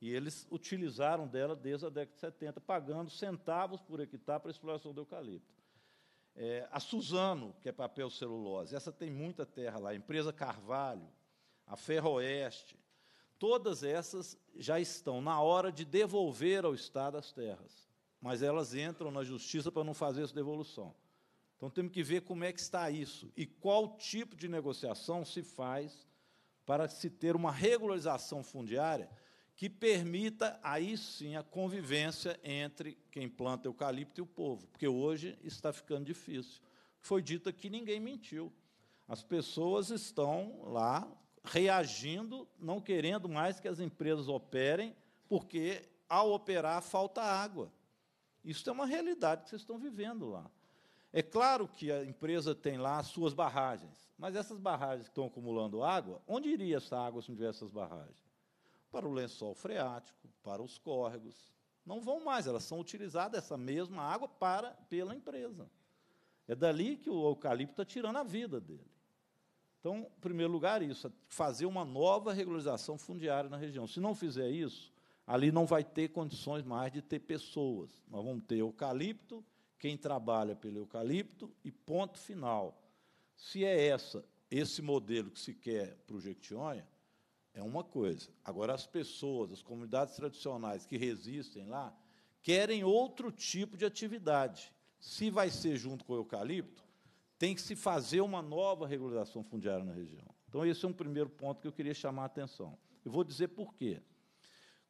E eles utilizaram dela desde a década de 70, pagando centavos por hectare para a exploração do eucalipto. É, a Suzano, que é papel celulose, essa tem muita terra lá. A empresa Carvalho, a Ferroeste, todas essas já estão na hora de devolver ao Estado as terras. Mas elas entram na justiça para não fazer essa devolução. Então temos que ver como é que está isso e qual tipo de negociação se faz para se ter uma regularização fundiária que permita aí sim a convivência entre quem planta eucalipto e o povo, porque hoje está ficando difícil. Foi dito aqui, ninguém mentiu. As pessoas estão lá reagindo, não querendo mais que as empresas operem, porque ao operar falta água. Isso é uma realidade que vocês estão vivendo lá. É claro que a empresa tem lá as suas barragens, mas essas barragens que estão acumulando água, onde iria essa água se não tivesse essas barragens? para o lençol freático, para os córregos. Não vão mais, elas são utilizadas, essa mesma água, para, pela empresa. É dali que o eucalipto está tirando a vida dele. Então, em primeiro lugar, isso, é fazer uma nova regularização fundiária na região. Se não fizer isso, ali não vai ter condições mais de ter pessoas. Nós vamos ter eucalipto, quem trabalha pelo eucalipto e ponto final. Se é essa, esse modelo que se quer para o Jequitinhonha, é uma coisa. Agora, as pessoas, as comunidades tradicionais que resistem lá, querem outro tipo de atividade. Se vai ser junto com o eucalipto, tem que se fazer uma nova regularização fundiária na região. Então, esse é um primeiro ponto que eu queria chamar a atenção. Eu vou dizer por quê.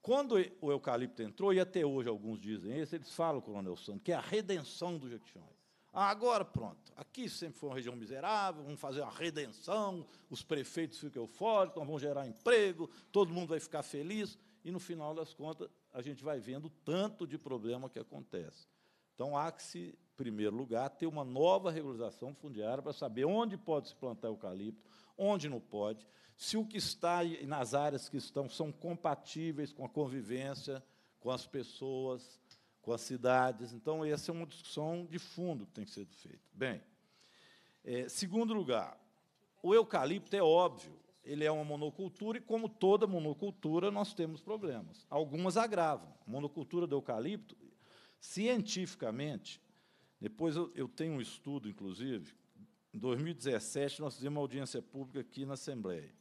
Quando o eucalipto entrou, e até hoje alguns dizem isso, eles falam, Coronel Santos, que é a redenção do Jequitinhonha. Agora, pronto, aqui sempre foi uma região miserável, vamos fazer uma redenção, os prefeitos ficam eufóricos, nós vamos gerar emprego, todo mundo vai ficar feliz, e no final das contas a gente vai vendo o tanto de problema que acontece. Então há que se, em primeiro lugar, ter uma nova regularização fundiária para saber onde pode se plantar eucalipto, onde não pode, se o que está nas áreas que estão são compatíveis com a convivência, com as pessoas, com as cidades. Então, essa é uma discussão de fundo que tem que ser feita. Bem, é, segundo lugar, o eucalipto é óbvio, ele é uma monocultura e, como toda monocultura, nós temos problemas. Algumas agravam. A monocultura do eucalipto, cientificamente, depois eu, eu tenho um estudo, inclusive, em 2017 nós fizemos uma audiência pública aqui na Assembleia.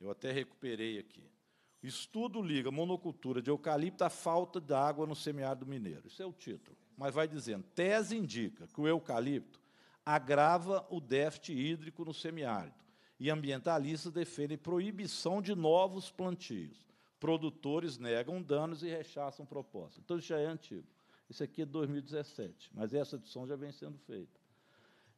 Eu até recuperei aqui. Estudo liga monocultura de eucalipto à falta de água no semiárido mineiro. Isso é o título. Mas vai dizendo: tese indica que o eucalipto agrava o déficit hídrico no semiárido. E ambientalistas defendem proibição de novos plantios. Produtores negam danos e rechaçam propostas. Então, isso já é antigo. Isso aqui é 2017, mas essa edição já vem sendo feita.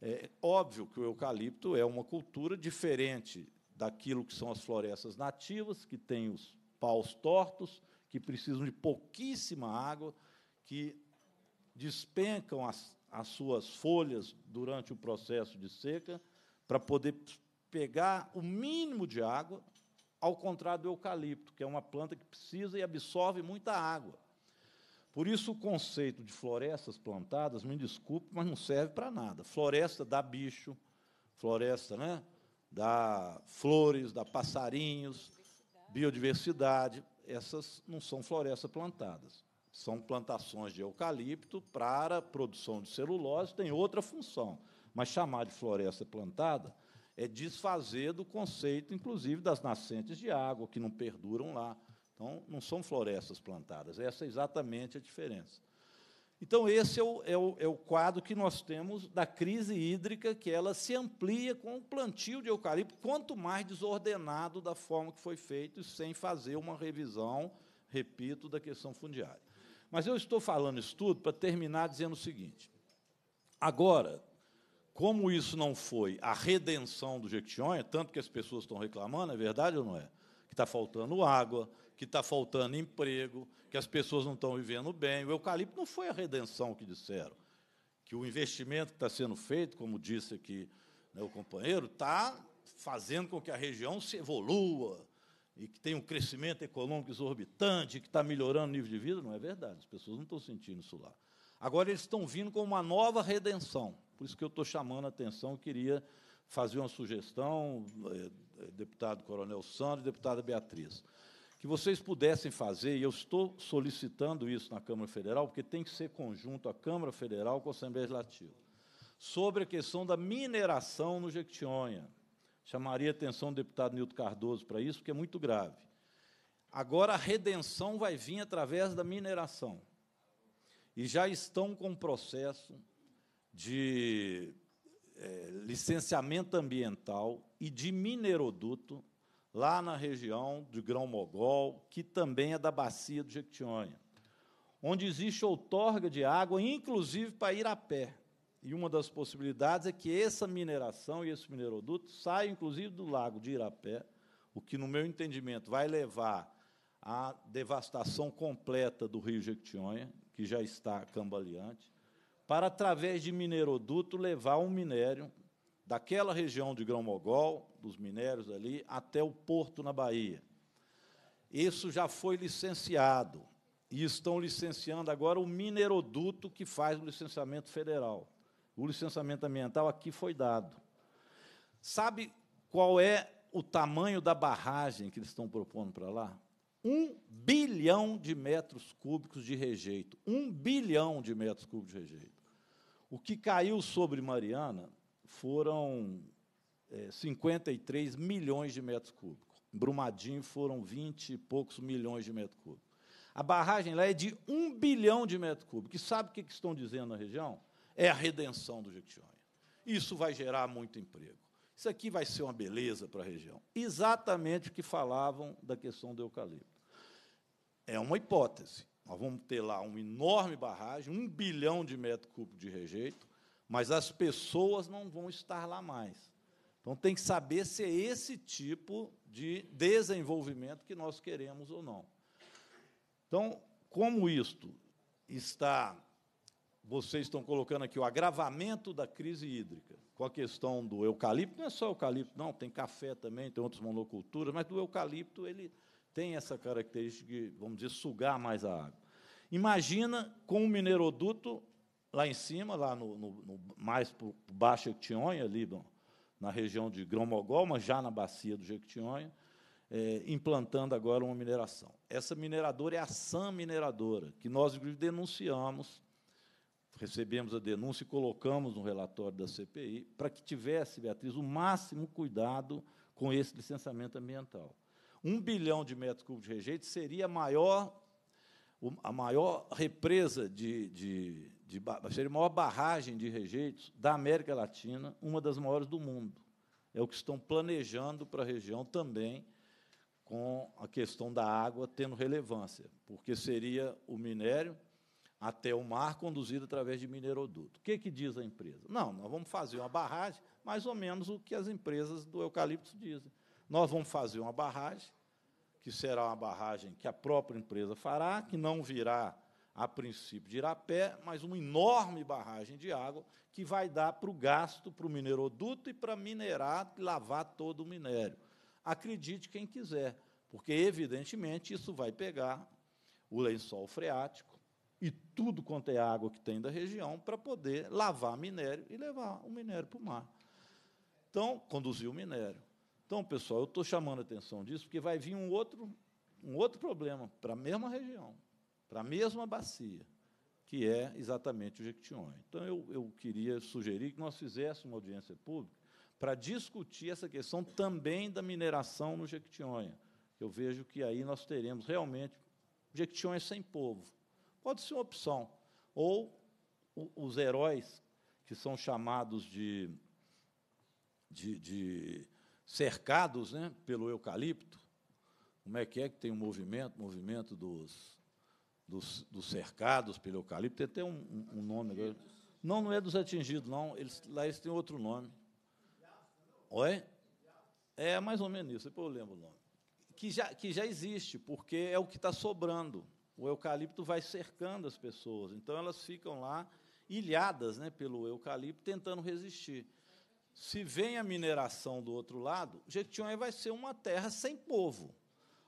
É óbvio que o eucalipto é uma cultura diferente daquilo que são as florestas nativas, que têm os paus tortos, que precisam de pouquíssima água, que despencam as, as suas folhas durante o processo de seca, para poder pegar o mínimo de água, ao contrário do eucalipto, que é uma planta que precisa e absorve muita água. Por isso, o conceito de florestas plantadas, me desculpe, mas não serve para nada. Floresta dá bicho, floresta, né? dá flores, dá passarinhos, biodiversidade. biodiversidade. Essas não são florestas plantadas. São plantações de eucalipto para produção de celulose, tem outra função. Mas chamar de floresta plantada é desfazer do conceito, inclusive, das nascentes de água, que não perduram lá. Então, não são florestas plantadas. Essa é exatamente a diferença. Então, esse é o, é, o, é o quadro que nós temos da crise hídrica, que ela se amplia com o plantio de eucalipto, quanto mais desordenado da forma que foi feito, sem fazer uma revisão, repito, da questão fundiária. Mas eu estou falando isso tudo para terminar dizendo o seguinte. Agora, como isso não foi a redenção do Jequitinhonha, tanto que as pessoas estão reclamando, é verdade ou não é? Que está faltando água, que está faltando emprego, que as pessoas não estão vivendo bem. O eucalipto não foi a redenção que disseram. Que o investimento que está sendo feito, como disse aqui né, o companheiro, está fazendo com que a região se evolua e que tem um crescimento econômico exorbitante, que está melhorando o nível de vida. Não é verdade, as pessoas não estão sentindo isso lá. Agora eles estão vindo com uma nova redenção. Por isso que eu estou chamando a atenção, queria fazer uma sugestão, eh, eh, deputado Coronel Sandro e deputada Beatriz que vocês pudessem fazer, e eu estou solicitando isso na Câmara Federal, porque tem que ser conjunto a Câmara Federal com a Assembleia Legislativa, sobre a questão da mineração no Jequitinhonha. Chamaria a atenção do deputado Nilton Cardoso para isso, porque é muito grave. Agora a redenção vai vir através da mineração. E já estão com o processo de é, licenciamento ambiental e de mineroduto lá na região de Grão-Mogol, que também é da bacia do Jequitinhonha, onde existe outorga de água, inclusive para ir a pé. E uma das possibilidades é que essa mineração e esse mineroduto saiam, inclusive, do lago de Irapé, o que, no meu entendimento, vai levar à devastação completa do rio Jequitinhonha, que já está cambaleante, para, através de mineroduto, levar um minério daquela região de Grão-Mogol, dos minérios ali, até o porto na Bahia. Isso já foi licenciado e estão licenciando agora o mineroduto que faz o licenciamento federal. O licenciamento ambiental aqui foi dado. Sabe qual é o tamanho da barragem que eles estão propondo para lá? Um bilhão de metros cúbicos de rejeito. Um bilhão de metros cúbicos de rejeito. O que caiu sobre Mariana foram é, 53 milhões de metros cúbicos. Brumadinho foram 20 e poucos milhões de metros cúbicos. A barragem lá é de 1 bilhão de metros cúbicos. E sabe o que, que estão dizendo na região? É a redenção do Jequitinhonha. Isso vai gerar muito emprego. Isso aqui vai ser uma beleza para a região. Exatamente o que falavam da questão do eucalipto. É uma hipótese. Nós vamos ter lá uma enorme barragem, um bilhão de metros cúbicos de rejeito, mas as pessoas não vão estar lá mais. Então tem que saber se é esse tipo de desenvolvimento que nós queremos ou não. Então, como isto está vocês estão colocando aqui o agravamento da crise hídrica, com a questão do eucalipto, não é só eucalipto, não, tem café também, tem outras monoculturas, mas do eucalipto ele tem essa característica de, vamos dizer, sugar mais a água. Imagina com o mineroduto Lá em cima, lá no, no, no mais por baixo Jequitinhonha, ali, bom, na região de Grão-Mogol, mas já na bacia do Jequitinhonha, é, implantando agora uma mineração. Essa mineradora é a SAM Mineradora, que nós, inclusive, denunciamos, recebemos a denúncia e colocamos no relatório da CPI, para que tivesse, Beatriz, o máximo cuidado com esse licenciamento ambiental. Um bilhão de metros cúbicos de rejeito seria a maior, a maior represa de, de de, seria a maior barragem de rejeitos da América Latina, uma das maiores do mundo. É o que estão planejando para a região também, com a questão da água tendo relevância, porque seria o minério até o mar conduzido através de mineroduto. O que, que diz a empresa? Não, nós vamos fazer uma barragem, mais ou menos o que as empresas do eucalipto dizem. Nós vamos fazer uma barragem, que será uma barragem que a própria empresa fará, que não virá a princípio de Irapé, mas uma enorme barragem de água que vai dar para o gasto, para o mineroduto e para minerar e lavar todo o minério. Acredite quem quiser, porque, evidentemente, isso vai pegar o lençol freático e tudo quanto é água que tem da região para poder lavar minério e levar o minério para o mar. Então, conduzir o minério. Então, pessoal, eu estou chamando a atenção disso, porque vai vir um outro, um outro problema para a mesma região para a mesma bacia, que é exatamente o Jequitinhonha. Então, eu, eu queria sugerir que nós fizéssemos uma audiência pública para discutir essa questão também da mineração no Jequitinhonha. Eu vejo que aí nós teremos realmente Jequitinhonha sem povo. Pode ser uma opção. Ou os heróis que são chamados de, de, de cercados né, pelo eucalipto, como é que é que tem o um movimento, movimento dos dos, dos cercados pelo eucalipto, tem até um, um nome Não, não é dos atingidos, não. Eles, lá eles têm outro nome. Oi? É mais ou menos isso, depois eu lembro o nome. Que já, que já existe, porque é o que está sobrando. O eucalipto vai cercando as pessoas. Então elas ficam lá ilhadas né, pelo eucalipto, tentando resistir. Se vem a mineração do outro lado, Jequitinhonha vai ser uma terra sem povo.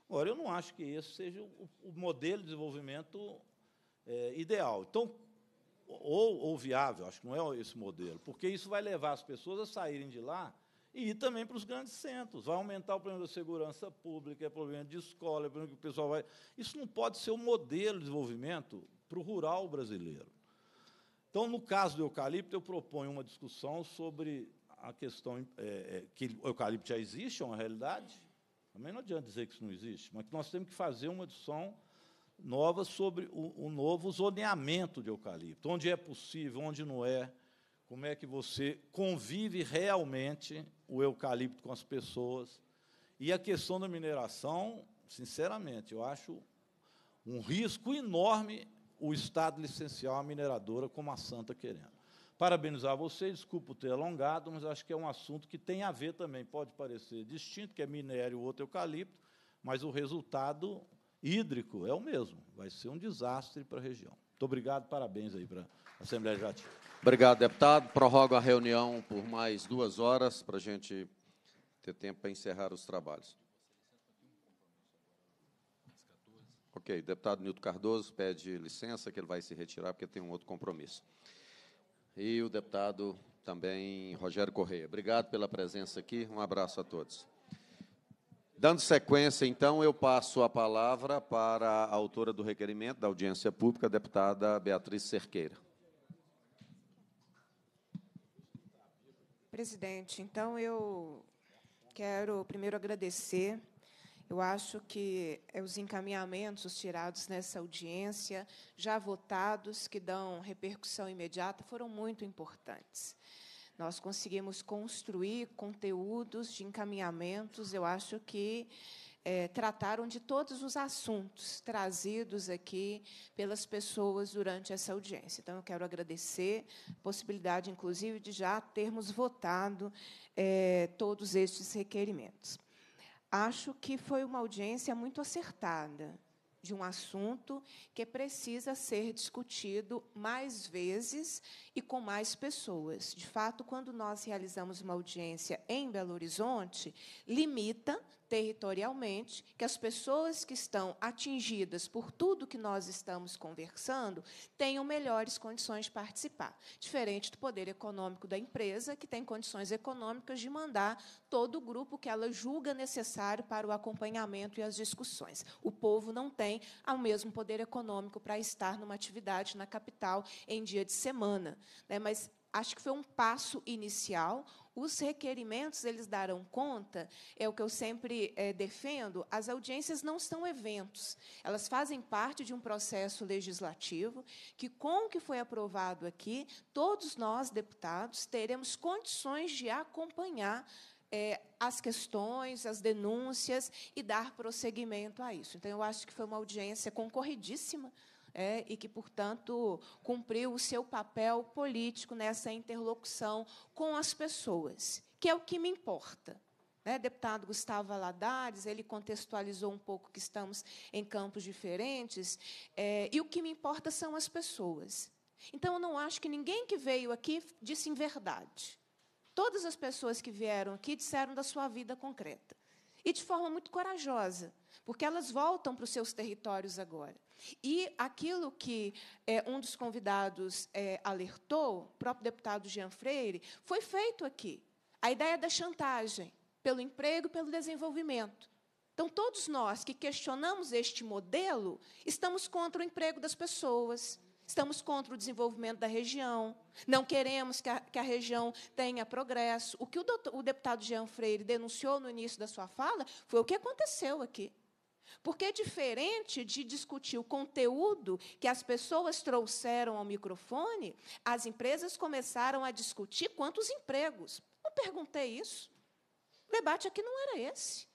Agora, eu não acho que esse seja o, o modelo de desenvolvimento é, ideal. Então, ou, ou viável, acho que não é esse modelo, porque isso vai levar as pessoas a saírem de lá e ir também para os grandes centros. Vai aumentar o problema da segurança pública, é problema de escola, é problema que o pessoal vai. Isso não pode ser o um modelo de desenvolvimento para o rural brasileiro. Então, no caso do eucalipto, eu proponho uma discussão sobre a questão é, é que o eucalipto já existe, é uma realidade, também não adianta dizer que isso não existe, mas que nós temos que fazer uma discussão nova sobre o, o novo zoneamento de eucalipto, onde é possível, onde não é, como é que você convive realmente o eucalipto com as pessoas. E a questão da mineração, sinceramente, eu acho um risco enorme o Estado licenciar a mineradora como a Santa querendo parabenizar você, desculpa ter alongado, mas acho que é um assunto que tem a ver também, pode parecer distinto, que é minério, o outro eucalipto, mas o resultado hídrico é o mesmo, vai ser um desastre para a região. Muito obrigado, parabéns aí para a Assembleia Legislativa. Obrigado, deputado. Prorrogo a reunião por mais duas horas para a gente ter tempo para encerrar os trabalhos. Ok, deputado Nilton Cardoso pede licença, que ele vai se retirar porque tem um outro compromisso e o deputado também Rogério Correia. Obrigado pela presença aqui, um abraço a todos. Dando sequência, então, eu passo a palavra para a autora do requerimento da audiência pública, a deputada Beatriz Cerqueira. Presidente, então eu quero primeiro agradecer eu acho que eh, os encaminhamentos tirados nessa audiência, já votados, que dão repercussão imediata, foram muito importantes. Nós conseguimos construir conteúdos de encaminhamentos, eu acho que é, trataram de todos os assuntos trazidos aqui pelas pessoas durante essa audiência. Então, eu quero agradecer a possibilidade, inclusive, de já termos votado é, todos estes requerimentos. Acho que foi uma audiência muito acertada de um assunto que precisa ser discutido mais vezes e com mais pessoas. De fato, quando nós realizamos uma audiência em Belo Horizonte, limita territorialmente que as pessoas que estão atingidas por tudo que nós estamos conversando tenham melhores condições de participar, diferente do poder econômico da empresa, que tem condições econômicas de mandar todo o grupo que ela julga necessário para o acompanhamento e as discussões. O povo não tem o mesmo poder econômico para estar numa atividade na capital em dia de semana né, mas acho que foi um passo inicial. Os requerimentos eles darão conta, é o que eu sempre é, defendo. As audiências não são eventos, elas fazem parte de um processo legislativo que, com o que foi aprovado aqui, todos nós deputados teremos condições de acompanhar é, as questões, as denúncias e dar prosseguimento a isso. Então, eu acho que foi uma audiência concorridíssima é, e que, portanto, cumpriu o seu papel político nessa interlocução com as pessoas, que é o que me importa. Né, deputado Gustavo Aladares, ele contextualizou um pouco que estamos em campos diferentes, é, e o que me importa são as pessoas. Então, eu não acho que ninguém que veio aqui disse em verdade. Todas as pessoas que vieram aqui disseram da sua vida concreta. E de forma muito corajosa, porque elas voltam para os seus territórios agora. E aquilo que é, um dos convidados é, alertou, o próprio deputado Jean Freire, foi feito aqui. A ideia da chantagem pelo emprego, pelo desenvolvimento. Então, todos nós que questionamos este modelo, estamos contra o emprego das pessoas, estamos contra o desenvolvimento da região, não queremos que a, que a região tenha progresso. O que o, doutor, o deputado Jean Freire denunciou no início da sua fala foi o que aconteceu aqui. Porque é diferente de discutir o conteúdo que as pessoas trouxeram ao microfone, as empresas começaram a discutir quantos empregos. Não perguntei isso. O debate aqui não era esse.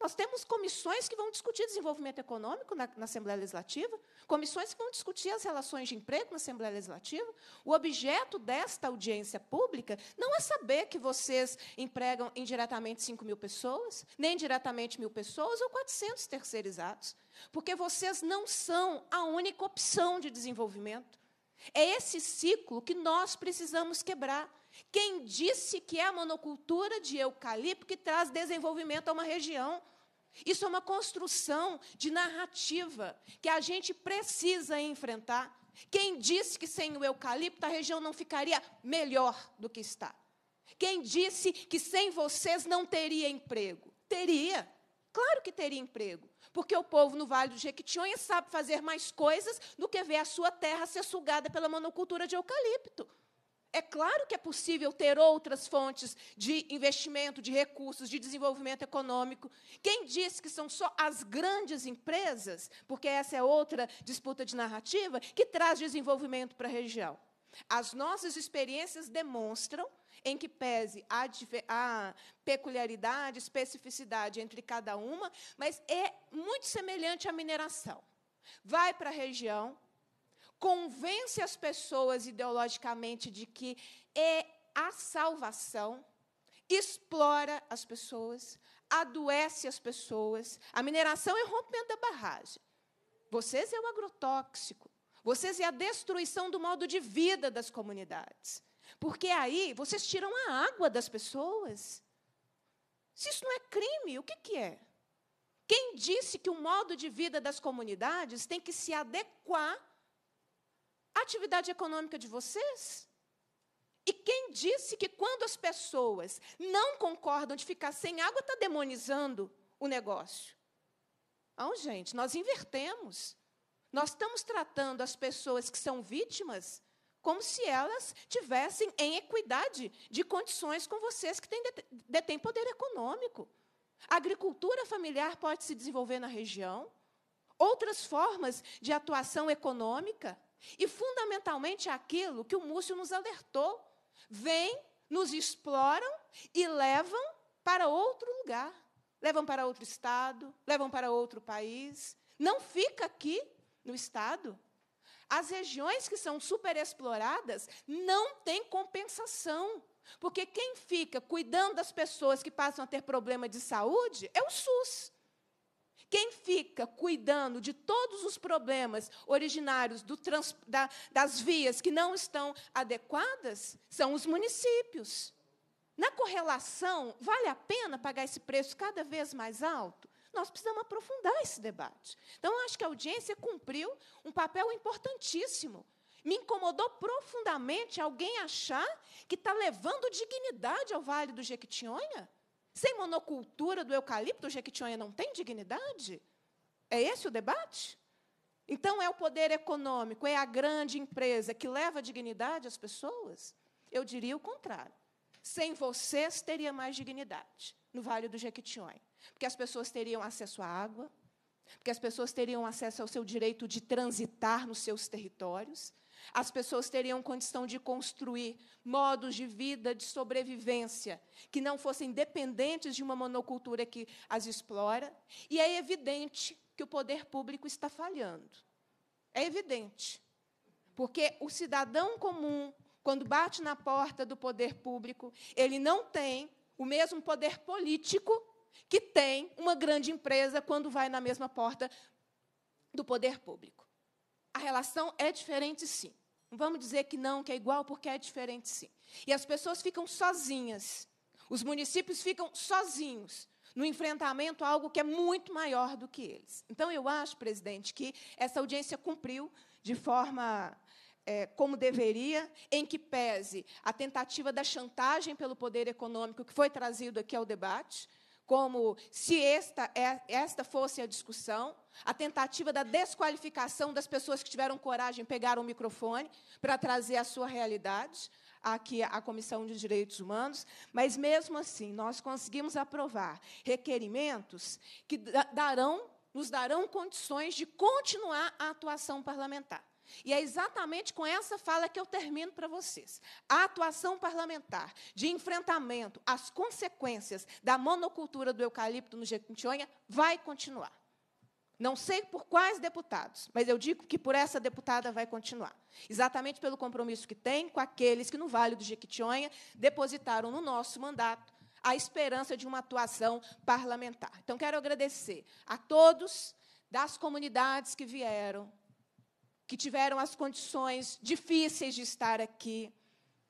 Nós temos comissões que vão discutir desenvolvimento econômico na, na, Assembleia Legislativa, comissões que vão discutir as relações de emprego na Assembleia Legislativa. O objeto desta audiência pública não é saber que vocês empregam indiretamente 5 mil pessoas, nem diretamente mil pessoas ou 400 terceirizados, porque vocês não são a única opção de desenvolvimento. É esse ciclo que nós precisamos quebrar. Quem disse que é a monocultura de eucalipto que traz desenvolvimento a uma região? Isso é uma construção de narrativa que a gente precisa enfrentar. Quem disse que sem o eucalipto a região não ficaria melhor do que está? Quem disse que sem vocês não teria emprego? Teria. Claro que teria emprego, porque o povo no Vale do Jequitinhonha sabe fazer mais coisas do que ver a sua terra ser sugada pela monocultura de eucalipto. É claro que é possível ter outras fontes de investimento, de recursos, de desenvolvimento econômico. Quem diz que são só as grandes empresas, porque essa é outra disputa de narrativa, que traz desenvolvimento para a região? As nossas experiências demonstram, em que pese a, a, peculiaridade, especificidade entre cada uma, mas é muito semelhante à mineração. Vai para a região, convence as pessoas ideologicamente de que é a salvação, explora as pessoas, adoece as pessoas. A mineração é o rompimento da barragem. Vocês é o agrotóxico. Vocês é a destruição do modo de vida das comunidades. Porque aí vocês tiram a água das pessoas. Se isso não é crime, o que, que é? Quem disse que o modo de vida das comunidades tem que se adequar atividade econômica de vocês? E quem disse que quando as pessoas não concordam de ficar sem água, está demonizando o negócio? Não, gente, nós invertemos. Nós estamos tratando as pessoas que são vítimas como se elas tivessem em equidade de condições com vocês que têm, detêm poder econômico. A agricultura familiar pode se desenvolver na região, outras formas de atuação econômica. E fundamentalmente é aquilo que o Múcio nos alertou. Vêm, nos exploram e levam para outro lugar. Levam para outro estado, levam para outro país. Não fica aqui no estado. As regiões que são superexploradas não têm compensação. Porque quem fica cuidando das pessoas que passam a ter problema de saúde é o SUS. Quem fica cuidando de todos os problemas originários trans, da, das vias que não estão adequadas são os municípios. Na correlação, vale a pena pagar esse preço cada vez mais alto? Nós precisamos aprofundar esse debate. Então, acho que a audiência cumpriu um papel importantíssimo. Me incomodou profundamente alguém achar que está levando dignidade ao Vale do Jequitinhonha. Sem monocultura do eucalipto, o Jequitinhonha não tem dignidade? É esse o debate? Então, é o poder econômico, é a grande empresa que leva dignidade às pessoas? Eu diria o contrário. Sem vocês, teria mais dignidade no Vale do Jequitinhonha. Porque as pessoas teriam acesso à água, porque as pessoas teriam acesso ao seu direito de transitar nos seus territórios, as pessoas teriam condição de construir modos de vida, de sobrevivência, que não fossem dependentes de uma monocultura que as explora. E é evidente que o poder público está falhando. É evidente. Porque o cidadão comum, quando bate na porta do poder público, ele não tem o mesmo poder político que tem uma grande empresa quando vai na mesma porta do poder público a relação é diferente sim. Não vamos dizer que não, que é igual, porque é diferente sim. E as pessoas ficam sozinhas. Os municípios ficam sozinhos no enfrentamento a algo que é muito maior do que eles. Então, eu acho, presidente, que essa audiência cumpriu de forma é, como deveria, em que pese a tentativa da chantagem pelo poder econômico que foi trazido aqui ao debate, como se esta, é, esta fosse a discussão, a tentativa da desqualificação das pessoas que tiveram coragem de pegar o um microfone para trazer a sua realidade aqui à Comissão de Direitos Humanos, mas mesmo assim nós conseguimos aprovar requerimentos que darão nos darão condições de continuar a atuação parlamentar. E é exatamente com essa fala que eu termino para vocês. A atuação parlamentar de enfrentamento às consequências da monocultura do eucalipto no Jequitinhonha vai continuar. Não sei por quais deputados, mas eu digo que por essa deputada vai continuar. Exatamente pelo compromisso que tem com aqueles que, no Vale do Jequitinhonha, depositaram no nosso mandato a esperança de uma atuação parlamentar. Então, quero agradecer a todos das comunidades que vieram, que tiveram as condições difíceis de estar aqui,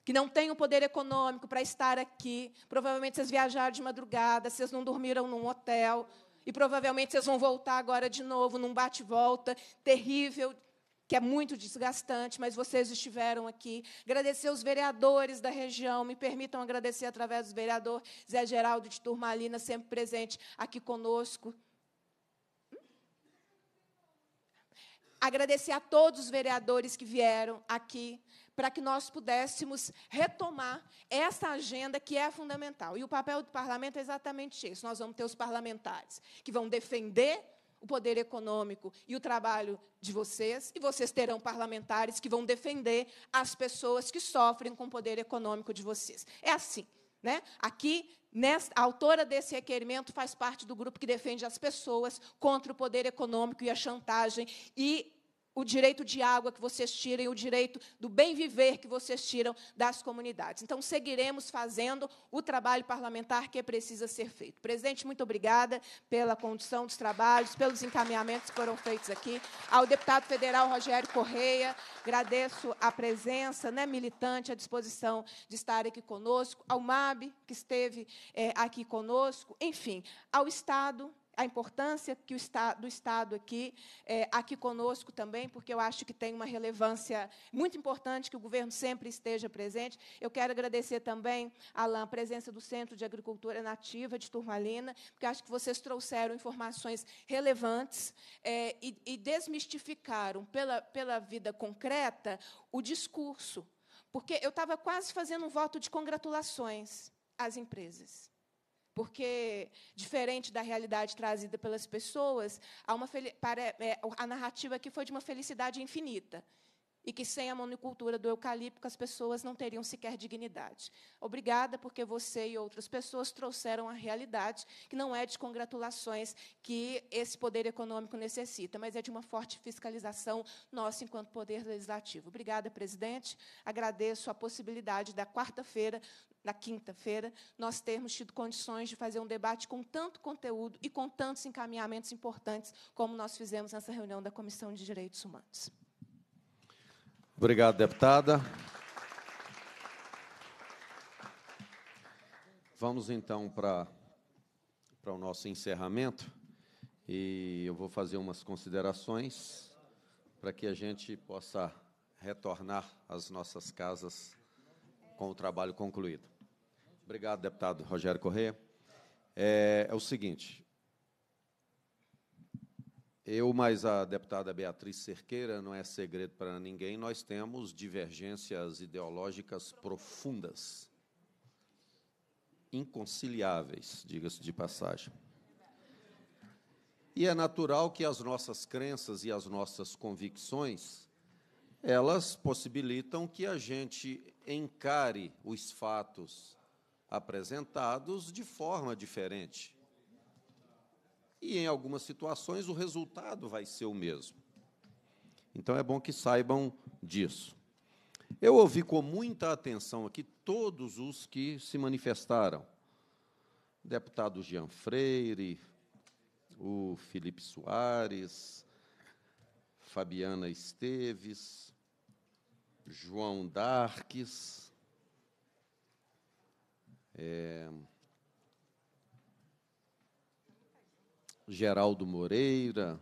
que não têm o poder econômico para estar aqui. Provavelmente vocês viajaram de madrugada, vocês não dormiram num hotel, e provavelmente vocês vão voltar agora de novo num bate-volta terrível, que é muito desgastante, mas vocês estiveram aqui. Agradecer os vereadores da região, me permitam agradecer através do vereador Zé Geraldo de Turmalina, sempre presente aqui conosco. agradecer a todos os vereadores que vieram aqui para que nós pudéssemos retomar essa agenda que é fundamental. E o papel do parlamento é exatamente esse. Nós vamos ter os parlamentares que vão defender o poder econômico e o trabalho de vocês, e vocês terão parlamentares que vão defender as pessoas que sofrem com o poder econômico de vocês. É assim. Né? Aqui, nesta, a autora desse requerimento faz parte do grupo que defende as pessoas contra o poder econômico e a chantagem e o direito de água que vocês tirem, o direito do bem viver que vocês tiram das comunidades. Então, seguiremos fazendo o trabalho parlamentar que precisa ser feito. Presidente, muito obrigada pela condução dos trabalhos, pelos encaminhamentos que foram feitos aqui. Ao deputado federal Rogério Correia, agradeço a presença né, militante, a disposição de estar aqui conosco, ao MAB, que esteve é, aqui conosco, enfim, ao Estado a importância que o estado, do Estado aqui, é, aqui conosco também, porque eu acho que tem uma relevância muito importante que o governo sempre esteja presente. Eu quero agradecer também, Alain, a presença do Centro de Agricultura Nativa de Turmalina, porque acho que vocês trouxeram informações relevantes é, e, e desmistificaram pela, pela vida concreta o discurso. Porque eu estava quase fazendo um voto de congratulações às empresas porque diferente da realidade trazida pelas pessoas, há uma para, é, a narrativa aqui foi de uma felicidade infinita e que sem a monocultura do eucalipto as pessoas não teriam sequer dignidade. Obrigada porque você e outras pessoas trouxeram a realidade que não é de congratulações que esse poder econômico necessita, mas é de uma forte fiscalização nossa enquanto poder legislativo. Obrigada, presidente. Agradeço a possibilidade da quarta-feira da quinta-feira, nós termos tido condições de fazer um debate com tanto conteúdo e com tantos encaminhamentos importantes como nós fizemos nessa reunião da Comissão de Direitos Humanos. Obrigado, deputada. Vamos então para, para o nosso encerramento e eu vou fazer umas considerações para que a gente possa retornar às nossas casas com o trabalho concluído. Obrigado, deputado Rogério Correia. É, é o seguinte, eu mais a deputada Beatriz Cerqueira, não é segredo para ninguém, nós temos divergências ideológicas profundas, inconciliáveis, diga-se de passagem. E é natural que as nossas crenças e as nossas convicções, elas possibilitam que a gente encare os fatos apresentados de forma diferente. E em algumas situações o resultado vai ser o mesmo. Então é bom que saibam disso. Eu ouvi com muita atenção aqui todos os que se manifestaram. deputado Jean Freire, o Felipe Soares, Fabiana Esteves, João Darques, é... Geraldo Moreira,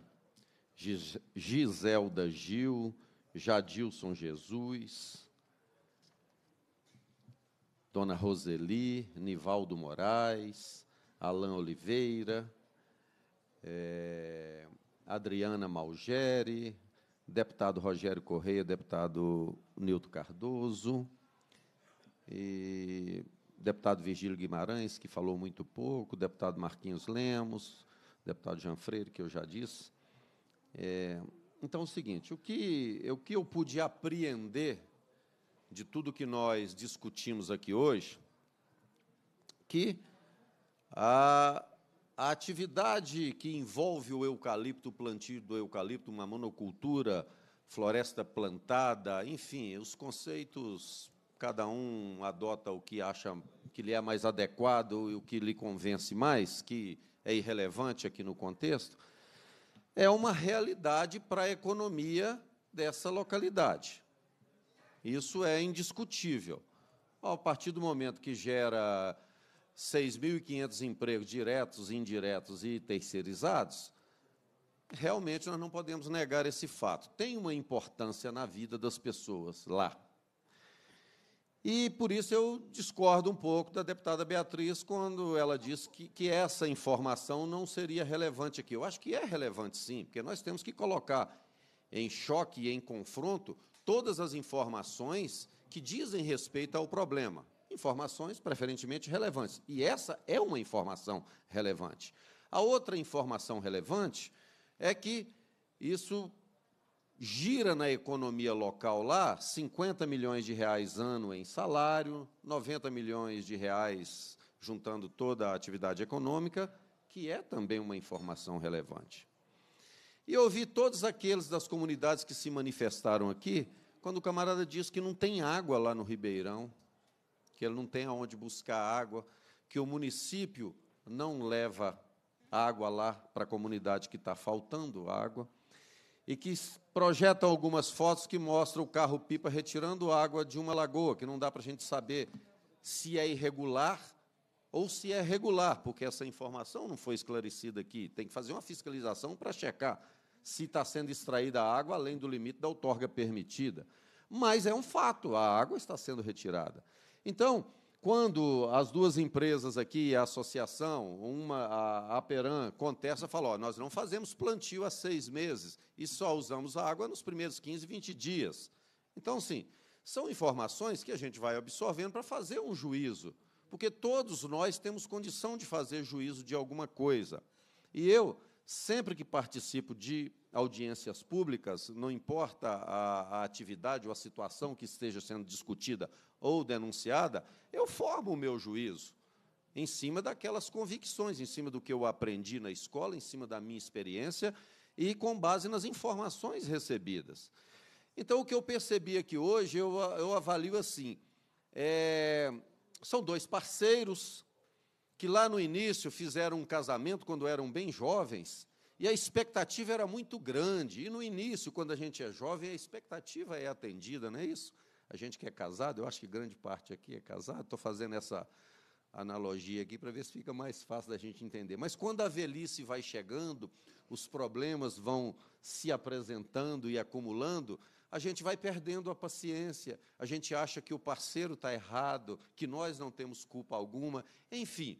Gis... Giselda Gil, Jadilson Jesus, Dona Roseli, Nivaldo Moraes, Alain Oliveira, é... Adriana Malgeri, deputado Rogério Correia, deputado Nilton Cardoso, e o deputado Virgílio Guimarães, que falou muito pouco, o deputado Marquinhos Lemos, o deputado Jean Freire, que eu já disse. É, então, é o seguinte, o que, o que eu pude apreender de tudo que nós discutimos aqui hoje, que a, a atividade que envolve o eucalipto, o plantio do eucalipto, uma monocultura, floresta plantada, enfim, os conceitos cada um adota o que acha que lhe é mais adequado e o que lhe convence mais, que é irrelevante aqui no contexto, é uma realidade para a economia dessa localidade. Isso é indiscutível. A partir do momento que gera 6.500 empregos diretos, indiretos e terceirizados, realmente nós não podemos negar esse fato. Tem uma importância na vida das pessoas lá. E por isso eu discordo um pouco da deputada Beatriz quando ela disse que, que essa informação não seria relevante aqui. Eu acho que é relevante sim, porque nós temos que colocar em choque e em confronto todas as informações que dizem respeito ao problema. Informações preferentemente relevantes. E essa é uma informação relevante. A outra informação relevante é que isso gira na economia local lá 50 milhões de reais ano em salário, 90 milhões de reais juntando toda a atividade econômica, que é também uma informação relevante. E ouvi todos aqueles das comunidades que se manifestaram aqui, quando o camarada diz que não tem água lá no Ribeirão, que ele não tem aonde buscar água, que o município não leva água lá para a comunidade que está faltando água e que projetam algumas fotos que mostram o carro-pipa retirando água de uma lagoa, que não dá para a gente saber se é irregular ou se é regular, porque essa informação não foi esclarecida aqui. Tem que fazer uma fiscalização para checar se está sendo extraída a água além do limite da outorga permitida. Mas é um fato, a água está sendo retirada. Então, quando as duas empresas aqui, a associação, uma, a Aperam, contesta, falou: ó, nós não fazemos plantio há seis meses e só usamos a água nos primeiros 15, 20 dias. Então, sim, são informações que a gente vai absorvendo para fazer um juízo, porque todos nós temos condição de fazer juízo de alguma coisa. E eu Sempre que participo de audiências públicas, não importa a, a, atividade ou a situação que esteja sendo discutida ou denunciada, eu formo o meu juízo em cima daquelas convicções, em cima do que eu aprendi na escola, em cima da minha experiência e com base nas informações recebidas. Então, o que eu percebi aqui é hoje, eu, eu avalio assim: é, são dois parceiros que lá no início fizeram um casamento quando eram bem jovens, e a expectativa era muito grande. E no início, quando a gente é jovem, a expectativa é atendida, não é isso? A gente que é casado, eu acho que grande parte aqui é casado, estou fazendo essa analogia aqui para ver se fica mais fácil da gente entender. Mas quando a velhice vai chegando, os problemas vão se apresentando e acumulando, a gente vai perdendo a paciência, a gente acha que o parceiro está errado, que nós não temos culpa alguma, enfim.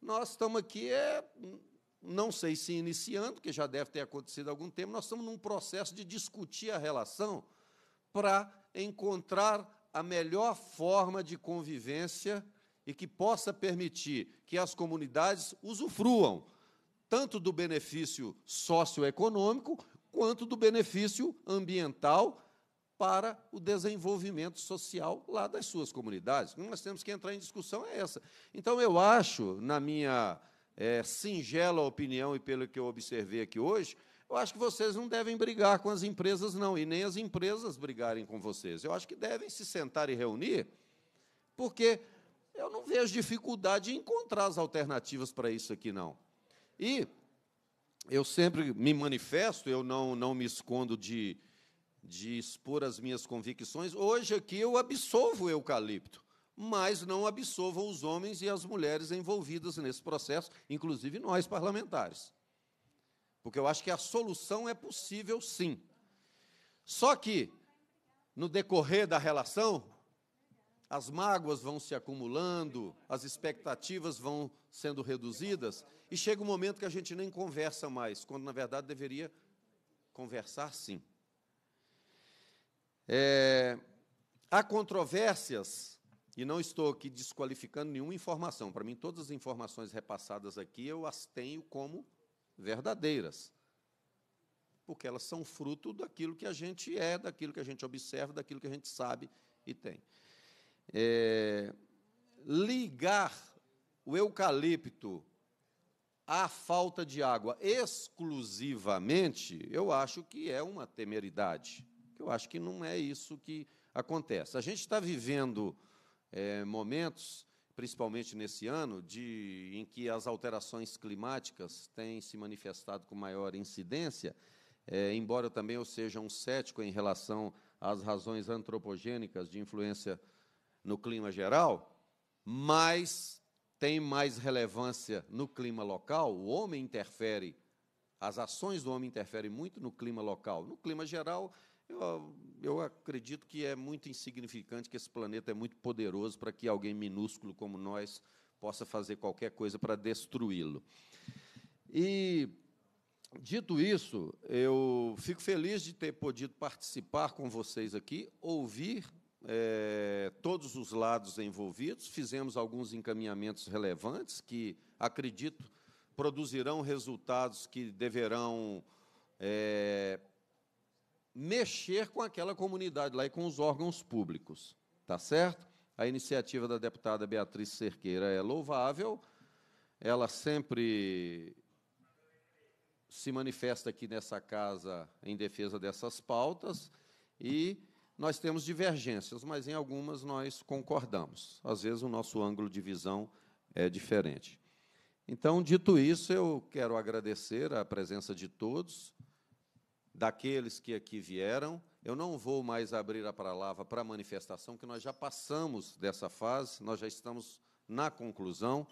Nós estamos aqui, é, não sei se iniciando, que já deve ter acontecido há algum tempo, nós estamos num processo de discutir a relação para encontrar a melhor forma de convivência e que possa permitir que as comunidades usufruam tanto do benefício socioeconômico quanto do benefício ambiental para o desenvolvimento social lá das suas comunidades. Nós temos que entrar em discussão é essa. Então, eu acho, na minha é, singela opinião e pelo que eu observei aqui hoje, eu acho que vocês não devem brigar com as empresas, não, e nem as empresas brigarem com vocês. Eu acho que devem se sentar e reunir, porque eu não vejo dificuldade em encontrar as alternativas para isso aqui, não. E eu sempre me manifesto, eu não, não me escondo de, de expor as minhas convicções. Hoje aqui eu absolvo o eucalipto, mas não absolvo os homens e as mulheres envolvidas nesse processo, inclusive nós parlamentares. Porque eu acho que a solução é possível sim. Só que, no decorrer da relação, as mágoas vão se acumulando, as expectativas vão sendo reduzidas, e chega um momento que a gente nem conversa mais, quando na verdade deveria conversar sim. É, há controvérsias, e não estou aqui desqualificando nenhuma informação, para mim, todas as informações repassadas aqui eu as tenho como verdadeiras, porque elas são fruto daquilo que a gente é, daquilo que a gente observa, daquilo que a gente sabe e tem. É, ligar o eucalipto à falta de água exclusivamente, eu acho que é uma temeridade. Eu acho que não é isso que acontece. A gente está vivendo é, momentos, principalmente nesse ano, de, em que as alterações climáticas têm se manifestado com maior incidência, é, embora também eu seja um cético em relação às razões antropogênicas de influência no clima geral, mas tem mais relevância no clima local, o homem interfere, as ações do homem interferem muito no clima local. No clima geral, eu, eu acredito que é muito insignificante, que esse planeta é muito poderoso para que alguém minúsculo como nós possa fazer qualquer coisa para destruí-lo. E, dito isso, eu fico feliz de ter podido participar com vocês aqui, ouvir é, todos os lados envolvidos, fizemos alguns encaminhamentos relevantes que, acredito, produzirão resultados que deverão é, mexer com aquela comunidade lá e com os órgãos públicos, tá certo? A iniciativa da deputada Beatriz Cerqueira é louvável. Ela sempre se manifesta aqui nessa casa em defesa dessas pautas e nós temos divergências, mas em algumas nós concordamos. Às vezes o nosso ângulo de visão é diferente. Então, dito isso, eu quero agradecer a presença de todos daqueles que aqui vieram. Eu não vou mais abrir a palavra para manifestação, que nós já passamos dessa fase, nós já estamos na conclusão.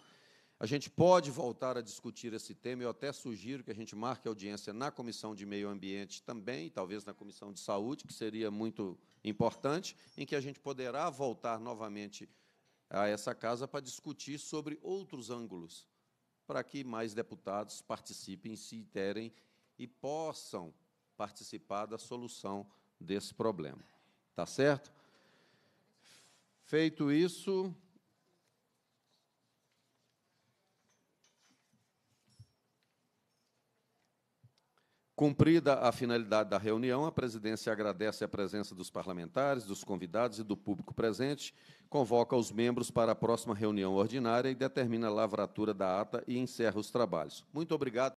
A gente pode voltar a discutir esse tema, eu até sugiro que a gente marque audiência na Comissão de Meio Ambiente também, talvez na Comissão de Saúde, que seria muito importante, em que a gente poderá voltar novamente a essa casa para discutir sobre outros ângulos, para que mais deputados participem, se interem e possam participar da solução desse problema. está certo? Feito isso, Cumprida a finalidade da reunião, a presidência agradece a presença dos parlamentares, dos convidados e do público presente, convoca os membros para a próxima reunião ordinária e determina a lavratura da ata e encerra os trabalhos. Muito obrigado.